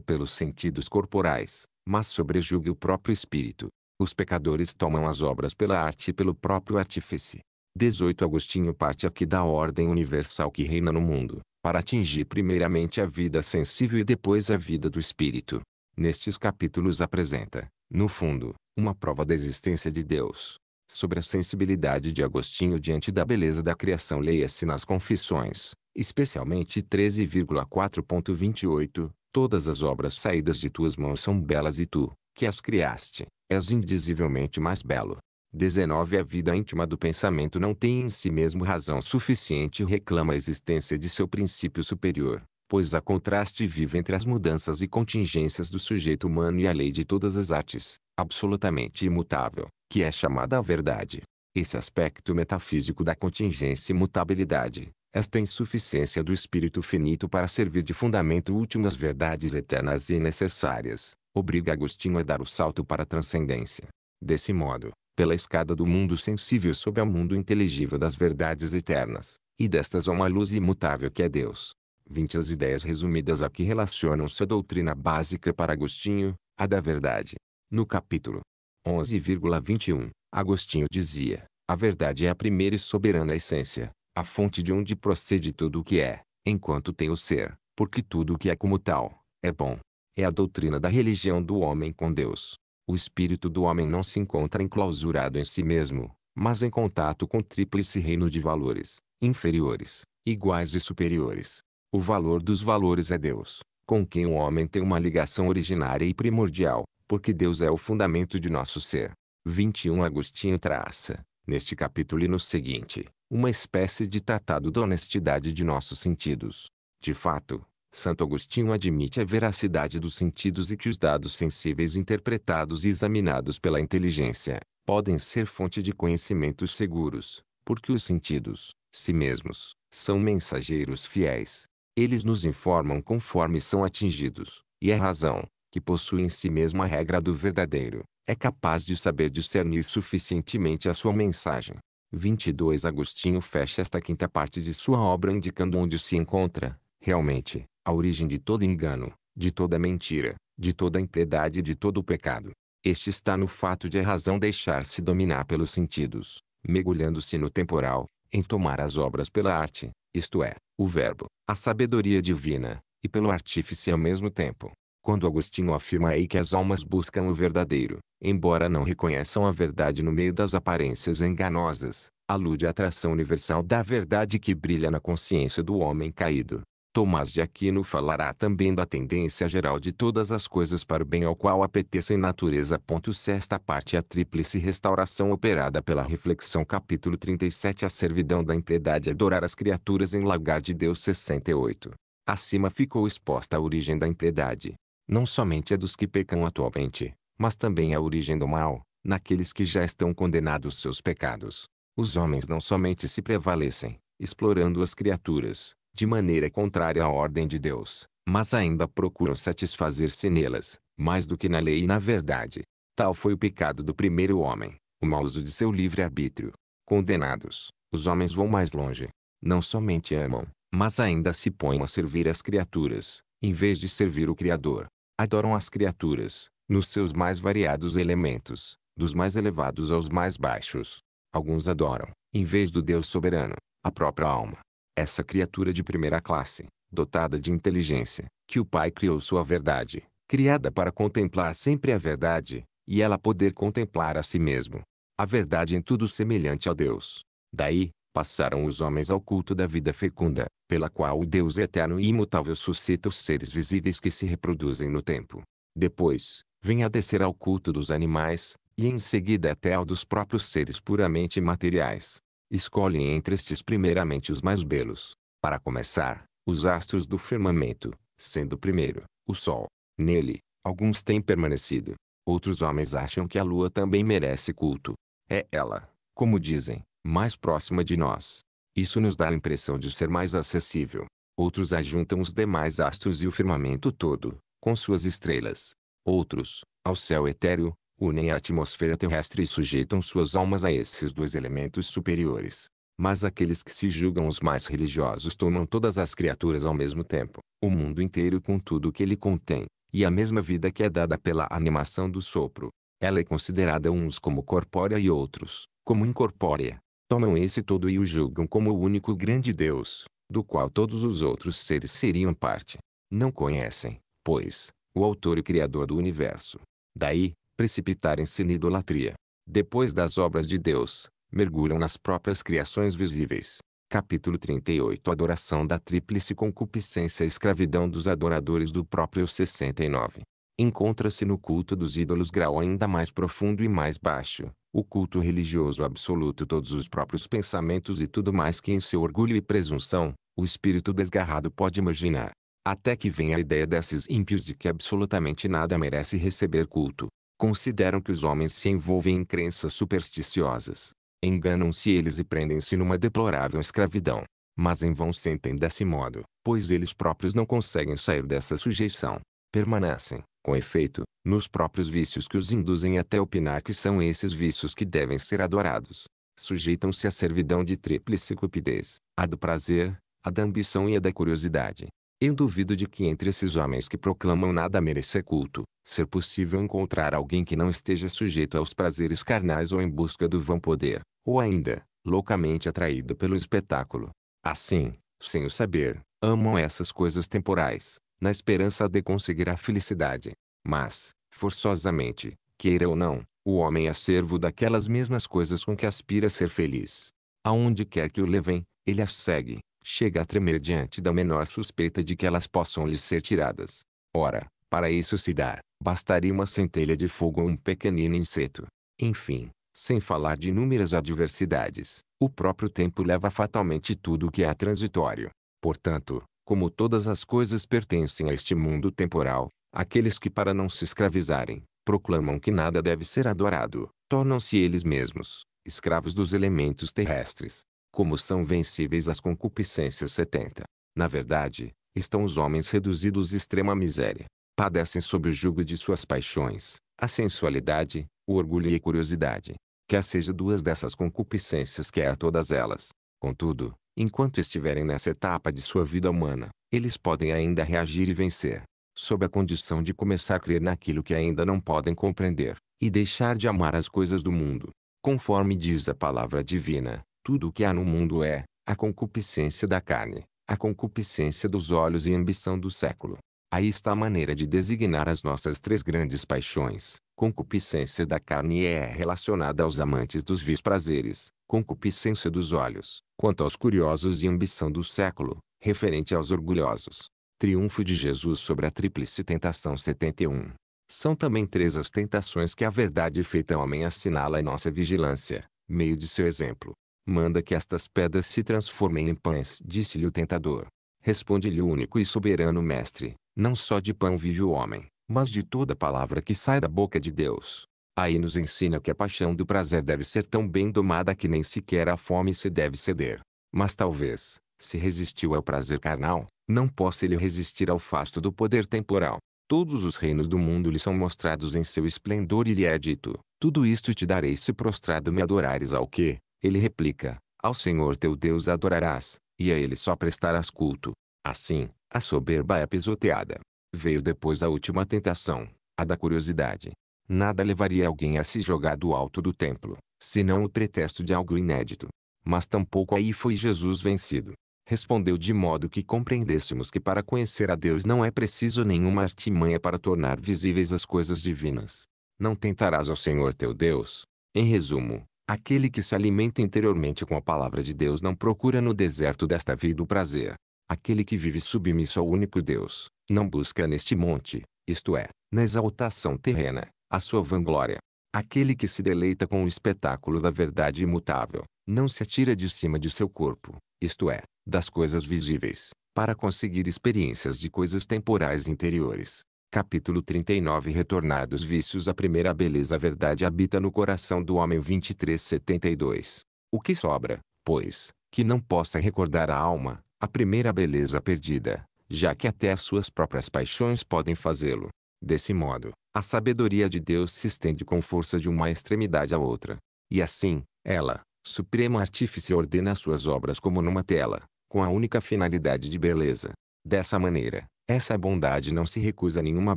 pelos sentidos corporais, mas sobrejuga o próprio espírito. Os pecadores tomam as obras pela arte e pelo próprio artífice. 18 Agostinho parte aqui da ordem universal que reina no mundo, para atingir primeiramente a vida sensível e depois a vida do espírito. Nestes capítulos apresenta, no fundo, uma prova da existência de Deus. Sobre a sensibilidade de Agostinho diante da beleza da criação leia-se nas Confissões, especialmente 13,4.28, todas as obras saídas de tuas mãos são belas e tu, que as criaste, és indizivelmente mais belo. 19 A vida íntima do pensamento não tem em si mesmo razão suficiente e reclama a existência de seu princípio superior, pois a contraste vive entre as mudanças e contingências do sujeito humano e a lei de todas as artes, absolutamente imutável, que é chamada a verdade. Esse aspecto metafísico da contingência e mutabilidade, esta insuficiência do espírito finito para servir de fundamento último às verdades eternas e necessárias, obriga Agostinho a dar o salto para a transcendência. Desse modo, pela escada do mundo sensível sob ao mundo inteligível das verdades eternas, e destas a uma luz imutável que é Deus. 20 As ideias resumidas aqui relacionam-se à doutrina básica para Agostinho, a da verdade. No capítulo 11,21, Agostinho dizia: A verdade é a primeira e soberana essência, a fonte de onde procede tudo o que é, enquanto tem o ser, porque tudo o que é como tal, é bom. É a doutrina da religião do homem com Deus. O espírito do homem não se encontra enclausurado em si mesmo, mas em contato com o tríplice reino de valores, inferiores, iguais e superiores. O valor dos valores é Deus, com quem o homem tem uma ligação originária e primordial, porque Deus é o fundamento de nosso ser. 21 Agostinho traça, neste capítulo e no seguinte, uma espécie de tratado da honestidade de nossos sentidos. De fato, Santo Agostinho admite a veracidade dos sentidos e que os dados sensíveis interpretados e examinados pela inteligência, podem ser fonte de conhecimentos seguros, porque os sentidos, si mesmos, são mensageiros fiéis. Eles nos informam conforme são atingidos, e é a razão, que possui em si mesma a regra do verdadeiro, é capaz de saber discernir suficientemente a sua mensagem. 22 Agostinho fecha esta quinta parte de sua obra indicando onde se encontra, realmente, a origem de todo engano, de toda mentira, de toda impiedade e de todo pecado. Este está no fato de a razão deixar-se dominar pelos sentidos, mergulhando-se no temporal, em tomar as obras pela arte, isto é, o Verbo, a sabedoria divina, e pelo artífice ao mesmo tempo. Quando Agostinho afirma aí que as almas buscam o verdadeiro, embora não reconheçam a verdade no meio das aparências enganosas, alude à atração universal da verdade que brilha na consciência do homem caído. Tomás de Aquino falará também da tendência geral de todas as coisas para o bem ao qual apeteça em natureza. Sexta parte A tríplice restauração operada pela reflexão capítulo 37 A servidão da impiedade adorar as criaturas em lagar de Deus 68. Acima ficou exposta a origem da impiedade, não somente é dos que pecam atualmente, mas também é a origem do mal, naqueles que já estão condenados seus pecados. Os homens não somente se prevalecem, explorando as criaturas, de maneira contrária à ordem de Deus, mas ainda procuram satisfazer-se nelas, mais do que na lei e na verdade. Tal foi o pecado do primeiro homem, o mau uso de seu livre-arbítrio. Condenados, os homens vão mais longe. Não somente amam, mas ainda se põem a servir as criaturas, em vez de servir o Criador adoram as criaturas, nos seus mais variados elementos, dos mais elevados aos mais baixos. Alguns adoram, em vez do Deus soberano, a própria alma. Essa criatura de primeira classe, dotada de inteligência, que o Pai criou sua verdade, criada para contemplar sempre a verdade, e ela poder contemplar a si mesmo. A verdade em tudo semelhante ao Deus. Daí, passaram os homens ao culto da vida fecunda, pela qual o Deus eterno e imutável suscita os seres visíveis que se reproduzem no tempo. Depois, vem a descer ao culto dos animais, e em seguida até ao dos próprios seres puramente materiais. Escolhe entre estes primeiramente os mais belos. Para começar, os astros do firmamento, sendo o primeiro, o Sol. Nele, alguns têm permanecido. Outros homens acham que a Lua também merece culto. É ela, como dizem, mais próxima de nós, isso nos dá a impressão de ser mais acessível. Outros ajuntam os demais astros e o firmamento todo, com suas estrelas. Outros, ao céu etéreo, unem a atmosfera terrestre e sujeitam suas almas a esses dois elementos superiores. Mas aqueles que se julgam os mais religiosos tomam todas as criaturas ao mesmo tempo, o mundo inteiro com tudo o que ele contém, e a mesma vida que é dada pela animação do sopro. Ela é considerada uns como corpórea e outros, como incorpórea tomam esse todo e o julgam como o único grande Deus, do qual todos os outros seres seriam parte. Não conhecem, pois, o autor e criador do universo. Daí, precipitarem-se na idolatria. Depois das obras de Deus, mergulham nas próprias criações visíveis. Capítulo 38 Adoração da tríplice concupiscência Escravidão dos adoradores do próprio 69 Encontra-se no culto dos ídolos grau ainda mais profundo e mais baixo, o culto religioso absoluto todos os próprios pensamentos e tudo mais que em seu orgulho e presunção, o espírito desgarrado pode imaginar. Até que vem a ideia desses ímpios de que absolutamente nada merece receber culto. Consideram que os homens se envolvem em crenças supersticiosas. Enganam-se eles e prendem-se numa deplorável escravidão. Mas em vão sentem desse modo, pois eles próprios não conseguem sair dessa sujeição permanecem, com efeito, nos próprios vícios que os induzem até opinar que são esses vícios que devem ser adorados. Sujeitam-se à servidão de tríplice cupidez, a do prazer, a da ambição e a da curiosidade. Eu duvido de que entre esses homens que proclamam nada merecer culto, ser possível encontrar alguém que não esteja sujeito aos prazeres carnais ou em busca do vão poder, ou ainda, loucamente atraído pelo espetáculo. Assim, sem o saber, amam essas coisas temporais, na esperança de conseguir a felicidade. Mas, forçosamente, queira ou não, o homem é servo daquelas mesmas coisas com que aspira a ser feliz. Aonde quer que o levem, ele as segue, chega a tremer diante da menor suspeita de que elas possam lhe ser tiradas. Ora, para isso se dar, bastaria uma centelha de fogo ou um pequenino inseto. Enfim, sem falar de inúmeras adversidades, o próprio tempo leva fatalmente tudo o que é transitório. Portanto, como todas as coisas pertencem a este mundo temporal, aqueles que para não se escravizarem, proclamam que nada deve ser adorado, tornam-se eles mesmos, escravos dos elementos terrestres. Como são vencíveis as concupiscências 70. Na verdade, estão os homens reduzidos à extrema miséria. Padecem sob o jugo de suas paixões, a sensualidade, o orgulho e a curiosidade. Quer seja duas dessas concupiscências, quer todas elas. Contudo, Enquanto estiverem nessa etapa de sua vida humana, eles podem ainda reagir e vencer, sob a condição de começar a crer naquilo que ainda não podem compreender, e deixar de amar as coisas do mundo. Conforme diz a palavra divina, tudo o que há no mundo é a concupiscência da carne, a concupiscência dos olhos e a ambição do século. Aí está a maneira de designar as nossas três grandes paixões. Concupiscência da carne é relacionada aos amantes dos vis prazeres, concupiscência dos olhos, quanto aos curiosos e ambição do século, referente aos orgulhosos. Triunfo de Jesus sobre a tríplice tentação 71. São também três as tentações que a verdade feita ao homem assinala em nossa vigilância, meio de seu exemplo. Manda que estas pedras se transformem em pães, disse-lhe o tentador. Responde-lhe o único e soberano Mestre: Não só de pão vive o homem, mas de toda palavra que sai da boca de Deus. Aí nos ensina que a paixão do prazer deve ser tão bem domada que nem sequer a fome se deve ceder. Mas talvez, se resistiu ao prazer carnal, não possa ele resistir ao fasto do poder temporal. Todos os reinos do mundo lhe são mostrados em seu esplendor e lhe é dito, tudo isto te darei se prostrado me adorares ao que, ele replica, ao Senhor teu Deus adorarás, e a ele só prestarás culto. Assim, a soberba é pisoteada. Veio depois a última tentação, a da curiosidade. Nada levaria alguém a se jogar do alto do templo, senão o pretexto de algo inédito. Mas tampouco aí foi Jesus vencido. Respondeu de modo que compreendêssemos que para conhecer a Deus não é preciso nenhuma artimanha para tornar visíveis as coisas divinas. Não tentarás ao Senhor teu Deus. Em resumo, aquele que se alimenta interiormente com a palavra de Deus não procura no deserto desta vida o prazer. Aquele que vive submisso ao único Deus, não busca neste monte, isto é, na exaltação terrena, a sua vanglória. Aquele que se deleita com o espetáculo da verdade imutável, não se atira de cima de seu corpo, isto é, das coisas visíveis, para conseguir experiências de coisas temporais interiores. Capítulo 39 Retornar dos vícios à primeira beleza A verdade habita no coração do homem 2372. O que sobra, pois, que não possa recordar a alma, a primeira beleza perdida, já que até as suas próprias paixões podem fazê-lo, Desse modo, a sabedoria de Deus se estende com força de uma extremidade à outra. E assim, ela, Supremo Artífice ordena suas obras como numa tela, com a única finalidade de beleza. Dessa maneira, essa bondade não se recusa a nenhuma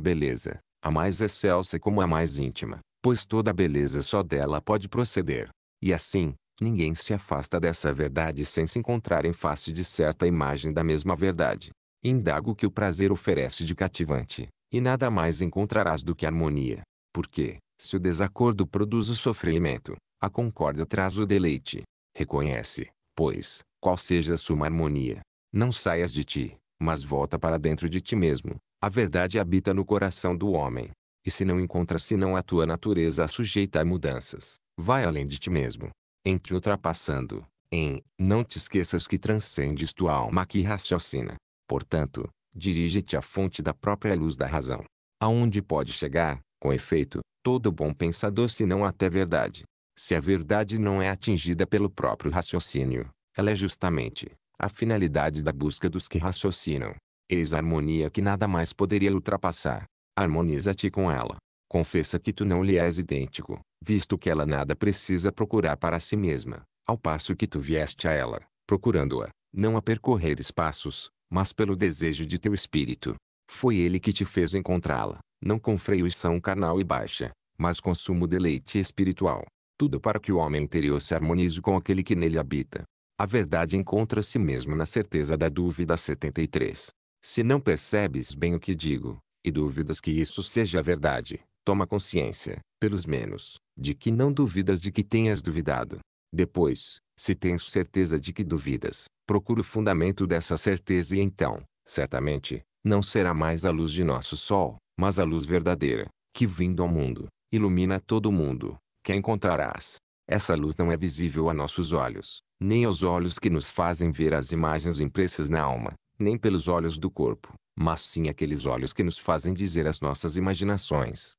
beleza, a mais excelsa como a mais íntima, pois toda beleza só dela pode proceder. E assim, ninguém se afasta dessa verdade sem se encontrar em face de certa imagem da mesma verdade. Indago que o prazer oferece de cativante, e nada mais encontrarás do que harmonia. Porque, se o desacordo produz o sofrimento, a concórdia traz o deleite. Reconhece, pois, qual seja a suma harmonia. Não saias de ti, mas volta para dentro de ti mesmo. A verdade habita no coração do homem. E se não encontra senão a tua natureza sujeita a mudanças, vai além de ti mesmo. Entre ultrapassando, em, não te esqueças que transcendes tua alma que raciocina. Portanto, dirige-te à fonte da própria luz da razão. Aonde pode chegar, com efeito, todo bom pensador se não até verdade. Se a verdade não é atingida pelo próprio raciocínio, ela é justamente a finalidade da busca dos que raciocinam. Eis a harmonia que nada mais poderia ultrapassar. Harmoniza-te com ela. Confessa que tu não lhe és idêntico, visto que ela nada precisa procurar para si mesma, ao passo que tu vieste a ela, procurando-a, não a percorrer espaços, mas pelo desejo de teu espírito. Foi ele que te fez encontrá-la, não com freição carnal e baixa, mas com sumo deleite espiritual. Tudo para que o homem interior se harmonize com aquele que nele habita. A verdade encontra-se mesmo na certeza da dúvida 73. Se não percebes bem o que digo, e duvidas que isso seja verdade, toma consciência, pelos menos, de que não duvidas de que tenhas duvidado. Depois, se tens certeza de que duvidas, procura o fundamento dessa certeza e então, certamente, não será mais a luz de nosso sol, mas a luz verdadeira, que vindo ao mundo, ilumina todo o mundo, que encontrarás. Essa luz não é visível a nossos olhos, nem aos olhos que nos fazem ver as imagens impressas na alma, nem pelos olhos do corpo, mas sim aqueles olhos que nos fazem dizer as nossas imaginações.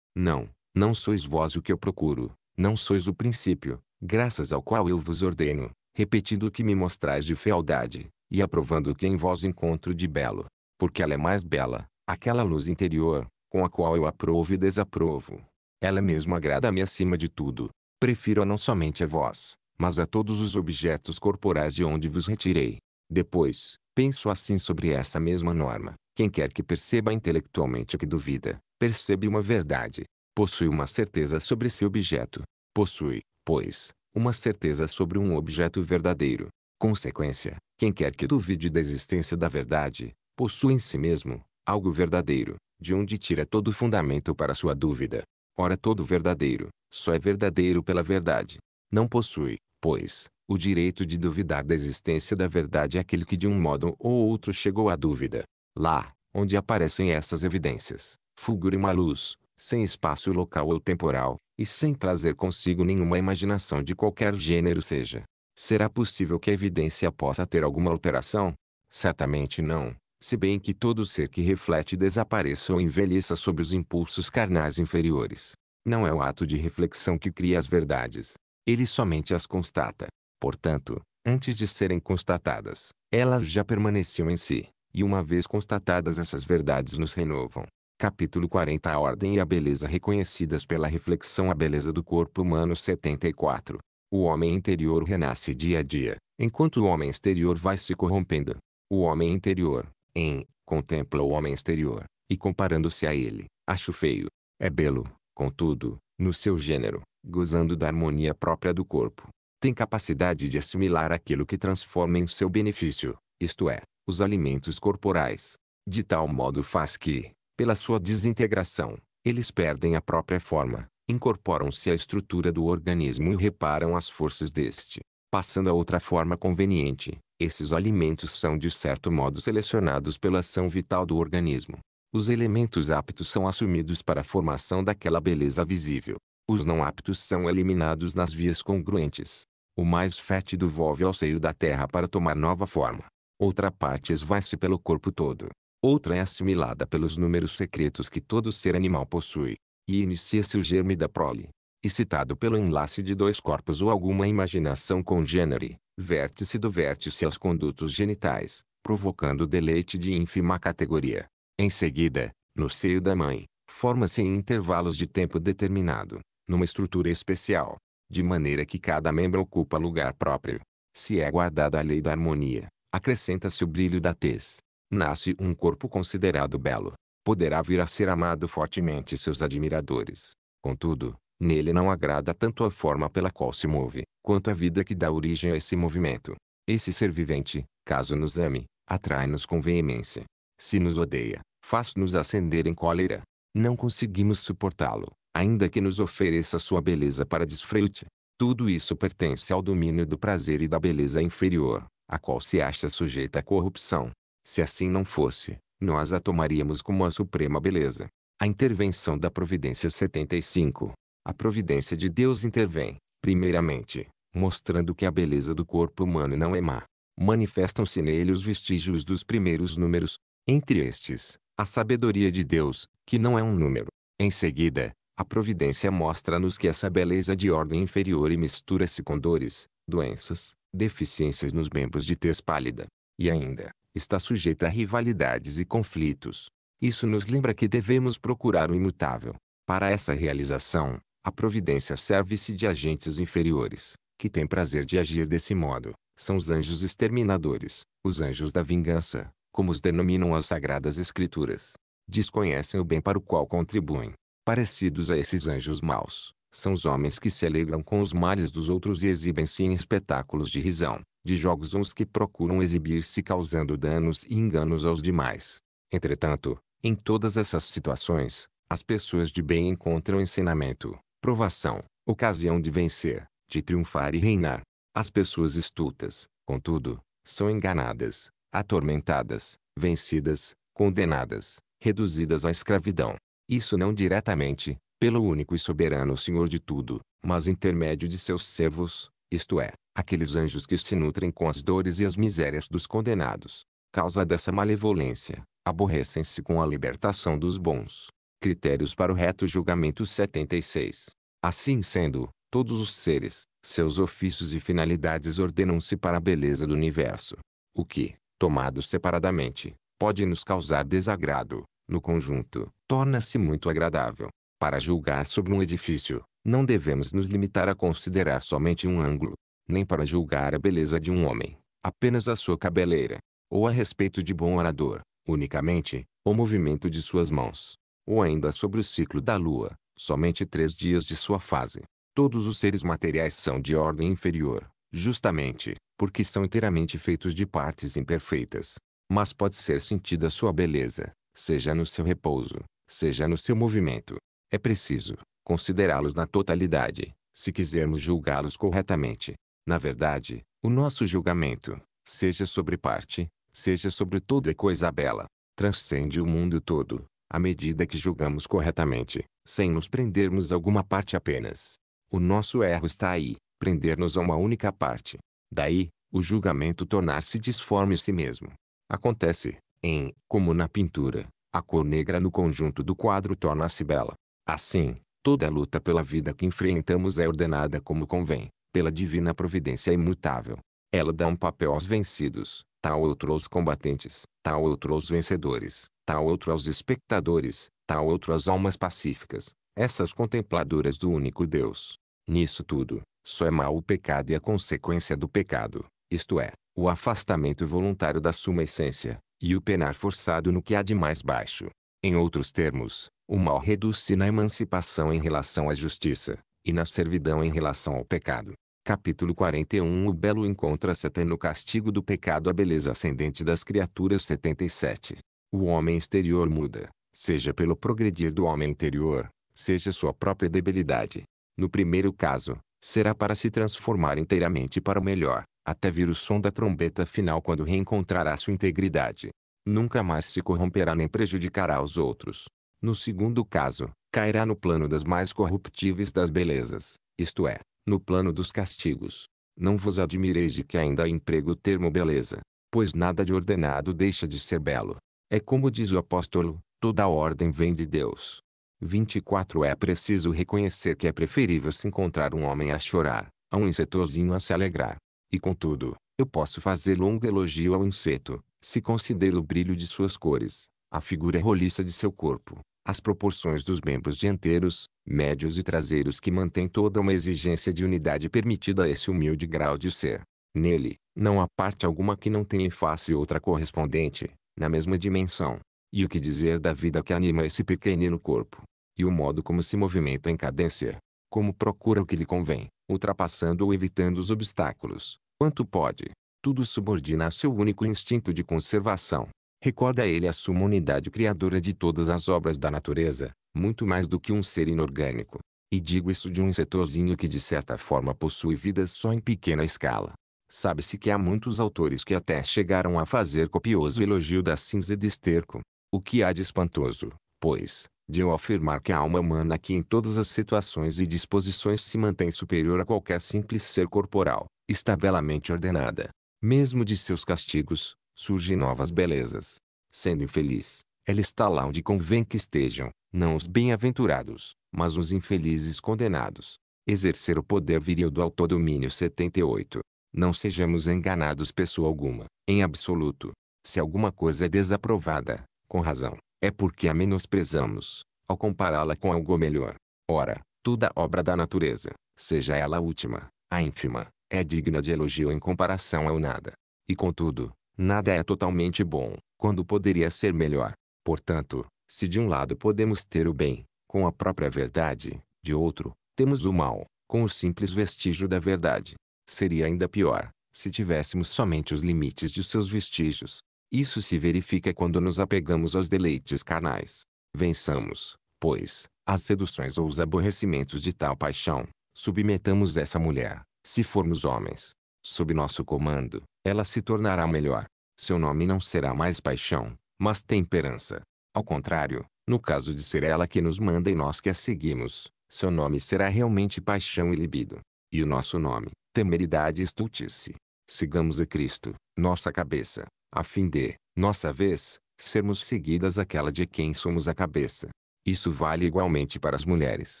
Não, não sois vós o que eu procuro, não sois o princípio, graças ao qual eu vos ordeno, repetindo o que me mostrais de fealdade, e aprovando o que em vós encontro de belo, porque ela é mais bela, aquela luz interior, com a qual eu aprovo e desaprovo. Ela mesma agrada-me acima de tudo. Prefiro-a não somente a vós, mas a todos os objetos corporais de onde vos retirei. Depois, penso assim sobre essa mesma norma. Quem quer que perceba intelectualmente o que duvida, percebe uma verdade. Possui uma certeza sobre seu objeto. Possui, pois, uma certeza sobre um objeto verdadeiro. Consequência, quem quer que duvide da existência da verdade, possui em si mesmo, algo verdadeiro, de onde tira todo o fundamento para sua dúvida. Ora todo verdadeiro, só é verdadeiro pela verdade. Não possui, pois, o direito de duvidar da existência da verdade é aquele que de um modo ou outro chegou à dúvida. Lá, onde aparecem essas evidências, fulgura uma luz, sem espaço local ou temporal, e sem trazer consigo nenhuma imaginação de qualquer gênero seja. Será possível que a evidência possa ter alguma alteração? Certamente não, se bem que todo ser que reflete desapareça ou envelheça sob os impulsos carnais inferiores. Não é o ato de reflexão que cria as verdades. Ele somente as constata. Portanto, antes de serem constatadas, elas já permaneciam em si, e uma vez constatadas essas verdades nos renovam. Capítulo 40 A ordem e a beleza reconhecidas pela reflexão A beleza do corpo humano 74. O homem interior renasce dia a dia, enquanto o homem exterior vai se corrompendo. O homem interior, em, contempla o homem exterior, e comparando-se a ele, acho feio. É belo, contudo, no seu gênero, gozando da harmonia própria do corpo. Tem capacidade de assimilar aquilo que transforma em seu benefício, isto é, os alimentos corporais. De tal modo faz que, pela sua desintegração, eles perdem a própria forma, incorporam-se à estrutura do organismo e reparam as forças deste. Passando a outra forma conveniente, esses alimentos são de certo modo selecionados pela ação vital do organismo. Os elementos aptos são assumidos para a formação daquela beleza visível. Os não aptos são eliminados nas vias congruentes. O mais fétido volve ao seio da terra para tomar nova forma. Outra parte esvai-se pelo corpo todo outra é assimilada pelos números secretos que todo ser animal possui, e inicia-se o germe da prole, e citado pelo enlace de dois corpos ou alguma imaginação congênere, vértice do vértice aos condutos genitais, provocando deleite de ínfima categoria. Em seguida, no seio da mãe, forma-se em intervalos de tempo determinado, numa estrutura especial, de maneira que cada membro ocupa lugar próprio. Se é guardada a lei da harmonia, acrescenta-se o brilho da tez, nasce um corpo considerado belo. Poderá vir a ser amado fortemente seus admiradores. Contudo, nele não agrada tanto a forma pela qual se move, quanto a vida que dá origem a esse movimento. Esse ser vivente, caso nos ame, atrai-nos com veemência. Se nos odeia, faz-nos acender em cólera. Não conseguimos suportá-lo, ainda que nos ofereça sua beleza para desfrute. Tudo isso pertence ao domínio do prazer e da beleza inferior, a qual se acha sujeita à corrupção. Se assim não fosse, nós a tomaríamos como a suprema beleza. A intervenção da Providência 75. A providência de Deus intervém, primeiramente, mostrando que a beleza do corpo humano não é má. Manifestam-se nele os vestígios dos primeiros números, entre estes, a sabedoria de Deus, que não é um número. Em seguida, a providência mostra-nos que essa beleza de ordem inferior e mistura-se com dores, doenças, deficiências nos membros de tez pálida. E ainda, está sujeita a rivalidades e conflitos. Isso nos lembra que devemos procurar o imutável. Para essa realização, a providência serve-se de agentes inferiores, que têm prazer de agir desse modo. São os anjos exterminadores, os anjos da vingança, como os denominam as sagradas escrituras. Desconhecem o bem para o qual contribuem. Parecidos a esses anjos maus, são os homens que se alegram com os males dos outros e exibem-se em espetáculos de risão de jogos uns que procuram exibir-se causando danos e enganos aos demais. Entretanto, em todas essas situações, as pessoas de bem encontram ensinamento, provação, ocasião de vencer, de triunfar e reinar. As pessoas estultas, contudo, são enganadas, atormentadas, vencidas, condenadas, reduzidas à escravidão. Isso não diretamente, pelo único e soberano Senhor de tudo, mas intermédio de seus servos, isto é, aqueles anjos que se nutrem com as dores e as misérias dos condenados. Causa dessa malevolência, aborrecem-se com a libertação dos bons. Critérios para o reto julgamento 76. Assim sendo, todos os seres, seus ofícios e finalidades ordenam-se para a beleza do universo. O que, tomado separadamente, pode nos causar desagrado, no conjunto, torna-se muito agradável. Para julgar sobre um edifício, não devemos nos limitar a considerar somente um ângulo, nem para julgar a beleza de um homem, apenas a sua cabeleira, ou a respeito de bom orador, unicamente, o movimento de suas mãos, ou ainda sobre o ciclo da lua, somente três dias de sua fase. Todos os seres materiais são de ordem inferior, justamente, porque são inteiramente feitos de partes imperfeitas. Mas pode ser sentida sua beleza, seja no seu repouso, seja no seu movimento. É preciso considerá-los na totalidade, se quisermos julgá-los corretamente. Na verdade, o nosso julgamento, seja sobre parte, seja sobre todo é coisa bela, transcende o mundo todo, à medida que julgamos corretamente, sem nos prendermos a alguma parte apenas. O nosso erro está aí, prender-nos a uma única parte. Daí, o julgamento tornar-se disforme em si mesmo. Acontece, em, como na pintura, a cor negra no conjunto do quadro torna-se bela. Assim, toda luta pela vida que enfrentamos é ordenada como convém, pela divina providência imutável. Ela dá um papel aos vencidos, tal outro aos combatentes, tal outro aos vencedores, tal outro aos espectadores, tal outro às almas pacíficas, essas contempladoras do único Deus. Nisso tudo, só é mal o pecado e a consequência do pecado, isto é, o afastamento voluntário da suma essência, e o penar forçado no que há de mais baixo. Em outros termos, o mal reduz-se na emancipação em relação à justiça, e na servidão em relação ao pecado. Capítulo 41 O belo encontra-se até no castigo do pecado a beleza ascendente das criaturas 77. O homem exterior muda, seja pelo progredir do homem interior, seja sua própria debilidade. No primeiro caso, será para se transformar inteiramente para o melhor, até vir o som da trombeta final quando reencontrará sua integridade. Nunca mais se corromperá nem prejudicará os outros. No segundo caso, cairá no plano das mais corruptíveis das belezas, isto é, no plano dos castigos. Não vos admireis de que ainda emprego o termo beleza, pois nada de ordenado deixa de ser belo. É como diz o apóstolo, toda ordem vem de Deus. 24 É preciso reconhecer que é preferível se encontrar um homem a chorar, a um insetozinho a se alegrar. E contudo, eu posso fazer longo elogio ao inseto, se considero o brilho de suas cores, a figura roliça de seu corpo, as proporções dos membros dianteiros, médios e traseiros que mantém toda uma exigência de unidade permitida a esse humilde grau de ser. Nele, não há parte alguma que não tenha em face outra correspondente, na mesma dimensão. E o que dizer da vida que anima esse pequenino corpo? E o modo como se movimenta em cadência? Como procura o que lhe convém, ultrapassando ou evitando os obstáculos, quanto pode? Tudo subordina a seu único instinto de conservação recorda ele a suma unidade criadora de todas as obras da natureza, muito mais do que um ser inorgânico. E digo isso de um setorzinho que de certa forma possui vidas só em pequena escala. Sabe-se que há muitos autores que até chegaram a fazer copioso elogio da cinza e esterco. O que há de espantoso, pois, de eu afirmar que a alma humana que em todas as situações e disposições se mantém superior a qualquer simples ser corporal, está belamente ordenada. Mesmo de seus castigos, surgem novas belezas. Sendo infeliz, ela está lá onde convém que estejam, não os bem-aventurados, mas os infelizes condenados. Exercer o poder viril do autodomínio 78. Não sejamos enganados pessoa alguma, em absoluto. Se alguma coisa é desaprovada, com razão, é porque a menosprezamos, ao compará-la com algo melhor. Ora, toda obra da natureza, seja ela a última, a ínfima, é digna de elogio em comparação ao nada. E contudo, Nada é totalmente bom, quando poderia ser melhor. Portanto, se de um lado podemos ter o bem, com a própria verdade, de outro, temos o mal, com o simples vestígio da verdade. Seria ainda pior, se tivéssemos somente os limites de seus vestígios. Isso se verifica quando nos apegamos aos deleites carnais. Vençamos, pois, as seduções ou os aborrecimentos de tal paixão. Submetamos essa mulher, se formos homens, sob nosso comando, ela se tornará melhor. Seu nome não será mais paixão, mas temperança. Ao contrário, no caso de ser ela que nos manda e nós que a seguimos, seu nome será realmente paixão e libido. E o nosso nome, temeridade e estultice. Sigamos a Cristo, nossa cabeça, a fim de, nossa vez, sermos seguidas aquela de quem somos a cabeça. Isso vale igualmente para as mulheres.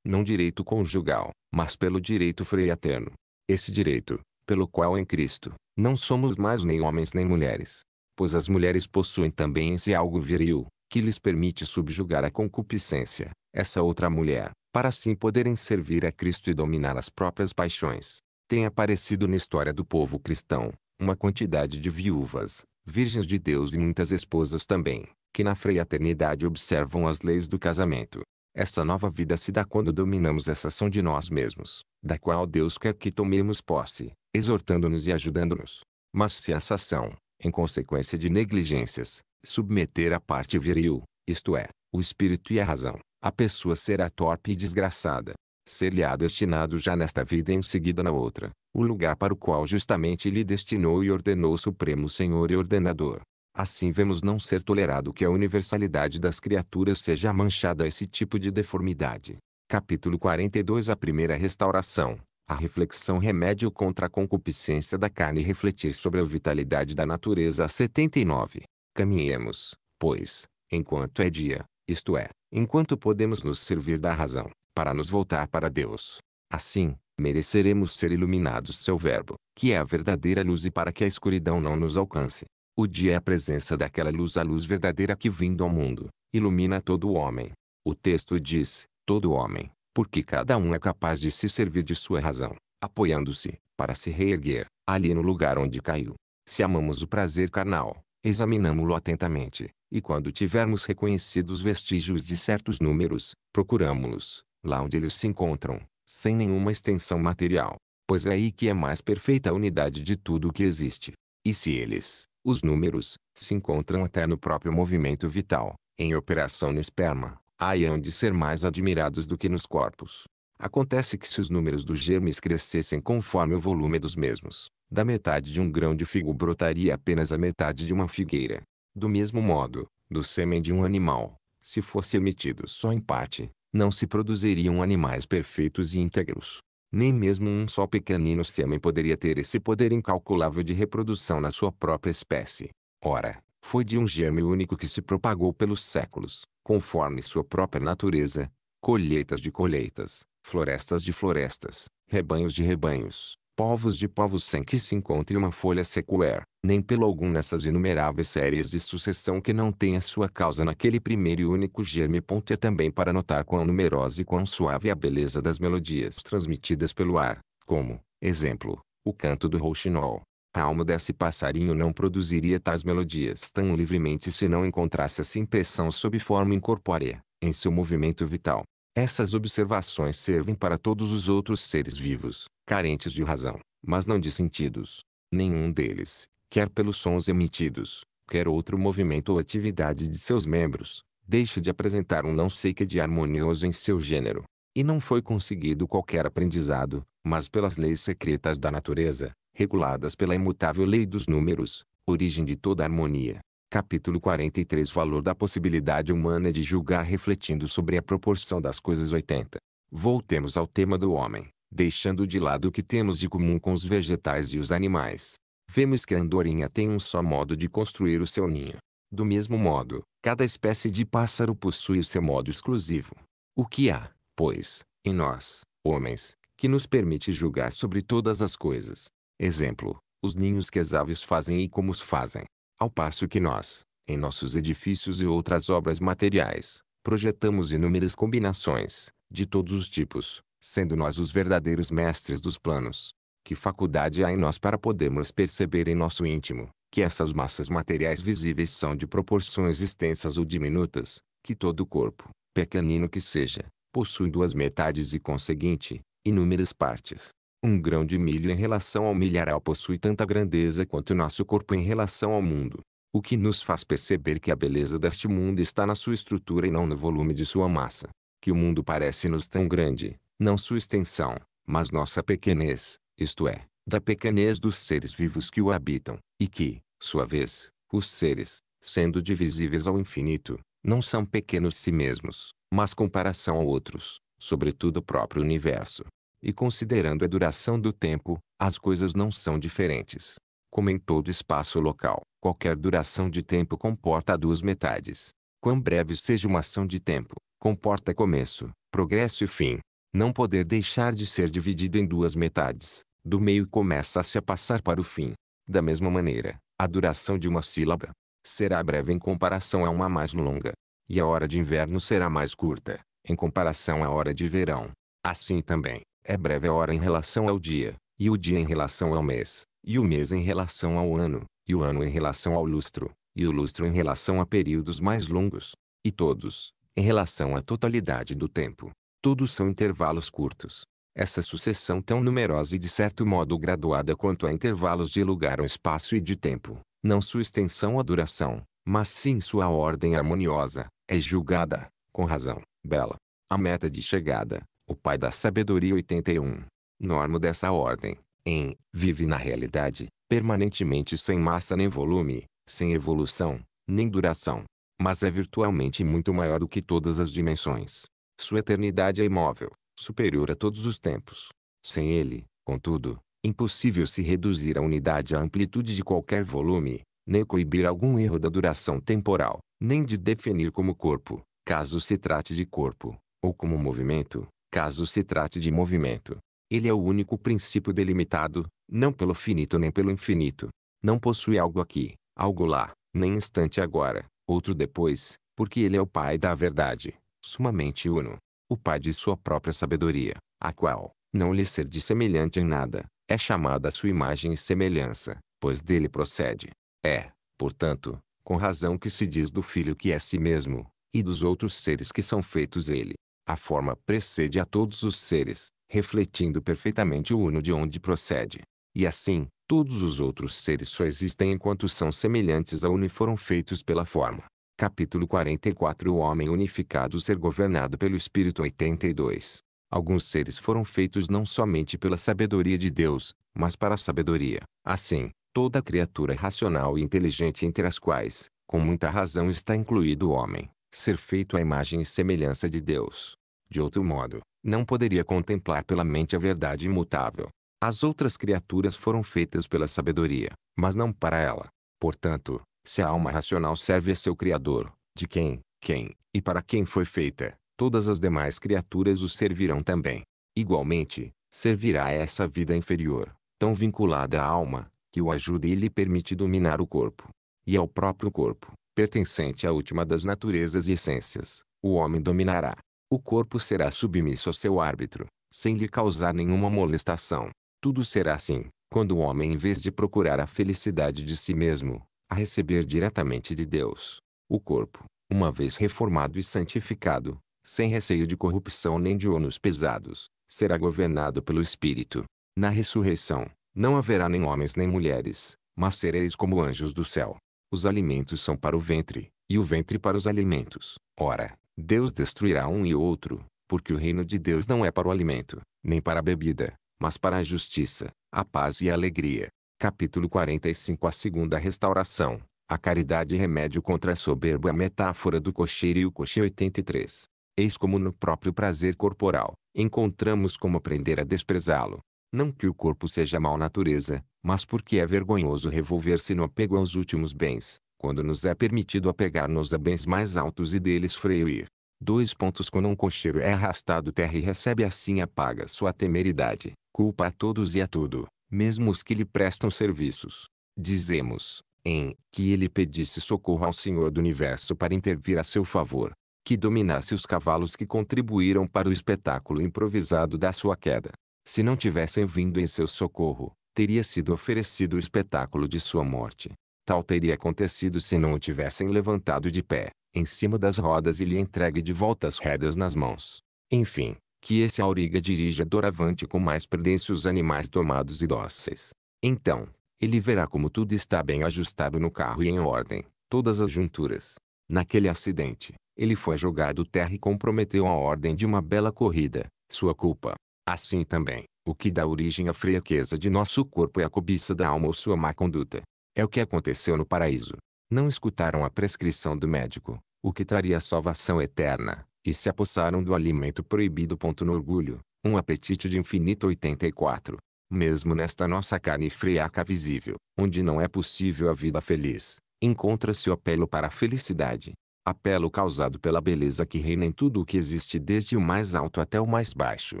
Não direito conjugal, mas pelo direito freiaterno. Esse direito, pelo qual em Cristo, não somos mais nem homens nem mulheres. Pois as mulheres possuem também esse algo viril, que lhes permite subjugar a concupiscência, essa outra mulher, para assim poderem servir a Cristo e dominar as próprias paixões. Tem aparecido na história do povo cristão, uma quantidade de viúvas, virgens de Deus e muitas esposas também, que na fraternidade observam as leis do casamento. Essa nova vida se dá quando dominamos essa ação de nós mesmos, da qual Deus quer que tomemos posse, exortando-nos e ajudando-nos. Mas se essa ação, em consequência de negligências, submeter a parte viril, isto é, o espírito e a razão, a pessoa será torpe e desgraçada. Ser-lhe-á destinado já nesta vida e em seguida na outra, o lugar para o qual justamente lhe destinou e ordenou o Supremo Senhor e Ordenador. Assim vemos não ser tolerado que a universalidade das criaturas seja manchada a esse tipo de deformidade. Capítulo 42 A primeira restauração a reflexão remédio contra a concupiscência da carne e refletir sobre a vitalidade da natureza 79. Caminhemos, pois, enquanto é dia, isto é, enquanto podemos nos servir da razão, para nos voltar para Deus. Assim, mereceremos ser iluminados seu verbo, que é a verdadeira luz e para que a escuridão não nos alcance. O dia é a presença daquela luz a luz verdadeira que vindo ao mundo, ilumina todo homem. O texto diz, todo homem, porque cada um é capaz de se servir de sua razão, apoiando-se, para se reerguer, ali no lugar onde caiu. Se amamos o prazer carnal, examinamo-lo atentamente, e quando tivermos reconhecido os vestígios de certos números, procuramos-los, lá onde eles se encontram, sem nenhuma extensão material, pois é aí que é mais perfeita a unidade de tudo o que existe. E se eles, os números, se encontram até no próprio movimento vital, em operação no esperma, haiam de ser mais admirados do que nos corpos. Acontece que se os números dos germes crescessem conforme o volume dos mesmos, da metade de um grão de figo brotaria apenas a metade de uma figueira. Do mesmo modo, do sêmen de um animal, se fosse emitido só em parte, não se produziriam animais perfeitos e íntegros. Nem mesmo um só pequenino sêmen poderia ter esse poder incalculável de reprodução na sua própria espécie. Ora, foi de um germe único que se propagou pelos séculos, conforme sua própria natureza, colheitas de colheitas, florestas de florestas, rebanhos de rebanhos, povos de povos sem que se encontre uma folha sequer, nem pelo algum nessas inumeráveis séries de sucessão que não tenha sua causa naquele primeiro e único germe. Ponto é também para notar quão numerosa e quão suave é a beleza das melodias transmitidas pelo ar, como, exemplo, o canto do rouxinol, a alma desse passarinho não produziria tais melodias tão livremente se não encontrasse essa impressão sob forma incorpórea, em seu movimento vital. Essas observações servem para todos os outros seres vivos, carentes de razão, mas não de sentidos. Nenhum deles, quer pelos sons emitidos, quer outro movimento ou atividade de seus membros, deixa de apresentar um não sei que de harmonioso em seu gênero. E não foi conseguido qualquer aprendizado, mas pelas leis secretas da natureza, reguladas pela imutável lei dos números, origem de toda harmonia. Capítulo 43 Valor da possibilidade humana de julgar refletindo sobre a proporção das coisas 80. Voltemos ao tema do homem, deixando de lado o que temos de comum com os vegetais e os animais. Vemos que a andorinha tem um só modo de construir o seu ninho. Do mesmo modo, cada espécie de pássaro possui o seu modo exclusivo. O que há, pois, em nós, homens, que nos permite julgar sobre todas as coisas, Exemplo, os ninhos que as aves fazem e como os fazem. Ao passo que nós, em nossos edifícios e outras obras materiais, projetamos inúmeras combinações, de todos os tipos, sendo nós os verdadeiros mestres dos planos. Que faculdade há em nós para podermos perceber em nosso íntimo, que essas massas materiais visíveis são de proporções extensas ou diminutas, que todo corpo, pequenino que seja, possui duas metades e conseguinte, inúmeras partes, um grão de milho em relação ao milharal possui tanta grandeza quanto o nosso corpo em relação ao mundo. O que nos faz perceber que a beleza deste mundo está na sua estrutura e não no volume de sua massa. Que o mundo parece-nos tão grande, não sua extensão, mas nossa pequenez, isto é, da pequenez dos seres vivos que o habitam, e que, sua vez, os seres, sendo divisíveis ao infinito, não são pequenos si mesmos, mas comparação a outros, sobretudo o próprio universo, e considerando a duração do tempo, as coisas não são diferentes. Como em todo espaço local, qualquer duração de tempo comporta duas metades. Quão breve seja uma ação de tempo, comporta começo, progresso e fim. Não poder deixar de ser dividido em duas metades, do meio começa-se a passar para o fim. Da mesma maneira, a duração de uma sílaba será breve em comparação a uma mais longa, e a hora de inverno será mais curta, em comparação à hora de verão. Assim também, é breve a hora em relação ao dia, e o dia em relação ao mês, e o mês em relação ao ano, e o ano em relação ao lustro, e o lustro em relação a períodos mais longos, e todos, em relação à totalidade do tempo. Todos são intervalos curtos. Essa sucessão tão numerosa e de certo modo graduada quanto a intervalos de lugar ou espaço e de tempo, não sua extensão ou duração, mas sim sua ordem harmoniosa, é julgada, com razão, bela. A meta de chegada, o pai da sabedoria 81. Normo dessa ordem, em, vive na realidade, permanentemente sem massa nem volume, sem evolução, nem duração. Mas é virtualmente muito maior do que todas as dimensões. Sua eternidade é imóvel, superior a todos os tempos. Sem ele, contudo, impossível se reduzir a unidade à amplitude de qualquer volume, nem coibir algum erro da duração temporal, nem de definir como corpo, caso se trate de corpo, ou como movimento, caso se trate de movimento. Ele é o único princípio delimitado, não pelo finito nem pelo infinito. Não possui algo aqui, algo lá, nem instante agora, outro depois, porque ele é o Pai da verdade, sumamente uno. O Pai de sua própria sabedoria, a qual, não lhe ser de semelhante em nada, é chamada sua imagem e semelhança, pois dele procede. É, portanto, com razão que se diz do Filho que é si mesmo, e dos outros seres que são feitos ele. A forma precede a todos os seres, refletindo perfeitamente o uno de onde procede. E assim, todos os outros seres só existem enquanto são semelhantes a uno e foram feitos pela forma. Capítulo 44 O homem unificado ser governado pelo Espírito 82 Alguns seres foram feitos não somente pela sabedoria de Deus, mas para a sabedoria. Assim, toda criatura racional e inteligente entre as quais, com muita razão está incluído o homem, ser feito à imagem e semelhança de Deus. De outro modo, não poderia contemplar pela mente a verdade imutável. As outras criaturas foram feitas pela sabedoria, mas não para ela. Portanto, se a alma racional serve a seu Criador, de quem, quem e para quem foi feita, todas as demais criaturas o servirão também. Igualmente, servirá a essa vida inferior, tão vinculada à alma, que o ajuda e lhe permite dominar o corpo. E ao próprio corpo, pertencente à última das naturezas e essências, o homem dominará, o corpo será submisso ao seu árbitro, sem lhe causar nenhuma molestação. Tudo será assim, quando o homem em vez de procurar a felicidade de si mesmo, a receber diretamente de Deus. O corpo, uma vez reformado e santificado, sem receio de corrupção nem de ônus pesados, será governado pelo Espírito. Na ressurreição, não haverá nem homens nem mulheres, mas sereis como anjos do céu. Os alimentos são para o ventre, e o ventre para os alimentos. Ora, Deus destruirá um e outro, porque o reino de Deus não é para o alimento, nem para a bebida, mas para a justiça, a paz e a alegria. Capítulo 45 A segunda restauração. A caridade e remédio contra a soberba é a metáfora do cocheiro e o cocheiro 83. Eis como no próprio prazer corporal, encontramos como aprender a desprezá-lo. Não que o corpo seja mal natureza, mas porque é vergonhoso revolver-se no apego aos últimos bens, quando nos é permitido apegar-nos a bens mais altos e deles freir. Dois pontos quando um cocheiro é arrastado terra e recebe assim a paga sua temeridade, culpa a todos e a tudo, mesmo os que lhe prestam serviços. Dizemos, em, que ele pedisse socorro ao Senhor do Universo para intervir a seu favor, que dominasse os cavalos que contribuíram para o espetáculo improvisado da sua queda. Se não tivessem vindo em seu socorro, teria sido oferecido o espetáculo de sua morte. Tal teria acontecido se não o tivessem levantado de pé, em cima das rodas e lhe entregue de volta as rédeas nas mãos. Enfim, que esse auriga dirija doravante com mais prudência os animais domados e dóceis. Então, ele verá como tudo está bem ajustado no carro e em ordem, todas as junturas. Naquele acidente, ele foi jogado terra e comprometeu a ordem de uma bela corrida, sua culpa. Assim também, o que dá origem à fraqueza de nosso corpo é a cobiça da alma ou sua má conduta. É o que aconteceu no paraíso. Não escutaram a prescrição do médico, o que traria salvação eterna, e se apossaram do alimento proibido. No orgulho, um apetite de infinito 84. Mesmo nesta nossa carne friaca visível, onde não é possível a vida feliz, encontra-se o apelo para a felicidade. Apelo causado pela beleza que reina em tudo o que existe desde o mais alto até o mais baixo.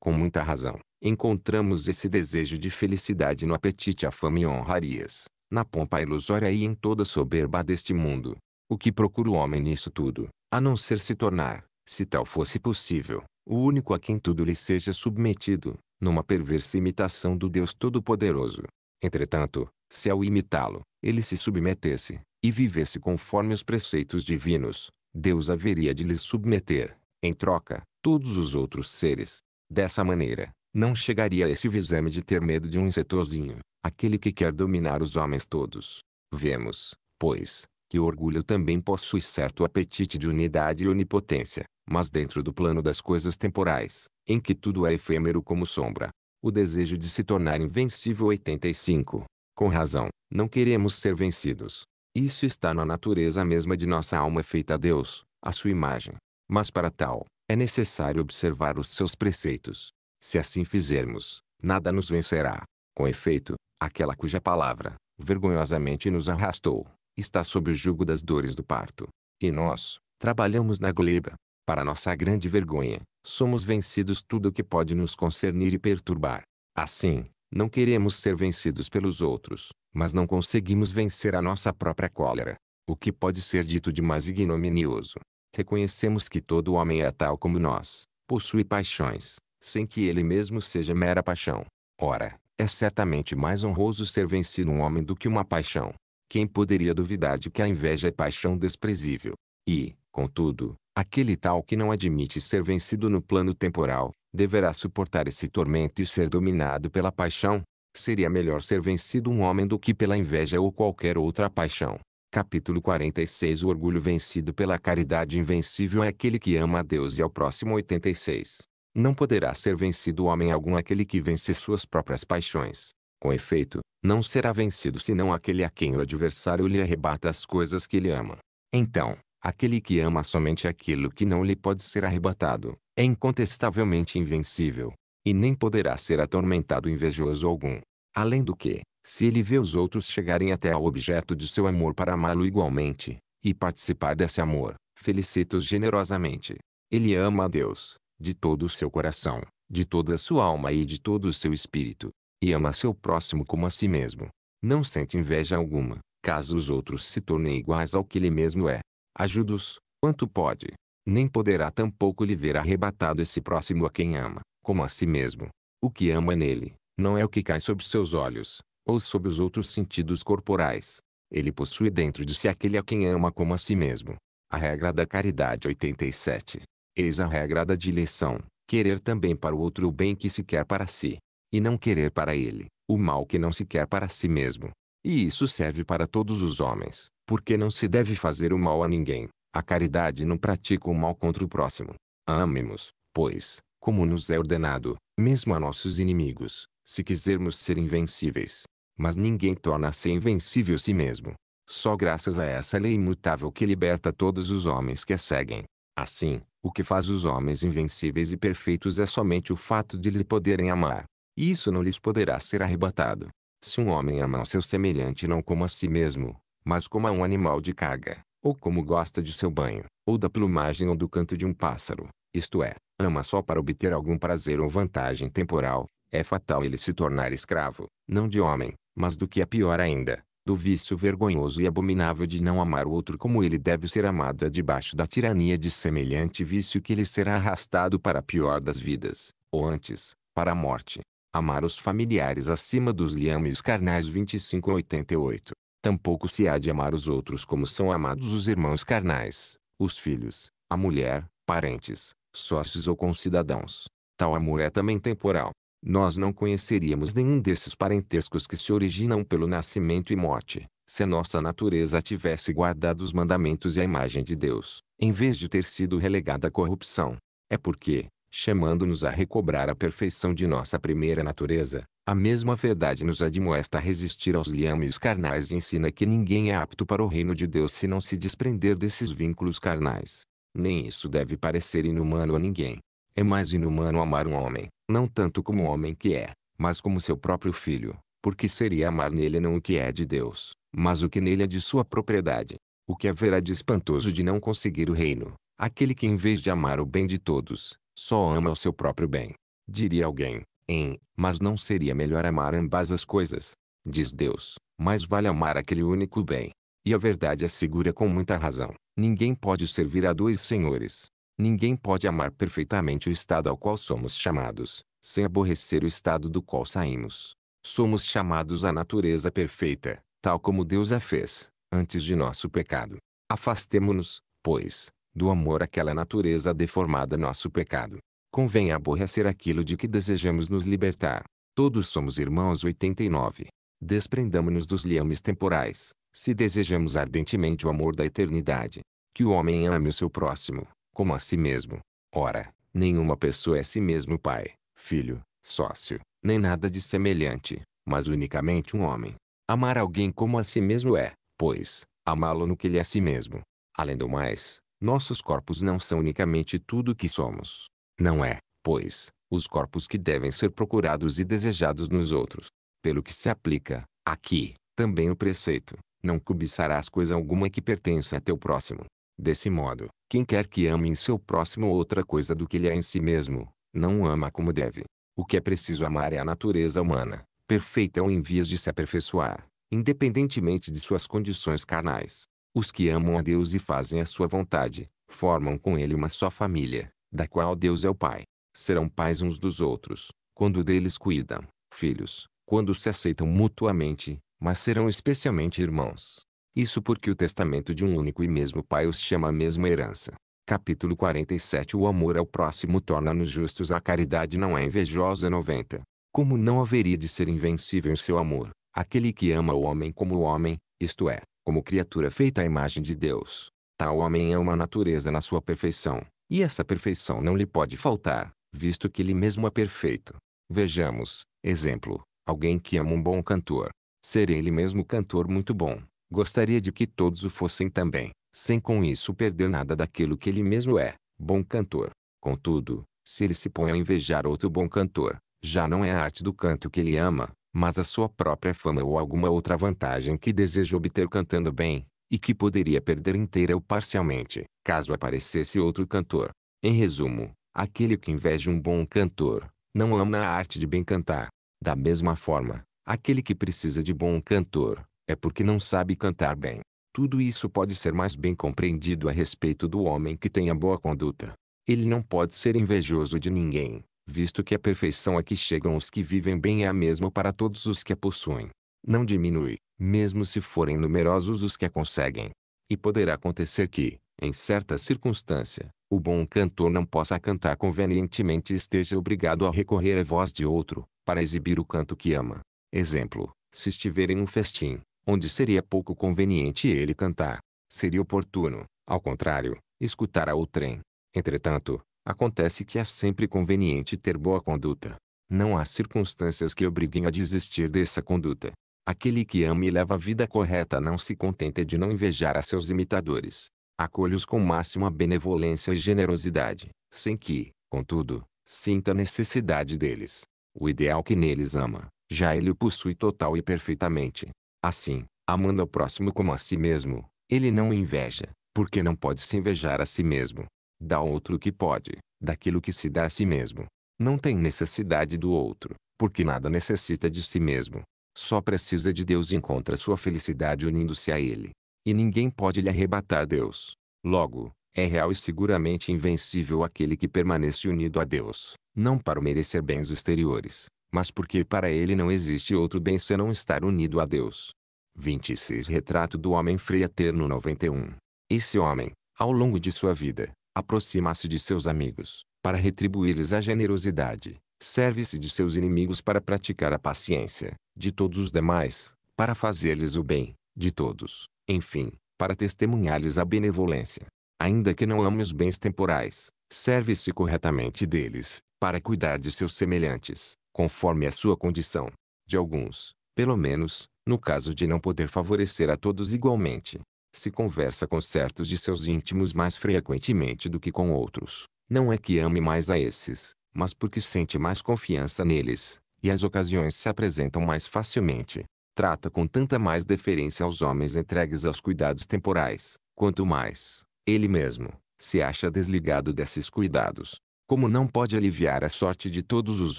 Com muita razão, encontramos esse desejo de felicidade no apetite à fama e honrarias, na pompa ilusória e em toda soberba deste mundo. O que procura o homem nisso tudo, a não ser se tornar, se tal fosse possível, o único a quem tudo lhe seja submetido, numa perversa imitação do Deus Todo-Poderoso. Entretanto, se ao imitá-lo, ele se submetesse, e vivesse conforme os preceitos divinos, Deus haveria de lhe submeter, em troca, todos os outros seres. Dessa maneira, não chegaria a esse visame de ter medo de um insetozinho, aquele que quer dominar os homens todos. Vemos, pois, que o orgulho também possui certo apetite de unidade e onipotência, mas dentro do plano das coisas temporais, em que tudo é efêmero como sombra. O desejo de se tornar invencível 85. Com razão, não queremos ser vencidos. Isso está na natureza mesma de nossa alma feita a Deus, a sua imagem. Mas para tal, é necessário observar os seus preceitos, se assim fizermos, nada nos vencerá. Com efeito, aquela cuja palavra, vergonhosamente nos arrastou, está sob o jugo das dores do parto. E nós, trabalhamos na gleba. Para nossa grande vergonha, somos vencidos tudo o que pode nos concernir e perturbar. Assim, não queremos ser vencidos pelos outros, mas não conseguimos vencer a nossa própria cólera. O que pode ser dito de mais ignominioso? Reconhecemos que todo homem é tal como nós, possui paixões, sem que ele mesmo seja mera paixão. Ora, é certamente mais honroso ser vencido um homem do que uma paixão. Quem poderia duvidar de que a inveja é paixão desprezível? E, contudo, aquele tal que não admite ser vencido no plano temporal, deverá suportar esse tormento e ser dominado pela paixão. Seria melhor ser vencido um homem do que pela inveja ou qualquer outra paixão. Capítulo 46 O orgulho vencido pela caridade invencível é aquele que ama a Deus e ao próximo 86 não poderá ser vencido homem algum aquele que vence suas próprias paixões. Com efeito, não será vencido senão aquele a quem o adversário lhe arrebata as coisas que ele ama. Então, aquele que ama somente aquilo que não lhe pode ser arrebatado, é incontestavelmente invencível, e nem poderá ser atormentado invejoso algum. Além do que, se ele vê os outros chegarem até ao objeto de seu amor para amá-lo igualmente, e participar desse amor, felicita-os generosamente. Ele ama a Deus, de todo o seu coração, de toda a sua alma e de todo o seu espírito. E ama seu próximo como a si mesmo. Não sente inveja alguma, caso os outros se tornem iguais ao que ele mesmo é. Ajuda-os, quanto pode. Nem poderá tampouco lhe ver arrebatado esse próximo a quem ama, como a si mesmo. O que ama nele, não é o que cai sob seus olhos, ou sob os outros sentidos corporais. Ele possui dentro de si aquele a quem ama como a si mesmo. A regra da caridade 87. Eis a regra da dileção, querer também para o outro o bem que se quer para si, e não querer para ele, o mal que não se quer para si mesmo. E isso serve para todos os homens, porque não se deve fazer o mal a ninguém. A caridade não pratica o mal contra o próximo. Amemos, pois, como nos é ordenado, mesmo a nossos inimigos, se quisermos ser invencíveis. Mas ninguém torna-se invencível si mesmo. Só graças a essa lei imutável que liberta todos os homens que a seguem. Assim, o que faz os homens invencíveis e perfeitos é somente o fato de lhe poderem amar. E isso não lhes poderá ser arrebatado. Se um homem ama o seu semelhante não como a si mesmo, mas como a um animal de carga, ou como gosta de seu banho, ou da plumagem ou do canto de um pássaro, isto é, ama só para obter algum prazer ou vantagem temporal, é fatal ele se tornar escravo, não de homem, mas do que é pior ainda, do vício vergonhoso e abominável de não amar o outro como ele deve ser amado é debaixo da tirania de semelhante vício que ele será arrastado para a pior das vidas, ou antes, para a morte. Amar os familiares acima dos liames carnais 25 a 88. Tampouco se há de amar os outros como são amados os irmãos carnais, os filhos, a mulher, parentes, sócios ou concidadãos. Tal amor é também temporal nós não conheceríamos nenhum desses parentescos que se originam pelo nascimento e morte, se a nossa natureza tivesse guardado os mandamentos e a imagem de Deus, em vez de ter sido relegada à corrupção. É porque, chamando-nos a recobrar a perfeição de nossa primeira natureza, a mesma verdade nos admoesta a resistir aos liames carnais e ensina que ninguém é apto para o reino de Deus se não se desprender desses vínculos carnais. Nem isso deve parecer inumano a ninguém. É mais inumano amar um homem, não tanto como o homem que é, mas como seu próprio filho, porque seria amar nele não o que é de Deus, mas o que nele é de sua propriedade. O que haverá de espantoso de não conseguir o reino? Aquele que em vez de amar o bem de todos, só ama o seu próprio bem. Diria alguém, em, mas não seria melhor amar ambas as coisas? Diz Deus, mais vale amar aquele único bem. E a verdade assegura é com muita razão, ninguém pode servir a dois senhores, Ninguém pode amar perfeitamente o estado ao qual somos chamados, sem aborrecer o estado do qual saímos. Somos chamados à natureza perfeita, tal como Deus a fez, antes de nosso pecado. Afastemo-nos, pois, do amor àquela natureza deformada nosso pecado. Convém aborrecer aquilo de que desejamos nos libertar. Todos somos irmãos 89. Desprendamo-nos dos liames temporais, se desejamos ardentemente o amor da eternidade. Que o homem ame o seu próximo, como a si mesmo. Ora, nenhuma pessoa é si mesmo pai, filho, sócio, nem nada de semelhante, mas unicamente um homem. Amar alguém como a si mesmo é, pois, amá-lo no que ele é a si mesmo. Além do mais, nossos corpos não são unicamente tudo o que somos. Não é, pois, os corpos que devem ser procurados e desejados nos outros. Pelo que se aplica, aqui, também o preceito, não cobiçarás coisa alguma que pertença a teu próximo. Desse modo, quem quer que ame em seu próximo outra coisa do que ele é em si mesmo, não ama como deve. O que é preciso amar é a natureza humana, perfeita ou em vias de se aperfeiçoar, independentemente de suas condições carnais. Os que amam a Deus e fazem a sua vontade, formam com ele uma só família, da qual Deus é o Pai. Serão pais uns dos outros, quando deles cuidam, filhos, quando se aceitam mutuamente, mas serão especialmente irmãos, isso porque o testamento de um único e mesmo Pai os chama a mesma herança. Capítulo 47 O amor ao próximo torna-nos justos. A caridade não é invejosa. 90. Como não haveria de ser invencível em seu amor, aquele que ama o homem como o homem, isto é, como criatura feita à imagem de Deus. Tal homem é uma natureza na sua perfeição, e essa perfeição não lhe pode faltar, visto que ele mesmo é perfeito. Vejamos, exemplo, alguém que ama um bom cantor. Ser ele mesmo cantor muito bom, Gostaria de que todos o fossem também, sem com isso perder nada daquilo que ele mesmo é, bom cantor. Contudo, se ele se põe a invejar outro bom cantor, já não é a arte do canto que ele ama, mas a sua própria fama ou alguma outra vantagem que deseja obter cantando bem, e que poderia perder inteira ou parcialmente, caso aparecesse outro cantor. Em resumo, aquele que inveja um bom cantor, não ama a arte de bem cantar. Da mesma forma, aquele que precisa de bom cantor, é porque não sabe cantar bem. Tudo isso pode ser mais bem compreendido a respeito do homem que tem a boa conduta. Ele não pode ser invejoso de ninguém, visto que a perfeição a que chegam os que vivem bem é a mesma para todos os que a possuem. Não diminui, mesmo se forem numerosos os que a conseguem. E poderá acontecer que, em certa circunstância, o bom cantor não possa cantar convenientemente e esteja obrigado a recorrer à voz de outro, para exibir o canto que ama. Exemplo, se estiver em um festim, onde seria pouco conveniente ele cantar. Seria oportuno, ao contrário, escutar a outrem. Entretanto, acontece que é sempre conveniente ter boa conduta. Não há circunstâncias que obriguem a desistir dessa conduta. Aquele que ama e leva a vida correta não se contenta de não invejar a seus imitadores. Acolhe-os com máxima benevolência e generosidade, sem que, contudo, sinta necessidade deles. O ideal que neles ama, já ele o possui total e perfeitamente. Assim, amando ao próximo como a si mesmo, ele não inveja, porque não pode se invejar a si mesmo. Dá ao outro o que pode, daquilo que se dá a si mesmo. Não tem necessidade do outro, porque nada necessita de si mesmo. Só precisa de Deus e encontra sua felicidade unindo-se a Ele. E ninguém pode lhe arrebatar Deus. Logo, é real e seguramente invencível aquele que permanece unido a Deus, não para merecer bens exteriores, mas porque para ele não existe outro bem senão estar unido a Deus. 26 Retrato do Homem Freaterno Terno 91 Esse homem, ao longo de sua vida, aproxima-se de seus amigos, para retribuir-lhes a generosidade, serve-se de seus inimigos para praticar a paciência, de todos os demais, para fazer-lhes o bem, de todos, enfim, para testemunhar-lhes a benevolência. Ainda que não ame os bens temporais, serve-se corretamente deles, para cuidar de seus semelhantes, conforme a sua condição. De alguns, pelo menos, no caso de não poder favorecer a todos igualmente. Se conversa com certos de seus íntimos mais frequentemente do que com outros. Não é que ame mais a esses, mas porque sente mais confiança neles, e as ocasiões se apresentam mais facilmente. Trata com tanta mais deferência aos homens entregues aos cuidados temporais, quanto mais, ele mesmo, se acha desligado desses cuidados. Como não pode aliviar a sorte de todos os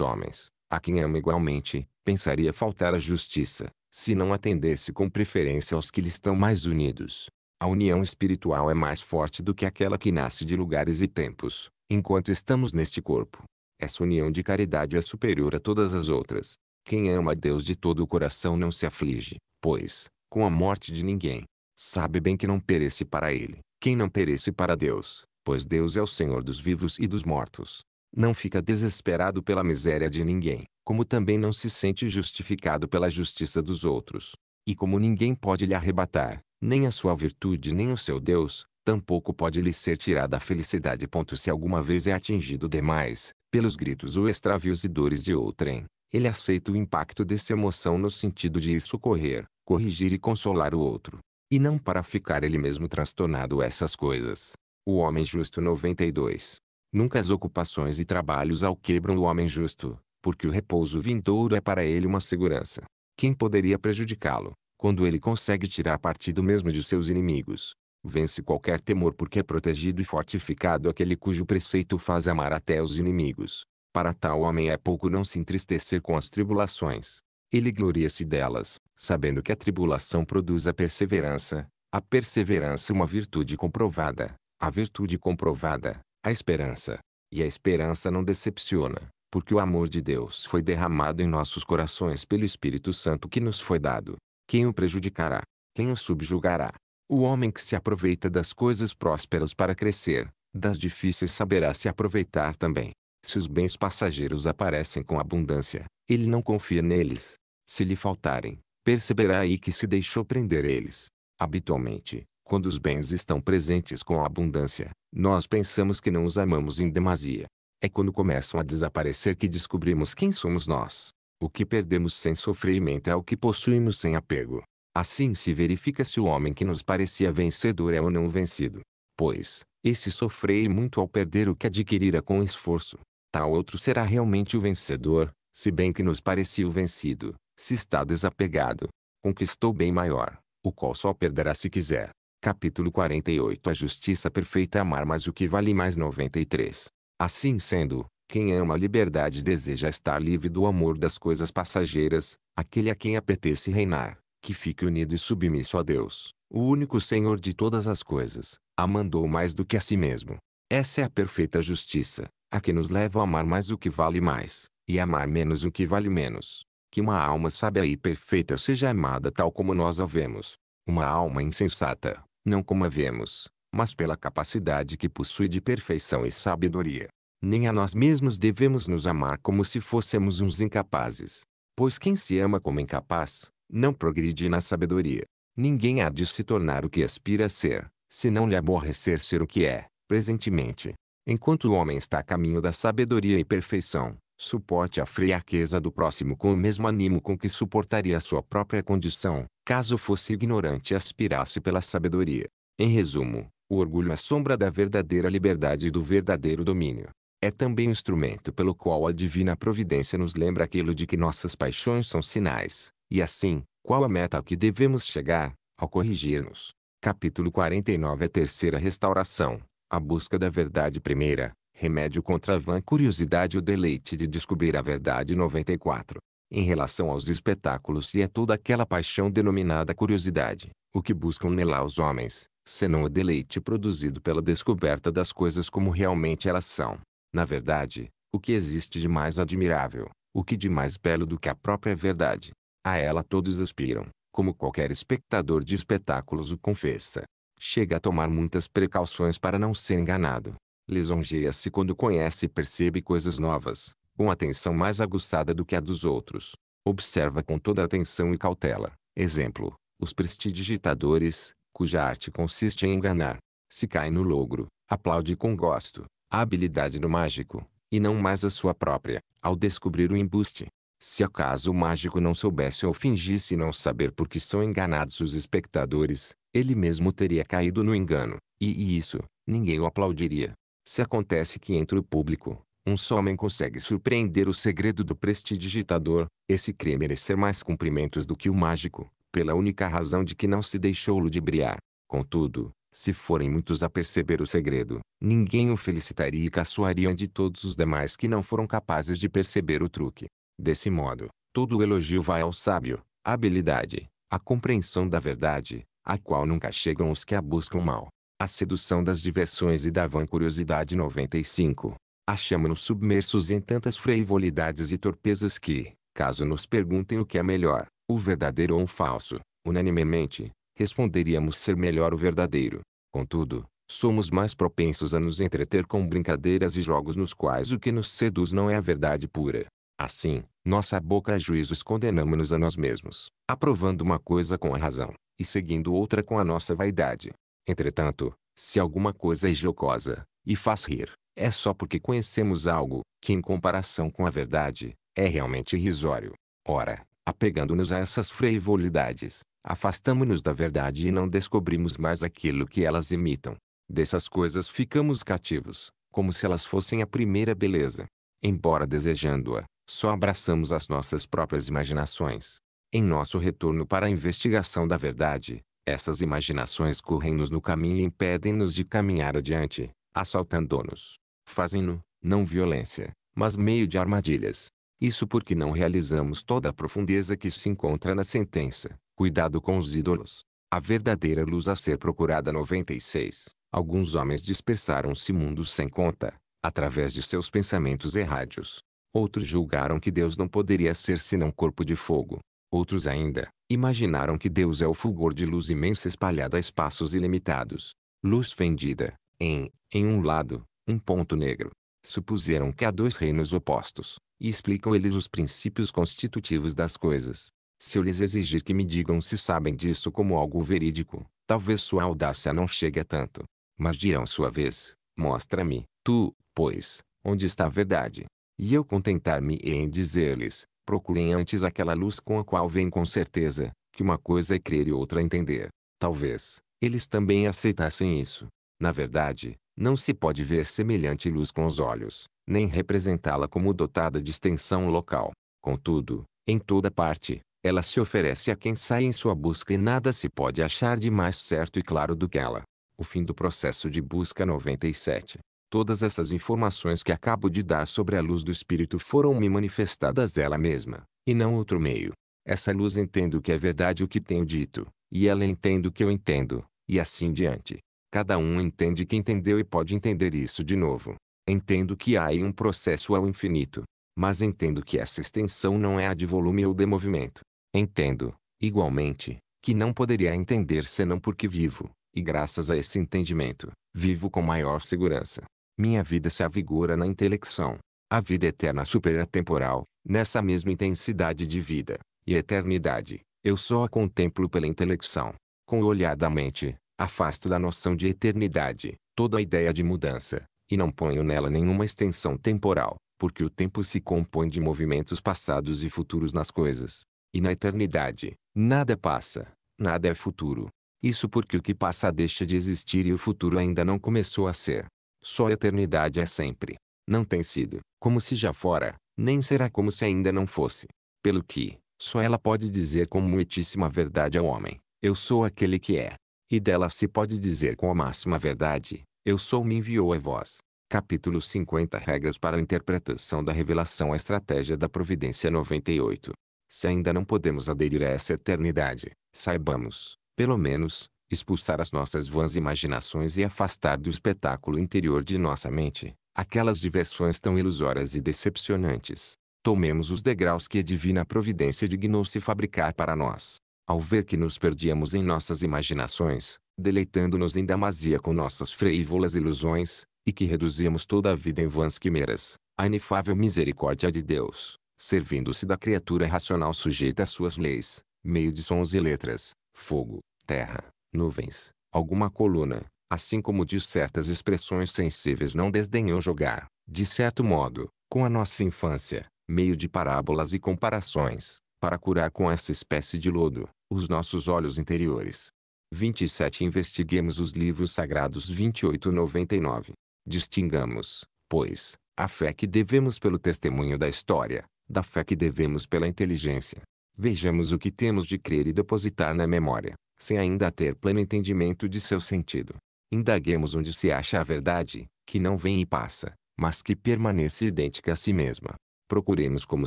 homens, a quem ama igualmente, pensaria faltar à justiça, se não atendesse com preferência aos que lhe estão mais unidos. A união espiritual é mais forte do que aquela que nasce de lugares e tempos, enquanto estamos neste corpo. Essa união de caridade é superior a todas as outras. Quem ama a Deus de todo o coração não se aflige, pois, com a morte de ninguém, sabe bem que não perece para ele, quem não perece para Deus, pois Deus é o Senhor dos vivos e dos mortos. Não fica desesperado pela miséria de ninguém, como também não se sente justificado pela justiça dos outros. E como ninguém pode lhe arrebatar, nem a sua virtude nem o seu Deus, tampouco pode lhe ser tirada a felicidade. Ponto se alguma vez é atingido demais, pelos gritos ou extravios e dores de outrem, ele aceita o impacto dessa emoção no sentido de ir socorrer, corrigir e consolar o outro. E não para ficar ele mesmo transtornado essas coisas. O homem justo 92. Nunca as ocupações e trabalhos alquebram o homem justo, porque o repouso vindouro é para ele uma segurança. Quem poderia prejudicá-lo, quando ele consegue tirar partido mesmo de seus inimigos? Vence qualquer temor porque é protegido e fortificado aquele cujo preceito faz amar até os inimigos. Para tal homem é pouco não se entristecer com as tribulações. Ele gloria-se delas, sabendo que a tribulação produz a perseverança, a perseverança uma virtude comprovada, a virtude comprovada, a esperança. E a esperança não decepciona, porque o amor de Deus foi derramado em nossos corações pelo Espírito Santo que nos foi dado. Quem o prejudicará? Quem o subjugará? O homem que se aproveita das coisas prósperas para crescer, das difíceis saberá se aproveitar também. Se os bens passageiros aparecem com abundância, ele não confia neles. Se lhe faltarem, perceberá aí que se deixou prender eles. Habitualmente, quando os bens estão presentes com abundância, nós pensamos que não os amamos em demasia. É quando começam a desaparecer que descobrimos quem somos nós. O que perdemos sem sofrimento é o que possuímos sem apego. Assim se verifica se o homem que nos parecia vencedor é ou não vencido. Pois, esse sofrei muito ao perder o que adquirira com esforço. Tal outro será realmente o vencedor, se bem que nos parecia o vencido, se está desapegado. Conquistou bem maior, o qual só perderá se quiser. Capítulo 48 A justiça perfeita é amar mais o que vale mais 93. Assim sendo, quem ama a liberdade deseja estar livre do amor das coisas passageiras, aquele a quem apetece reinar, que fique unido e submisso a Deus, o único Senhor de todas as coisas, amando mais do que a si mesmo. Essa é a perfeita justiça, a que nos leva a amar mais o que vale mais, e amar menos o que vale menos. Que uma alma sábia e perfeita seja amada tal como nós a vemos. Uma alma insensata, não como a vemos, mas pela capacidade que possui de perfeição e sabedoria. Nem a nós mesmos devemos nos amar como se fôssemos uns incapazes. Pois quem se ama como incapaz, não progride na sabedoria. Ninguém há de se tornar o que aspira a ser, se não lhe aborrecer ser o que é, presentemente. Enquanto o homem está a caminho da sabedoria e perfeição, Suporte a friaqueza do próximo com o mesmo ânimo com que suportaria a sua própria condição, caso fosse ignorante e aspirasse pela sabedoria. Em resumo, o orgulho é sombra da verdadeira liberdade e do verdadeiro domínio. É também um instrumento pelo qual a divina providência nos lembra aquilo de que nossas paixões são sinais, e assim, qual a meta ao que devemos chegar, ao corrigir-nos. Capítulo 49 A terceira restauração, a busca da verdade primeira, Remédio contra a vã curiosidade o deleite de descobrir a verdade 94. Em relação aos espetáculos e a é toda aquela paixão denominada curiosidade, o que buscam nela os homens, senão o deleite produzido pela descoberta das coisas como realmente elas são. Na verdade, o que existe de mais admirável, o que de mais belo do que a própria verdade. A ela todos aspiram, como qualquer espectador de espetáculos o confessa. Chega a tomar muitas precauções para não ser enganado, lisonjeia-se quando conhece e percebe coisas novas, com atenção mais aguçada do que a dos outros. Observa com toda atenção e cautela, exemplo, os prestidigitadores, cuja arte consiste em enganar. Se cai no logro, aplaude com gosto, a habilidade do mágico, e não mais a sua própria, ao descobrir o embuste. Se acaso o mágico não soubesse ou fingisse não saber por que são enganados os espectadores, ele mesmo teria caído no engano, e, e isso, ninguém o aplaudiria. Se acontece que entre o público, um só homem consegue surpreender o segredo do prestidigitador, esse crê merecer mais cumprimentos do que o mágico, pela única razão de que não se deixou ludibriar. Contudo, se forem muitos a perceber o segredo, ninguém o felicitaria e caçoaria de todos os demais que não foram capazes de perceber o truque. Desse modo, todo o elogio vai ao sábio, à habilidade, à compreensão da verdade, a qual nunca chegam os que a buscam mal. A sedução das diversões e da curiosidade 95. Achamos nos submersos em tantas frivolidades e torpezas que, caso nos perguntem o que é melhor, o verdadeiro ou o falso, unanimemente, responderíamos ser melhor o verdadeiro. Contudo, somos mais propensos a nos entreter com brincadeiras e jogos nos quais o que nos seduz não é a verdade pura. Assim, nossa boca a juízos condenamos-nos a nós mesmos, aprovando uma coisa com a razão, e seguindo outra com a nossa vaidade. Entretanto, se alguma coisa é jocosa, e faz rir, é só porque conhecemos algo, que em comparação com a verdade, é realmente irrisório. Ora, apegando-nos a essas frivolidades, afastamo-nos da verdade e não descobrimos mais aquilo que elas imitam. Dessas coisas ficamos cativos, como se elas fossem a primeira beleza. Embora desejando-a, só abraçamos as nossas próprias imaginações. Em nosso retorno para a investigação da verdade, essas imaginações correm-nos no caminho e impedem-nos de caminhar adiante, assaltando-nos. Fazem-no, não violência, mas meio de armadilhas. Isso porque não realizamos toda a profundeza que se encontra na sentença. Cuidado com os ídolos. A verdadeira luz a ser procurada 96. Alguns homens dispersaram-se mundos sem conta, através de seus pensamentos errados Outros julgaram que Deus não poderia ser senão corpo de fogo. Outros ainda, Imaginaram que Deus é o fulgor de luz imensa espalhada a espaços ilimitados. Luz fendida, em, em um lado, um ponto negro. Supuseram que há dois reinos opostos, e explicam eles os princípios constitutivos das coisas. Se eu lhes exigir que me digam se sabem disso como algo verídico, talvez sua audácia não chegue a tanto. Mas dirão sua vez, mostra-me, tu, pois, onde está a verdade. E eu contentar-me em dizer-lhes, Procurem antes aquela luz com a qual vêm com certeza, que uma coisa é crer e outra entender. Talvez, eles também aceitassem isso. Na verdade, não se pode ver semelhante luz com os olhos, nem representá-la como dotada de extensão local. Contudo, em toda parte, ela se oferece a quem sai em sua busca e nada se pode achar de mais certo e claro do que ela. O fim do processo de busca 97. Todas essas informações que acabo de dar sobre a luz do Espírito foram me manifestadas ela mesma, e não outro meio. Essa luz entendo que é verdade o que tenho dito, e ela entendo o que eu entendo, e assim diante. Cada um entende que entendeu e pode entender isso de novo. Entendo que há aí um processo ao infinito, mas entendo que essa extensão não é a de volume ou de movimento. Entendo, igualmente, que não poderia entender senão porque vivo, e graças a esse entendimento, vivo com maior segurança. Minha vida se avigora na intelecção. A vida eterna supera a temporal, nessa mesma intensidade de vida e eternidade. Eu só a contemplo pela intelecção. Com o olhar da mente, afasto da noção de eternidade toda a ideia de mudança, e não ponho nela nenhuma extensão temporal, porque o tempo se compõe de movimentos passados e futuros nas coisas. E na eternidade, nada passa, nada é futuro. Isso porque o que passa deixa de existir e o futuro ainda não começou a ser. Só a eternidade é sempre. Não tem sido, como se já fora, nem será como se ainda não fosse. Pelo que, só ela pode dizer com muitíssima verdade ao homem, eu sou aquele que é. E dela se pode dizer com a máxima verdade, eu sou me enviou a vós. Capítulo 50 Regras para a interpretação da revelação A estratégia da providência 98. Se ainda não podemos aderir a essa eternidade, saibamos, pelo menos, expulsar as nossas vãs imaginações e afastar do espetáculo interior de nossa mente, aquelas diversões tão ilusórias e decepcionantes. Tomemos os degraus que a divina providência dignou-se fabricar para nós. Ao ver que nos perdíamos em nossas imaginações, deleitando-nos em damasia com nossas freivolas ilusões, e que reduzíamos toda a vida em vãs quimeras, a inefável misericórdia de Deus, servindo-se da criatura racional sujeita às suas leis, meio de sons e letras, fogo, terra, nuvens, alguma coluna, assim como de certas expressões sensíveis não desdenhou jogar, de certo modo, com a nossa infância, meio de parábolas e comparações, para curar com essa espécie de lodo, os nossos olhos interiores. 27 Investiguemos os livros sagrados 28 99. Distingamos, pois, a fé que devemos pelo testemunho da história, da fé que devemos pela inteligência. Vejamos o que temos de crer e depositar na memória, sem ainda ter pleno entendimento de seu sentido. Indaguemos onde se acha a verdade, que não vem e passa, mas que permanece idêntica a si mesma. Procuremos como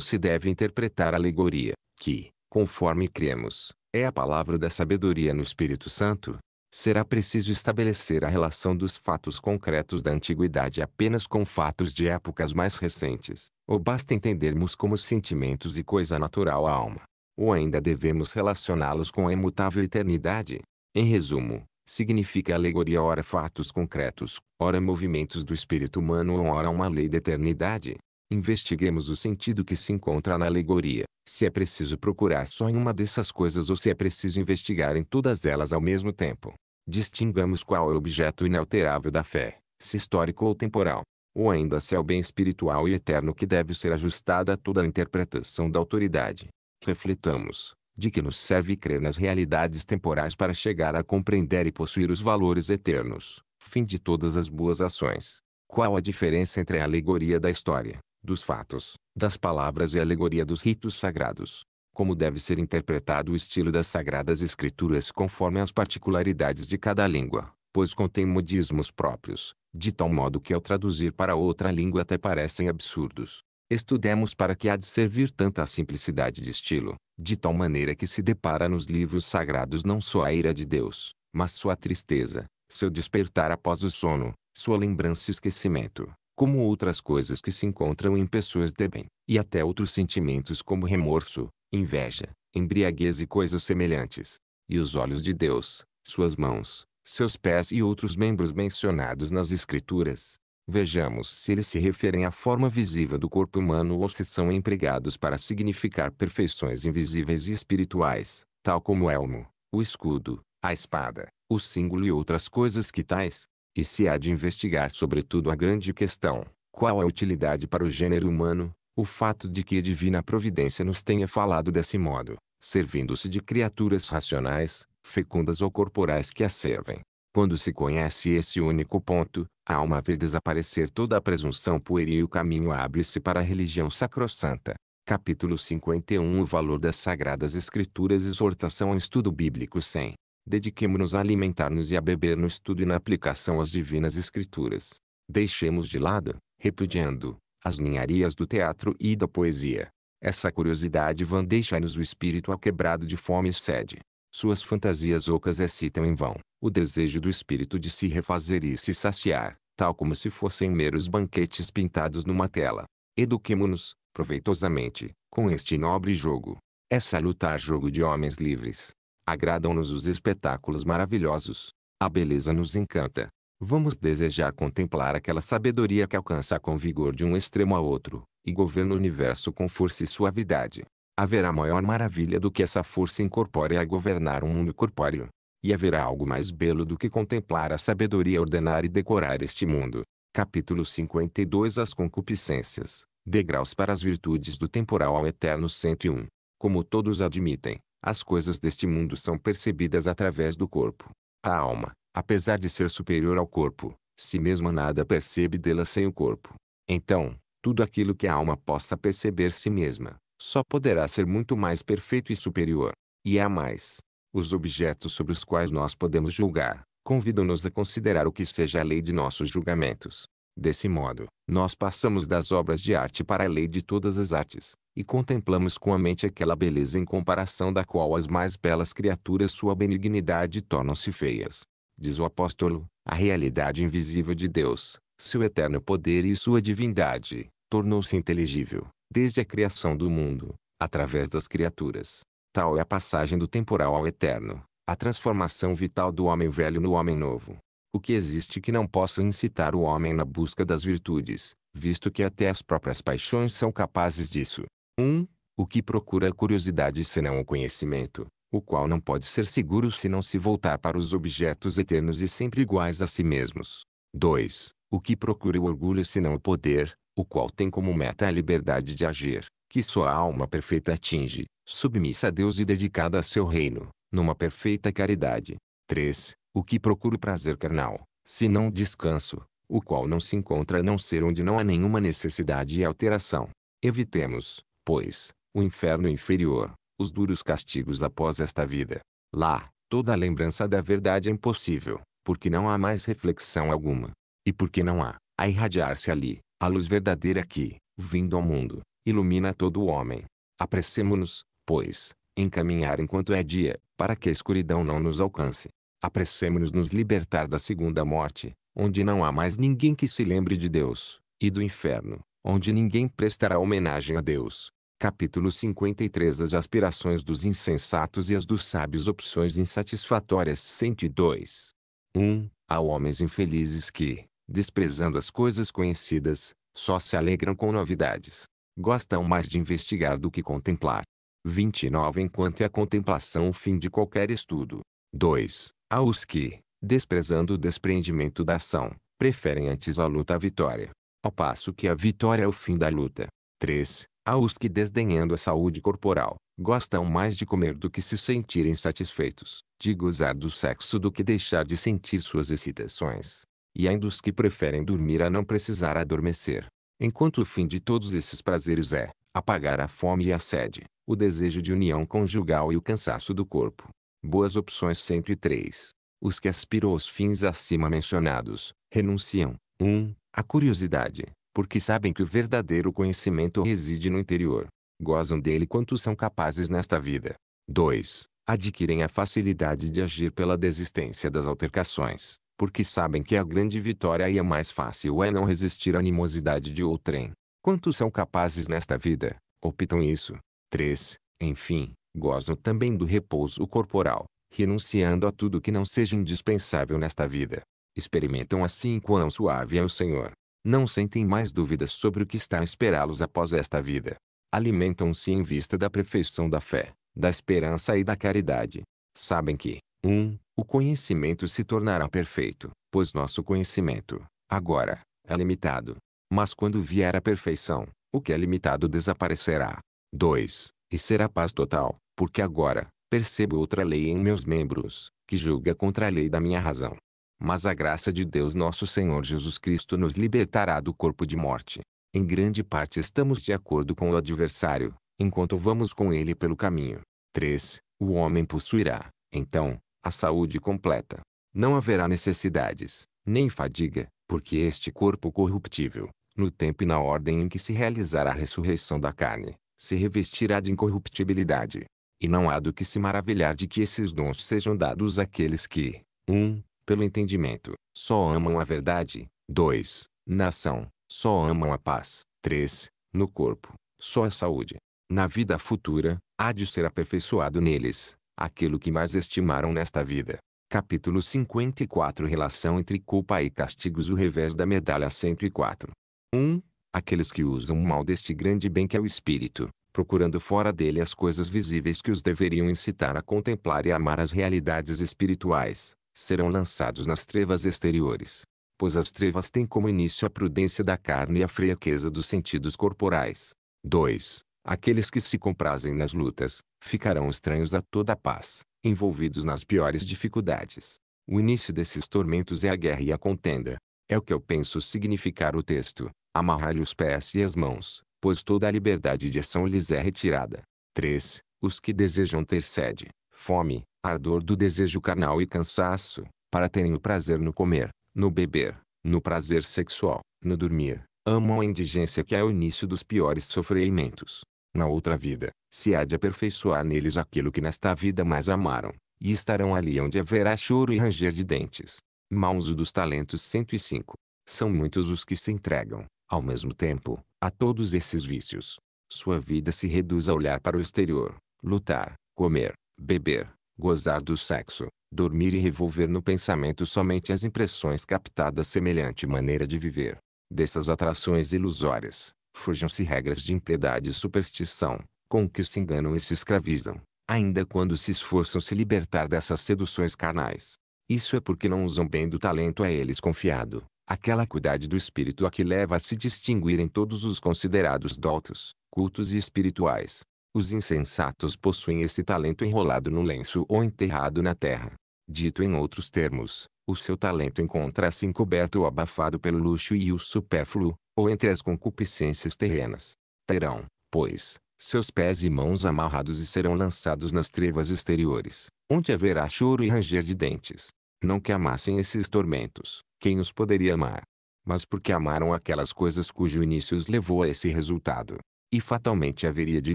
se deve interpretar a alegoria, que, conforme cremos, é a palavra da sabedoria no Espírito Santo. Será preciso estabelecer a relação dos fatos concretos da antiguidade apenas com fatos de épocas mais recentes, ou basta entendermos como sentimentos e coisa natural a alma. Ou ainda devemos relacioná-los com a imutável eternidade? Em resumo, significa alegoria ora fatos concretos, ora movimentos do espírito humano ou ora uma lei da eternidade. Investiguemos o sentido que se encontra na alegoria, se é preciso procurar só em uma dessas coisas ou se é preciso investigar em todas elas ao mesmo tempo. Distingamos qual é o objeto inalterável da fé, se histórico ou temporal, ou ainda se é o bem espiritual e eterno que deve ser ajustado a toda a interpretação da autoridade refletamos, de que nos serve crer nas realidades temporais para chegar a compreender e possuir os valores eternos, fim de todas as boas ações. Qual a diferença entre a alegoria da história, dos fatos, das palavras e a alegoria dos ritos sagrados? Como deve ser interpretado o estilo das sagradas escrituras conforme as particularidades de cada língua, pois contém modismos próprios, de tal modo que ao traduzir para outra língua até parecem absurdos. Estudemos para que há de servir tanta simplicidade de estilo, de tal maneira que se depara nos livros sagrados não só a ira de Deus, mas sua tristeza, seu despertar após o sono, sua lembrança e esquecimento, como outras coisas que se encontram em pessoas de bem, e até outros sentimentos como remorso, inveja, embriaguez e coisas semelhantes. E os olhos de Deus, suas mãos, seus pés e outros membros mencionados nas Escrituras, Vejamos se eles se referem à forma visível do corpo humano ou se são empregados para significar perfeições invisíveis e espirituais, tal como o elmo, o escudo, a espada, o símbolo e outras coisas que tais. E se há de investigar sobretudo a grande questão, qual a utilidade para o gênero humano, o fato de que a divina providência nos tenha falado desse modo, servindo-se de criaturas racionais, fecundas ou corporais que a servem. Quando se conhece esse único ponto, a alma vê desaparecer toda a presunção pueril e o caminho abre-se para a religião sacrossanta. Capítulo 51 O valor das Sagradas Escrituras Exortação ao estudo bíblico 100. Dediquemo-nos a alimentar-nos e a beber no estudo e na aplicação às divinas escrituras. Deixemos de lado, repudiando, as ninharias do teatro e da poesia. Essa curiosidade vã deixa-nos o espírito alquebrado de fome e sede. Suas fantasias ocas excitam em vão o desejo do espírito de se refazer e se saciar, tal como se fossem meros banquetes pintados numa tela. Eduquemo-nos, proveitosamente, com este nobre jogo. É salutar jogo de homens livres. Agradam-nos os espetáculos maravilhosos. A beleza nos encanta. Vamos desejar contemplar aquela sabedoria que alcança com vigor de um extremo a outro, e governa o universo com força e suavidade. Haverá maior maravilha do que essa força incorpórea a governar um mundo corpóreo. E haverá algo mais belo do que contemplar a sabedoria ordenar e decorar este mundo. Capítulo 52 As concupiscências, degraus para as virtudes do temporal ao eterno 101. Como todos admitem, as coisas deste mundo são percebidas através do corpo. A alma, apesar de ser superior ao corpo, si mesma nada percebe dela sem o corpo. Então, tudo aquilo que a alma possa perceber si mesma, só poderá ser muito mais perfeito e superior. E há mais, os objetos sobre os quais nós podemos julgar, convidam-nos a considerar o que seja a lei de nossos julgamentos. Desse modo, nós passamos das obras de arte para a lei de todas as artes, e contemplamos com a mente aquela beleza em comparação da qual as mais belas criaturas sua benignidade tornam-se feias. Diz o apóstolo, a realidade invisível de Deus, seu eterno poder e sua divindade, tornou-se inteligível, desde a criação do mundo, através das criaturas, Tal é a passagem do temporal ao eterno, a transformação vital do homem velho no homem novo. O que existe que não possa incitar o homem na busca das virtudes, visto que até as próprias paixões são capazes disso. 1. Um, o que procura a curiosidade senão o conhecimento, o qual não pode ser seguro se não se voltar para os objetos eternos e sempre iguais a si mesmos. 2. O que procura o orgulho senão o poder, o qual tem como meta a liberdade de agir, que sua alma perfeita atinge, submissa a Deus e dedicada a seu reino, numa perfeita caridade. 3. O que procura o prazer carnal, se não descanso, o qual não se encontra a não ser onde não há nenhuma necessidade e alteração. Evitemos, pois, o inferno inferior, os duros castigos após esta vida. Lá, toda a lembrança da verdade é impossível, porque não há mais reflexão alguma. E porque não há, a irradiar-se ali, a luz verdadeira que, vindo ao mundo, ilumina todo o homem. Apressemo-nos, pois, em caminhar enquanto é dia, para que a escuridão não nos alcance. Apressemo-nos nos libertar da segunda morte, onde não há mais ninguém que se lembre de Deus, e do inferno, onde ninguém prestará homenagem a Deus. Capítulo 53 As aspirações dos insensatos e as dos sábios opções insatisfatórias 102. 1. Há homens infelizes que, desprezando as coisas conhecidas, só se alegram com novidades gostam mais de investigar do que contemplar. 29 Enquanto é a contemplação o fim de qualquer estudo. 2. os que, desprezando o despreendimento da ação, preferem antes a luta à vitória, ao passo que a vitória é o fim da luta. 3. os que desdenhando a saúde corporal, gostam mais de comer do que se sentirem satisfeitos, de gozar do sexo do que deixar de sentir suas excitações. E ainda os que preferem dormir a não precisar adormecer, enquanto o fim de todos esses prazeres é apagar a fome e a sede, o desejo de união conjugal e o cansaço do corpo. Boas opções 103. Os que aspiram aos fins acima mencionados, renunciam 1. Um, à curiosidade, porque sabem que o verdadeiro conhecimento reside no interior. Gozam dele quanto são capazes nesta vida. 2. Adquirem a facilidade de agir pela desistência das altercações, porque sabem que a grande vitória e a é mais fácil é não resistir à animosidade de outrem. Quantos são capazes nesta vida, optam isso. 3. Enfim, gozam também do repouso corporal, renunciando a tudo que não seja indispensável nesta vida. Experimentam assim quão suave é o Senhor. Não sentem mais dúvidas sobre o que está a esperá-los após esta vida. Alimentam-se em vista da perfeição da fé, da esperança e da caridade. Sabem que, 1. Um, o conhecimento se tornará perfeito, pois nosso conhecimento, agora, é limitado. Mas quando vier a perfeição, o que é limitado desaparecerá. 2. E será paz total, porque agora, percebo outra lei em meus membros, que julga contra a lei da minha razão. Mas a graça de Deus nosso Senhor Jesus Cristo nos libertará do corpo de morte. Em grande parte estamos de acordo com o adversário, enquanto vamos com ele pelo caminho. 3. O homem possuirá, então, a saúde completa. Não haverá necessidades, nem fadiga, porque este corpo corruptível, no tempo e na ordem em que se realizará a ressurreição da carne, se revestirá de incorruptibilidade. E não há do que se maravilhar de que esses dons sejam dados àqueles que, 1. Um, pelo entendimento, só amam a verdade, 2. Na ação, só amam a paz, 3. No corpo, só a saúde. Na vida futura, há de ser aperfeiçoado neles, aquilo que mais estimaram nesta vida. Capítulo 54 Relação entre culpa e castigos O revés da medalha 104 1. Aqueles que usam mal deste grande bem que é o espírito, procurando fora dele as coisas visíveis que os deveriam incitar a contemplar e amar as realidades espirituais, serão lançados nas trevas exteriores. Pois as trevas têm como início a prudência da carne e a fraqueza dos sentidos corporais. 2. Aqueles que se comprazem nas lutas, ficarão estranhos a toda a paz, envolvidos nas piores dificuldades. O início desses tormentos é a guerra e a contenda. É o que eu penso significar o texto. Amarrar-lhe os pés e as mãos, pois toda a liberdade de ação lhes é retirada. 3. Os que desejam ter sede, fome, ardor do desejo carnal e cansaço, para terem o prazer no comer, no beber, no prazer sexual, no dormir, amam a indigência que é o início dos piores sofrimentos na outra vida, se há de aperfeiçoar neles aquilo que nesta vida mais amaram, e estarão ali onde haverá choro e ranger de dentes. Mãos dos talentos 105. São muitos os que se entregam, ao mesmo tempo, a todos esses vícios. Sua vida se reduz a olhar para o exterior, lutar, comer, beber, gozar do sexo, dormir e revolver no pensamento somente as impressões captadas semelhante maneira de viver. Dessas atrações ilusórias, Fujam-se regras de impiedade e superstição, com que se enganam e se escravizam, ainda quando se esforçam se libertar dessas seduções carnais. Isso é porque não usam bem do talento a eles confiado, aquela acuidade do espírito a que leva a se distinguir em todos os considerados doutos, cultos e espirituais. Os insensatos possuem esse talento enrolado no lenço ou enterrado na terra. Dito em outros termos, o seu talento encontra-se encoberto ou abafado pelo luxo e o supérfluo, ou entre as concupiscências terrenas. Terão, pois, seus pés e mãos amarrados e serão lançados nas trevas exteriores, onde haverá choro e ranger de dentes. Não que amassem esses tormentos, quem os poderia amar? Mas porque amaram aquelas coisas cujo início os levou a esse resultado. E fatalmente haveria de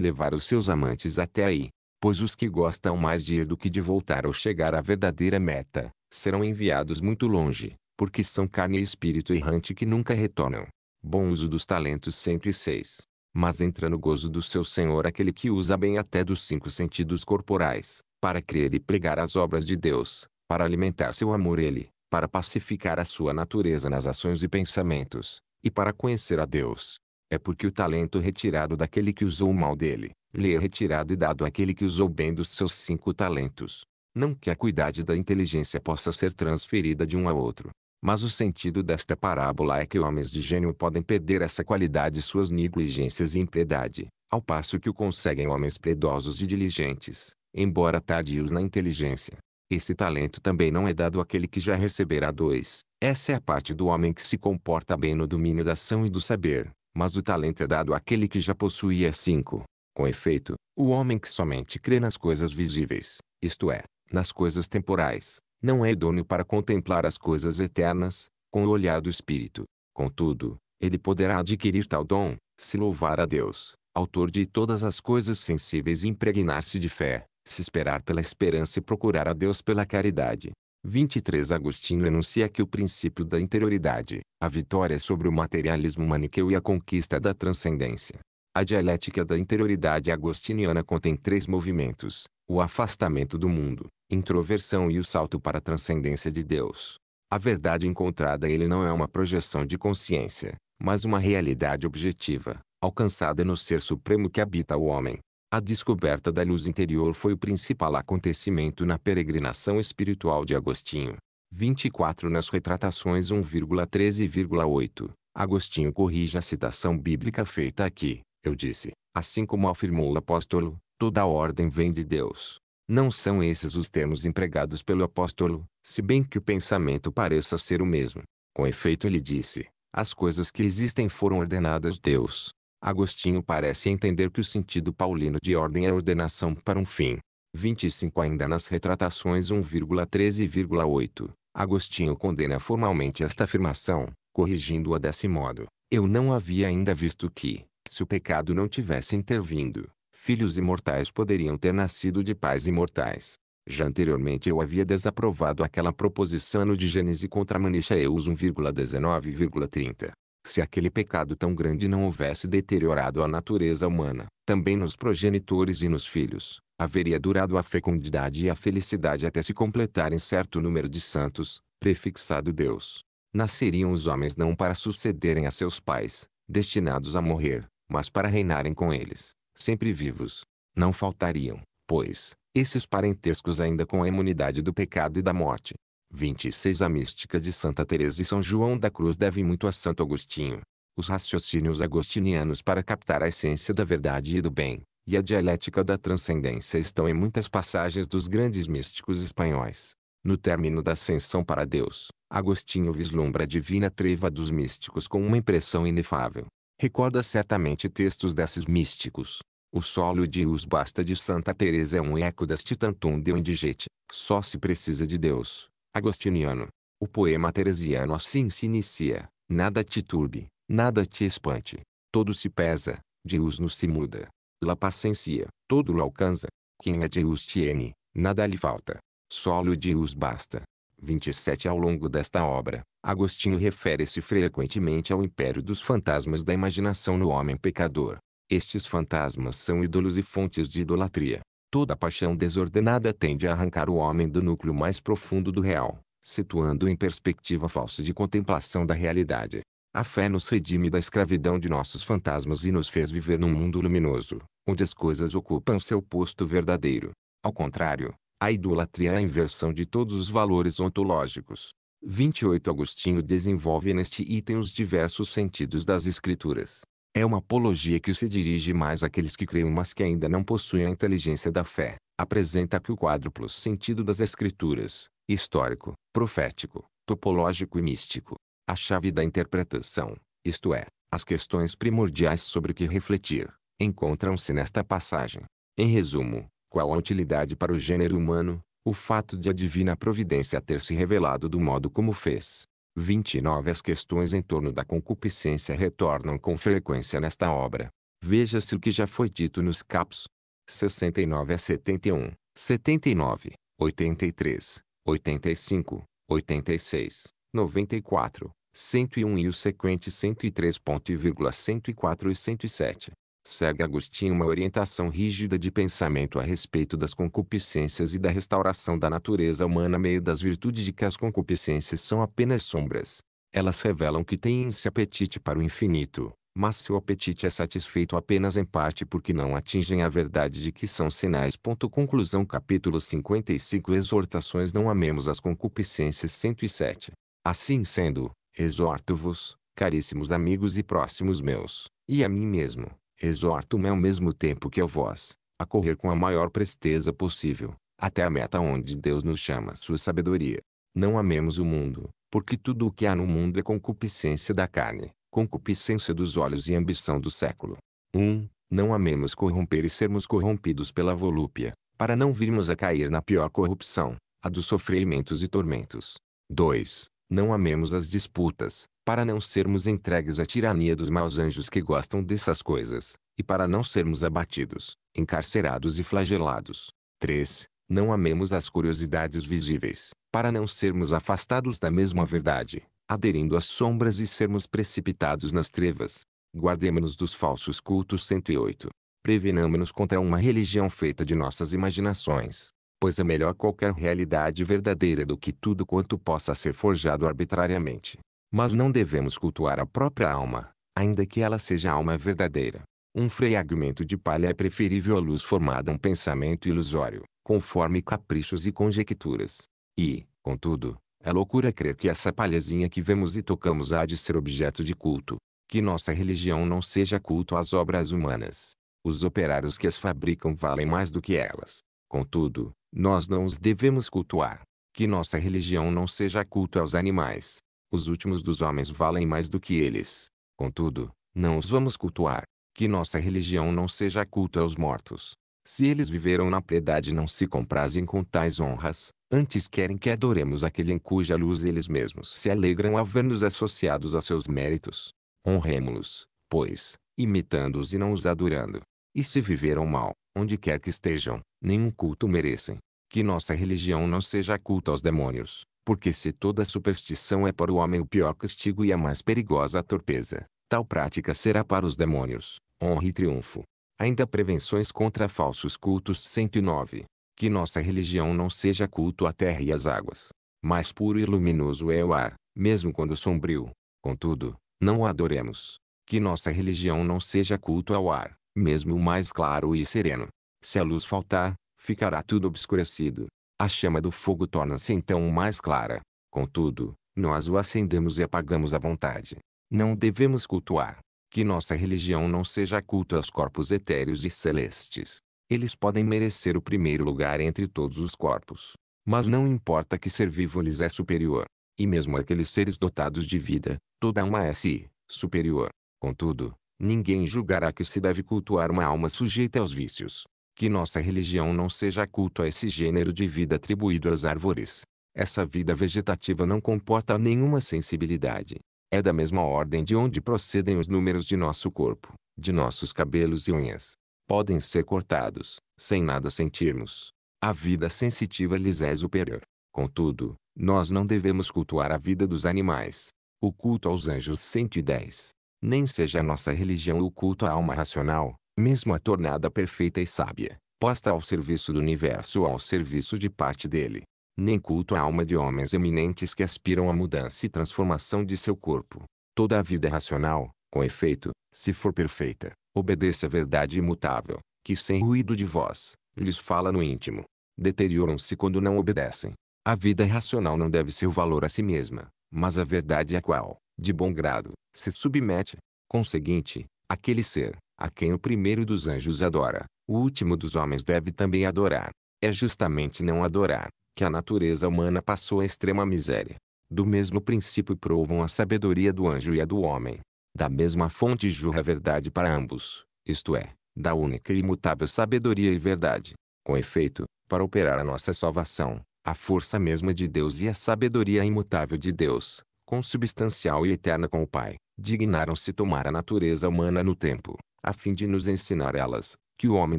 levar os seus amantes até aí, pois os que gostam mais de ir do que de voltar ou chegar à verdadeira meta, serão enviados muito longe, porque são carne e espírito errante que nunca retornam. Bom uso dos talentos 106. Mas entra no gozo do seu Senhor aquele que usa bem até dos cinco sentidos corporais, para crer e pregar as obras de Deus, para alimentar seu amor ele, para pacificar a sua natureza nas ações e pensamentos, e para conhecer a Deus. É porque o talento retirado daquele que usou o mal dele, lhe é retirado e dado àquele que usou bem dos seus cinco talentos. Não que a cuidade da inteligência possa ser transferida de um a outro, mas o sentido desta parábola é que homens de gênio podem perder essa qualidade suas negligências e impiedade, ao passo que o conseguem homens predosos e diligentes, embora tardios na inteligência. Esse talento também não é dado àquele que já receberá dois. Essa é a parte do homem que se comporta bem no domínio da ação e do saber, mas o talento é dado àquele que já possuía cinco. Com efeito, o homem que somente crê nas coisas visíveis, isto é, nas coisas temporais, não é idôneo para contemplar as coisas eternas, com o olhar do Espírito. Contudo, ele poderá adquirir tal dom, se louvar a Deus, autor de todas as coisas sensíveis e impregnar-se de fé, se esperar pela esperança e procurar a Deus pela caridade. 23 Agostinho enuncia que o princípio da interioridade, a vitória sobre o materialismo maniqueu e a conquista da transcendência. A dialética da interioridade agostiniana contém três movimentos: o afastamento do mundo, introversão e o salto para a transcendência de Deus. A verdade encontrada ele não é uma projeção de consciência, mas uma realidade objetiva, alcançada no ser supremo que habita o homem. A descoberta da luz interior foi o principal acontecimento na peregrinação espiritual de Agostinho. 24 nas retratações 1,13,8. Agostinho corrige a citação bíblica feita aqui. Eu disse, assim como afirmou o apóstolo, toda a ordem vem de Deus. Não são esses os termos empregados pelo apóstolo, se bem que o pensamento pareça ser o mesmo. Com efeito, ele disse: As coisas que existem foram ordenadas Deus. Agostinho parece entender que o sentido paulino de ordem é ordenação para um fim. 25 ainda nas retratações 1,13,8. Agostinho condena formalmente esta afirmação, corrigindo-a desse modo. Eu não havia ainda visto que, se o pecado não tivesse intervindo, filhos imortais poderiam ter nascido de pais imortais. Já anteriormente eu havia desaprovado aquela proposição no de contra Manichaeus 1,19,30. Se aquele pecado tão grande não houvesse deteriorado a natureza humana, também nos progenitores e nos filhos, haveria durado a fecundidade e a felicidade até se completarem certo número de santos, prefixado Deus. Nasceriam os homens não para sucederem a seus pais, destinados a morrer, mas para reinarem com eles sempre vivos. Não faltariam, pois, esses parentescos ainda com a imunidade do pecado e da morte. 26 A mística de Santa Teresa e São João da Cruz deve muito a Santo Agostinho. Os raciocínios agostinianos para captar a essência da verdade e do bem, e a dialética da transcendência estão em muitas passagens dos grandes místicos espanhóis. No término da ascensão para Deus, Agostinho vislumbra a divina treva dos místicos com uma impressão inefável. Recorda certamente textos desses místicos, o solo de basta de Santa Teresa é um eco das Titantum de Indigete. Só se precisa de Deus. Agostiniano. O poema teresiano assim se inicia. Nada te turbe, nada te espante. Todo se pesa, Deus não se muda. La paciência, todo lo alcança. Quem é de Deus tiene, nada lhe falta. Solo de Deus basta. 27 Ao longo desta obra, Agostinho refere-se frequentemente ao império dos fantasmas da imaginação no homem pecador. Estes fantasmas são ídolos e fontes de idolatria. Toda paixão desordenada tende a arrancar o homem do núcleo mais profundo do real, situando-o em perspectiva falsa de contemplação da realidade. A fé nos redime da escravidão de nossos fantasmas e nos fez viver num mundo luminoso, onde as coisas ocupam seu posto verdadeiro. Ao contrário, a idolatria é a inversão de todos os valores ontológicos. 28 Agostinho desenvolve neste item os diversos sentidos das escrituras, é uma apologia que se dirige mais àqueles que creem mas que ainda não possuem a inteligência da fé. Apresenta que o quádruplo sentido das escrituras, histórico, profético, topológico e místico, a chave da interpretação, isto é, as questões primordiais sobre o que refletir, encontram-se nesta passagem. Em resumo, qual a utilidade para o gênero humano, o fato de a divina providência ter se revelado do modo como fez, 29 As questões em torno da concupiscência retornam com frequência nesta obra. Veja-se o que já foi dito nos capos 69 a 71, 79, 83, 85, 86, 94, 101 e os sequentes 103.104 e 107 segue Agostinho uma orientação rígida de pensamento a respeito das concupiscências e da restauração da natureza humana meio das virtudes de que as concupiscências são apenas sombras. Elas revelam que têm esse apetite para o infinito, mas seu apetite é satisfeito apenas em parte porque não atingem a verdade de que são sinais. Conclusão Capítulo 55 Exortações Não amemos as concupiscências 107 Assim sendo, exorto-vos, caríssimos amigos e próximos meus, e a mim mesmo, Exorto-me ao mesmo tempo que a vós, a correr com a maior presteza possível, até a meta onde Deus nos chama sua sabedoria. Não amemos o mundo, porque tudo o que há no mundo é concupiscência da carne, concupiscência dos olhos e ambição do século. 1. Um, não amemos corromper e sermos corrompidos pela volúpia, para não virmos a cair na pior corrupção, a dos sofrimentos e tormentos. 2. Não amemos as disputas, para não sermos entregues à tirania dos maus anjos que gostam dessas coisas, e para não sermos abatidos, encarcerados e flagelados. 3. Não amemos as curiosidades visíveis, para não sermos afastados da mesma verdade, aderindo às sombras e sermos precipitados nas trevas. Guardemos-nos dos falsos cultos 108. Prevenamos-nos contra uma religião feita de nossas imaginações, pois é melhor qualquer realidade verdadeira do que tudo quanto possa ser forjado arbitrariamente. Mas não devemos cultuar a própria alma, ainda que ela seja alma verdadeira. Um fragmento de palha é preferível à luz formada a um pensamento ilusório, conforme caprichos e conjecturas. E, contudo, é loucura crer que essa palhazinha que vemos e tocamos há de ser objeto de culto. Que nossa religião não seja culto às obras humanas. Os operários que as fabricam valem mais do que elas. Contudo, nós não os devemos cultuar. Que nossa religião não seja culto aos animais, os últimos dos homens valem mais do que eles. Contudo, não os vamos cultuar. Que nossa religião não seja culto aos mortos. Se eles viveram na piedade não se comprazem com tais honras, antes querem que adoremos aquele em cuja luz eles mesmos se alegram a ver-nos associados a seus méritos. Honremos-los, pois, imitando-os e não os adorando. E se viveram mal, onde quer que estejam, nenhum culto merecem. Que nossa religião não seja culto aos demônios, porque se toda superstição é para o homem o pior castigo e a mais perigosa torpeza, tal prática será para os demônios, honra e triunfo. Ainda prevenções contra falsos cultos 109. Que nossa religião não seja culto à terra e às águas. Mais puro e luminoso é o ar, mesmo quando sombrio. Contudo, não o adoremos. Que nossa religião não seja culto ao ar, mesmo o mais claro e sereno. Se a luz faltar, ficará tudo obscurecido. A chama do fogo torna-se então mais clara. Contudo, nós o acendemos e apagamos à vontade. Não devemos cultuar. Que nossa religião não seja culto aos corpos etéreos e celestes. Eles podem merecer o primeiro lugar entre todos os corpos. Mas não importa que ser vivo lhes é superior. E mesmo aqueles seres dotados de vida, toda alma é si, superior. Contudo, ninguém julgará que se deve cultuar uma alma sujeita aos vícios que nossa religião não seja culto a esse gênero de vida atribuído às árvores. Essa vida vegetativa não comporta nenhuma sensibilidade. É da mesma ordem de onde procedem os números de nosso corpo, de nossos cabelos e unhas. Podem ser cortados, sem nada sentirmos. A vida sensitiva lhes é superior. Contudo, nós não devemos cultuar a vida dos animais. O culto aos anjos 110. Nem seja a nossa religião o culto à alma racional, mesmo a tornada perfeita e sábia, posta ao serviço do universo ou ao serviço de parte dele. Nem culto a alma de homens eminentes que aspiram à mudança e transformação de seu corpo. Toda a vida é racional, com efeito, se for perfeita, obedece à verdade imutável, que sem ruído de voz, lhes fala no íntimo. Deterioram-se quando não obedecem. A vida racional não deve ser o valor a si mesma, mas a verdade a qual, de bom grado, se submete. Conseguinte, aquele ser, a quem o primeiro dos anjos adora, o último dos homens deve também adorar. É justamente não adorar, que a natureza humana passou a extrema miséria. Do mesmo princípio provam a sabedoria do anjo e a do homem. Da mesma fonte jurra a verdade para ambos, isto é, da única e imutável sabedoria e verdade. Com efeito, para operar a nossa salvação, a força mesma de Deus e a sabedoria imutável de Deus, consubstancial e eterna com o Pai, dignaram-se tomar a natureza humana no tempo, a fim de nos ensinar elas, que o homem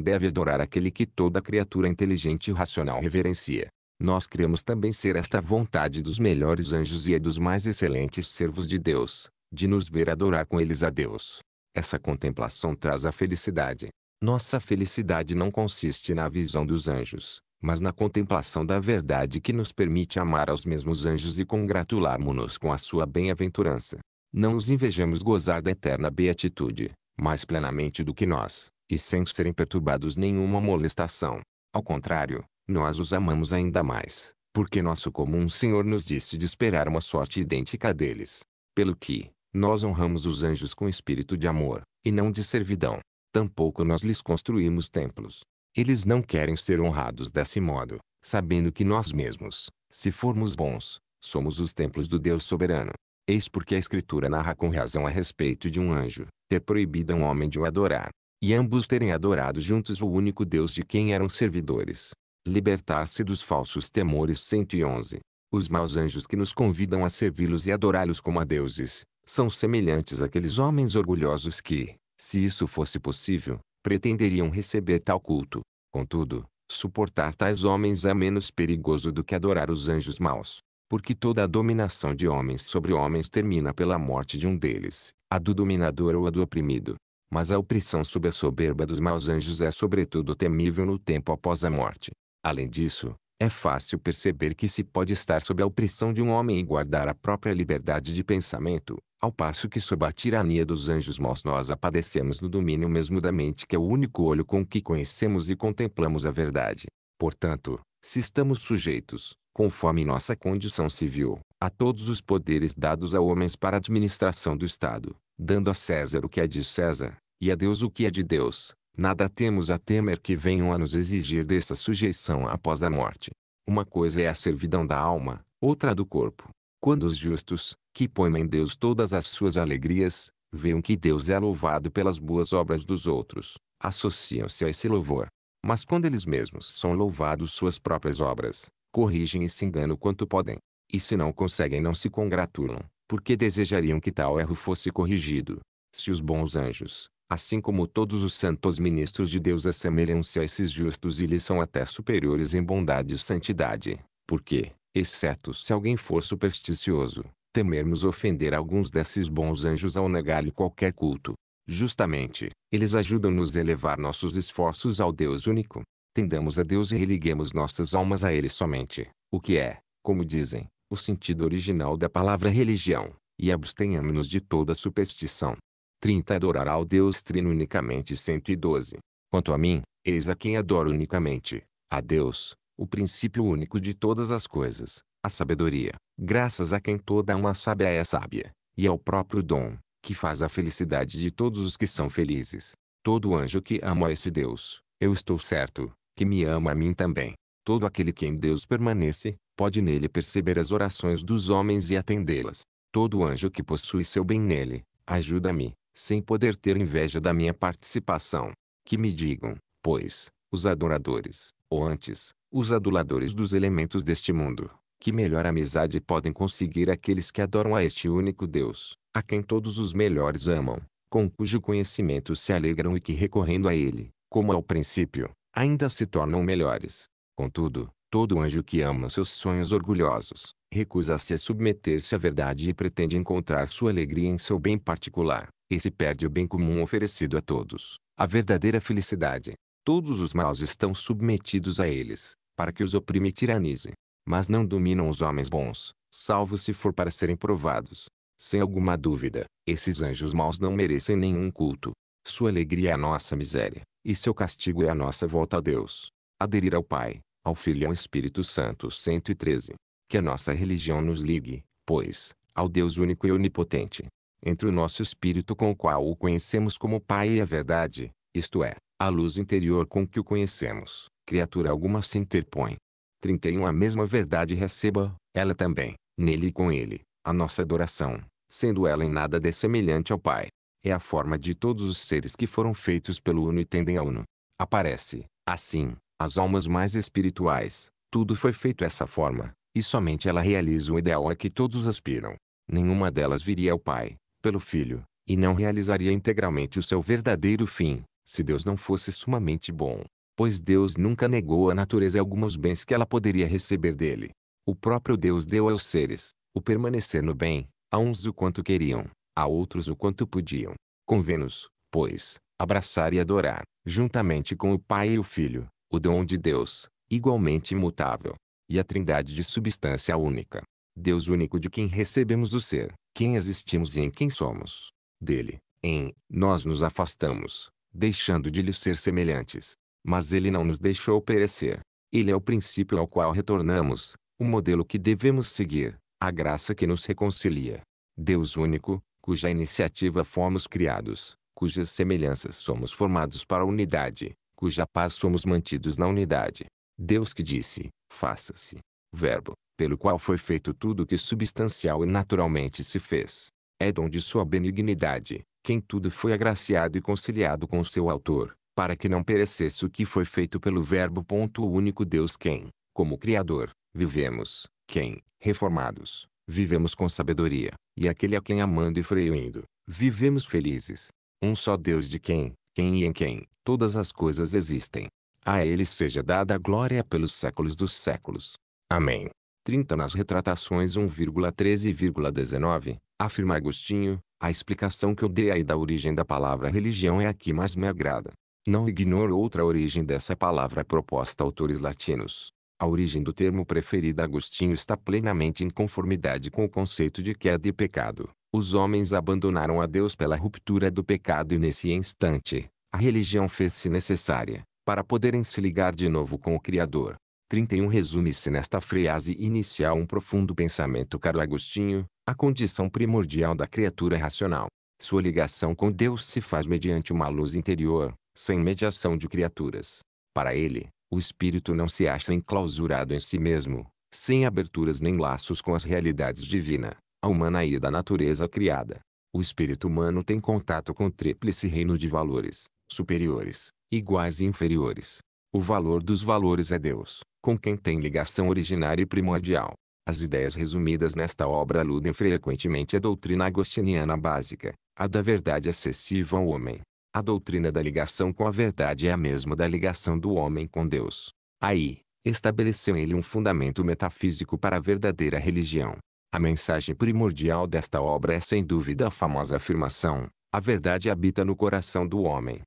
deve adorar aquele que toda criatura inteligente e racional reverencia. Nós queremos também ser esta vontade dos melhores anjos e dos mais excelentes servos de Deus, de nos ver adorar com eles a Deus. Essa contemplação traz a felicidade. Nossa felicidade não consiste na visão dos anjos, mas na contemplação da verdade que nos permite amar aos mesmos anjos e congratularmos-nos com a sua bem-aventurança. Não os invejamos gozar da eterna beatitude, mais plenamente do que nós, e sem serem perturbados nenhuma molestação. Ao contrário, nós os amamos ainda mais, porque nosso comum Senhor nos disse de esperar uma sorte idêntica deles. Pelo que, nós honramos os anjos com espírito de amor, e não de servidão. Tampouco nós lhes construímos templos. Eles não querem ser honrados desse modo, sabendo que nós mesmos, se formos bons, somos os templos do Deus soberano. Eis porque a Escritura narra com razão a respeito de um anjo, ter proibido a um homem de o adorar, e ambos terem adorado juntos o único Deus de quem eram servidores. Libertar-se dos falsos temores 111. Os maus anjos que nos convidam a servi-los e adorá-los como a deuses, são semelhantes àqueles homens orgulhosos que, se isso fosse possível, pretenderiam receber tal culto. Contudo, suportar tais homens é menos perigoso do que adorar os anjos maus porque toda a dominação de homens sobre homens termina pela morte de um deles, a do dominador ou a do oprimido. Mas a opressão sob a soberba dos maus anjos é sobretudo temível no tempo após a morte. Além disso, é fácil perceber que se pode estar sob a opressão de um homem e guardar a própria liberdade de pensamento, ao passo que sob a tirania dos anjos maus nós a padecemos no domínio mesmo da mente que é o único olho com que conhecemos e contemplamos a verdade. Portanto, se estamos sujeitos, conforme nossa condição civil, a todos os poderes dados a homens para a administração do Estado, dando a César o que é de César, e a Deus o que é de Deus. Nada temos a temer que venham a nos exigir dessa sujeição após a morte. Uma coisa é a servidão da alma, outra do corpo. Quando os justos, que põem em Deus todas as suas alegrias, veem que Deus é louvado pelas boas obras dos outros, associam-se a esse louvor. Mas quando eles mesmos são louvados suas próprias obras, corrigem e enganam o quanto podem. E se não conseguem não se congratulam, porque desejariam que tal erro fosse corrigido. Se os bons anjos, assim como todos os santos ministros de Deus assemelham-se a esses justos e lhes são até superiores em bondade e santidade, porque, exceto se alguém for supersticioso, temermos ofender alguns desses bons anjos ao negar-lhe qualquer culto. Justamente, eles ajudam-nos a elevar nossos esforços ao Deus único, tendamos a Deus e religuemos nossas almas a Ele somente, o que é, como dizem, o sentido original da palavra religião, e abstenhamos-nos de toda superstição. 30. Adorar ao Deus Trino unicamente 112. Quanto a mim, eis a quem adoro unicamente, a Deus, o princípio único de todas as coisas, a sabedoria, graças a quem toda alma sábia é sábia, e ao próprio dom, que faz a felicidade de todos os que são felizes. Todo anjo que ama esse Deus, eu estou certo, que me ama a mim também. Todo aquele que em Deus permanece, pode nele perceber as orações dos homens e atendê-las. Todo anjo que possui seu bem nele, ajuda-me, sem poder ter inveja da minha participação. Que me digam, pois, os adoradores, ou antes, os aduladores dos elementos deste mundo, que melhor amizade podem conseguir aqueles que adoram a este único Deus, a quem todos os melhores amam, com cujo conhecimento se alegram e que recorrendo a ele, como ao princípio, ainda se tornam melhores. Contudo, todo anjo que ama seus sonhos orgulhosos, recusa-se a submeter-se à verdade e pretende encontrar sua alegria em seu bem particular, e se perde o bem comum oferecido a todos, a verdadeira felicidade. Todos os maus estão submetidos a eles, para que os oprime e tiranize. Mas não dominam os homens bons, salvo se for para serem provados. Sem alguma dúvida, esses anjos maus não merecem nenhum culto. Sua alegria é a nossa miséria. E seu castigo é a nossa volta a Deus. Aderir ao Pai, ao Filho e ao Espírito Santo 113. Que a nossa religião nos ligue, pois, ao Deus único e onipotente. Entre o nosso espírito com o qual o conhecemos como Pai e a verdade, isto é, a luz interior com que o conhecemos, criatura alguma se interpõe. 31 A mesma verdade receba, ela também, nele e com ele, a nossa adoração, sendo ela em nada dessemelhante ao Pai, é a forma de todos os seres que foram feitos pelo Uno e tendem a Uno. Aparece, assim, as almas mais espirituais, tudo foi feito essa forma, e somente ela realiza o ideal a que todos aspiram. Nenhuma delas viria ao Pai, pelo Filho, e não realizaria integralmente o seu verdadeiro fim, se Deus não fosse sumamente bom. Pois Deus nunca negou à natureza alguns bens que ela poderia receber dele. O próprio Deus deu aos seres, o permanecer no bem, a uns o quanto queriam, a outros o quanto podiam. Convê-nos, pois, abraçar e adorar, juntamente com o Pai e o Filho, o dom de Deus, igualmente imutável, e a trindade de substância única. Deus único de quem recebemos o ser, quem existimos e em quem somos. Dele, em, nós nos afastamos, deixando de lhe ser semelhantes. Mas ele não nos deixou perecer. Ele é o princípio ao qual retornamos, o modelo que devemos seguir, a graça que nos reconcilia. Deus único, cuja iniciativa fomos criados, cujas semelhanças somos formados para a unidade, cuja paz somos mantidos na unidade. Deus que disse, faça-se. Verbo, pelo qual foi feito tudo o que substancial e naturalmente se fez. É dom de sua benignidade, quem tudo foi agraciado e conciliado com seu autor, para que não perecesse o que foi feito pelo Verbo. O único Deus quem, como Criador, vivemos, quem, reformados, vivemos com sabedoria, e aquele a quem amando e freindo, vivemos felizes. Um só Deus de quem, quem e em quem, todas as coisas existem. A ele seja dada a glória pelos séculos dos séculos. Amém. 30 Nas retratações 1,13,19, afirma Agostinho, a explicação que eu dei aí da origem da palavra religião é a que mais me agrada. Não ignoro outra origem dessa palavra proposta a autores latinos, a origem do termo preferido Agostinho está plenamente em conformidade com o conceito de queda e pecado. Os homens abandonaram a Deus pela ruptura do pecado e nesse instante, a religião fez-se necessária, para poderem se ligar de novo com o Criador. 31 resume-se nesta frase inicial um profundo pensamento caro Agostinho, a condição primordial da criatura racional. Sua ligação com Deus se faz mediante uma luz interior, sem mediação de criaturas. Para ele, o espírito não se acha enclausurado em si mesmo, sem aberturas nem laços com as realidades divina, a humana e da natureza criada. O espírito humano tem contato com o tríplice reino de valores, superiores, iguais e inferiores. O valor dos valores é Deus, com quem tem ligação originária e primordial. As ideias resumidas nesta obra aludem frequentemente à doutrina agostiniana básica, a da verdade acessível ao homem, a doutrina da ligação com a verdade é a mesma da ligação do homem com Deus. Aí, estabeleceu ele um fundamento metafísico para a verdadeira religião. A mensagem primordial desta obra é sem dúvida a famosa afirmação: a verdade habita no coração do homem.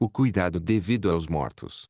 O cuidado devido aos mortos.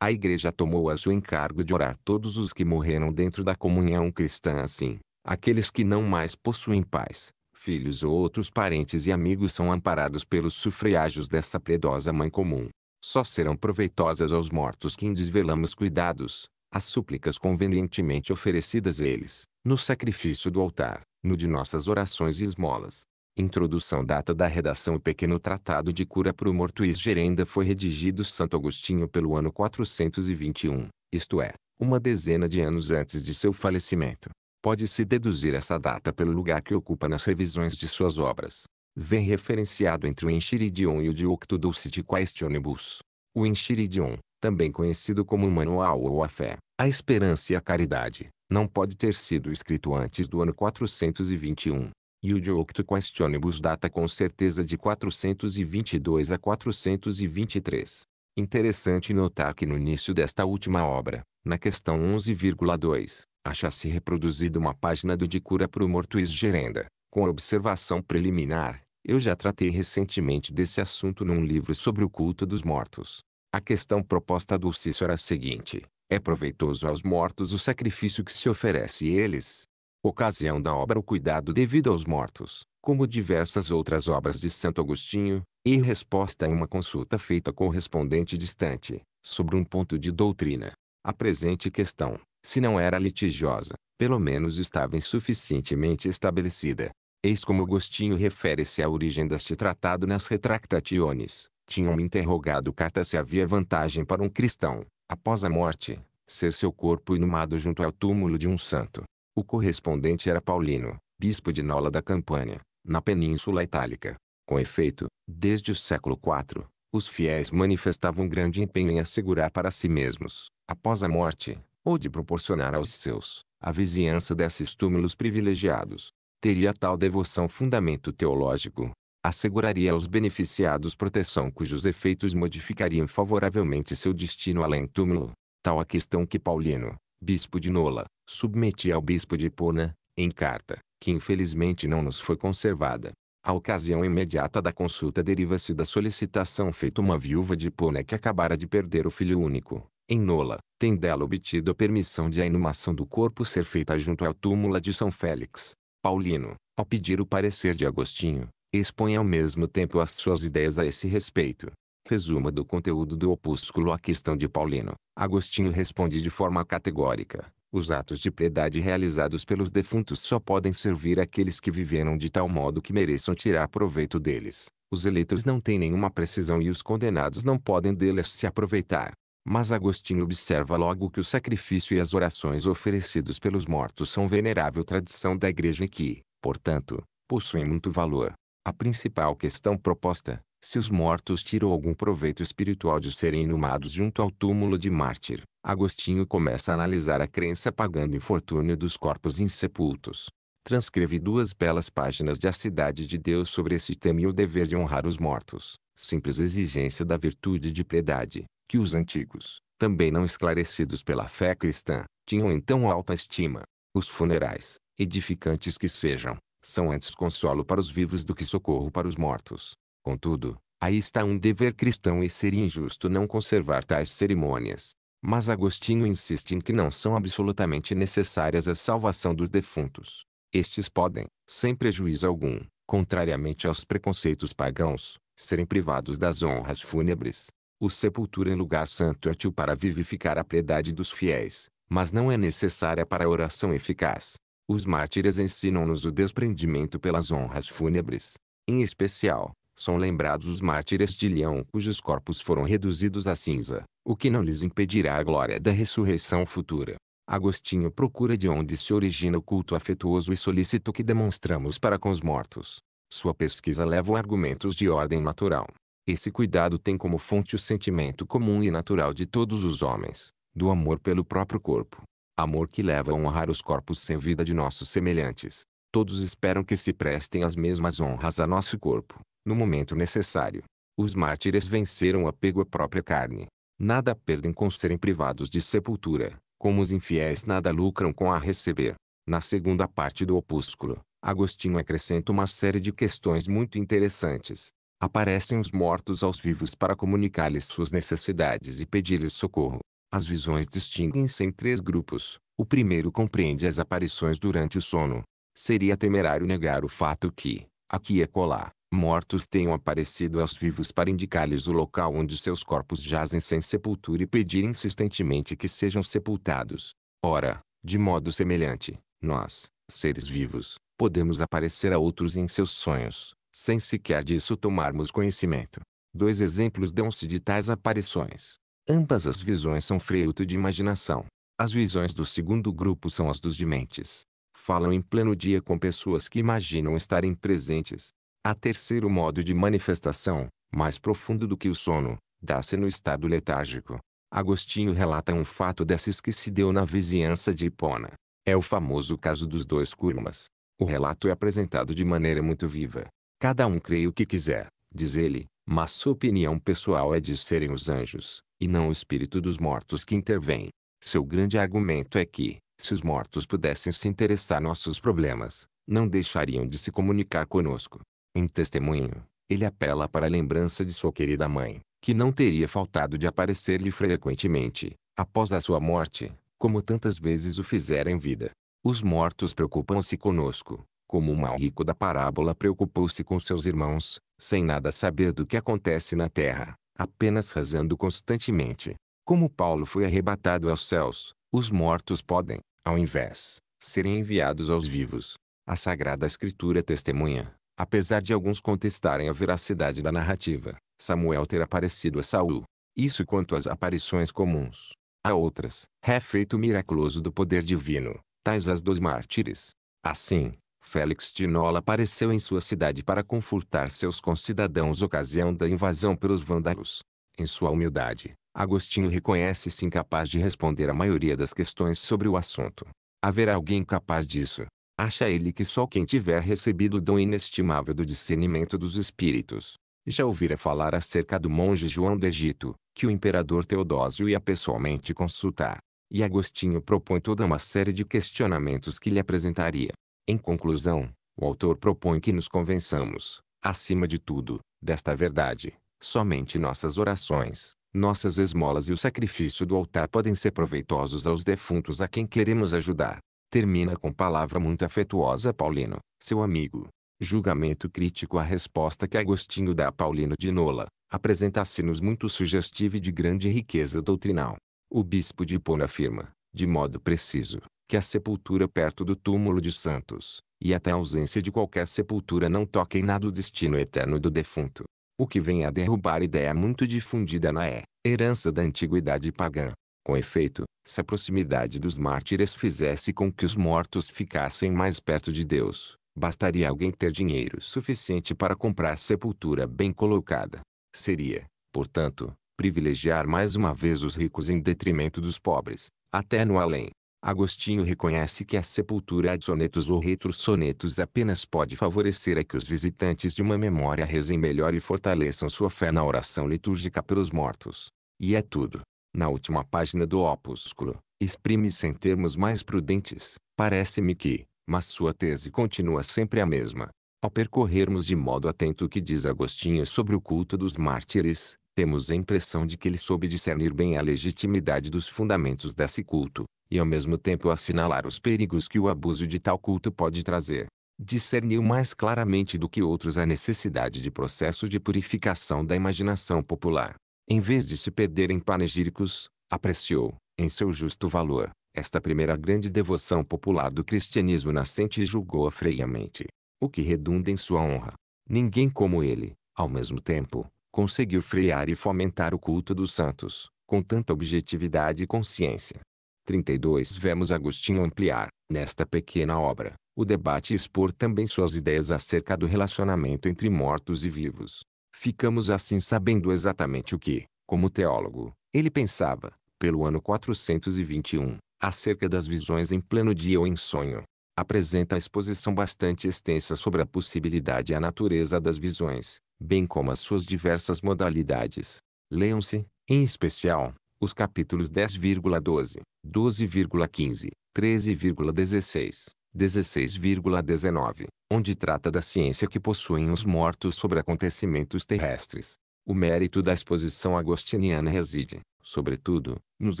A igreja tomou a seu encargo de orar todos os que morreram dentro da comunhão cristã assim, aqueles que não mais possuem paz, filhos ou outros parentes e amigos são amparados pelos sufrágios dessa piedosa mãe comum. Só serão proveitosas aos mortos quem desvelamos cuidados, as súplicas convenientemente oferecidas a eles, no sacrifício do altar, no de nossas orações e esmolas. Introdução data da redação O pequeno tratado de cura para o morto gerenda foi redigido Santo Agostinho pelo ano 421, isto é, uma dezena de anos antes de seu falecimento pode-se deduzir essa data pelo lugar que ocupa nas revisões de suas obras. Vem referenciado entre o Enchiridion e o Diocto Dulcit Questionibus. O Enchiridion, também conhecido como o Manual ou a Fé, a Esperança e a Caridade, não pode ter sido escrito antes do ano 421. E o Diocto Questionibus data com certeza de 422 a 423. Interessante notar que no início desta última obra, na questão 11,2, acha-se reproduzida uma página do De Cura para o Morto Gerenda, com observação preliminar. Eu já tratei recentemente desse assunto num livro sobre o culto dos mortos. A questão proposta do Cício era a seguinte: é proveitoso aos mortos o sacrifício que se oferece a eles? Ocasião da obra o cuidado devido aos mortos, como diversas outras obras de Santo Agostinho, em resposta a uma consulta feita correspondente distante, sobre um ponto de doutrina, a presente questão, se não era litigiosa, pelo menos estava insuficientemente estabelecida. Eis como Agostinho refere-se à origem deste tratado nas Retractationes. Tinham-me interrogado carta se havia vantagem para um cristão, após a morte, ser seu corpo inumado junto ao túmulo de um santo. O correspondente era Paulino, bispo de Nola da Campânia, na Península Itálica. Com efeito, desde o século IV, os fiéis manifestavam grande empenho em assegurar para si mesmos após a morte, ou de proporcionar aos seus, a vizinhança desses túmulos privilegiados. Teria tal devoção fundamento teológico, asseguraria aos beneficiados proteção cujos efeitos modificariam favoravelmente seu destino além túmulo, tal a questão que Paulino, bispo de Nola, submetia ao bispo de Pona, em carta, que infelizmente não nos foi conservada. A ocasião imediata da consulta deriva-se da solicitação feita uma viúva de Pona que acabara de perder o filho único, em Nola, tem dela obtido a permissão de a inumação do corpo ser feita junto ao túmulo de São Félix. Paulino, ao pedir o parecer de Agostinho, expõe ao mesmo tempo as suas ideias a esse respeito. Resuma do conteúdo do opúsculo à questão de Paulino. Agostinho responde de forma categórica. Os atos de piedade realizados pelos defuntos só podem servir àqueles que viveram de tal modo que mereçam tirar proveito deles. Os eleitos não têm nenhuma precisão e os condenados não podem deles se aproveitar. Mas Agostinho observa logo que o sacrifício e as orações oferecidos pelos mortos são venerável tradição da igreja e que, portanto, possuem muito valor. A principal questão proposta, se os mortos tiram algum proveito espiritual de serem inumados junto ao túmulo de mártir, Agostinho começa a analisar a crença pagando infortúnio dos corpos insepultos. Transcrevi duas belas páginas de A Cidade de Deus sobre esse tema e o dever de honrar os mortos, simples exigência da virtude de piedade que os antigos, também não esclarecidos pela fé cristã, tinham então alta estima. Os funerais, edificantes que sejam, são antes consolo para os vivos do que socorro para os mortos. Contudo, aí está um dever cristão e seria injusto não conservar tais cerimônias. Mas Agostinho insiste em que não são absolutamente necessárias à salvação dos defuntos. Estes podem, sem prejuízo algum, contrariamente aos preconceitos pagãos, serem privados das honras fúnebres, o sepultura em lugar santo é útil para vivificar a piedade dos fiéis, mas não é necessária para a oração eficaz. Os mártires ensinam-nos o desprendimento pelas honras fúnebres. Em especial, são lembrados os mártires de Leão cujos corpos foram reduzidos à cinza, o que não lhes impedirá a glória da ressurreição futura. Agostinho procura de onde se origina o culto afetuoso e solícito que demonstramos para com os mortos. Sua pesquisa leva a argumentos de ordem natural, esse cuidado tem como fonte o sentimento comum e natural de todos os homens, do amor pelo próprio corpo. Amor que leva a honrar os corpos sem vida de nossos semelhantes. Todos esperam que se prestem as mesmas honras a nosso corpo, no momento necessário. Os mártires venceram o apego à própria carne. Nada perdem com serem privados de sepultura, como os infiéis nada lucram com a receber. Na segunda parte do opúsculo, Agostinho acrescenta uma série de questões muito interessantes, aparecem os mortos aos vivos para comunicar-lhes suas necessidades e pedir-lhes socorro. As visões distinguem-se em três grupos. O primeiro compreende as aparições durante o sono. Seria temerário negar o fato que, aqui e colar, mortos tenham aparecido aos vivos para indicar-lhes o local onde seus corpos jazem sem sepultura e pedir insistentemente que sejam sepultados. Ora, de modo semelhante, nós, seres vivos, podemos aparecer a outros em seus sonhos, sem sequer disso tomarmos conhecimento. Dois exemplos dão-se de tais aparições. Ambas as visões são fruto de imaginação. As visões do segundo grupo são as dos dementes. Falam em pleno dia com pessoas que imaginam estarem presentes. A terceiro modo de manifestação, mais profundo do que o sono, dá-se no estado letárgico. Agostinho relata um fato desses que se deu na vizinhança de Hipona. É o famoso caso dos dois curmas. O relato é apresentado de maneira muito viva. Cada um crê o que quiser, diz ele, mas sua opinião pessoal é de serem os anjos, e não o espírito dos mortos que intervém. Seu grande argumento é que, se os mortos pudessem se interessar nossos problemas, não deixariam de se comunicar conosco. Em testemunho, ele apela para a lembrança de sua querida mãe, que não teria faltado de aparecer-lhe frequentemente, após a sua morte, como tantas vezes o fizera em vida. Os mortos preocupam-se conosco, como o mal rico da parábola preocupou-se com seus irmãos, sem nada saber do que acontece na terra, apenas rezando constantemente. Como Paulo foi arrebatado aos céus, os mortos podem, ao invés, serem enviados aos vivos. A Sagrada Escritura testemunha, apesar de alguns contestarem a veracidade da narrativa, Samuel ter aparecido a Saul. Isso quanto às aparições comuns. Há outras, refeito é miraculoso do poder divino, tais as dos mártires. Assim, Félix Dinola apareceu em sua cidade para confortar seus concidadãos ocasião da invasão pelos vândalos. Em sua humildade, Agostinho reconhece-se incapaz de responder a maioria das questões sobre o assunto. Haverá alguém capaz disso? Acha ele que só quem tiver recebido o dom inestimável do discernimento dos espíritos. Já ouvira falar acerca do monge João do Egito, que o imperador Teodósio ia pessoalmente consultar. E Agostinho propõe toda uma série de questionamentos que lhe apresentaria. Em conclusão, o autor propõe que nos convençamos, acima de tudo, desta verdade. Somente nossas orações, nossas esmolas e o sacrifício do altar podem ser proveitosos aos defuntos a quem queremos ajudar. Termina com palavra muito afetuosa Paulino, seu amigo. Julgamento crítico A resposta que Agostinho dá a Paulino de Nola apresenta-se-nos muito sugestiva e de grande riqueza doutrinal. O bispo de Hipona afirma, de modo preciso, que a sepultura perto do túmulo de santos, e até a ausência de qualquer sepultura não toquem nada o destino eterno do defunto. O que vem a derrubar ideia muito difundida na é, herança da antiguidade pagã. Com efeito, se a proximidade dos mártires fizesse com que os mortos ficassem mais perto de Deus, bastaria alguém ter dinheiro suficiente para comprar sepultura bem colocada. Seria, portanto, privilegiar mais uma vez os ricos em detrimento dos pobres, até no além. Agostinho reconhece que a sepultura de sonetos ou sonetos apenas pode favorecer a que os visitantes de uma memória rezem melhor e fortaleçam sua fé na oração litúrgica pelos mortos. E é tudo. Na última página do opúsculo, exprime-se em termos mais prudentes, parece-me que, mas sua tese continua sempre a mesma. Ao percorrermos de modo atento o que diz Agostinho sobre o culto dos mártires, temos a impressão de que ele soube discernir bem a legitimidade dos fundamentos desse culto, e ao mesmo tempo assinalar os perigos que o abuso de tal culto pode trazer. Discerniu mais claramente do que outros a necessidade de processo de purificação da imaginação popular. Em vez de se perder em panegíricos, apreciou, em seu justo valor, esta primeira grande devoção popular do cristianismo nascente e julgou-a freiamente, o que redunda em sua honra. Ninguém como ele, ao mesmo tempo, conseguiu frear e fomentar o culto dos santos, com tanta objetividade e consciência. 32 Vemos Agostinho ampliar, nesta pequena obra, o debate e expor também suas ideias acerca do relacionamento entre mortos e vivos. Ficamos assim sabendo exatamente o que, como teólogo, ele pensava, pelo ano 421, acerca das visões em pleno dia ou em sonho. Apresenta a exposição bastante extensa sobre a possibilidade e a natureza das visões, bem como as suas diversas modalidades. Leiam-se, em especial, os capítulos 10,12, 12,15, 13,16, 16,19, onde trata da ciência que possuem os mortos sobre acontecimentos terrestres. O mérito da exposição agostiniana reside, sobretudo, nos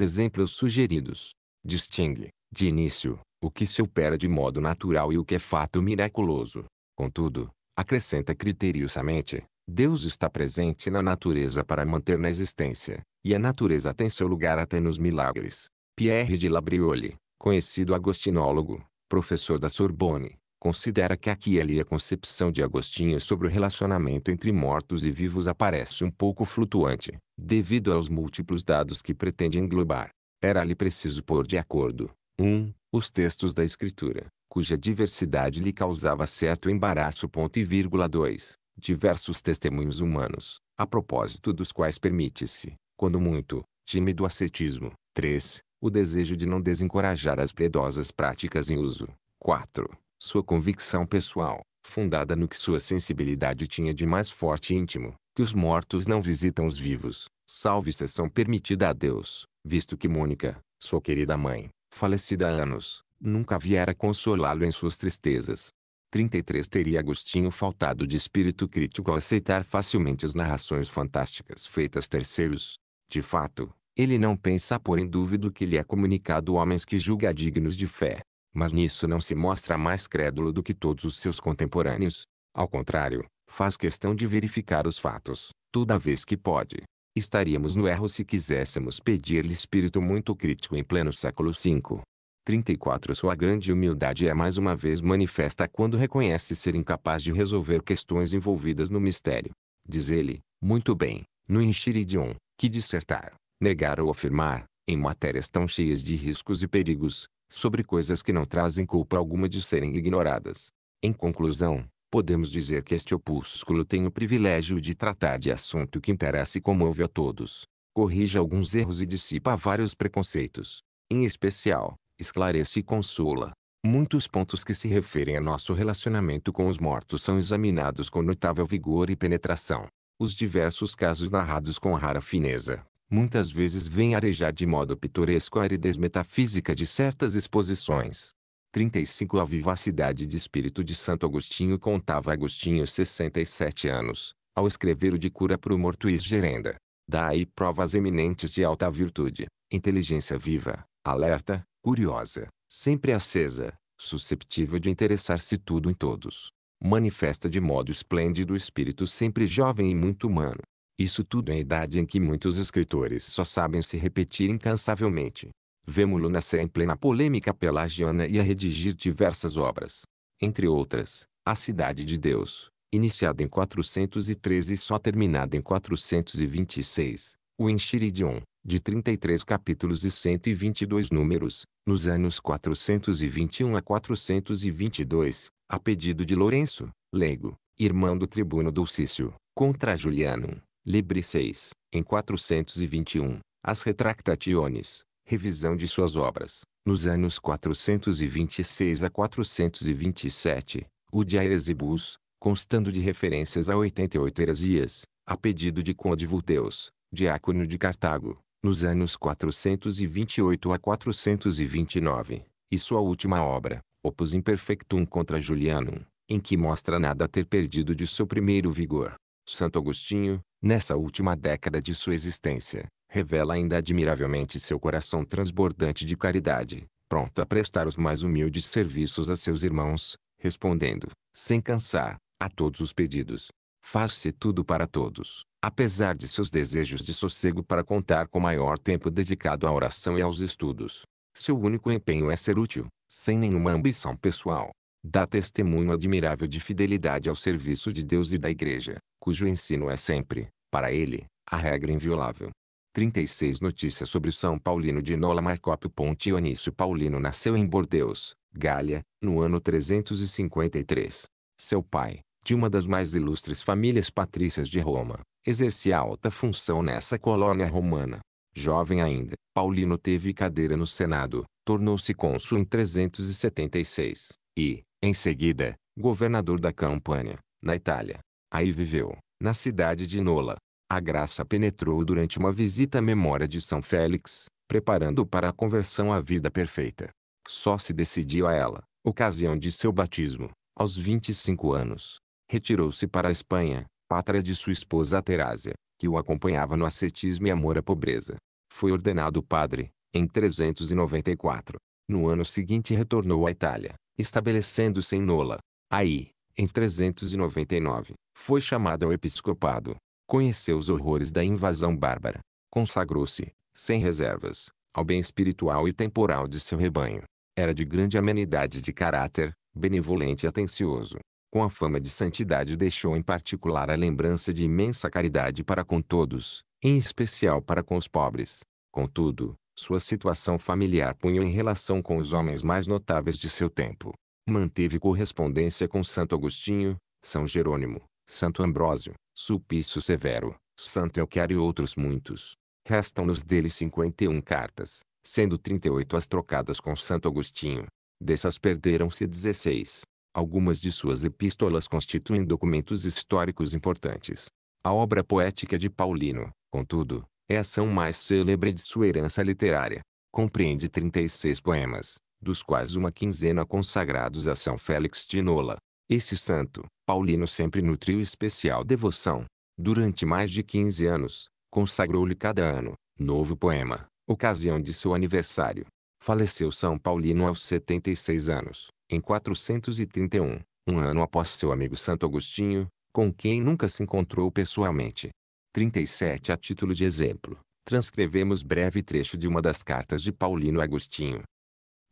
exemplos sugeridos. Distingue, de início, o que se opera de modo natural e o que é fato miraculoso. Contudo, acrescenta criteriosamente, Deus está presente na natureza para manter na existência, e a natureza tem seu lugar até nos milagres. Pierre de Labrioli, conhecido agostinólogo, professor da Sorbonne, considera que aqui e ali a concepção de Agostinho sobre o relacionamento entre mortos e vivos aparece um pouco flutuante, devido aos múltiplos dados que pretende englobar. Era-lhe preciso pôr de acordo, 1. Um, os textos da escritura, cuja diversidade lhe causava certo embaraço. Ponto e vírgula 2. Diversos testemunhos humanos, a propósito dos quais permite-se, quando muito, tímido ascetismo. 3. O desejo de não desencorajar as piedosas práticas em uso. 4. Sua convicção pessoal, fundada no que sua sensibilidade tinha de mais forte e íntimo, que os mortos não visitam os vivos, se exceção permitida a Deus, visto que Mônica, sua querida mãe, falecida há anos, nunca viera consolá-lo em suas tristezas. 33 Teria Agostinho faltado de espírito crítico ao aceitar facilmente as narrações fantásticas feitas terceiros, de fato, ele não pensa por em dúvida que lhe é comunicado homens que julga dignos de fé. Mas nisso não se mostra mais crédulo do que todos os seus contemporâneos. Ao contrário, faz questão de verificar os fatos, toda vez que pode. Estaríamos no erro se quiséssemos pedir-lhe espírito muito crítico em pleno século V. 34 Sua grande humildade é mais uma vez manifesta quando reconhece ser incapaz de resolver questões envolvidas no mistério. Diz ele, muito bem, no Enchiridion, que dissertar, negar ou afirmar, em matérias tão cheias de riscos e perigos, sobre coisas que não trazem culpa alguma de serem ignoradas. Em conclusão, podemos dizer que este opúsculo tem o privilégio de tratar de assunto que interessa e comove a todos, corrige alguns erros e dissipa vários preconceitos. Em especial, esclarece e consola. Muitos pontos que se referem a nosso relacionamento com os mortos são examinados com notável vigor e penetração. Os diversos casos narrados com rara fineza, muitas vezes vêm arejar de modo pitoresco a aridez metafísica de certas exposições. 35 A vivacidade de espírito de Santo Agostinho contava Agostinho 67 anos, ao escrever o de cura para o morto gerenda. Daí provas eminentes de alta virtude, inteligência viva, alerta, curiosa, sempre acesa, susceptível de interessar-se tudo em todos, manifesta de modo esplêndido o espírito sempre jovem e muito humano. Isso tudo é idade em que muitos escritores só sabem se repetir incansavelmente. Vemo-lo nascer em plena polêmica pelagiana e a redigir diversas obras. Entre outras, A Cidade de Deus, iniciada em 413 e só terminada em 426, o Enchiridion, de 33 capítulos e 122 números, nos anos 421 a 422, a pedido de Lourenço, Lego, irmão do tribuno Dulcício, contra Juliano, Libre 6, em 421, as retractationes, revisão de suas obras, nos anos 426 a 427, o de Aerezibus, constando de referências a 88 heresias, a pedido de Côdivo Deus, diácono de Cartago, nos anos 428 a 429, e sua última obra, Opus Imperfectum contra Julianum, em que mostra nada ter perdido de seu primeiro vigor. Santo Agostinho, nessa última década de sua existência, revela ainda admiravelmente seu coração transbordante de caridade, pronto a prestar os mais humildes serviços a seus irmãos, respondendo, sem cansar, a todos os pedidos. Faz-se tudo para todos, apesar de seus desejos de sossego para contar com maior tempo dedicado à oração e aos estudos. Seu único empenho é ser útil, sem nenhuma ambição pessoal. Dá testemunho admirável de fidelidade ao serviço de Deus e da Igreja, cujo ensino é sempre, para ele, a regra inviolável. 36 Notícias sobre São Paulino de Nola Marcópio Ponte Ionício Paulino nasceu em Bordeus, Gália, no ano 353. Seu pai, de uma das mais ilustres famílias patrícias de Roma, exercia alta função nessa colônia romana. Jovem ainda, Paulino teve cadeira no Senado, tornou-se cônsul em 376 e, em seguida, governador da Campânia, na Itália. Aí viveu, na cidade de Nola. A graça penetrou durante uma visita à memória de São Félix, preparando para a conversão à vida perfeita. Só se decidiu a ela, ocasião de seu batismo, aos 25 anos. Retirou-se para a Espanha, pátria de sua esposa Terásia, que o acompanhava no ascetismo e amor à pobreza. Foi ordenado padre, em 394. No ano seguinte retornou à Itália, estabelecendo-se em Nola. Aí, em 399, foi chamado ao episcopado. Conheceu os horrores da invasão bárbara. Consagrou-se, sem reservas, ao bem espiritual e temporal de seu rebanho. Era de grande amenidade de caráter, benevolente e atencioso com a fama de santidade deixou em particular a lembrança de imensa caridade para com todos, em especial para com os pobres. Contudo, sua situação familiar punha em relação com os homens mais notáveis de seu tempo. Manteve correspondência com Santo Agostinho, São Jerônimo, Santo Ambrósio, Sulpício Severo, Santo Elquiário e outros muitos. Restam-nos dele 51 cartas, sendo 38 as trocadas com Santo Agostinho. Dessas perderam-se 16. Algumas de suas epístolas constituem documentos históricos importantes. A obra poética de Paulino, contudo, é a ação mais célebre de sua herança literária. Compreende 36 poemas, dos quais uma quinzena consagrados a São Félix de Nola. Esse santo, Paulino sempre nutriu especial devoção. Durante mais de 15 anos, consagrou-lhe cada ano, novo poema, ocasião de seu aniversário. Faleceu São Paulino aos 76 anos em 431, um ano após seu amigo Santo Agostinho, com quem nunca se encontrou pessoalmente. 37 A título de exemplo, transcrevemos breve trecho de uma das cartas de Paulino Agostinho.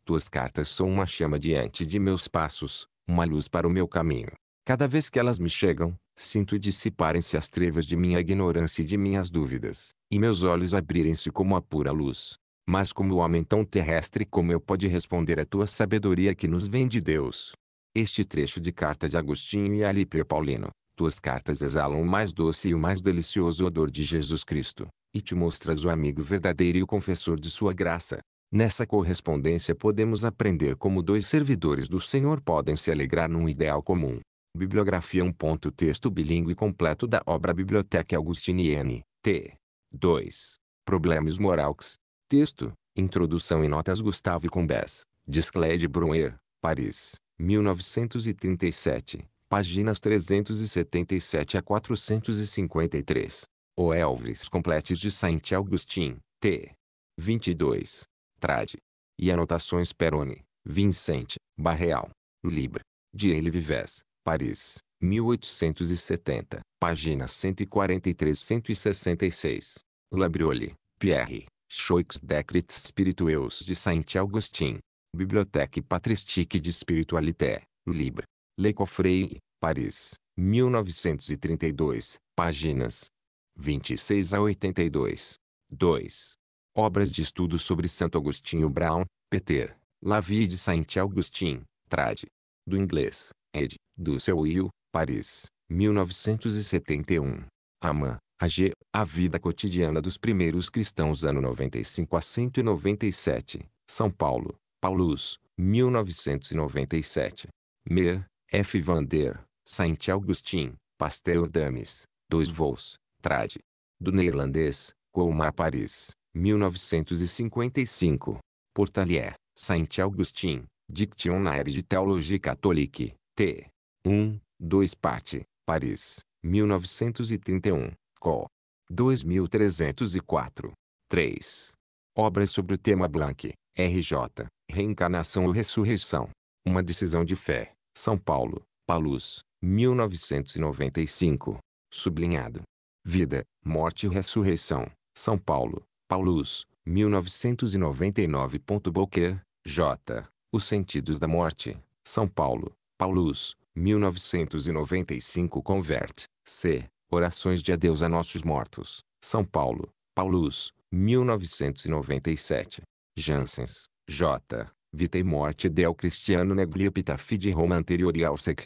Tuas cartas são uma chama diante de meus passos, uma luz para o meu caminho. Cada vez que elas me chegam, sinto dissiparem-se as trevas de minha ignorância e de minhas dúvidas, e meus olhos abrirem-se como a pura luz. Mas como homem tão terrestre como eu pode responder à tua sabedoria que nos vem de Deus? Este trecho de carta de Agostinho e Alípio Paulino, tuas cartas exalam o mais doce e o mais delicioso odor de Jesus Cristo, e te mostras o amigo verdadeiro e o confessor de sua graça. Nessa correspondência podemos aprender como dois servidores do Senhor podem se alegrar num ideal comum. Bibliografia 1. Texto bilíngue completo da obra Biblioteca Augustinienne, T. 2. Problemas Moraux, Texto, Introdução e Notas Gustavo Combes, Disclede Brunner, Paris, 1937, páginas 377 a 453. O Elvis Completes de Saint-Augustin, T. 22. Trade. E Anotações Peroni, Vincent, Barreal. Libre. De Ele Vives, Paris, 1870, páginas 143-166. Labrioli, Pierre. Choix Decrets Spiritueus de Saint Augustin. Bibliothèque Patristique de Spiritualité, Libre. Le Coffrey, Paris, 1932, páginas 26 a 82. 2. Obras de estudo sobre Santo Agostinho Brown, Peter, La Vie de Saint Augustin, Trad. Do inglês, ed. do seu Will, Paris, 1971. Aman, a G. A vida cotidiana dos primeiros cristãos ano 95 a 197, São Paulo, Paulus, 1997. Mer, F. Vander, Saint Augustin, Pasteur Dames, 2 voos, trad. Do neerlandês, Colmar Paris, 1955. Portalier, Saint Augustin, Dictionnaire de Théologie Catholique, T. 1, 2 parte, Paris, 1931. Col. 2304. 3. Obras sobre o tema Blank, RJ, Reencarnação ou Ressurreição. Uma decisão de fé, São Paulo, Palus, 1995. Sublinhado. Vida, Morte e Ressurreição, São Paulo, Paulus, 1999. Booker, J. Os Sentidos da Morte, São Paulo, Paulus, 1995. Convert, C. Orações de adeus a nossos mortos. São Paulo, Paulus, 1997. Jansens, J. Vita e Morte del Cristiano Negli Epitafi de Roma Anteriori ao 7.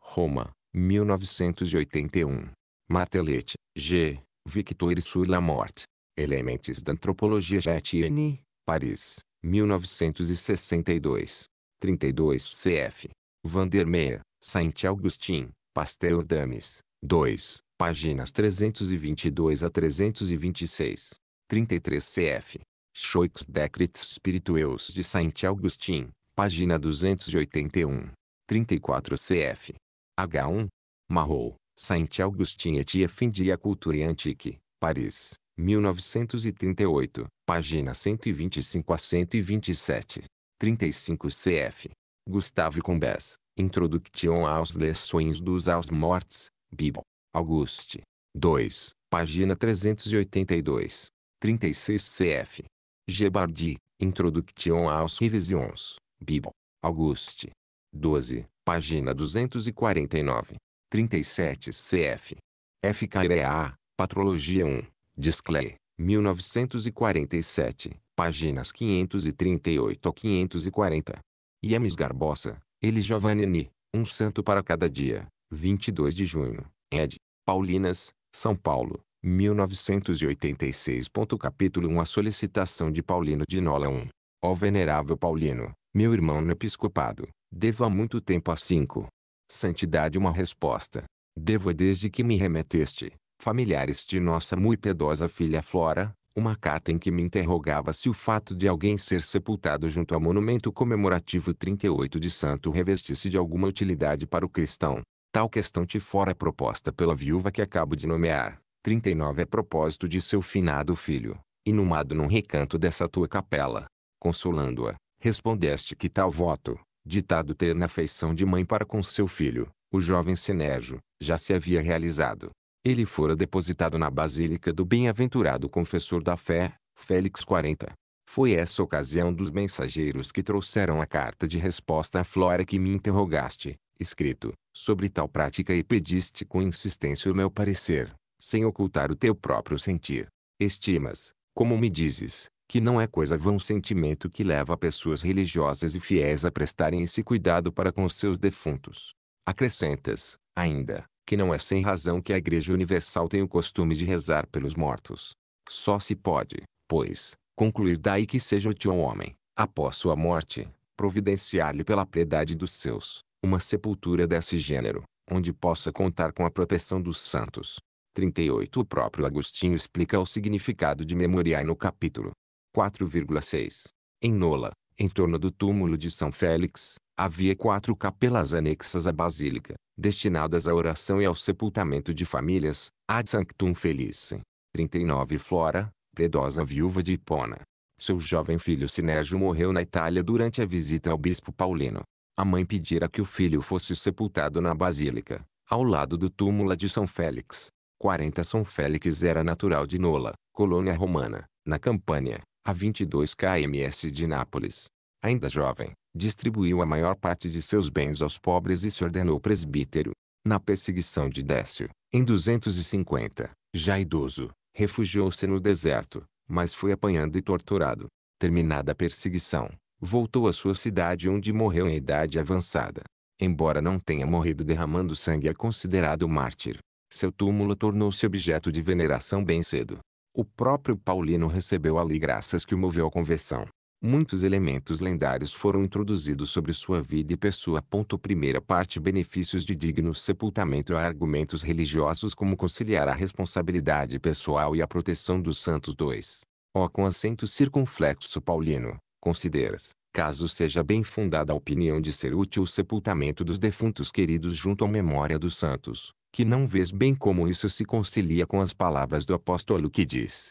Roma, 1981. Martelete, G. Victoire sur la Morte. Elementes da Antropologia Jetienne, Paris, 1962. 32 cf. Vandermeer, Saint-Augustin, Pasteur Dames, 2, páginas 322 a 326. 33 cf. Schoix Decrets Spiritueus de Saint Augustin, página 281. 34 cf. H1. Marrou, Saint Augustin et Effendi à Culture Antique, Paris, 1938, página 125 a 127. 35 cf. Gustave Combes, Introduction aos leções dos aos mortes, Bibel. Auguste. 2, página 382. 36 cf. Gebardi, Introduction aux Revisions, Bibel. Auguste. 12, página 249. 37 cf. F. Cairea, Patrologia 1, Disclay, 1947, páginas 538 a 540. Iemes Garbosa, Eli Giovannini, Um Santo para Cada Dia, 22 de junho, ed. Paulinas, São Paulo, 1986. Capítulo 1 A solicitação de Paulino de Nola 1. Ó venerável Paulino, meu irmão no episcopado, devo há muito tempo a cinco. Santidade uma resposta. Devo desde que me remeteste, familiares de nossa muito piedosa filha Flora, uma carta em que me interrogava se o fato de alguém ser sepultado junto ao monumento comemorativo 38 de santo revestisse de alguma utilidade para o cristão. Tal questão te fora proposta pela viúva que acabo de nomear. 39 A é propósito de seu finado filho, inumado num recanto dessa tua capela. Consolando-a, respondeste que tal voto, ditado ter na afeição de mãe para com seu filho, o jovem Sinérgio, já se havia realizado. Ele fora depositado na Basílica do Bem-Aventurado Confessor da Fé, Félix 40. Foi essa ocasião dos mensageiros que trouxeram a carta de resposta à Flora que me interrogaste, escrito, Sobre tal prática e pediste com insistência o meu parecer, sem ocultar o teu próprio sentir. Estimas, como me dizes, que não é coisa vão sentimento que leva pessoas religiosas e fiéis a prestarem esse cuidado para com seus defuntos. Acrescentas, ainda, que não é sem razão que a Igreja Universal tem o costume de rezar pelos mortos. Só se pode, pois, concluir daí que seja o ao homem, após sua morte, providenciar-lhe pela piedade dos seus, uma sepultura desse gênero, onde possa contar com a proteção dos santos. 38 O próprio Agostinho explica o significado de memoriai no capítulo 4,6. Em Nola, em torno do túmulo de São Félix, havia quatro capelas anexas à basílica, destinadas à oração e ao sepultamento de famílias, ad sanctum felice. 39 Flora, predosa viúva de Hipona. Seu jovem filho Sinégio morreu na Itália durante a visita ao bispo Paulino. A mãe pedira que o filho fosse sepultado na basílica, ao lado do túmulo de São Félix. 40 São Félix era natural de Nola, colônia romana, na Campânia, a 22 kms de Nápoles. Ainda jovem, distribuiu a maior parte de seus bens aos pobres e se ordenou presbítero. Na perseguição de Décio, em 250, já idoso, refugiou-se no deserto, mas foi apanhando e torturado. Terminada a perseguição, voltou à sua cidade onde morreu em idade avançada. Embora não tenha morrido derramando sangue é considerado mártir. Seu túmulo tornou-se objeto de veneração bem cedo. O próprio Paulino recebeu ali graças que o moveu à conversão. Muitos elementos lendários foram introduzidos sobre sua vida e pessoa. Primeira parte Benefícios de digno sepultamento Argumentos religiosos como conciliar a responsabilidade pessoal e a proteção dos santos 2. Ó com acento circunflexo paulino Consideras, caso seja bem fundada a opinião de ser útil o sepultamento dos defuntos queridos junto à memória dos santos, que não vês bem como isso se concilia com as palavras do apóstolo que diz: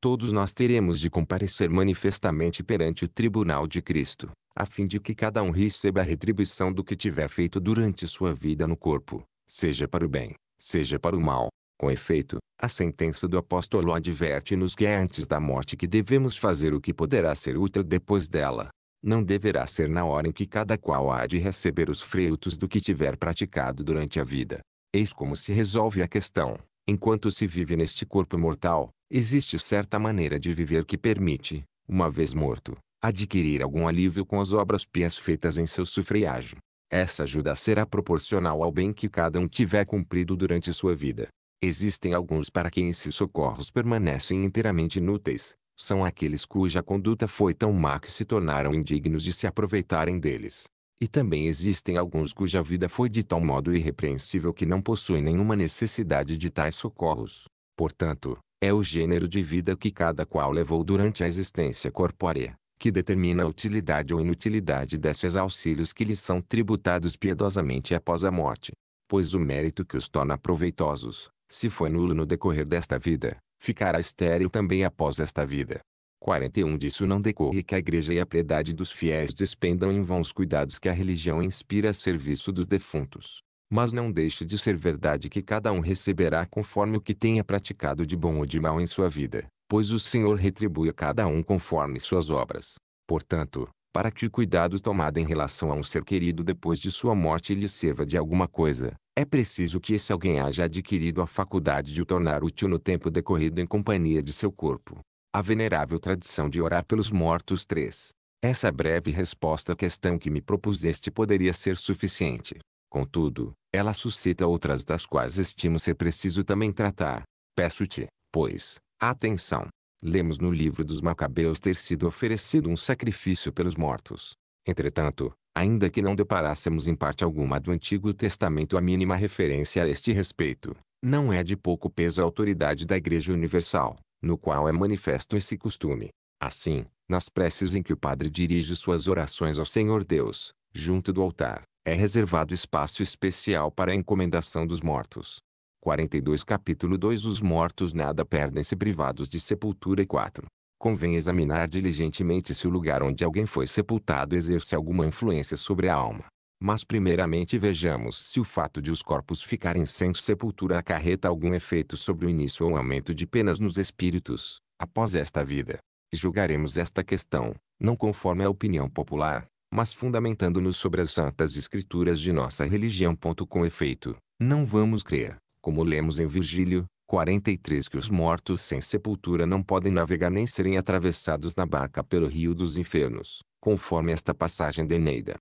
Todos nós teremos de comparecer manifestamente perante o tribunal de Cristo, a fim de que cada um receba a retribuição do que tiver feito durante sua vida no corpo, seja para o bem, seja para o mal. Com efeito, a sentença do apóstolo adverte-nos que é antes da morte que devemos fazer o que poderá ser útil depois dela. Não deverá ser na hora em que cada qual há de receber os frutos do que tiver praticado durante a vida. Eis como se resolve a questão. Enquanto se vive neste corpo mortal, existe certa maneira de viver que permite, uma vez morto, adquirir algum alívio com as obras pias feitas em seu sufriágio. Essa ajuda será proporcional ao bem que cada um tiver cumprido durante sua vida. Existem alguns para quem esses socorros permanecem inteiramente inúteis. São aqueles cuja conduta foi tão má que se tornaram indignos de se aproveitarem deles. E também existem alguns cuja vida foi de tal modo irrepreensível que não possuem nenhuma necessidade de tais socorros. Portanto, é o gênero de vida que cada qual levou durante a existência corpórea, que determina a utilidade ou inutilidade desses auxílios que lhes são tributados piedosamente após a morte. Pois o mérito que os torna proveitosos, se foi nulo no decorrer desta vida, ficará estéril também após esta vida. 41 Disso não decorre que a igreja e a piedade dos fiéis despendam em vão os cuidados que a religião inspira a serviço dos defuntos. Mas não deixe de ser verdade que cada um receberá conforme o que tenha praticado de bom ou de mal em sua vida, pois o Senhor retribui a cada um conforme suas obras. Portanto, para que o cuidado tomado em relação a um ser querido depois de sua morte lhe sirva de alguma coisa, é preciso que esse alguém haja adquirido a faculdade de o tornar útil no tempo decorrido em companhia de seu corpo. A venerável tradição de orar pelos mortos 3. Essa breve resposta à questão que me propuseste poderia ser suficiente. Contudo, ela suscita outras das quais estimo ser preciso também tratar. Peço-te, pois, atenção lemos no livro dos Macabeus ter sido oferecido um sacrifício pelos mortos. Entretanto, ainda que não deparássemos em parte alguma do Antigo Testamento a mínima referência a este respeito, não é de pouco peso a autoridade da Igreja Universal, no qual é manifesto esse costume. Assim, nas preces em que o padre dirige suas orações ao Senhor Deus, junto do altar, é reservado espaço especial para a encomendação dos mortos. 42 capítulo 2 Os mortos nada perdem-se privados de sepultura e 4. Convém examinar diligentemente se o lugar onde alguém foi sepultado exerce alguma influência sobre a alma. Mas primeiramente vejamos se o fato de os corpos ficarem sem sepultura acarreta algum efeito sobre o início ou aumento de penas nos espíritos, após esta vida. Julgaremos esta questão, não conforme a opinião popular, mas fundamentando-nos sobre as santas escrituras de nossa religião. Com efeito, não vamos crer, como lemos em Virgílio, 43 que os mortos sem sepultura não podem navegar nem serem atravessados na barca pelo rio dos infernos, conforme esta passagem de Eneida.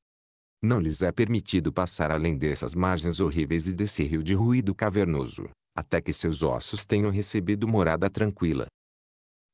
Não lhes é permitido passar além dessas margens horríveis e desse rio de ruído cavernoso, até que seus ossos tenham recebido morada tranquila.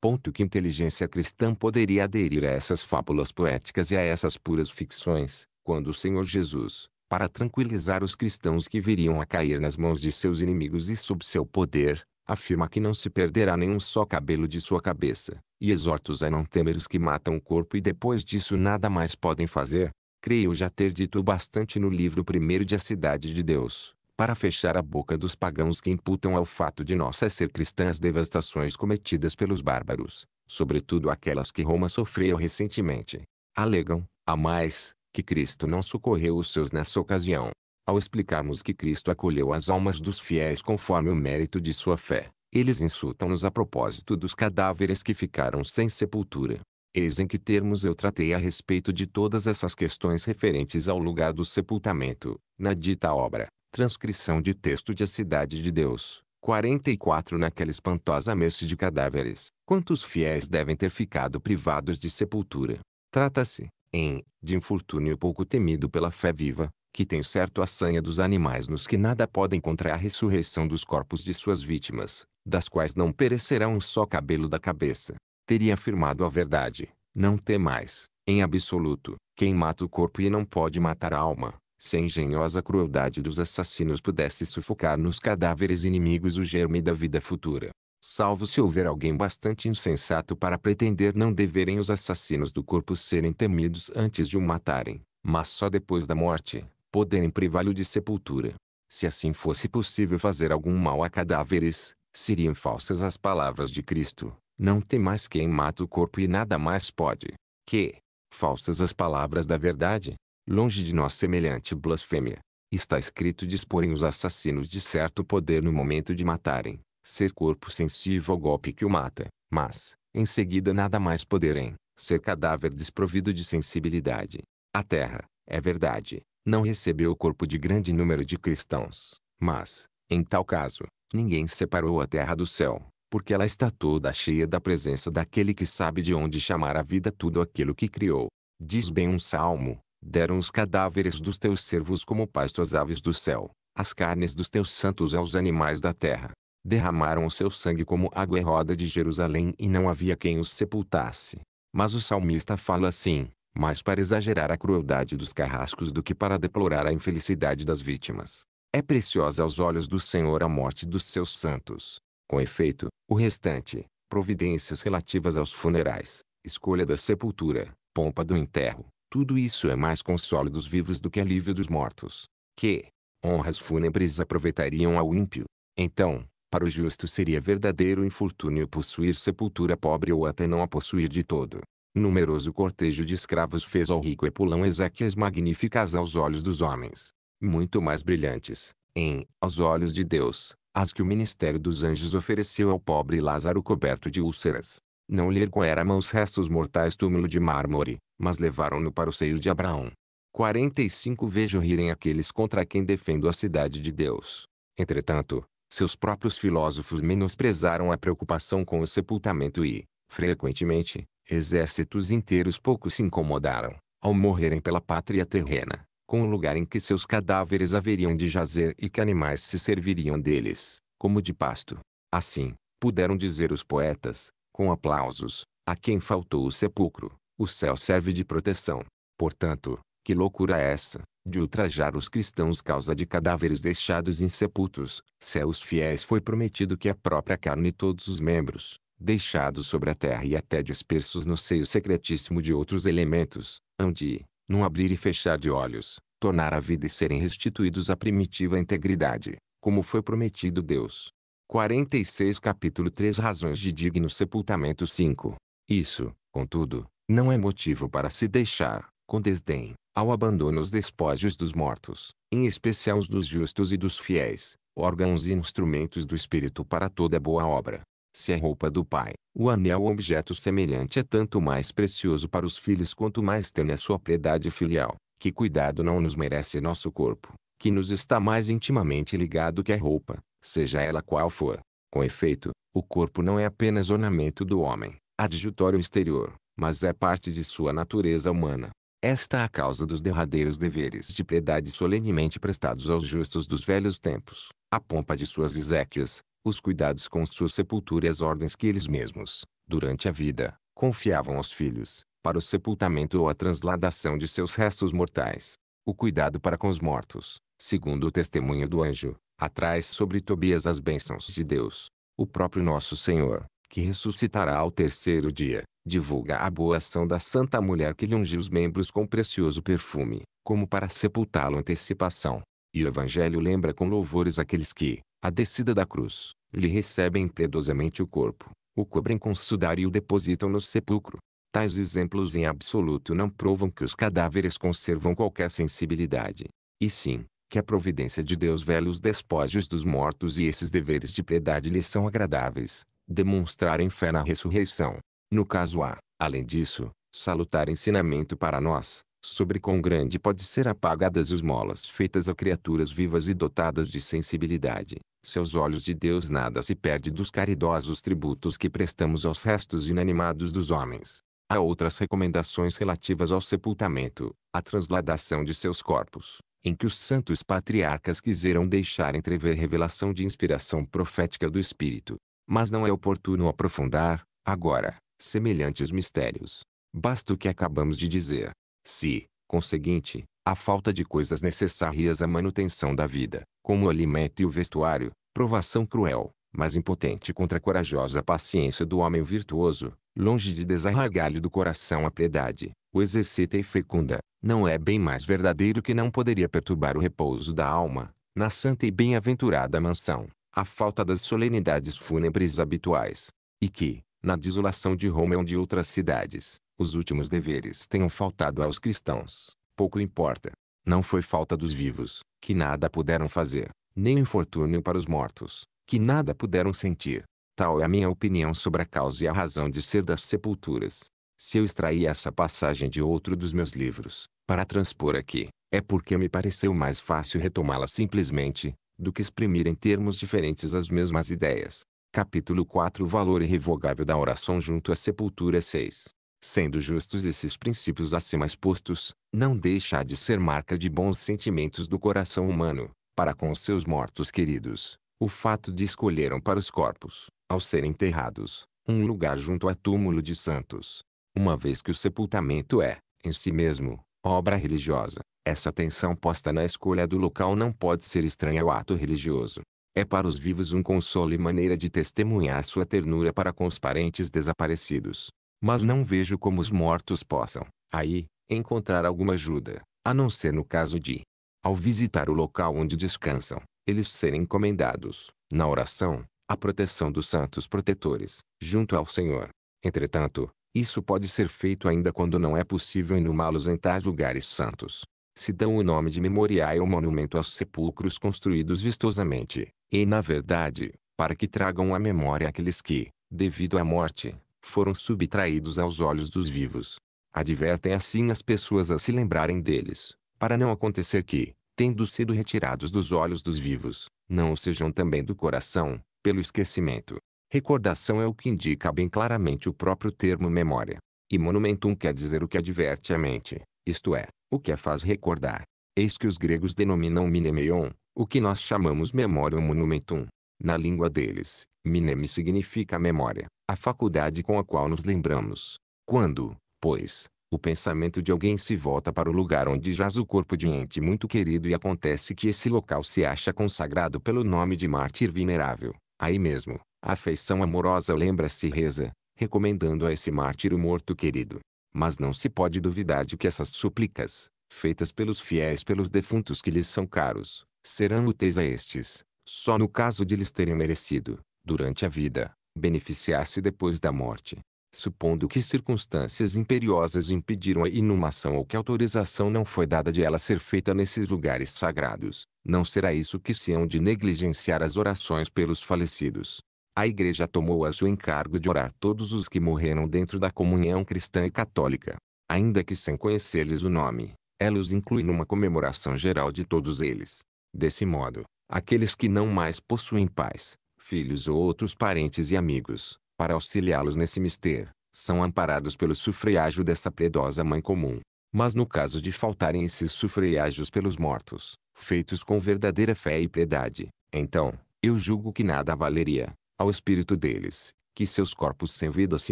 Ponto que inteligência cristã poderia aderir a essas fábulas poéticas e a essas puras ficções, quando o Senhor Jesus, para tranquilizar os cristãos que viriam a cair nas mãos de seus inimigos e sob seu poder, afirma que não se perderá nenhum só cabelo de sua cabeça, e exorta-os a não temer os que matam o corpo e depois disso nada mais podem fazer. Creio já ter dito bastante no livro primeiro de A Cidade de Deus, para fechar a boca dos pagãos que imputam ao fato de nossa ser cristã as devastações cometidas pelos bárbaros, sobretudo aquelas que Roma sofreu recentemente. Alegam, a mais, que Cristo não socorreu os seus nessa ocasião. Ao explicarmos que Cristo acolheu as almas dos fiéis conforme o mérito de sua fé, eles insultam-nos a propósito dos cadáveres que ficaram sem sepultura. Eis em que termos eu tratei a respeito de todas essas questões referentes ao lugar do sepultamento, na dita obra, transcrição de texto de A Cidade de Deus, 44 Naquela espantosa messe de cadáveres, quantos fiéis devem ter ficado privados de sepultura? Trata-se, em, de infortúnio pouco temido pela fé viva, que tem certo a sanha dos animais nos que nada podem contra a ressurreição dos corpos de suas vítimas, das quais não perecerá um só cabelo da cabeça. Teria afirmado a verdade, não tem mais, em absoluto, quem mata o corpo e não pode matar a alma, se a engenhosa crueldade dos assassinos pudesse sufocar nos cadáveres inimigos o germe da vida futura, salvo se houver alguém bastante insensato para pretender não deverem os assassinos do corpo serem temidos antes de o matarem, mas só depois da morte, poderem privá-lo de sepultura. Se assim fosse possível fazer algum mal a cadáveres, seriam falsas as palavras de Cristo. Não tem mais quem mata o corpo e nada mais pode. Que, falsas as palavras da verdade, longe de nós semelhante blasfêmia. Está escrito disporem os assassinos de certo poder no momento de matarem, ser corpo sensível ao golpe que o mata, mas, em seguida nada mais poderem, ser cadáver desprovido de sensibilidade. A terra, é verdade, não recebeu o corpo de grande número de cristãos, mas, em tal caso, ninguém separou a terra do céu, porque ela está toda cheia da presença daquele que sabe de onde chamar a vida tudo aquilo que criou. Diz bem um salmo, deram os cadáveres dos teus servos como pasto às aves do céu, as carnes dos teus santos aos animais da terra derramaram o seu sangue como água roda de Jerusalém e não havia quem os sepultasse. Mas o salmista fala assim, mais para exagerar a crueldade dos carrascos do que para deplorar a infelicidade das vítimas. É preciosa aos olhos do Senhor a morte dos seus santos. Com efeito, o restante, providências relativas aos funerais, escolha da sepultura, pompa do enterro, tudo isso é mais consolo dos vivos do que alívio dos mortos. Que honras fúnebres aproveitariam ao ímpio? Então, para o justo seria verdadeiro infortúnio possuir sepultura pobre ou até não a possuir de todo. Numeroso cortejo de escravos fez ao rico Epulão Ezequias magníficas aos olhos dos homens, muito mais brilhantes, em, aos olhos de Deus, as que o ministério dos anjos ofereceu ao pobre Lázaro coberto de úlceras. Não lhe ergueram os restos mortais túmulo de mármore, mas levaram-no para o seio de Abraão. 45 Vejo rirem aqueles contra quem defendo a cidade de Deus. Entretanto, seus próprios filósofos menosprezaram a preocupação com o sepultamento e, frequentemente, exércitos inteiros pouco se incomodaram, ao morrerem pela pátria terrena, com o lugar em que seus cadáveres haveriam de jazer e que animais se serviriam deles, como de pasto. Assim, puderam dizer os poetas, com aplausos, a quem faltou o sepulcro, o céu serve de proteção. Portanto, que loucura é essa, de ultrajar os cristãos causa de cadáveres deixados insepultos, se aos fiéis foi prometido que a própria carne e todos os membros, deixados sobre a terra e até dispersos no seio secretíssimo de outros elementos, hão de, num abrir e fechar de olhos, tornar a vida e serem restituídos à primitiva integridade, como foi prometido Deus. 46 capítulo 3 Razões de digno sepultamento 5 Isso, contudo, não é motivo para se deixar, com desdém, ao abandono os despojos dos mortos, em especial os dos justos e dos fiéis, órgãos e instrumentos do Espírito para toda boa obra. Se a roupa do Pai, o anel ou objeto semelhante é tanto mais precioso para os filhos quanto mais tenha a sua piedade filial, que cuidado não nos merece nosso corpo, que nos está mais intimamente ligado que a roupa, seja ela qual for. Com efeito, o corpo não é apenas ornamento do homem, adjutório exterior, mas é parte de sua natureza humana. Esta é a causa dos derradeiros deveres de piedade solenemente prestados aos justos dos velhos tempos, a pompa de suas exéquias, os cuidados com sua sepultura e as ordens que eles mesmos, durante a vida, confiavam aos filhos, para o sepultamento ou a transladação de seus restos mortais. O cuidado para com os mortos, segundo o testemunho do anjo, atrás sobre Tobias as bênçãos de Deus. O próprio nosso Senhor, que ressuscitará ao terceiro dia, divulga a boa ação da Santa Mulher que lhe ungiu os membros com precioso perfume, como para sepultá-lo antecipação. E o Evangelho lembra com louvores aqueles que, à descida da cruz, lhe recebem piedosamente o corpo, o cobrem com sudário e o depositam no sepulcro. Tais exemplos em absoluto não provam que os cadáveres conservam qualquer sensibilidade. E sim, que a providência de Deus vela os despojos dos mortos e esses deveres de piedade lhes são agradáveis, demonstrarem fé na ressurreição no caso há, além disso, salutar ensinamento para nós, sobre quão grande pode ser apagadas os molas feitas a criaturas vivas e dotadas de sensibilidade. Seus olhos de Deus nada se perde dos caridosos tributos que prestamos aos restos inanimados dos homens. Há outras recomendações relativas ao sepultamento, à transladação de seus corpos, em que os santos patriarcas quiseram deixar entrever revelação de inspiração profética do Espírito. Mas não é oportuno aprofundar, agora, semelhantes mistérios. Basta o que acabamos de dizer. Se, conseguinte, a falta de coisas necessárias à manutenção da vida, como o alimento e o vestuário, provação cruel, mas impotente contra a corajosa paciência do homem virtuoso, longe de desarragar-lhe do coração a piedade, o exercita e fecunda, não é bem mais verdadeiro que não poderia perturbar o repouso da alma, na santa e bem-aventurada mansão, a falta das solenidades fúnebres habituais, e que, na desolação de Roma e de outras cidades, os últimos deveres tenham faltado aos cristãos, pouco importa. Não foi falta dos vivos, que nada puderam fazer, nem infortúnio para os mortos, que nada puderam sentir. Tal é a minha opinião sobre a causa e a razão de ser das sepulturas. Se eu extraí essa passagem de outro dos meus livros, para transpor aqui, é porque me pareceu mais fácil retomá-la simplesmente, do que exprimir em termos diferentes as mesmas ideias. Capítulo 4 Valor irrevogável da oração junto à sepultura 6. Sendo justos esses princípios acima expostos, não deixa de ser marca de bons sentimentos do coração humano, para com os seus mortos queridos, o fato de escolheram para os corpos, ao serem enterrados, um lugar junto a túmulo de santos. Uma vez que o sepultamento é, em si mesmo, obra religiosa, essa atenção posta na escolha do local não pode ser estranha ao ato religioso é para os vivos um consolo e maneira de testemunhar sua ternura para com os parentes desaparecidos. Mas não vejo como os mortos possam, aí, encontrar alguma ajuda, a não ser no caso de, ao visitar o local onde descansam, eles serem encomendados, na oração, à proteção dos santos protetores, junto ao Senhor. Entretanto, isso pode ser feito ainda quando não é possível inumá-los em tais lugares santos se dão o nome de memoriais ou monumento aos sepulcros construídos vistosamente, e na verdade, para que tragam à memória aqueles que, devido à morte, foram subtraídos aos olhos dos vivos. Advertem assim as pessoas a se lembrarem deles, para não acontecer que, tendo sido retirados dos olhos dos vivos, não o sejam também do coração, pelo esquecimento. Recordação é o que indica bem claramente o próprio termo memória. E monumentum quer dizer o que adverte a mente, isto é, o que a faz recordar. Eis que os gregos denominam minemeion, o que nós chamamos memoriam monumentum. Na língua deles, mineme significa memória, a faculdade com a qual nos lembramos. Quando, pois, o pensamento de alguém se volta para o lugar onde jaz o corpo de um ente muito querido e acontece que esse local se acha consagrado pelo nome de mártir venerável. Aí mesmo, a afeição amorosa lembra-se e reza, recomendando a esse mártir o morto querido. Mas não se pode duvidar de que essas súplicas, feitas pelos fiéis pelos defuntos que lhes são caros, serão úteis a estes, só no caso de lhes terem merecido, durante a vida, beneficiar-se depois da morte. Supondo que circunstâncias imperiosas impediram a inumação ou que autorização não foi dada de ela ser feita nesses lugares sagrados, não será isso que se hão de negligenciar as orações pelos falecidos a igreja tomou a seu encargo de orar todos os que morreram dentro da comunhão cristã e católica. Ainda que sem conhecer-lhes o nome, ela os inclui numa comemoração geral de todos eles. Desse modo, aqueles que não mais possuem pais, filhos ou outros parentes e amigos, para auxiliá-los nesse mister, são amparados pelo sufriágio dessa piedosa mãe comum. Mas no caso de faltarem esses sufriágios pelos mortos, feitos com verdadeira fé e piedade, então, eu julgo que nada valeria, ao espírito deles, que seus corpos sem vida se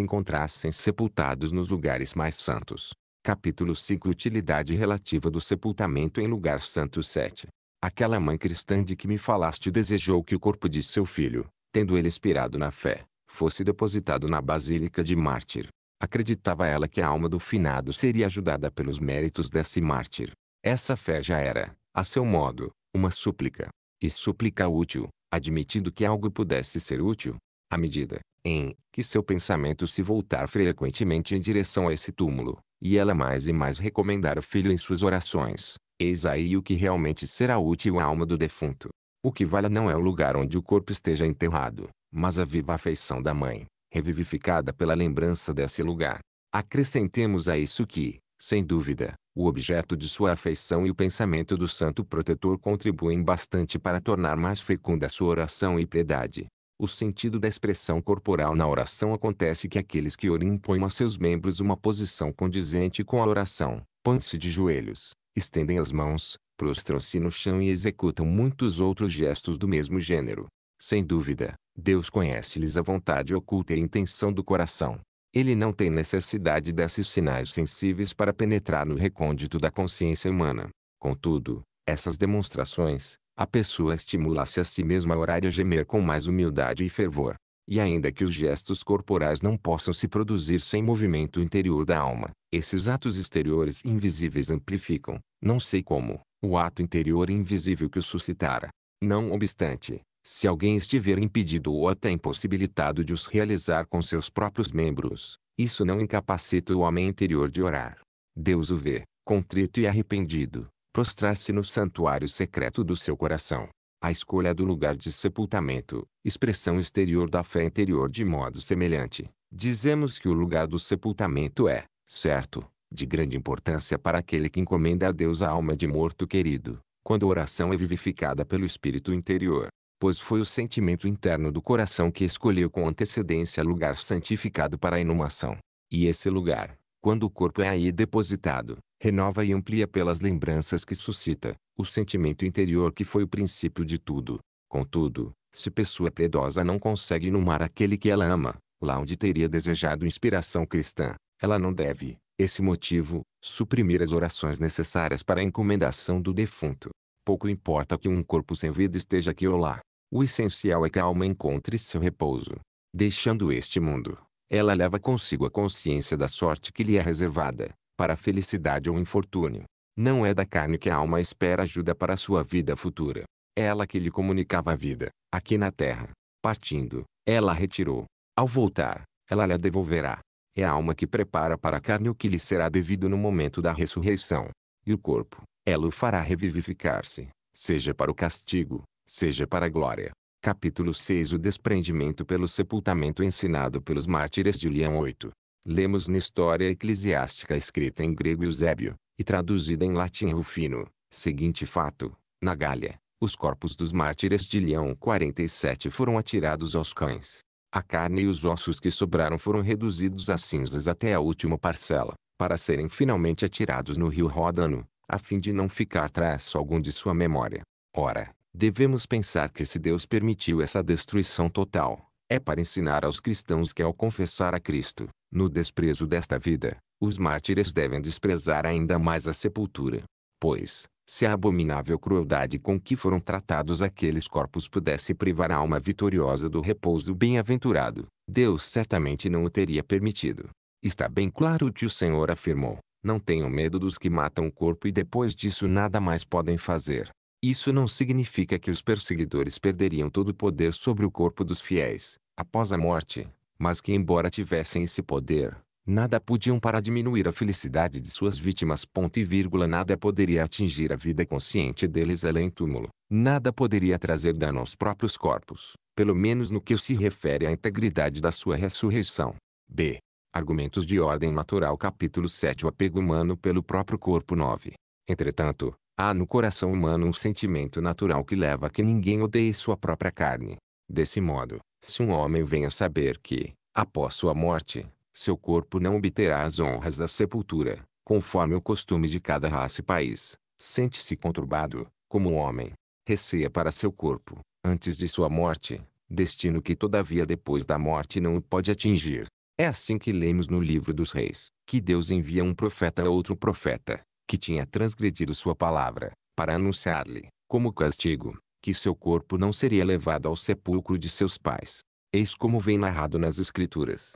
encontrassem sepultados nos lugares mais santos. Capítulo 5 Utilidade relativa do sepultamento em lugar santo 7. Aquela mãe cristã de que me falaste desejou que o corpo de seu filho, tendo ele expirado na fé, fosse depositado na Basílica de Mártir. Acreditava ela que a alma do finado seria ajudada pelos méritos desse mártir. Essa fé já era, a seu modo, uma súplica. E súplica útil, admitindo que algo pudesse ser útil, à medida em que seu pensamento se voltar frequentemente em direção a esse túmulo, e ela mais e mais recomendar o filho em suas orações, eis aí o que realmente será útil à alma do defunto. O que vale não é o lugar onde o corpo esteja enterrado, mas a viva afeição da mãe, revivificada pela lembrança desse lugar. Acrescentemos a isso que, sem dúvida, o objeto de sua afeição e o pensamento do santo protetor contribuem bastante para tornar mais fecunda sua oração e piedade. O sentido da expressão corporal na oração acontece que aqueles que oram impõem a seus membros uma posição condizente com a oração, põem-se de joelhos, estendem as mãos, prostram-se no chão e executam muitos outros gestos do mesmo gênero. Sem dúvida, Deus conhece-lhes a vontade oculta e a intenção do coração. Ele não tem necessidade desses sinais sensíveis para penetrar no recôndito da consciência humana. Contudo, essas demonstrações, a pessoa estimula-se a si mesma a orar e a gemer com mais humildade e fervor. E ainda que os gestos corporais não possam se produzir sem movimento interior da alma, esses atos exteriores invisíveis amplificam, não sei como, o ato interior invisível que o suscitara. Não obstante, se alguém estiver impedido ou até impossibilitado de os realizar com seus próprios membros, isso não incapacita o homem interior de orar. Deus o vê, contrito e arrependido, prostrar-se no santuário secreto do seu coração. A escolha do lugar de sepultamento, expressão exterior da fé interior de modo semelhante, dizemos que o lugar do sepultamento é, certo, de grande importância para aquele que encomenda a Deus a alma de morto querido, quando a oração é vivificada pelo espírito interior pois foi o sentimento interno do coração que escolheu com antecedência lugar santificado para a inumação. E esse lugar, quando o corpo é aí depositado, renova e amplia pelas lembranças que suscita, o sentimento interior que foi o princípio de tudo. Contudo, se pessoa piedosa não consegue inumar aquele que ela ama, lá onde teria desejado inspiração cristã, ela não deve, esse motivo, suprimir as orações necessárias para a encomendação do defunto. Pouco importa que um corpo sem vida esteja aqui ou lá, o essencial é que a alma encontre seu repouso. Deixando este mundo, ela leva consigo a consciência da sorte que lhe é reservada, para a felicidade ou infortúnio. Não é da carne que a alma espera ajuda para a sua vida futura. É ela que lhe comunicava a vida, aqui na terra. Partindo, ela a retirou. Ao voltar, ela lhe a devolverá. É a alma que prepara para a carne o que lhe será devido no momento da ressurreição. E o corpo, ela o fará revivificar-se, seja para o castigo, seja para a glória. Capítulo 6 O desprendimento pelo sepultamento ensinado pelos mártires de Leão 8. Lemos na história eclesiástica escrita em grego Eusébio, e traduzida em latim Rufino, seguinte fato, na Gália, os corpos dos mártires de Leão 47 foram atirados aos cães. A carne e os ossos que sobraram foram reduzidos a cinzas até a última parcela, para serem finalmente atirados no rio Ródano, a fim de não ficar traço algum de sua memória. Ora, devemos pensar que se Deus permitiu essa destruição total, é para ensinar aos cristãos que ao confessar a Cristo, no desprezo desta vida, os mártires devem desprezar ainda mais a sepultura. Pois, se a abominável crueldade com que foram tratados aqueles corpos pudesse privar a alma vitoriosa do repouso bem-aventurado, Deus certamente não o teria permitido. Está bem claro o que o Senhor afirmou: Não tenham medo dos que matam o corpo e depois disso nada mais podem fazer. Isso não significa que os perseguidores perderiam todo o poder sobre o corpo dos fiéis, após a morte, mas que embora tivessem esse poder, nada podiam para diminuir a felicidade de suas vítimas. Ponto e vírgula, nada poderia atingir a vida consciente deles além túmulo. Nada poderia trazer dano aos próprios corpos, pelo menos no que se refere à integridade da sua ressurreição. B. Argumentos de ordem natural capítulo 7 O apego humano pelo próprio corpo 9. Entretanto, Há no coração humano um sentimento natural que leva a que ninguém odeie sua própria carne. Desse modo, se um homem vem a saber que, após sua morte, seu corpo não obterá as honras da sepultura, conforme o costume de cada raça e país, sente-se conturbado, como um homem. Receia para seu corpo, antes de sua morte, destino que todavia depois da morte não o pode atingir. É assim que lemos no livro dos reis, que Deus envia um profeta a outro profeta, que tinha transgredido sua palavra, para anunciar-lhe, como castigo, que seu corpo não seria levado ao sepulcro de seus pais. Eis como vem narrado nas Escrituras.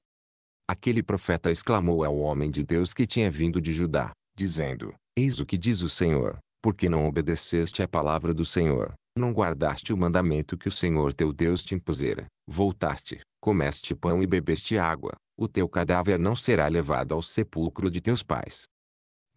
Aquele profeta exclamou ao homem de Deus que tinha vindo de Judá, dizendo: Eis o que diz o Senhor, porque não obedeceste à palavra do Senhor, não guardaste o mandamento que o Senhor teu Deus te impusera, voltaste, comeste pão e bebeste água, o teu cadáver não será levado ao sepulcro de teus pais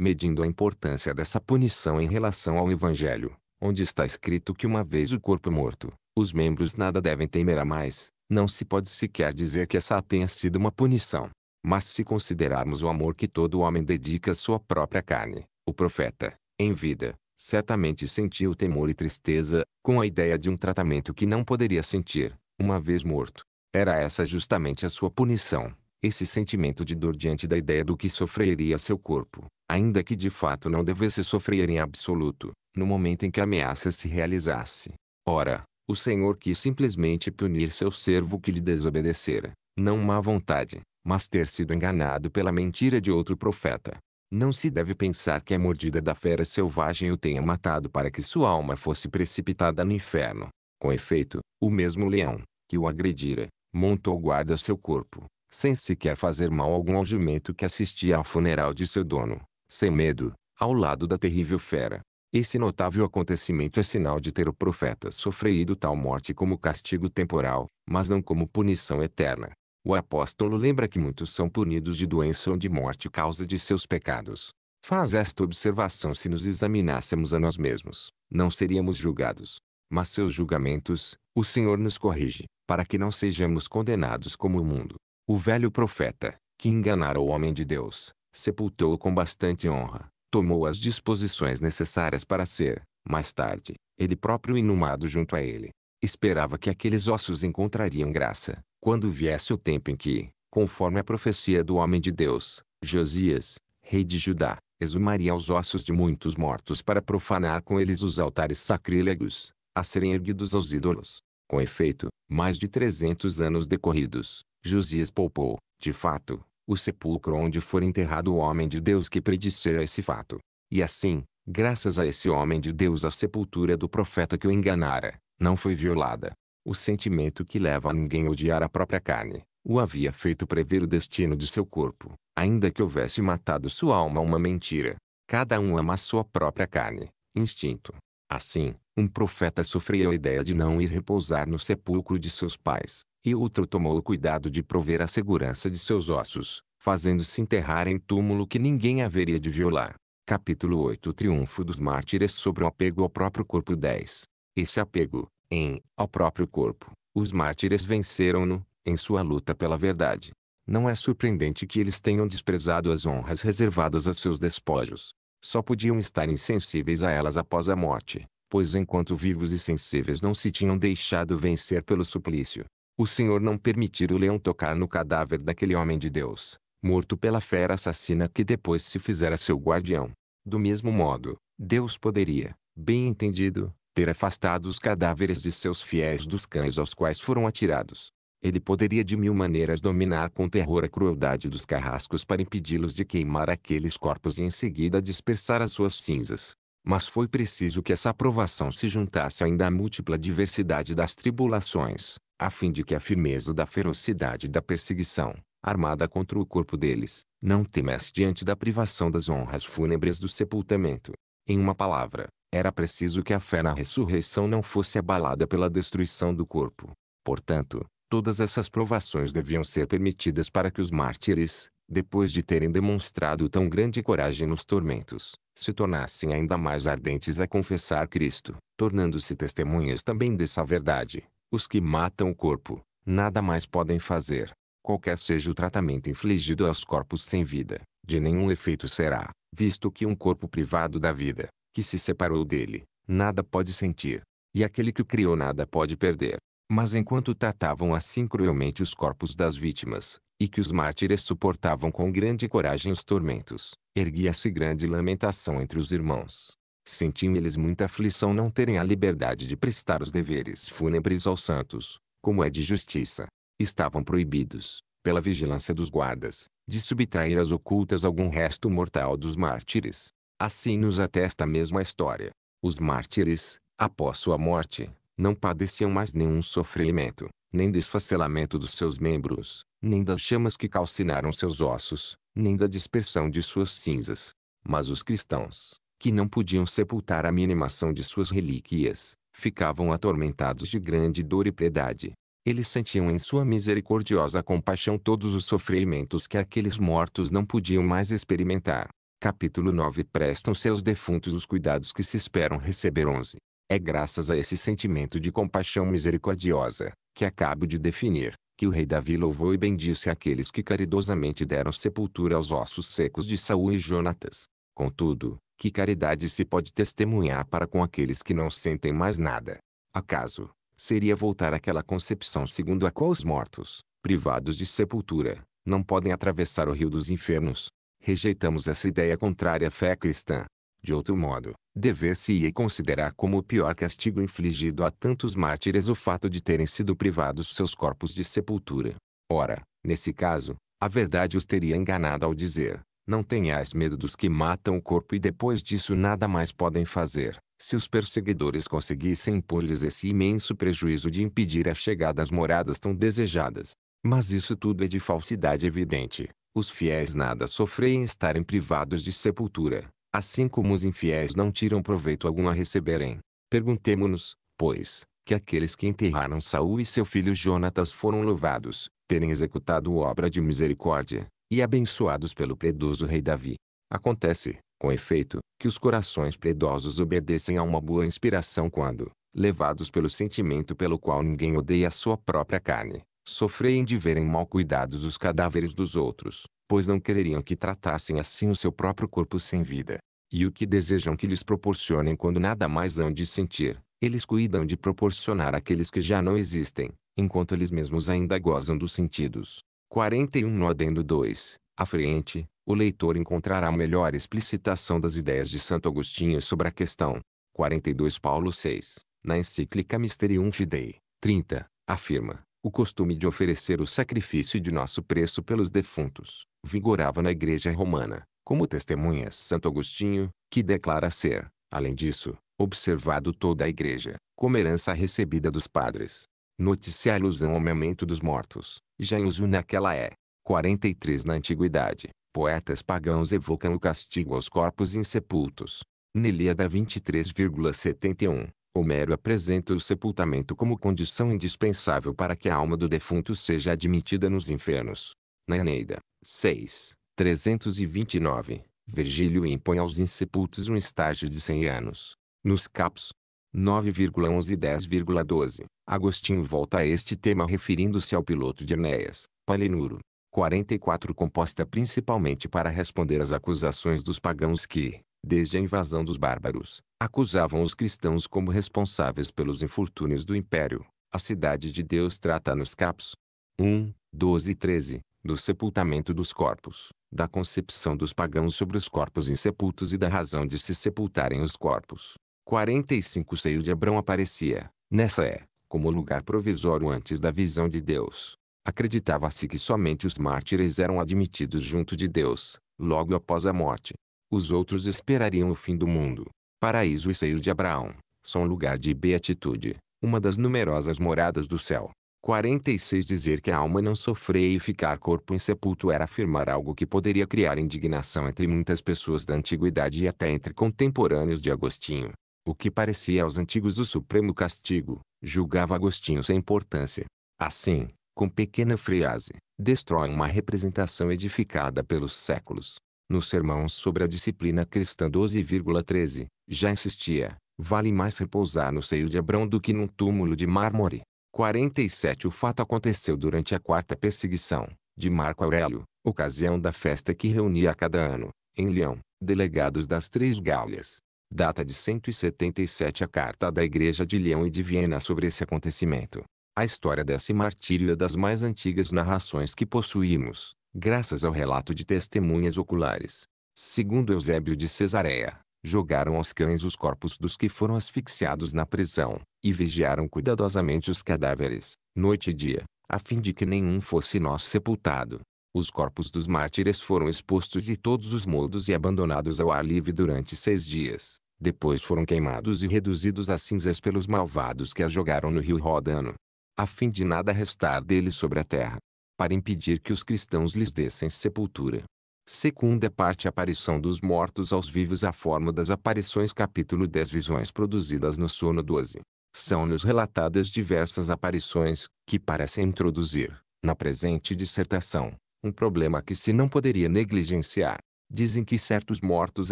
medindo a importância dessa punição em relação ao Evangelho, onde está escrito que uma vez o corpo morto, os membros nada devem temer a mais, não se pode sequer dizer que essa tenha sido uma punição. Mas se considerarmos o amor que todo homem dedica à sua própria carne, o profeta, em vida, certamente sentiu temor e tristeza, com a ideia de um tratamento que não poderia sentir, uma vez morto. Era essa justamente a sua punição esse sentimento de dor diante da ideia do que sofreria seu corpo, ainda que de fato não devesse sofrer em absoluto, no momento em que a ameaça se realizasse. Ora, o Senhor quis simplesmente punir seu servo que lhe desobedecera, não má vontade, mas ter sido enganado pela mentira de outro profeta. Não se deve pensar que a mordida da fera selvagem o tenha matado para que sua alma fosse precipitada no inferno. Com efeito, o mesmo leão, que o agredira, montou guarda seu corpo, sem sequer fazer mal algum ao jumento que assistia ao funeral de seu dono, sem medo, ao lado da terrível fera. Esse notável acontecimento é sinal de ter o profeta sofrido tal morte como castigo temporal, mas não como punição eterna. O apóstolo lembra que muitos são punidos de doença ou de morte causa de seus pecados. Faz esta observação se nos examinássemos a nós mesmos, não seríamos julgados. Mas seus julgamentos, o Senhor nos corrige, para que não sejamos condenados como o mundo. O velho profeta, que enganara o homem de Deus, sepultou-o com bastante honra, tomou as disposições necessárias para ser, mais tarde, ele próprio inumado junto a ele. Esperava que aqueles ossos encontrariam graça, quando viesse o tempo em que, conforme a profecia do homem de Deus, Josias, rei de Judá, exumaria os ossos de muitos mortos para profanar com eles os altares sacrílegos, a serem erguidos aos ídolos. Com efeito, mais de trezentos anos decorridos, Josias poupou, de fato, o sepulcro onde for enterrado o homem de Deus que predisse esse fato. E assim, graças a esse homem de Deus a sepultura do profeta que o enganara, não foi violada. O sentimento que leva a ninguém a odiar a própria carne, o havia feito prever o destino de seu corpo, ainda que houvesse matado sua alma uma mentira. Cada um ama sua própria carne, instinto. Assim, um profeta sofreu a ideia de não ir repousar no sepulcro de seus pais, e outro tomou o cuidado de prover a segurança de seus ossos, fazendo-se enterrar em túmulo que ninguém haveria de violar. Capítulo 8 O triunfo dos mártires sobre o apego ao próprio corpo 10. Esse apego, em, ao próprio corpo, os mártires venceram-no, em sua luta pela verdade. Não é surpreendente que eles tenham desprezado as honras reservadas a seus despojos. Só podiam estar insensíveis a elas após a morte pois enquanto vivos e sensíveis não se tinham deixado vencer pelo suplício. O Senhor não permitiu o leão tocar no cadáver daquele homem de Deus, morto pela fera assassina que depois se fizera seu guardião. Do mesmo modo, Deus poderia, bem entendido, ter afastado os cadáveres de seus fiéis dos cães aos quais foram atirados. Ele poderia de mil maneiras dominar com terror a crueldade dos carrascos para impedi-los de queimar aqueles corpos e em seguida dispersar as suas cinzas. Mas foi preciso que essa aprovação se juntasse ainda à múltipla diversidade das tribulações, a fim de que a firmeza da ferocidade da perseguição, armada contra o corpo deles, não temesse diante da privação das honras fúnebres do sepultamento. Em uma palavra, era preciso que a fé na ressurreição não fosse abalada pela destruição do corpo. Portanto, todas essas provações deviam ser permitidas para que os mártires, depois de terem demonstrado tão grande coragem nos tormentos, se tornassem ainda mais ardentes a confessar Cristo, tornando-se testemunhas também dessa verdade. Os que matam o corpo, nada mais podem fazer. Qualquer seja o tratamento infligido aos corpos sem vida, de nenhum efeito será, visto que um corpo privado da vida, que se separou dele, nada pode sentir, e aquele que o criou nada pode perder. Mas enquanto tratavam assim cruelmente os corpos das vítimas, e que os mártires suportavam com grande coragem os tormentos, erguia-se grande lamentação entre os irmãos. Senti-me eles muita aflição não terem a liberdade de prestar os deveres fúnebres aos santos, como é de justiça. Estavam proibidos, pela vigilância dos guardas, de subtrair às ocultas algum resto mortal dos mártires. Assim nos atesta a mesma história. Os mártires, após sua morte, não padeciam mais nenhum sofrimento, nem desfacelamento dos seus membros, nem das chamas que calcinaram seus ossos, nem da dispersão de suas cinzas. Mas os cristãos, que não podiam sepultar a minimação de suas relíquias, ficavam atormentados de grande dor e piedade. Eles sentiam em sua misericordiosa compaixão todos os sofrimentos que aqueles mortos não podiam mais experimentar. Capítulo 9 Prestam seus defuntos os cuidados que se esperam receber 11. É graças a esse sentimento de compaixão misericordiosa, que acabo de definir, que o rei Davi louvou e bendisse aqueles que caridosamente deram sepultura aos ossos secos de Saul e Jonatas. Contudo, que caridade se pode testemunhar para com aqueles que não sentem mais nada? Acaso, seria voltar àquela concepção segundo a qual os mortos, privados de sepultura, não podem atravessar o rio dos infernos? Rejeitamos essa ideia contrária à fé cristã. De outro modo, dever-se-ia considerar como o pior castigo infligido a tantos mártires o fato de terem sido privados seus corpos de sepultura. Ora, nesse caso, a verdade os teria enganado ao dizer, não tenhais medo dos que matam o corpo e depois disso nada mais podem fazer. Se os perseguidores conseguissem impor-lhes esse imenso prejuízo de impedir a chegada às moradas tão desejadas. Mas isso tudo é de falsidade evidente. Os fiéis nada sofrem em estarem privados de sepultura assim como os infiéis não tiram proveito algum a receberem. Perguntemo-nos, pois, que aqueles que enterraram Saul e seu filho Jonatas foram louvados, terem executado obra de misericórdia, e abençoados pelo predoso rei Davi. Acontece, com efeito, que os corações predosos obedecem a uma boa inspiração quando, levados pelo sentimento pelo qual ninguém odeia a sua própria carne, sofrem de verem mal cuidados os cadáveres dos outros, pois não quereriam que tratassem assim o seu próprio corpo sem vida. E o que desejam que lhes proporcionem quando nada mais hão de sentir, eles cuidam de proporcionar àqueles que já não existem, enquanto eles mesmos ainda gozam dos sentidos. 41 No adendo 2, à frente, o leitor encontrará melhor explicitação das ideias de Santo Agostinho sobre a questão. 42 Paulo 6, na encíclica Mysterium Fidei, 30, afirma, o costume de oferecer o sacrifício de nosso preço pelos defuntos vigorava na Igreja Romana, como testemunha Santo Agostinho, que declara ser, além disso, observado toda a Igreja, como herança recebida dos padres. Notícia a alusão ao memento dos mortos, já em uso naquela é. 43 na Antiguidade, poetas pagãos evocam o castigo aos corpos insepultos. Neliada 23,71 Homero apresenta o sepultamento como condição indispensável para que a alma do defunto seja admitida nos infernos. Na Eneida, 6, 329, Virgílio impõe aos insepultos um estágio de 100 anos. Nos Caps, 9,11 e 10,12, Agostinho volta a este tema referindo-se ao piloto de Enéas, Palenuro. 44 composta principalmente para responder às acusações dos pagãos que, desde a invasão dos bárbaros, acusavam os cristãos como responsáveis pelos infortúnios do império. A cidade de Deus trata nos capos 1, 12 e 13, do sepultamento dos corpos, da concepção dos pagãos sobre os corpos insepultos e da razão de se sepultarem os corpos. 45 Seio de Abrão aparecia, nessa é, como lugar provisório antes da visão de Deus. Acreditava-se que somente os mártires eram admitidos junto de Deus, logo após a morte os outros esperariam o fim do mundo. Paraíso e seio de Abraão são lugar de beatitude, uma das numerosas moradas do céu. 46 Dizer que a alma não sofrer e ficar corpo sepulto era afirmar algo que poderia criar indignação entre muitas pessoas da antiguidade e até entre contemporâneos de Agostinho. O que parecia aos antigos o supremo castigo, julgava Agostinho sem importância. Assim, com pequena frase, destrói uma representação edificada pelos séculos nos sermão sobre a disciplina cristã 12,13, já insistia, vale mais repousar no seio de Abrão do que num túmulo de mármore. 47 O fato aconteceu durante a quarta perseguição, de Marco Aurélio, ocasião da festa que reunia a cada ano, em Leão, delegados das três Gálias. Data de 177 a carta da Igreja de Leão e de Viena sobre esse acontecimento. A história desse martírio é das mais antigas narrações que possuímos, graças ao relato de testemunhas oculares. Segundo Eusébio de Cesareia, jogaram aos cães os corpos dos que foram asfixiados na prisão, e vigiaram cuidadosamente os cadáveres, noite e dia, a fim de que nenhum fosse nós sepultado. Os corpos dos mártires foram expostos de todos os modos e abandonados ao ar livre durante seis dias. Depois foram queimados e reduzidos a cinzas pelos malvados que as jogaram no rio Rodano, a fim de nada restar deles sobre a terra para impedir que os cristãos lhes dessem sepultura. Segunda parte Aparição dos mortos aos vivos A forma das aparições Capítulo 10 Visões produzidas no sono 12 São-nos relatadas diversas aparições, que parecem introduzir, na presente dissertação, um problema que se não poderia negligenciar. Dizem que certos mortos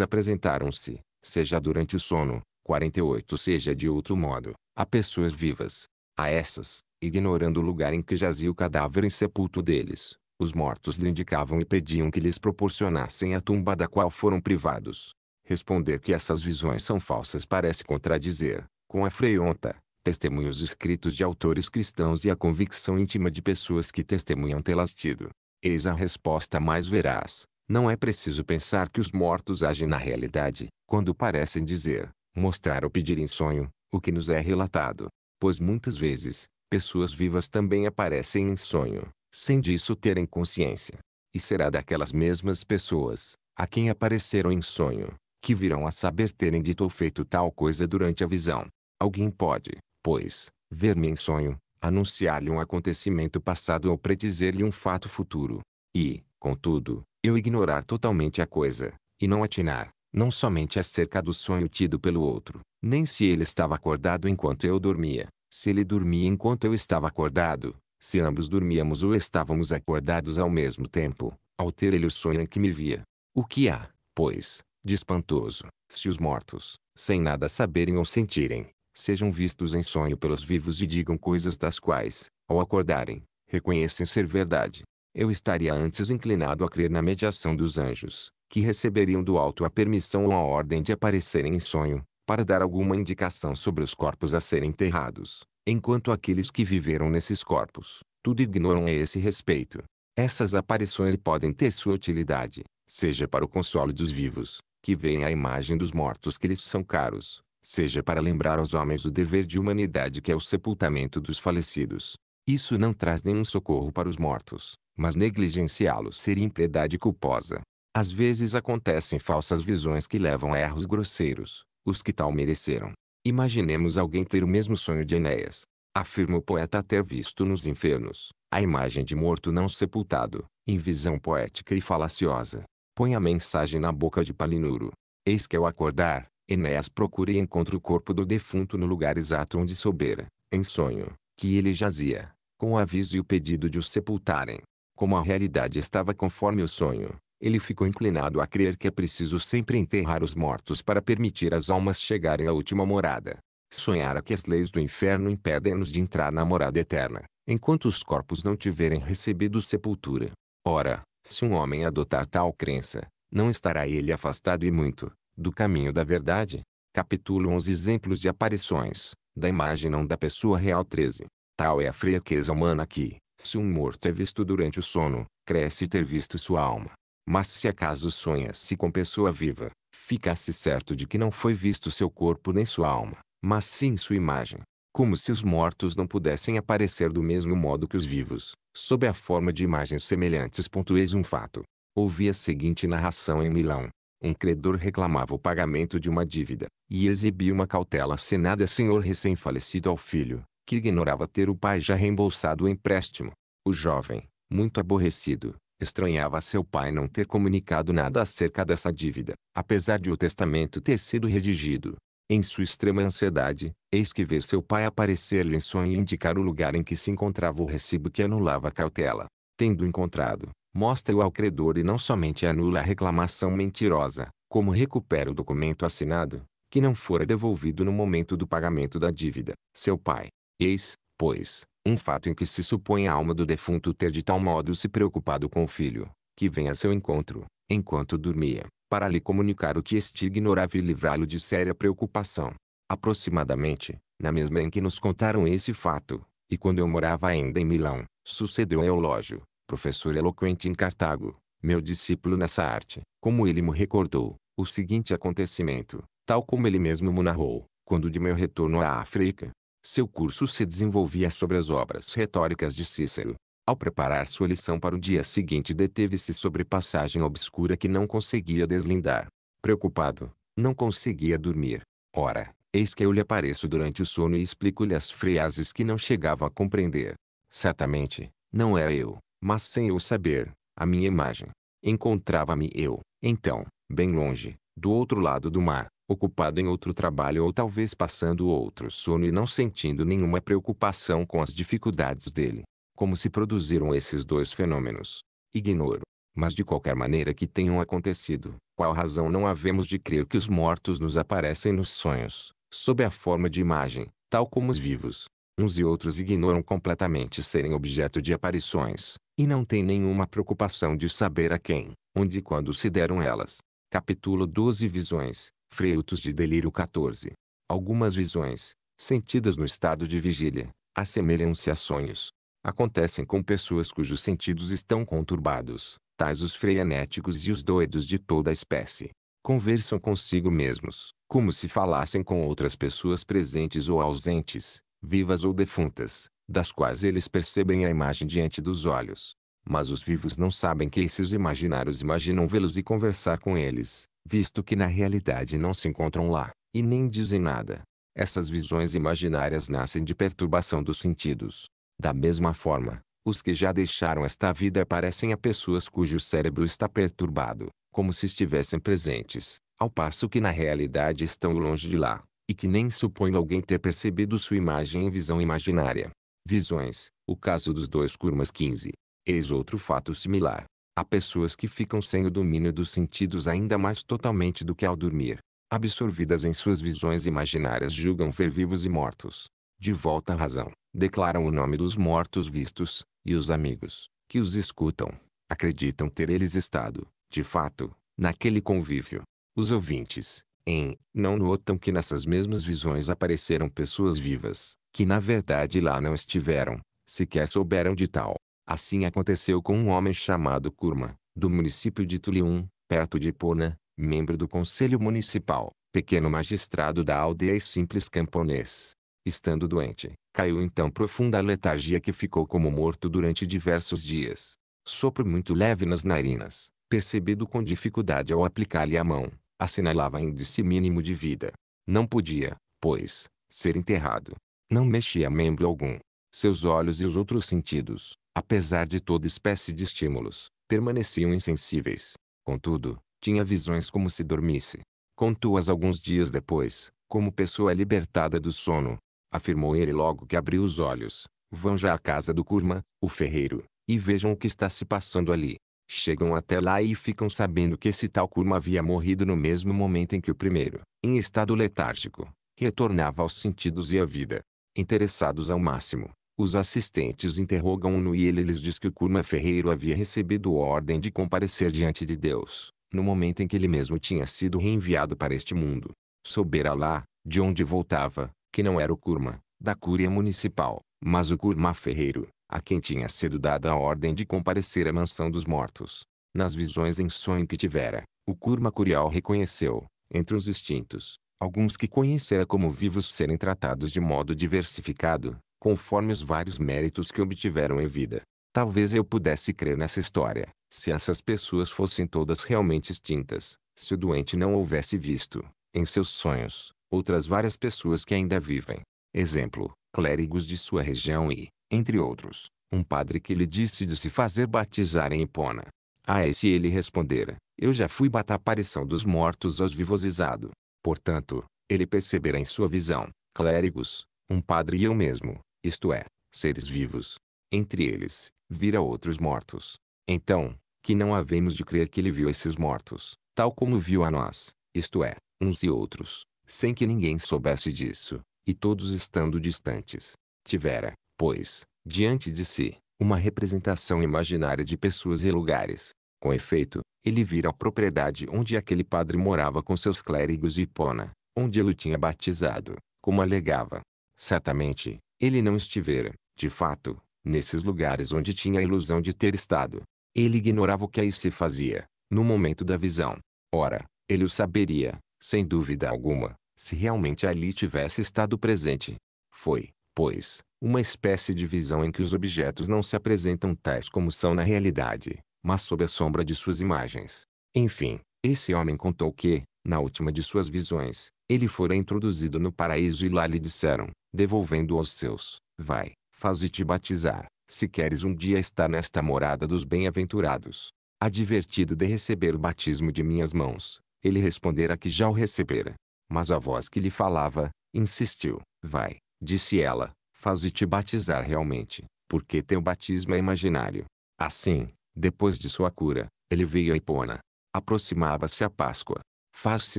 apresentaram-se, seja durante o sono, 48 seja de outro modo, a pessoas vivas. A essas, ignorando o lugar em que jazia o cadáver insepulto deles. Os mortos lhe indicavam e pediam que lhes proporcionassem a tumba da qual foram privados. Responder que essas visões são falsas parece contradizer, com a freonta, testemunhos escritos de autores cristãos e a convicção íntima de pessoas que testemunham tê-las tido. Eis a resposta mais veraz. Não é preciso pensar que os mortos agem na realidade, quando parecem dizer, mostrar ou pedir em sonho, o que nos é relatado. Pois muitas vezes, pessoas vivas também aparecem em sonho, sem disso terem consciência. E será daquelas mesmas pessoas, a quem apareceram em sonho, que virão a saber terem dito ou feito tal coisa durante a visão. Alguém pode, pois, ver-me em sonho, anunciar-lhe um acontecimento passado ou predizer-lhe um fato futuro. E, contudo, eu ignorar totalmente a coisa, e não atinar, não somente acerca do sonho tido pelo outro, nem se ele estava acordado enquanto eu dormia, se ele dormia enquanto eu estava acordado, se ambos dormíamos ou estávamos acordados ao mesmo tempo, ao ter ele o sonho em que me via. O que há, pois, de espantoso, se os mortos, sem nada saberem ou sentirem, sejam vistos em sonho pelos vivos e digam coisas das quais, ao acordarem, reconhecem ser verdade. Eu estaria antes inclinado a crer na mediação dos anjos, que receberiam do alto a permissão ou a ordem de aparecerem em sonho, para dar alguma indicação sobre os corpos a serem enterrados, enquanto aqueles que viveram nesses corpos, tudo ignoram a esse respeito. Essas aparições podem ter sua utilidade, seja para o consolo dos vivos, que veem a imagem dos mortos que lhes são caros, seja para lembrar aos homens o dever de humanidade que é o sepultamento dos falecidos. Isso não traz nenhum socorro para os mortos, mas negligenciá-los seria impiedade culposa. Às vezes acontecem falsas visões que levam a erros grosseiros, os que tal mereceram. Imaginemos alguém ter o mesmo sonho de Enéas. Afirma o poeta ter visto nos infernos, a imagem de morto não sepultado, em visão poética e falaciosa. Põe a mensagem na boca de Palinuro. Eis que ao acordar, Enéas procura e encontra o corpo do defunto no lugar exato onde soubera, em sonho, que ele jazia, com o aviso e o pedido de o sepultarem. Como a realidade estava conforme o sonho, ele ficou inclinado a crer que é preciso sempre enterrar os mortos para permitir as almas chegarem à última morada. Sonhara que as leis do inferno impedem-nos de entrar na morada eterna, enquanto os corpos não tiverem recebido sepultura. Ora, se um homem adotar tal crença, não estará ele afastado e muito do caminho da verdade? Capítulo 11 Exemplos de aparições, da imagem não da pessoa real 13. Tal é a fraqueza humana que, se um morto é visto durante o sono, cresce ter visto sua alma. Mas se acaso sonha-se com pessoa viva, fica-se certo de que não foi visto seu corpo nem sua alma, mas sim sua imagem. Como se os mortos não pudessem aparecer do mesmo modo que os vivos, sob a forma de imagens semelhantes. Eis um fato. Ouvi a seguinte narração em Milão. Um credor reclamava o pagamento de uma dívida, e exibia uma cautela assinada senhor recém-falecido ao filho, que ignorava ter o pai já reembolsado o empréstimo. O jovem, muito aborrecido, Estranhava seu pai não ter comunicado nada acerca dessa dívida, apesar de o testamento ter sido redigido. Em sua extrema ansiedade, eis que vê seu pai aparecer-lhe em sonho e indicar o lugar em que se encontrava o recibo que anulava a cautela. Tendo encontrado, mostra-o ao credor e não somente anula a reclamação mentirosa, como recupera o documento assinado, que não fora devolvido no momento do pagamento da dívida, seu pai. Eis, pois, um fato em que se supõe a alma do defunto ter de tal modo se preocupado com o filho, que vem a seu encontro, enquanto dormia, para lhe comunicar o que este ignorava e livrá-lo de séria preocupação. Aproximadamente, na mesma em que nos contaram esse fato, e quando eu morava ainda em Milão, sucedeu Eulógio, professor eloquente em Cartago, meu discípulo nessa arte, como ele me recordou, o seguinte acontecimento, tal como ele mesmo me narrou, quando de meu retorno à África, seu curso se desenvolvia sobre as obras retóricas de Cícero. Ao preparar sua lição para o dia seguinte, deteve-se sobre passagem obscura que não conseguia deslindar. Preocupado, não conseguia dormir. Ora, eis que eu lhe apareço durante o sono e explico-lhe as frases que não chegava a compreender. Certamente, não era eu, mas sem eu saber, a minha imagem. Encontrava-me eu, então, bem longe, do outro lado do mar, ocupado em outro trabalho ou talvez passando outro sono e não sentindo nenhuma preocupação com as dificuldades dele. Como se produziram esses dois fenômenos? Ignoro. Mas de qualquer maneira que tenham acontecido, qual razão não havemos de crer que os mortos nos aparecem nos sonhos, sob a forma de imagem, tal como os vivos? Uns e outros ignoram completamente serem objeto de aparições, e não têm nenhuma preocupação de saber a quem, onde e quando se deram elas. Capítulo 12 Visões Freutos de delírio 14. Algumas visões, sentidas no estado de vigília, assemelham-se a sonhos. Acontecem com pessoas cujos sentidos estão conturbados, tais os freianéticos e os doidos de toda a espécie. Conversam consigo mesmos, como se falassem com outras pessoas presentes ou ausentes, vivas ou defuntas, das quais eles percebem a imagem diante dos olhos. Mas os vivos não sabem que esses imaginários imaginam vê-los e conversar com eles, visto que na realidade não se encontram lá, e nem dizem nada. Essas visões imaginárias nascem de perturbação dos sentidos. Da mesma forma, os que já deixaram esta vida parecem a pessoas cujo cérebro está perturbado, como se estivessem presentes, ao passo que na realidade estão longe de lá, e que nem supõe alguém ter percebido sua imagem em visão imaginária. Visões, o caso dos dois Kurmas 15. Eis outro fato similar. Há pessoas que ficam sem o domínio dos sentidos ainda mais totalmente do que ao dormir. Absorvidas em suas visões imaginárias julgam ver vivos e mortos. De volta à razão, declaram o nome dos mortos vistos, e os amigos, que os escutam, acreditam ter eles estado, de fato, naquele convívio. Os ouvintes, em, não notam que nessas mesmas visões apareceram pessoas vivas, que na verdade lá não estiveram, sequer souberam de tal. Assim aconteceu com um homem chamado Kurma, do município de Tulium, perto de Pona, membro do Conselho Municipal, pequeno magistrado da aldeia e simples camponês. Estando doente, caiu em tão profunda letargia que ficou como morto durante diversos dias. Sopro muito leve nas narinas, percebido com dificuldade ao aplicar-lhe a mão, assinalava índice mínimo de vida. Não podia, pois, ser enterrado. Não mexia membro algum. Seus olhos e os outros sentidos, apesar de toda espécie de estímulos, permaneciam insensíveis. Contudo, tinha visões como se dormisse. Contou-as alguns dias depois, como pessoa libertada do sono. Afirmou ele logo que abriu os olhos. Vão já à casa do Kurma, o ferreiro, e vejam o que está se passando ali. Chegam até lá e ficam sabendo que esse tal Kurma havia morrido no mesmo momento em que o primeiro, em estado letárgico, retornava aos sentidos e à vida. Interessados ao máximo, os assistentes interrogam-no e ele lhes diz que o Curma Ferreiro havia recebido ordem de comparecer diante de Deus, no momento em que ele mesmo tinha sido reenviado para este mundo. Soubera lá, de onde voltava, que não era o Curma, da Cúria Municipal, mas o Curma Ferreiro, a quem tinha sido dada a ordem de comparecer à mansão dos mortos. Nas visões em sonho que tivera, o Curma Curial reconheceu, entre os extintos, alguns que conhecera como vivos serem tratados de modo diversificado, conforme os vários méritos que obtiveram em vida. Talvez eu pudesse crer nessa história, se essas pessoas fossem todas realmente extintas, se o doente não houvesse visto, em seus sonhos, outras várias pessoas que ainda vivem. Exemplo, clérigos de sua região e, entre outros, um padre que lhe disse de se fazer batizar em Hipona. A esse ele respondera, eu já fui bata aparição dos mortos aos vivosizado. Portanto, ele perceberá em sua visão, clérigos, um padre e eu mesmo, isto é, seres vivos. Entre eles, vira outros mortos. Então, que não havemos de crer que ele viu esses mortos, tal como viu a nós, isto é, uns e outros, sem que ninguém soubesse disso, e todos estando distantes. Tivera, pois, diante de si, uma representação imaginária de pessoas e lugares. Com efeito, ele vira a propriedade onde aquele padre morava com seus clérigos e Pona, onde ele o tinha batizado, como alegava. Certamente, ele não estivera, de fato, nesses lugares onde tinha a ilusão de ter estado. Ele ignorava o que aí se fazia, no momento da visão. Ora, ele o saberia, sem dúvida alguma, se realmente ali tivesse estado presente. Foi, pois, uma espécie de visão em que os objetos não se apresentam tais como são na realidade, mas sob a sombra de suas imagens. Enfim, esse homem contou que, na última de suas visões, ele fora introduzido no paraíso e lá lhe disseram, devolvendo aos seus, vai, faze-te batizar, se queres um dia estar nesta morada dos bem-aventurados. Advertido de receber o batismo de minhas mãos, ele respondera que já o recebera. Mas a voz que lhe falava, insistiu, vai, disse ela, faze-te batizar realmente, porque teu batismo é imaginário. Assim, depois de sua cura, ele veio a Hipona. Aproximava-se a Páscoa faz-se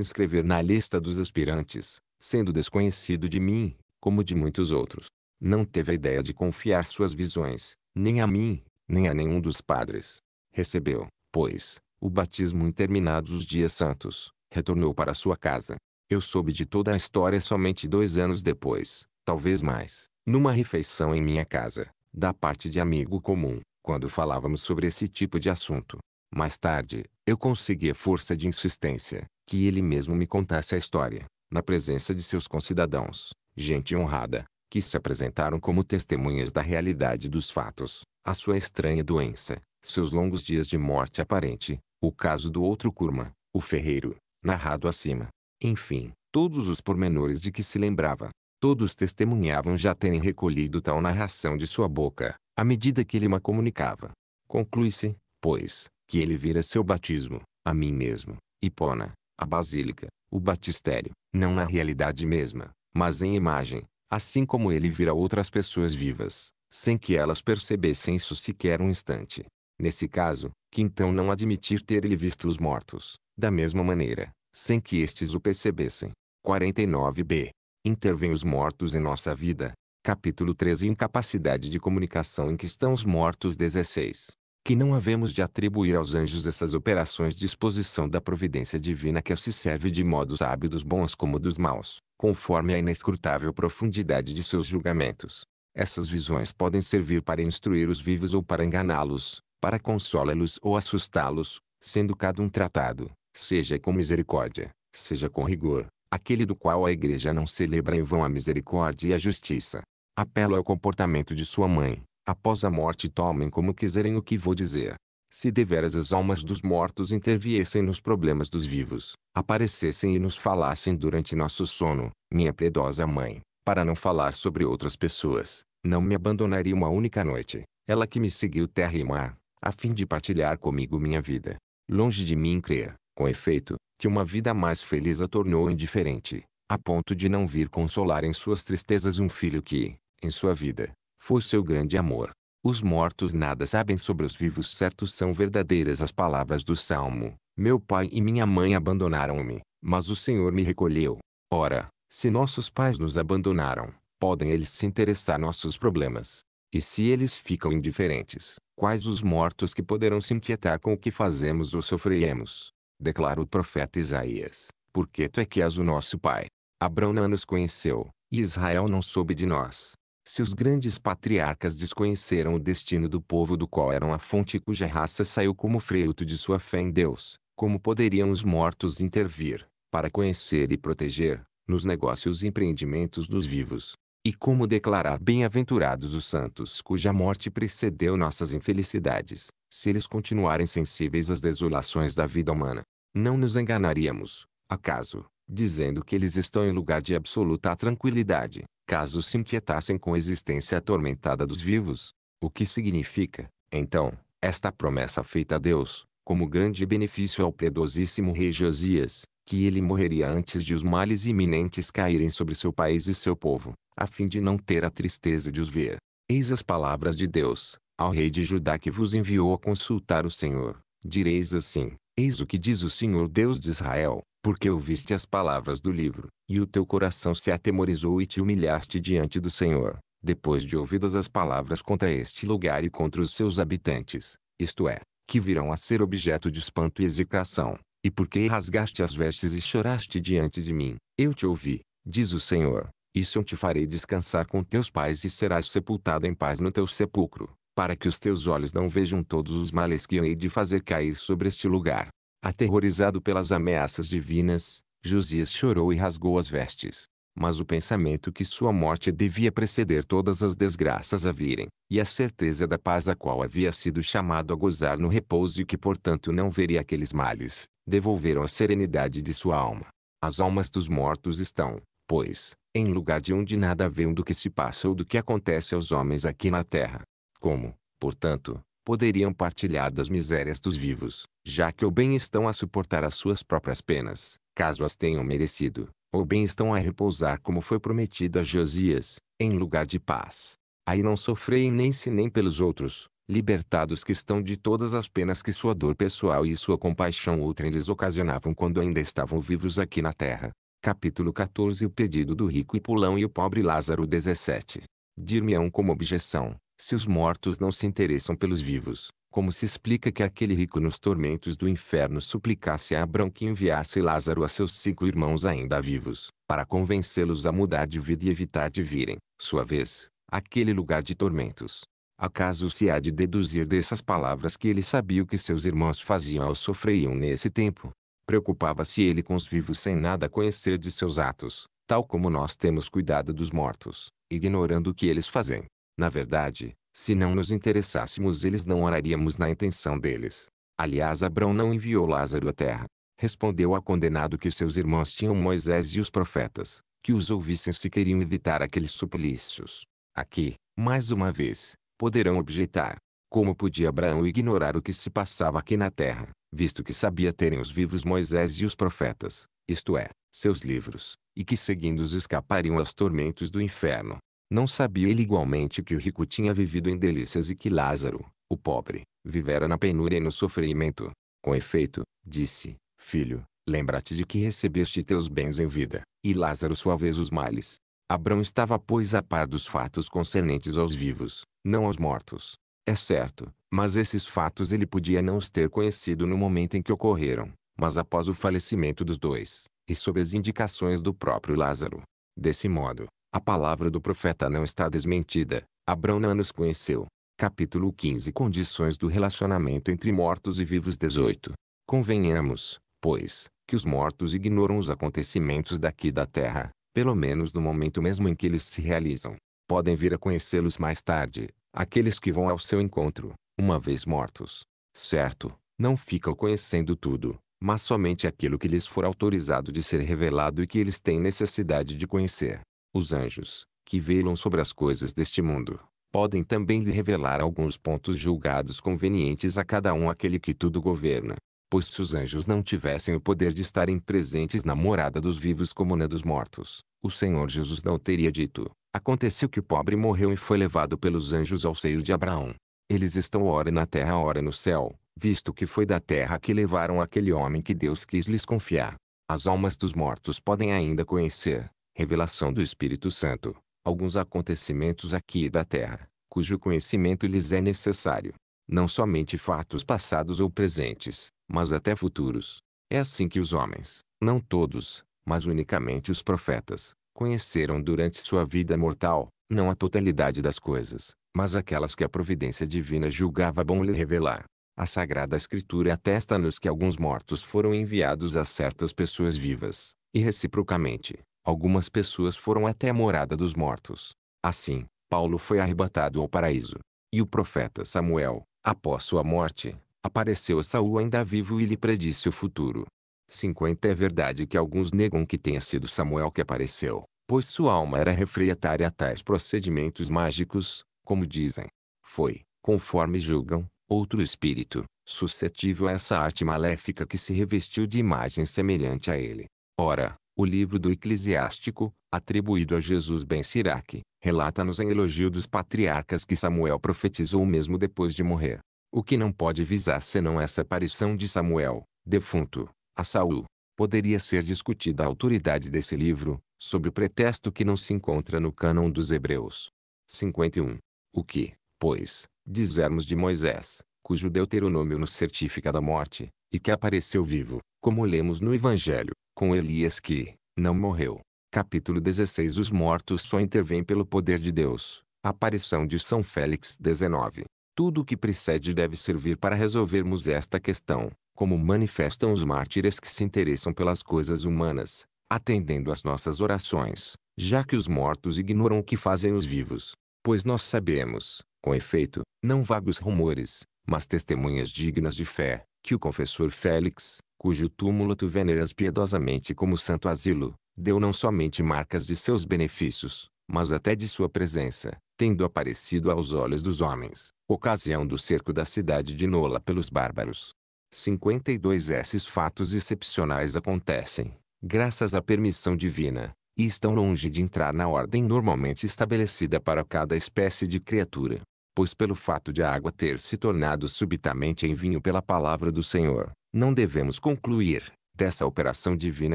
inscrever na lista dos aspirantes, sendo desconhecido de mim, como de muitos outros. Não teve a ideia de confiar suas visões, nem a mim, nem a nenhum dos padres. Recebeu, pois, o batismo em terminados os dias santos, retornou para sua casa. Eu soube de toda a história somente dois anos depois, talvez mais, numa refeição em minha casa, da parte de amigo comum, quando falávamos sobre esse tipo de assunto. Mais tarde, eu consegui a força de insistência, que ele mesmo me contasse a história, na presença de seus concidadãos, gente honrada, que se apresentaram como testemunhas da realidade dos fatos, a sua estranha doença, seus longos dias de morte aparente, o caso do outro Kurma, o ferreiro, narrado acima. Enfim, todos os pormenores de que se lembrava. Todos testemunhavam já terem recolhido tal narração de sua boca, à medida que ele me comunicava. Conclui-se, pois, que ele vira seu batismo, a mim mesmo, Hipona, a basílica, o batistério, não na realidade mesma, mas em imagem, assim como ele vira outras pessoas vivas, sem que elas percebessem isso sequer um instante. Nesse caso, que então não admitir ter ele visto os mortos, da mesma maneira, sem que estes o percebessem. 49b. Intervêm os mortos em nossa vida. Capítulo 13 Incapacidade de comunicação em que estão os mortos 16 que não havemos de atribuir aos anjos essas operações de exposição da providência divina que se serve de modos hábil dos bons como dos maus, conforme a inescrutável profundidade de seus julgamentos. Essas visões podem servir para instruir os vivos ou para enganá-los, para consolá-los ou assustá-los, sendo cada um tratado, seja com misericórdia, seja com rigor, aquele do qual a igreja não celebra em vão a misericórdia e a justiça. Apelo ao comportamento de sua mãe, após a morte tomem como quiserem o que vou dizer. Se deveras as almas dos mortos interviessem nos problemas dos vivos, aparecessem e nos falassem durante nosso sono, minha piedosa mãe, para não falar sobre outras pessoas, não me abandonaria uma única noite, ela que me seguiu terra e mar, a fim de partilhar comigo minha vida. Longe de mim crer, com efeito, que uma vida mais feliz a tornou indiferente, a ponto de não vir consolar em suas tristezas um filho que, em sua vida, foi seu grande amor. Os mortos nada sabem sobre os vivos certos são verdadeiras as palavras do Salmo. Meu pai e minha mãe abandonaram-me, mas o Senhor me recolheu. Ora, se nossos pais nos abandonaram, podem eles se interessar nossos problemas. E se eles ficam indiferentes, quais os mortos que poderão se inquietar com o que fazemos ou sofremos? Declara o profeta Isaías, porque tu é que és o nosso pai. Abraão não nos conheceu, e Israel não soube de nós. Se os grandes patriarcas desconheceram o destino do povo do qual eram a fonte e cuja raça saiu como fruto de sua fé em Deus, como poderiam os mortos intervir, para conhecer e proteger, nos negócios e empreendimentos dos vivos? E como declarar bem-aventurados os santos cuja morte precedeu nossas infelicidades, se eles continuarem sensíveis às desolações da vida humana? Não nos enganaríamos, acaso, dizendo que eles estão em lugar de absoluta tranquilidade, caso se inquietassem com a existência atormentada dos vivos. O que significa, então, esta promessa feita a Deus, como grande benefício ao predosíssimo rei Josias, que ele morreria antes de os males iminentes caírem sobre seu país e seu povo, a fim de não ter a tristeza de os ver. Eis as palavras de Deus, ao rei de Judá que vos enviou a consultar o Senhor. Direis assim, eis o que diz o Senhor Deus de Israel, porque ouviste as palavras do livro, e o teu coração se atemorizou e te humilhaste diante do Senhor, depois de ouvidas as palavras contra este lugar e contra os seus habitantes, isto é, que virão a ser objeto de espanto e execração, e porque rasgaste as vestes e choraste diante de mim, eu te ouvi, diz o Senhor, isso eu te farei descansar com teus pais e serás sepultado em paz no teu sepulcro, para que os teus olhos não vejam todos os males que eu hei de fazer cair sobre este lugar, Aterrorizado pelas ameaças divinas, Josias chorou e rasgou as vestes. Mas o pensamento que sua morte devia preceder todas as desgraças a virem, e a certeza da paz a qual havia sido chamado a gozar no repouso e que portanto não veria aqueles males, devolveram a serenidade de sua alma. As almas dos mortos estão, pois, em lugar de onde nada vêem do que se passa ou do que acontece aos homens aqui na terra. Como, portanto, poderiam partilhar das misérias dos vivos, já que ou bem estão a suportar as suas próprias penas, caso as tenham merecido, ou bem estão a repousar como foi prometido a Josias, em lugar de paz. Aí não sofrei nem se nem pelos outros, libertados que estão de todas as penas que sua dor pessoal e sua compaixão outrem lhes ocasionavam quando ainda estavam vivos aqui na terra. Capítulo 14 O pedido do rico e pulão e o pobre Lázaro 17. Dir-me-ão como objeção, se os mortos não se interessam pelos vivos, como se explica que aquele rico nos tormentos do inferno suplicasse a Abrão que enviasse Lázaro a seus cinco irmãos ainda vivos, para convencê-los a mudar de vida e evitar de virem, sua vez, aquele lugar de tormentos? Acaso se há de deduzir dessas palavras que ele sabia o que seus irmãos faziam ou sofriam nesse tempo? Preocupava-se ele com os vivos sem nada conhecer de seus atos, tal como nós temos cuidado dos mortos, ignorando o que eles fazem. Na verdade, se não nos interessássemos eles não oraríamos na intenção deles. Aliás Abrão não enviou Lázaro à terra. Respondeu ao condenado que seus irmãos tinham Moisés e os profetas, que os ouvissem se queriam evitar aqueles suplícios. Aqui, mais uma vez, poderão objetar. Como podia Abraão ignorar o que se passava aqui na terra, visto que sabia terem os vivos Moisés e os profetas, isto é, seus livros, e que seguindo-os escapariam aos tormentos do inferno? Não sabia ele igualmente que o rico tinha vivido em delícias e que Lázaro, o pobre, vivera na penúria e no sofrimento. Com efeito, disse, filho, lembra-te de que recebeste teus bens em vida, e Lázaro sua vez os males. Abrão estava pois a par dos fatos concernentes aos vivos, não aos mortos. É certo, mas esses fatos ele podia não os ter conhecido no momento em que ocorreram, mas após o falecimento dos dois, e sob as indicações do próprio Lázaro. Desse modo, a palavra do profeta não está desmentida. Abraão não nos conheceu. Capítulo 15 Condições do relacionamento entre mortos e vivos 18. Convenhamos, pois, que os mortos ignoram os acontecimentos daqui da terra, pelo menos no momento mesmo em que eles se realizam. Podem vir a conhecê-los mais tarde, aqueles que vão ao seu encontro, uma vez mortos. Certo, não ficam conhecendo tudo, mas somente aquilo que lhes for autorizado de ser revelado e que eles têm necessidade de conhecer. Os anjos, que velam sobre as coisas deste mundo, podem também lhe revelar alguns pontos julgados convenientes a cada um aquele que tudo governa. Pois se os anjos não tivessem o poder de estarem presentes na morada dos vivos como na dos mortos, o Senhor Jesus não teria dito: Aconteceu que o pobre morreu e foi levado pelos anjos ao seio de Abraão. Eles estão ora na terra, ora no céu, visto que foi da terra que levaram aquele homem que Deus quis lhes confiar. As almas dos mortos podem ainda conhecer, revelação do Espírito Santo, alguns acontecimentos aqui e da terra, cujo conhecimento lhes é necessário, não somente fatos passados ou presentes, mas até futuros. É assim que os homens, não todos, mas unicamente os profetas, conheceram durante sua vida mortal, não a totalidade das coisas, mas aquelas que a providência divina julgava bom lhe revelar. A Sagrada Escritura atesta-nos que alguns mortos foram enviados a certas pessoas vivas, e reciprocamente, Algumas pessoas foram até a morada dos mortos. Assim, Paulo foi arrebatado ao paraíso. E o profeta Samuel, após sua morte, apareceu a Saul ainda vivo e lhe predisse o futuro. 50 É verdade que alguns negam que tenha sido Samuel que apareceu, pois sua alma era refratária a tais procedimentos mágicos, como dizem. Foi, conforme julgam, outro espírito, suscetível a essa arte maléfica que se revestiu de imagem semelhante a ele. Ora, o livro do Eclesiástico, atribuído a Jesus ben Sirac, relata-nos em elogio dos patriarcas que Samuel profetizou mesmo depois de morrer. O que não pode visar senão essa aparição de Samuel, defunto, a Saul. Poderia ser discutida a autoridade desse livro, sob o pretexto que não se encontra no cânon dos Hebreus. 51. O que, pois, dizermos de Moisés, cujo Deuteronômio nos certifica da morte, e que apareceu vivo, como lemos no Evangelho, com Elias que não morreu. Capítulo 16 Os mortos só intervêm pelo poder de Deus. Aparição de São Félix 19. Tudo o que precede deve servir para resolvermos esta questão, como manifestam os mártires que se interessam pelas coisas humanas, atendendo às nossas orações, já que os mortos ignoram o que fazem os vivos. Pois nós sabemos, com efeito, não vagos rumores, mas testemunhas dignas de fé, que o confessor Félix, cujo túmulo tu veneras piedosamente como santo asilo, deu não somente marcas de seus benefícios, mas até de sua presença, tendo aparecido aos olhos dos homens, ocasião do cerco da cidade de Nola pelos bárbaros. 52 Esses fatos excepcionais acontecem, graças à permissão divina, e estão longe de entrar na ordem normalmente estabelecida para cada espécie de criatura pois pelo fato de a água ter se tornado subitamente em vinho pela palavra do Senhor, não devemos concluir, dessa operação divina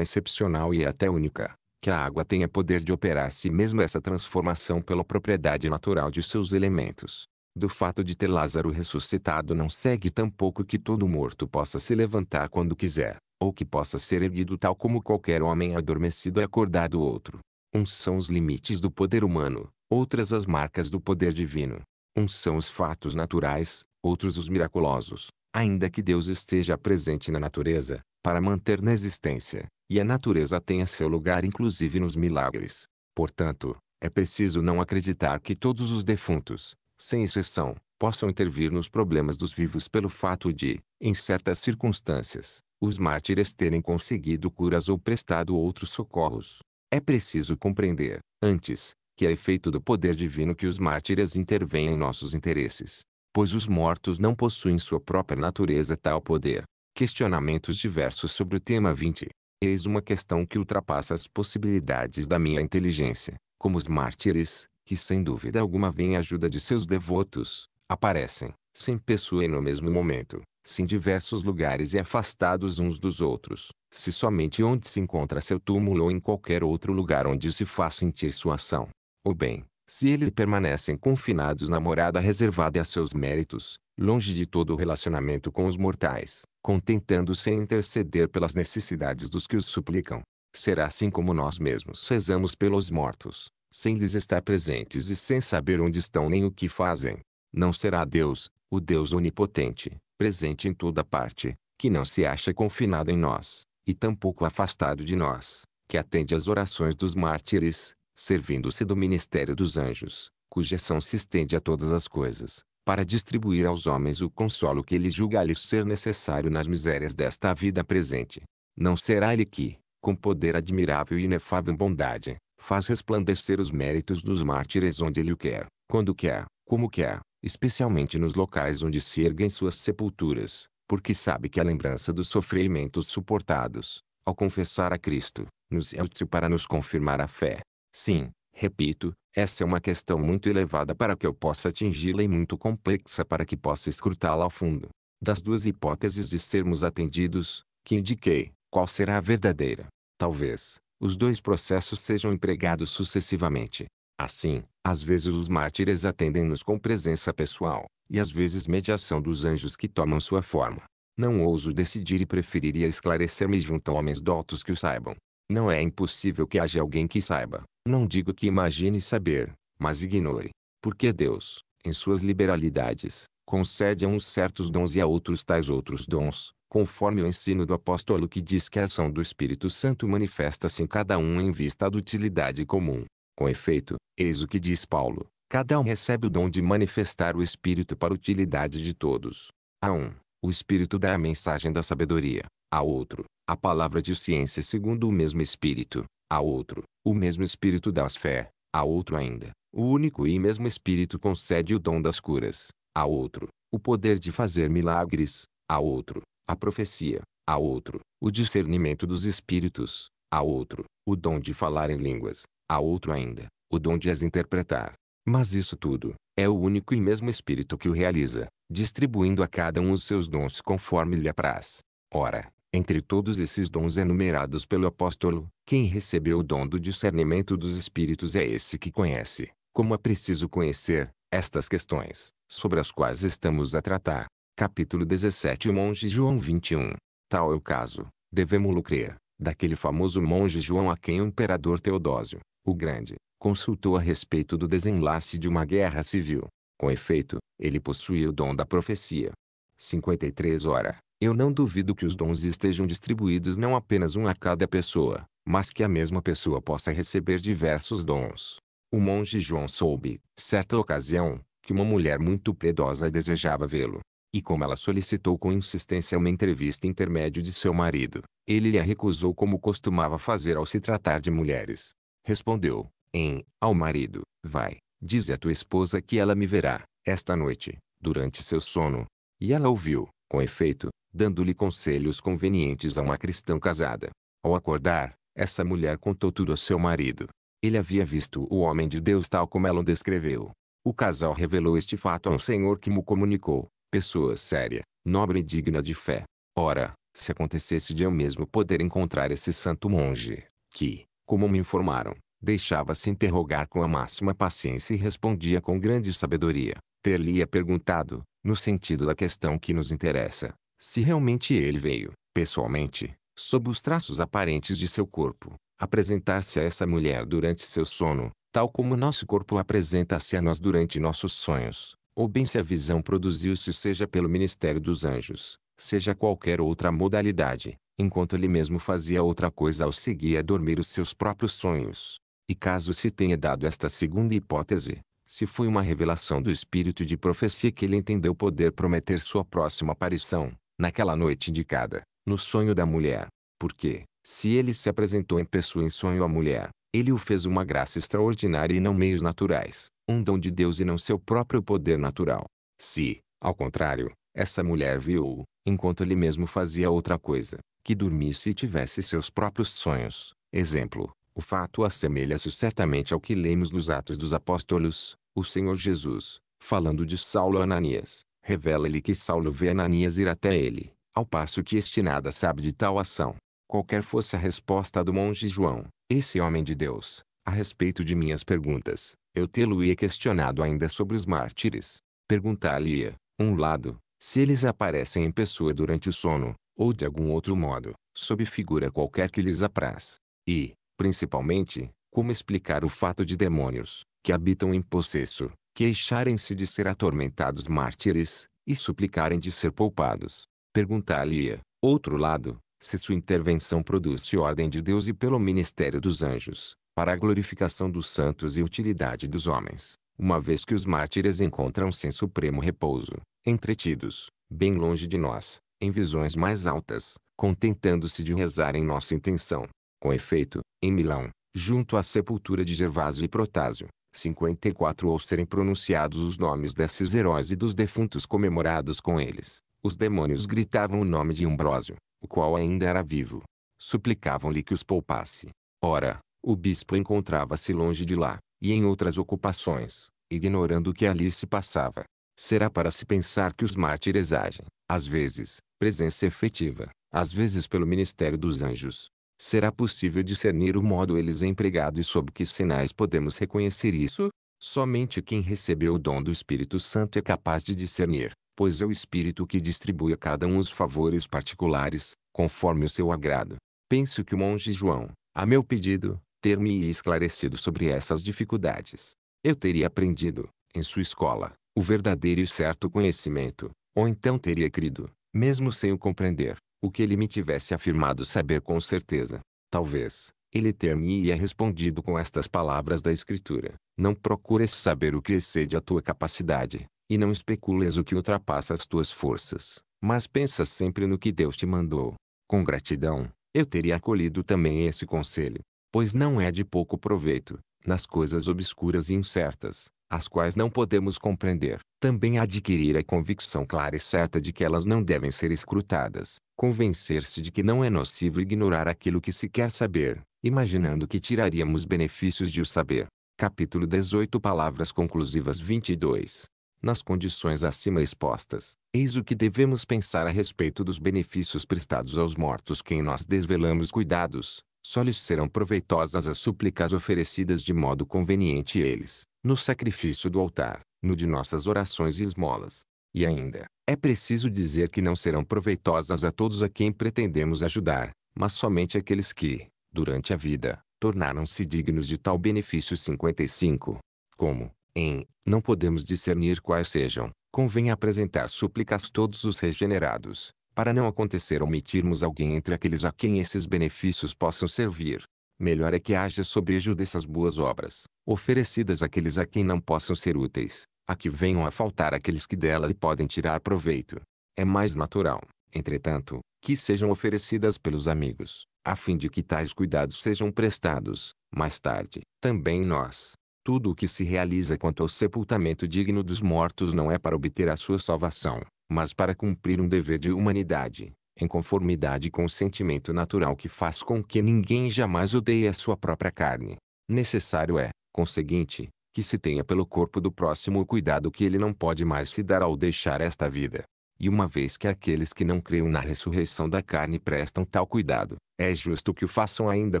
excepcional e até única, que a água tenha poder de operar a si mesma essa transformação pela propriedade natural de seus elementos. Do fato de ter Lázaro ressuscitado não segue tampouco que todo morto possa se levantar quando quiser, ou que possa ser erguido tal como qualquer homem adormecido é acordado outro. Uns são os limites do poder humano, outras as marcas do poder divino. Uns são os fatos naturais, outros os miraculosos. Ainda que Deus esteja presente na natureza, para manter na existência, e a natureza tenha seu lugar inclusive nos milagres. Portanto, é preciso não acreditar que todos os defuntos, sem exceção, possam intervir nos problemas dos vivos pelo fato de, em certas circunstâncias, os mártires terem conseguido curas ou prestado outros socorros. É preciso compreender, antes, que é efeito do poder divino que os mártires intervêm em nossos interesses, pois os mortos não possuem sua própria natureza tal poder. Questionamentos diversos sobre o tema 20. Eis uma questão que ultrapassa as possibilidades da minha inteligência, como os mártires, que sem dúvida alguma vêm à ajuda de seus devotos, aparecem, sem pessoa e no mesmo momento, sim diversos lugares e afastados uns dos outros, se somente onde se encontra seu túmulo ou em qualquer outro lugar onde se faz sentir sua ação ou bem, se eles permanecem confinados na morada reservada a seus méritos, longe de todo o relacionamento com os mortais, contentando-se em interceder pelas necessidades dos que os suplicam. Será assim como nós mesmos rezamos pelos mortos, sem lhes estar presentes e sem saber onde estão nem o que fazem. Não será Deus, o Deus onipotente, presente em toda parte, que não se acha confinado em nós, e tampouco afastado de nós, que atende às orações dos mártires, servindo-se do ministério dos anjos, cuja ação se estende a todas as coisas, para distribuir aos homens o consolo que ele julga lhes ser necessário nas misérias desta vida presente. Não será ele que, com poder admirável e inefável bondade, faz resplandecer os méritos dos mártires onde ele o quer, quando quer, como quer, especialmente nos locais onde se erguem suas sepulturas, porque sabe que a lembrança dos sofrimentos suportados, ao confessar a Cristo, nos é útil para nos confirmar a fé. Sim, repito, essa é uma questão muito elevada para que eu possa atingi-la e muito complexa para que possa escrutá-la ao fundo. Das duas hipóteses de sermos atendidos, que indiquei, qual será a verdadeira? Talvez, os dois processos sejam empregados sucessivamente. Assim, às vezes os mártires atendem-nos com presença pessoal, e às vezes mediação dos anjos que tomam sua forma. Não ouso decidir e preferiria esclarecer-me junto a homens dotos que o saibam. Não é impossível que haja alguém que saiba, não digo que imagine saber, mas ignore. Porque Deus, em suas liberalidades, concede a uns certos dons e a outros tais outros dons, conforme o ensino do apóstolo que diz que a ação do Espírito Santo manifesta-se em cada um em vista da utilidade comum. Com efeito, eis o que diz Paulo: cada um recebe o dom de manifestar o Espírito para utilidade de todos. A um, o Espírito dá a mensagem da sabedoria, a outro, a palavra de ciência segundo o mesmo Espírito, a outro, o mesmo Espírito das fé, a outro ainda, o único e mesmo Espírito concede o dom das curas, a outro, o poder de fazer milagres, a outro, a profecia, a outro, o discernimento dos espíritos, a outro, o dom de falar em línguas, a outro ainda, o dom de as interpretar. Mas isso tudo, é o único e mesmo Espírito que o realiza, distribuindo a cada um os seus dons conforme lhe apraz. Ora, entre todos esses dons enumerados pelo apóstolo, quem recebeu o dom do discernimento dos espíritos é esse que conhece, como é preciso conhecer, estas questões, sobre as quais estamos a tratar. Capítulo 17 O monge João 21 Tal é o caso, devemos crer, daquele famoso monge João a quem o imperador Teodósio, o Grande, consultou a respeito do desenlace de uma guerra civil. Com efeito, ele possuía o dom da profecia, 53 Ora, eu não duvido que os dons estejam distribuídos não apenas um a cada pessoa, mas que a mesma pessoa possa receber diversos dons. O monge João soube, certa ocasião, que uma mulher muito piedosa desejava vê-lo. E como ela solicitou com insistência uma entrevista intermédio de seu marido, ele lhe a recusou como costumava fazer ao se tratar de mulheres. Respondeu, em, ao marido, vai, diz a tua esposa que ela me verá, esta noite, durante seu sono, e ela ouviu, com efeito, dando-lhe conselhos convenientes a uma cristã casada. Ao acordar, essa mulher contou tudo a seu marido. Ele havia visto o homem de Deus tal como ela o descreveu. O casal revelou este fato a um senhor que me comunicou, pessoa séria, nobre e digna de fé. Ora, se acontecesse de eu mesmo poder encontrar esse santo monge, que, como me informaram, deixava-se interrogar com a máxima paciência e respondia com grande sabedoria, ter-lhe-ia perguntado, no sentido da questão que nos interessa, se realmente ele veio, pessoalmente, sob os traços aparentes de seu corpo, apresentar-se a essa mulher durante seu sono, tal como nosso corpo apresenta-se a nós durante nossos sonhos, ou bem se a visão produziu-se seja pelo ministério dos anjos, seja qualquer outra modalidade, enquanto ele mesmo fazia outra coisa ao seguir a dormir os seus próprios sonhos. E caso se tenha dado esta segunda hipótese, se foi uma revelação do espírito de profecia que ele entendeu poder prometer sua próxima aparição, naquela noite indicada, no sonho da mulher. Porque, se ele se apresentou em pessoa em sonho à mulher, ele o fez uma graça extraordinária e não meios naturais, um dom de Deus e não seu próprio poder natural. Se, ao contrário, essa mulher viu-o, enquanto ele mesmo fazia outra coisa, que dormisse e tivesse seus próprios sonhos, exemplo, o fato assemelha-se certamente ao que lemos nos Atos dos Apóstolos. O Senhor Jesus, falando de Saulo a Ananias, revela-lhe que Saulo vê Ananias ir até ele, ao passo que este nada sabe de tal ação. Qualquer fosse a resposta do monge João, esse homem de Deus, a respeito de minhas perguntas, eu tê-lo-ia questionado ainda sobre os mártires. Perguntar-lhe-ia, um lado, se eles aparecem em pessoa durante o sono, ou de algum outro modo, sob figura qualquer que lhes apraz. E, principalmente, como explicar o fato de demônios, que habitam em possesso, queixarem-se de ser atormentados mártires, e suplicarem de ser poupados. Perguntar-lhe-ia, outro lado, se sua intervenção produz ordem de Deus e pelo ministério dos anjos, para a glorificação dos santos e utilidade dos homens, uma vez que os mártires encontram-se em supremo repouso, entretidos, bem longe de nós, em visões mais altas, contentando-se de rezar em nossa intenção, com efeito, em Milão, junto à sepultura de Gervásio e Protásio, 54 ou serem pronunciados os nomes desses heróis e dos defuntos comemorados com eles, os demônios gritavam o nome de Umbrósio, o qual ainda era vivo. Suplicavam-lhe que os poupasse. Ora, o bispo encontrava-se longe de lá, e em outras ocupações, ignorando o que ali se passava. Será para se pensar que os mártires agem, às vezes, presença efetiva, às vezes pelo ministério dos anjos, será possível discernir o modo eles empregado e sob que sinais podemos reconhecer isso? Somente quem recebeu o dom do Espírito Santo é capaz de discernir, pois é o Espírito que distribui a cada um os favores particulares, conforme o seu agrado. Penso que o monge João, a meu pedido, ter-me esclarecido sobre essas dificuldades. Eu teria aprendido, em sua escola, o verdadeiro e certo conhecimento, ou então teria crido, mesmo sem o compreender, o que ele me tivesse afirmado saber com certeza, talvez, ele ter-me-ia é respondido com estas palavras da Escritura. Não procures saber o que excede a tua capacidade, e não especules o que ultrapassa as tuas forças, mas pensa sempre no que Deus te mandou. Com gratidão, eu teria acolhido também esse conselho, pois não é de pouco proveito, nas coisas obscuras e incertas, as quais não podemos compreender, também adquirir a convicção clara e certa de que elas não devem ser escrutadas, convencer-se de que não é nocivo ignorar aquilo que se quer saber, imaginando que tiraríamos benefícios de o saber. Capítulo 18 Palavras conclusivas 22 nas condições acima expostas, eis o que devemos pensar a respeito dos benefícios prestados aos mortos quem nós desvelamos cuidados, só lhes serão proveitosas as súplicas oferecidas de modo conveniente eles, no sacrifício do altar, no de nossas orações e esmolas. E ainda, é preciso dizer que não serão proveitosas a todos a quem pretendemos ajudar, mas somente aqueles que, durante a vida, tornaram-se dignos de tal benefício 55. Como, em, não podemos discernir quais sejam, convém apresentar súplicas todos os regenerados, para não acontecer omitirmos alguém entre aqueles a quem esses benefícios possam servir, melhor é que haja sobejo dessas boas obras, oferecidas àqueles a quem não possam ser úteis, a que venham a faltar aqueles que dela lhe podem tirar proveito. É mais natural, entretanto, que sejam oferecidas pelos amigos, a fim de que tais cuidados sejam prestados, mais tarde, também nós. Tudo o que se realiza quanto ao sepultamento digno dos mortos não é para obter a sua salvação, mas para cumprir um dever de humanidade, em conformidade com o sentimento natural que faz com que ninguém jamais odeie a sua própria carne. Necessário é, conseguinte, que se tenha pelo corpo do próximo o cuidado que ele não pode mais se dar ao deixar esta vida. E uma vez que aqueles que não creem na ressurreição da carne prestam tal cuidado, é justo que o façam ainda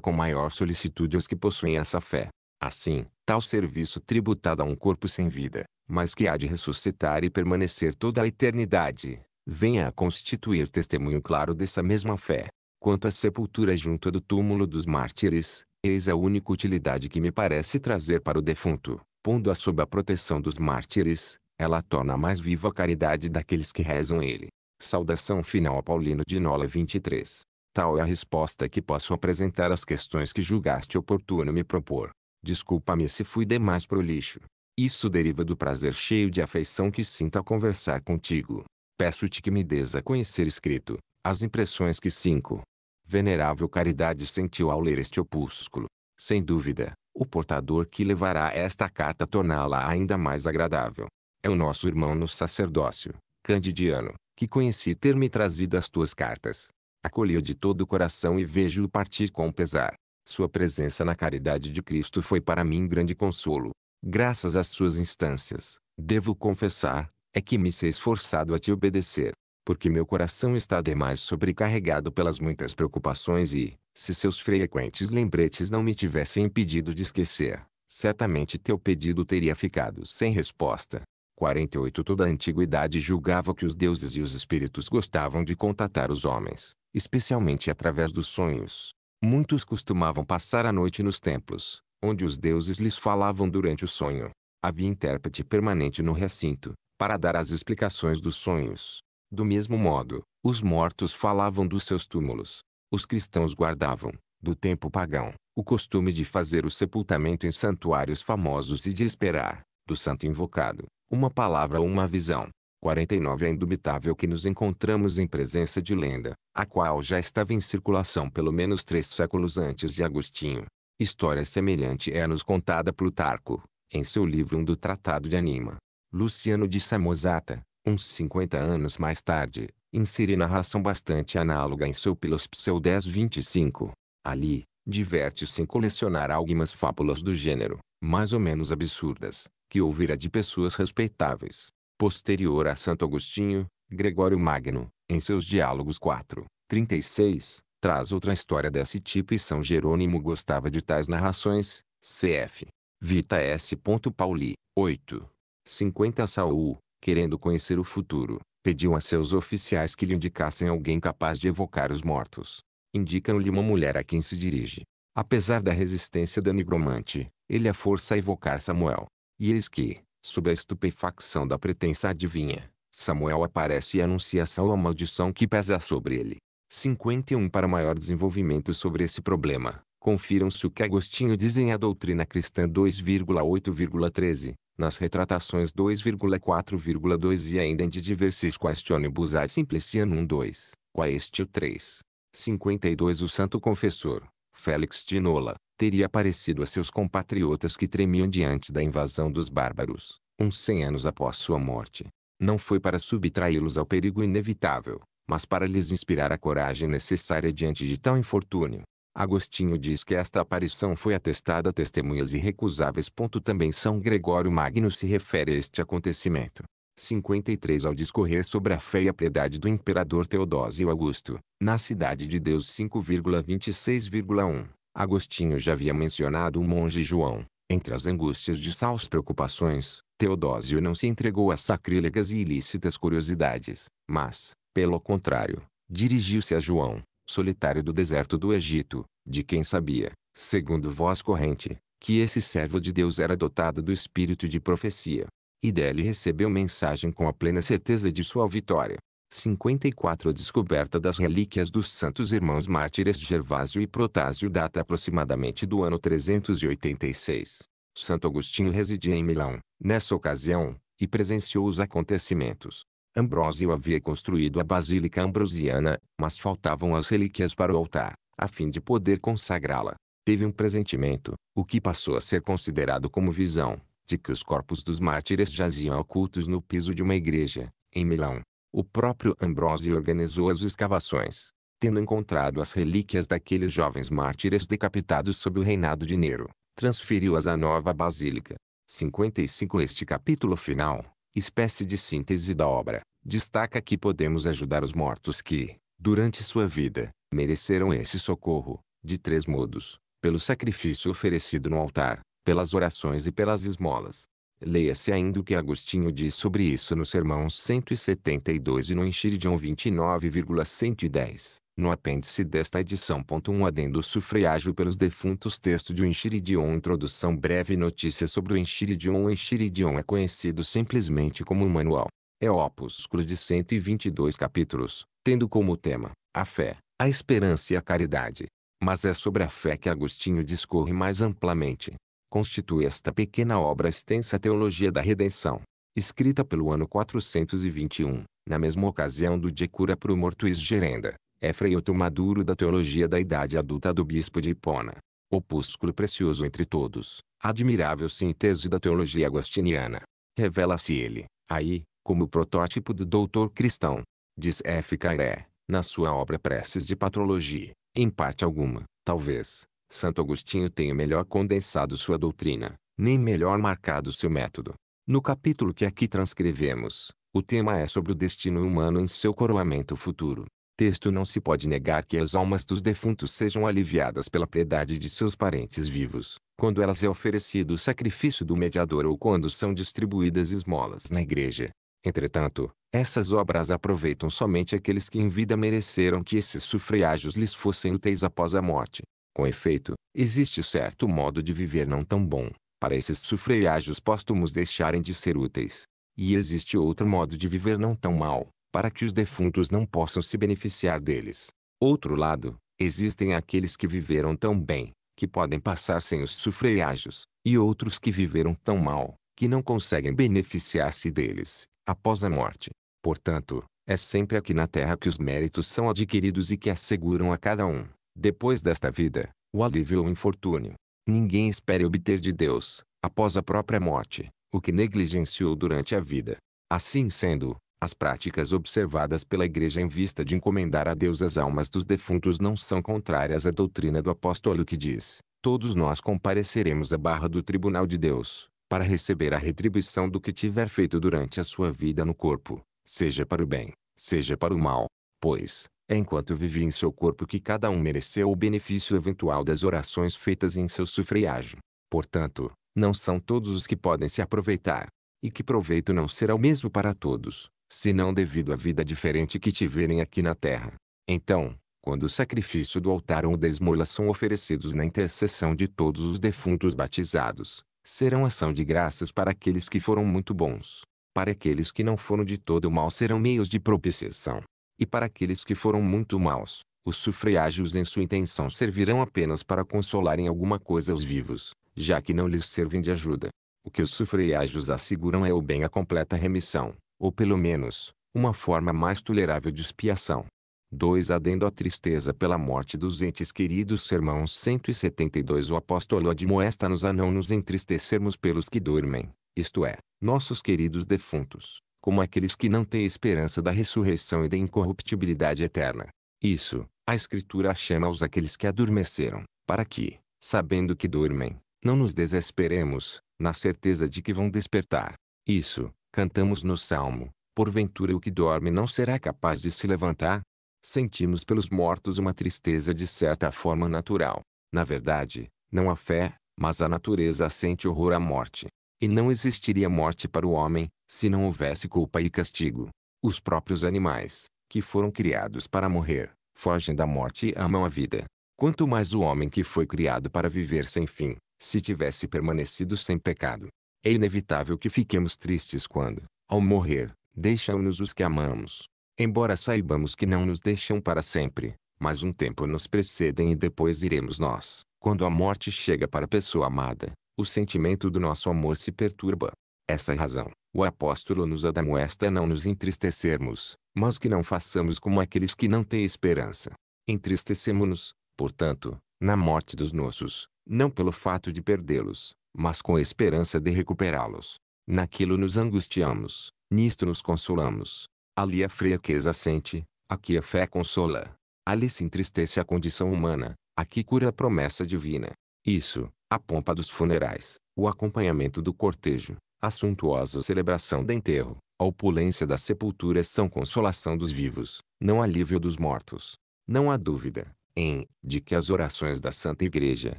com maior solicitude os que possuem essa fé. Assim, tal serviço tributado a um corpo sem vida, mas que há de ressuscitar e permanecer toda a eternidade, venha a constituir testemunho claro dessa mesma fé. Quanto à sepultura junto do túmulo dos mártires, eis a única utilidade que me parece trazer para o defunto. Pondo-a sob a proteção dos mártires, ela torna mais viva a caridade daqueles que rezam ele. Saudação final a Paulino de Nola 23. Tal é a resposta que posso apresentar às questões que julgaste oportuno me propor. Desculpa-me se fui demais prolixo. Isso deriva do prazer cheio de afeição que sinto ao conversar contigo. Peço-te que me des a conhecer escrito, as impressões que sinto. Venerável Caridade sentiu ao ler este opúsculo. Sem dúvida, o portador que levará esta carta torná-la ainda mais agradável. É o nosso irmão no sacerdócio, Candidiano, que conheci ter me trazido as tuas cartas. Acolhi-o de todo o coração e vejo-o partir com pesar. Sua presença na caridade de Cristo foi para mim grande consolo graças às suas instâncias, devo confessar, é que me sei esforçado a te obedecer, porque meu coração está demais sobrecarregado pelas muitas preocupações e, se seus frequentes lembretes não me tivessem impedido de esquecer, certamente teu pedido teria ficado sem resposta. 48 Toda a antiguidade julgava que os deuses e os espíritos gostavam de contatar os homens, especialmente através dos sonhos. Muitos costumavam passar a noite nos templos, onde os deuses lhes falavam durante o sonho. Havia intérprete permanente no recinto, para dar as explicações dos sonhos. Do mesmo modo, os mortos falavam dos seus túmulos. Os cristãos guardavam, do tempo pagão, o costume de fazer o sepultamento em santuários famosos e de esperar, do santo invocado, uma palavra ou uma visão. 49 É indubitável que nos encontramos em presença de lenda, a qual já estava em circulação pelo menos três séculos antes de Agostinho. História semelhante é-nos contada por Plutarco, em seu livro um do Tratado de Anima. Luciano de Samosata, uns 50 anos mais tarde, insere narração bastante análoga em seu Pilos Pseu 1025. Ali, diverte-se em colecionar algumas fábulas do gênero, mais ou menos absurdas, que ouvira de pessoas respeitáveis. Posterior a Santo Agostinho, Gregório Magno, em seus diálogos 4, 36, Traz outra história desse tipo e São Jerônimo gostava de tais narrações, cf. Vita S. Pauli, 8. 50 Saul, querendo conhecer o futuro, pediu a seus oficiais que lhe indicassem alguém capaz de evocar os mortos. Indicam-lhe uma mulher a quem se dirige. Apesar da resistência da nigromante, ele a força a evocar Samuel. E eis que, sob a estupefacção da pretensa adivinha, Samuel aparece e anuncia a Saul a maldição que pesa sobre ele. 51 para maior desenvolvimento sobre esse problema. Confiram-se o que Agostinho diz em A Doutrina Cristã 2,8,13, nas retratações 2,4,2 e ainda em de diversis questionibus ad simplicianum 2, quaestio 3. 52 O santo confessor, Félix de Nola, teria aparecido a seus compatriotas que tremiam diante da invasão dos bárbaros, uns 100 anos após sua morte. Não foi para subtraí-los ao perigo inevitável, mas para lhes inspirar a coragem necessária diante de tal infortúnio. Agostinho diz que esta aparição foi atestada a testemunhas irrecusáveis. Ponto Também São Gregório Magno se refere a este acontecimento. 53 Ao discorrer sobre a fé e a piedade do imperador Teodósio Augusto, na Cidade de Deus 5,26,1, Agostinho já havia mencionado o monge João. Entre as angústias de Saul's preocupações, Teodósio não se entregou a sacrílegas e ilícitas curiosidades, mas, pelo contrário, dirigiu-se a João, solitário do deserto do Egito, de quem sabia, segundo voz corrente, que esse servo de Deus era dotado do espírito de profecia. E dele recebeu mensagem com a plena certeza de sua vitória. 54 A descoberta das relíquias dos santos irmãos mártires Gervásio e Protásio data aproximadamente do ano 386. Santo Agostinho residia em Milão, nessa ocasião, e presenciou os acontecimentos. Ambrósio havia construído a Basílica Ambrosiana, mas faltavam as relíquias para o altar, a fim de poder consagrá-la. Teve um presentimento, o que passou a ser considerado como visão, de que os corpos dos mártires jaziam ocultos no piso de uma igreja, em Milão. O próprio Ambrósio organizou as escavações, tendo encontrado as relíquias daqueles jovens mártires decapitados sob o reinado de Nero, transferiu-as à nova basílica. 55 Este capítulo final espécie de síntese da obra, destaca que podemos ajudar os mortos que, durante sua vida, mereceram esse socorro, de três modos: pelo sacrifício oferecido no altar, pelas orações e pelas esmolas. Leia-se ainda o que Agostinho diz sobre isso no Sermão 172 e no Enxiridion 29,110. No apêndice desta edição. Um adendo sufrágio pelos defuntos. Texto de um Enchiridion. Introdução breve. Notícia sobre o Enchiridion. O Enchiridion é conhecido simplesmente como um manual. É opus cruz de 122 capítulos, tendo como tema a fé, a esperança e a caridade. Mas é sobre a fé que Agostinho discorre mais amplamente. Constitui esta pequena obra extensa Teologia da Redenção, escrita pelo ano 421, na mesma ocasião do De Cura pro Mortuis Gerenda, é Frei Otto Maduro da Teologia da Idade Adulta do Bispo de Hipona. Opúsculo precioso entre todos, admirável síntese da teologia agostiniana. Revela-se ele, aí, como protótipo do doutor cristão. Diz F. Cairé, na sua obra Preces de Patrologia, em parte alguma, talvez, Santo Agostinho tenha melhor condensado sua doutrina, nem melhor marcado seu método. No capítulo que aqui transcrevemos, o tema é sobre o destino humano em seu coroamento futuro texto não se pode negar que as almas dos defuntos sejam aliviadas pela piedade de seus parentes vivos, quando elas é oferecido o sacrifício do mediador ou quando são distribuídas esmolas na igreja. Entretanto, essas obras aproveitam somente aqueles que em vida mereceram que esses sufrágios lhes fossem úteis após a morte. Com efeito, existe certo modo de viver não tão bom, para esses sufrágios póstumos deixarem de ser úteis. E existe outro modo de viver não tão mal, para que os defuntos não possam se beneficiar deles. Outro lado, existem aqueles que viveram tão bem, que podem passar sem os sufreiágios, e outros que viveram tão mal, que não conseguem beneficiar-se deles, após a morte. Portanto, é sempre aqui na terra que os méritos são adquiridos e que asseguram a cada um, depois desta vida, o alívio ou infortúnio. Ninguém espere obter de Deus, após a própria morte, o que negligenciou durante a vida. Assim sendo, as práticas observadas pela Igreja em vista de encomendar a Deus as almas dos defuntos não são contrárias à doutrina do apóstolo que diz: Todos nós compareceremos à barra do tribunal de Deus, para receber a retribuição do que tiver feito durante a sua vida no corpo, seja para o bem, seja para o mal. Pois, é enquanto vivia em seu corpo que cada um mereceu o benefício eventual das orações feitas em seu sufriágio. Portanto, não são todos os que podem se aproveitar. E que proveito não será o mesmo para todos, se não devido à vida diferente que tiverem aqui na terra. Então, quando o sacrifício do altar ou da são oferecidos na intercessão de todos os defuntos batizados, serão ação de graças para aqueles que foram muito bons. Para aqueles que não foram de todo mal serão meios de propiciação. E para aqueles que foram muito maus, os sufrágios em sua intenção servirão apenas para consolar em alguma coisa os vivos, já que não lhes servem de ajuda. O que os sufrágios asseguram é o bem a completa remissão, ou pelo menos, uma forma mais tolerável de expiação. 2. Adendo à tristeza pela morte dos entes queridos Sermão 172 O apóstolo admoesta-nos a não nos entristecermos pelos que dormem, isto é, nossos queridos defuntos, como aqueles que não têm esperança da ressurreição e da incorruptibilidade eterna. Isso, a Escritura chama-os aqueles que adormeceram, para que, sabendo que dormem, não nos desesperemos, na certeza de que vão despertar. Isso, Cantamos no salmo: Porventura o que dorme não será capaz de se levantar? Sentimos pelos mortos uma tristeza de certa forma natural. Na verdade, não a fé, mas a natureza sente horror à morte. E não existiria morte para o homem, se não houvesse culpa e castigo. Os próprios animais, que foram criados para morrer, fogem da morte e amam a vida. Quanto mais o homem que foi criado para viver sem fim, se tivesse permanecido sem pecado, é inevitável que fiquemos tristes quando, ao morrer, deixam-nos os que amamos. Embora saibamos que não nos deixam para sempre, mas um tempo nos precedem e depois iremos nós. Quando a morte chega para a pessoa amada, o sentimento do nosso amor se perturba. Essa é razão. O apóstolo nos admoesta a não nos entristecermos, mas que não façamos como aqueles que não têm esperança. Entristecemo-nos, portanto, na morte dos nossos, não pelo fato de perdê-los, mas com esperança de recuperá-los. Naquilo nos angustiamos, nisto nos consolamos. Ali a fraqueza sente, aqui a fé consola. Ali se entristece a condição humana, aqui cura a promessa divina. Isso, a pompa dos funerais, o acompanhamento do cortejo, a suntuosa celebração do enterro, a opulência da sepultura são consolação dos vivos, não alívio dos mortos. Não há dúvida, em, de que as orações da Santa Igreja,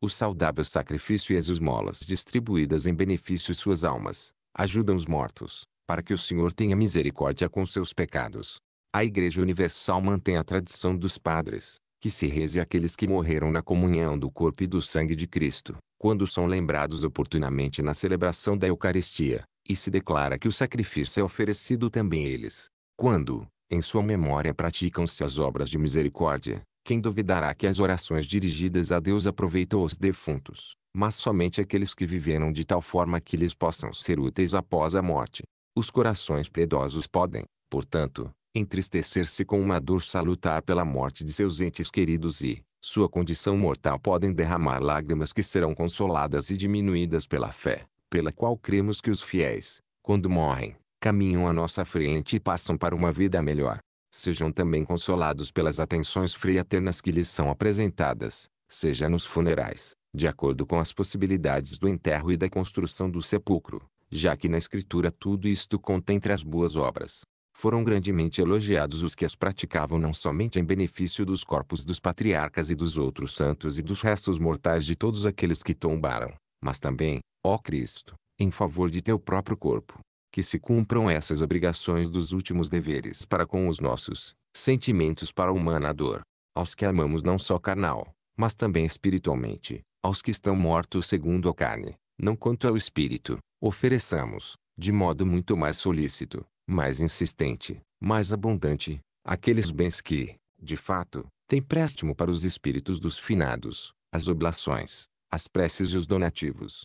o saudável sacrifício e as esmolas distribuídas em benefício de suas almas, ajudam os mortos, para que o Senhor tenha misericórdia com seus pecados. A Igreja Universal mantém a tradição dos padres, que se reze àqueles que morreram na comunhão do corpo e do sangue de Cristo, quando são lembrados oportunamente na celebração da Eucaristia, e se declara que o sacrifício é oferecido também a eles. Quando, em sua memória praticam-se as obras de misericórdia, quem duvidará que as orações dirigidas a Deus aproveitam os defuntos, mas somente aqueles que viveram de tal forma que lhes possam ser úteis após a morte. Os corações piedosos podem, portanto, entristecer-se com uma dor salutar pela morte de seus entes queridos e, sua condição mortal podem derramar lágrimas que serão consoladas e diminuídas pela fé, pela qual cremos que os fiéis, quando morrem, caminham à nossa frente e passam para uma vida melhor sejam também consolados pelas atenções fraternas que lhes são apresentadas, seja nos funerais, de acordo com as possibilidades do enterro e da construção do sepulcro, já que na Escritura tudo isto conta entre as boas obras. Foram grandemente elogiados os que as praticavam não somente em benefício dos corpos dos patriarcas e dos outros santos e dos restos mortais de todos aqueles que tombaram, mas também, ó Cristo, em favor de teu próprio corpo, que se cumpram essas obrigações dos últimos deveres para com os nossos sentimentos para a humana dor, aos que amamos não só carnal, mas também espiritualmente, aos que estão mortos segundo a carne, não quanto ao espírito, ofereçamos, de modo muito mais solícito, mais insistente, mais abundante, aqueles bens que, de fato, têm préstimo para os espíritos dos finados, as oblações, as preces e os donativos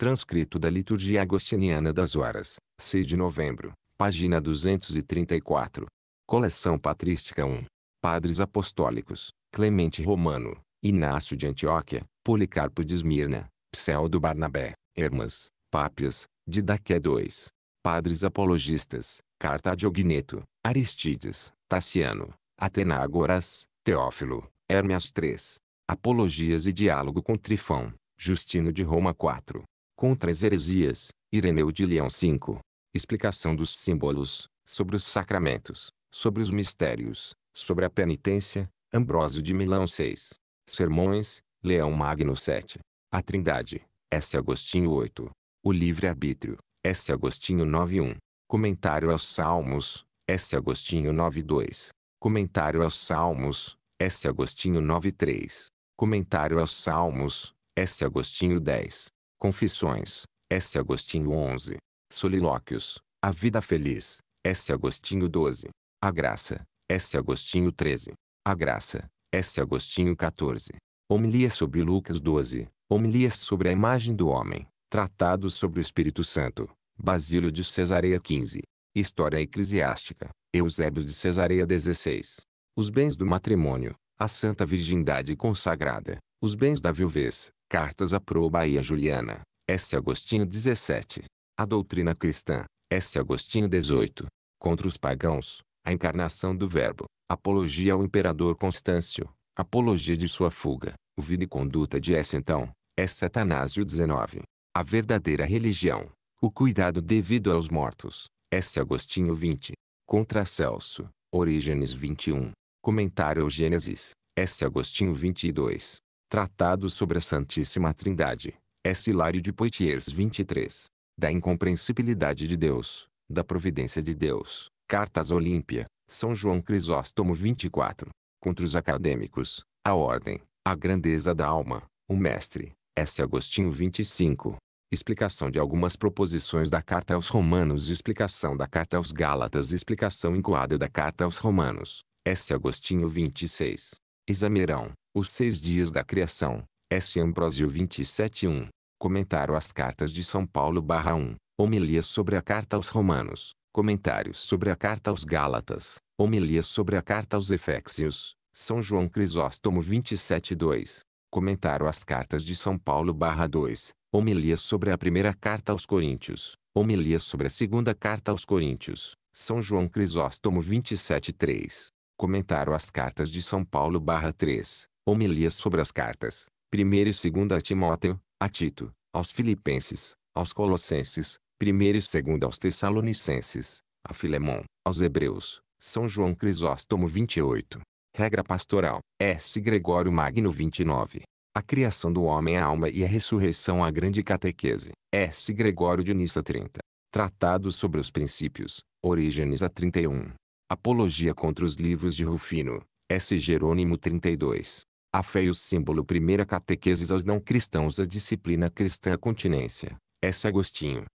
transcrito da Liturgia Agostiniana das Horas, 6 de novembro, página 234. Coleção Patrística 1. Padres Apostólicos, Clemente Romano, Inácio de Antioquia, Policarpo de Esmirna, Pseudo Barnabé, Hermas, Pápias, Didaqué 2. Padres Apologistas, Carta de Diogneto, Aristides, Taciano, Atenágoras, Teófilo, Hermias 3. Apologias e Diálogo com Trifão, Justino de Roma 4. Contra as heresias, Ireneu de Leão 5. Explicação dos símbolos, sobre os sacramentos, sobre os mistérios, sobre a penitência, Ambrósio de Milão 6. Sermões, Leão Magno 7. A Trindade, S. Agostinho 8. O Livre-Arbítrio, S. Agostinho 9.1. Comentário aos Salmos, S. Agostinho 9.2. Comentário aos Salmos, S. Agostinho 9.3. Comentário aos Salmos, S. Agostinho 10. Confissões, S. Agostinho 11. Solilóquios, A Vida Feliz, S. Agostinho 12. A Graça, S. Agostinho 13. A Graça, S. Agostinho 14. Homilias sobre Lucas 12. Homilias sobre a imagem do homem. Tratados sobre o Espírito Santo. Basílio de Cesareia 15. História Eclesiástica. Eusébio de Cesareia 16. Os bens do matrimônio. A Santa Virgindade consagrada. Os bens da viuvez. Cartas a e a Juliana, S. Agostinho 17. A Doutrina Cristã, S. Agostinho 18. Contra os pagãos, a encarnação do Verbo, apologia ao imperador Constâncio, apologia de sua fuga, o vida e conduta de S. Então, S. Atanásio 19. A verdadeira religião, o cuidado devido aos mortos, S. Agostinho 20. Contra Celso, Orígenes 21. Comentário ao Gênesis, S. Agostinho 22. Tratado sobre a Santíssima Trindade, S. Hilário de Poitiers 23. Da incompreensibilidade de Deus, da providência de Deus, Cartas Olímpia, São João Crisóstomo 24. Contra os acadêmicos, a ordem, a grandeza da alma, o mestre, S. Agostinho 25. Explicação de algumas proposições da Carta aos Romanos Explicação da Carta aos Gálatas Explicação incoada da Carta aos Romanos, S. Agostinho 26. Examerão, os seis dias da criação, S. Ambrosio 27.1, Comentário às cartas de São Paulo 1, Homilias sobre a carta aos Romanos, Comentários sobre a carta aos Gálatas, Homilias sobre a carta aos Efésios, São João Crisóstomo 27.2, Comentário às cartas de São Paulo 2, Homilias sobre a primeira carta aos Coríntios, Homilias sobre a segunda carta aos Coríntios, São João Crisóstomo 27.3. Comentário às cartas de São Paulo 3, Homilias sobre as cartas, 1 e 2 Timóteo, a Tito, aos Filipenses, aos Colossenses, 1 e 2 aos Tessalonicenses, a Filemão, aos Hebreus, São João Crisóstomo 28. Regra pastoral, S. Gregório Magno 29. A criação do homem à alma e a ressurreição à grande catequese, S. Gregório de Nissa 30. Tratado sobre os princípios, Orígenes a 31. Apologia contra os livros de Rufino, S. Jerônimo 32. A fé e o símbolo primeira catequeses aos não cristãos a disciplina cristã a continência. S. Agostinho.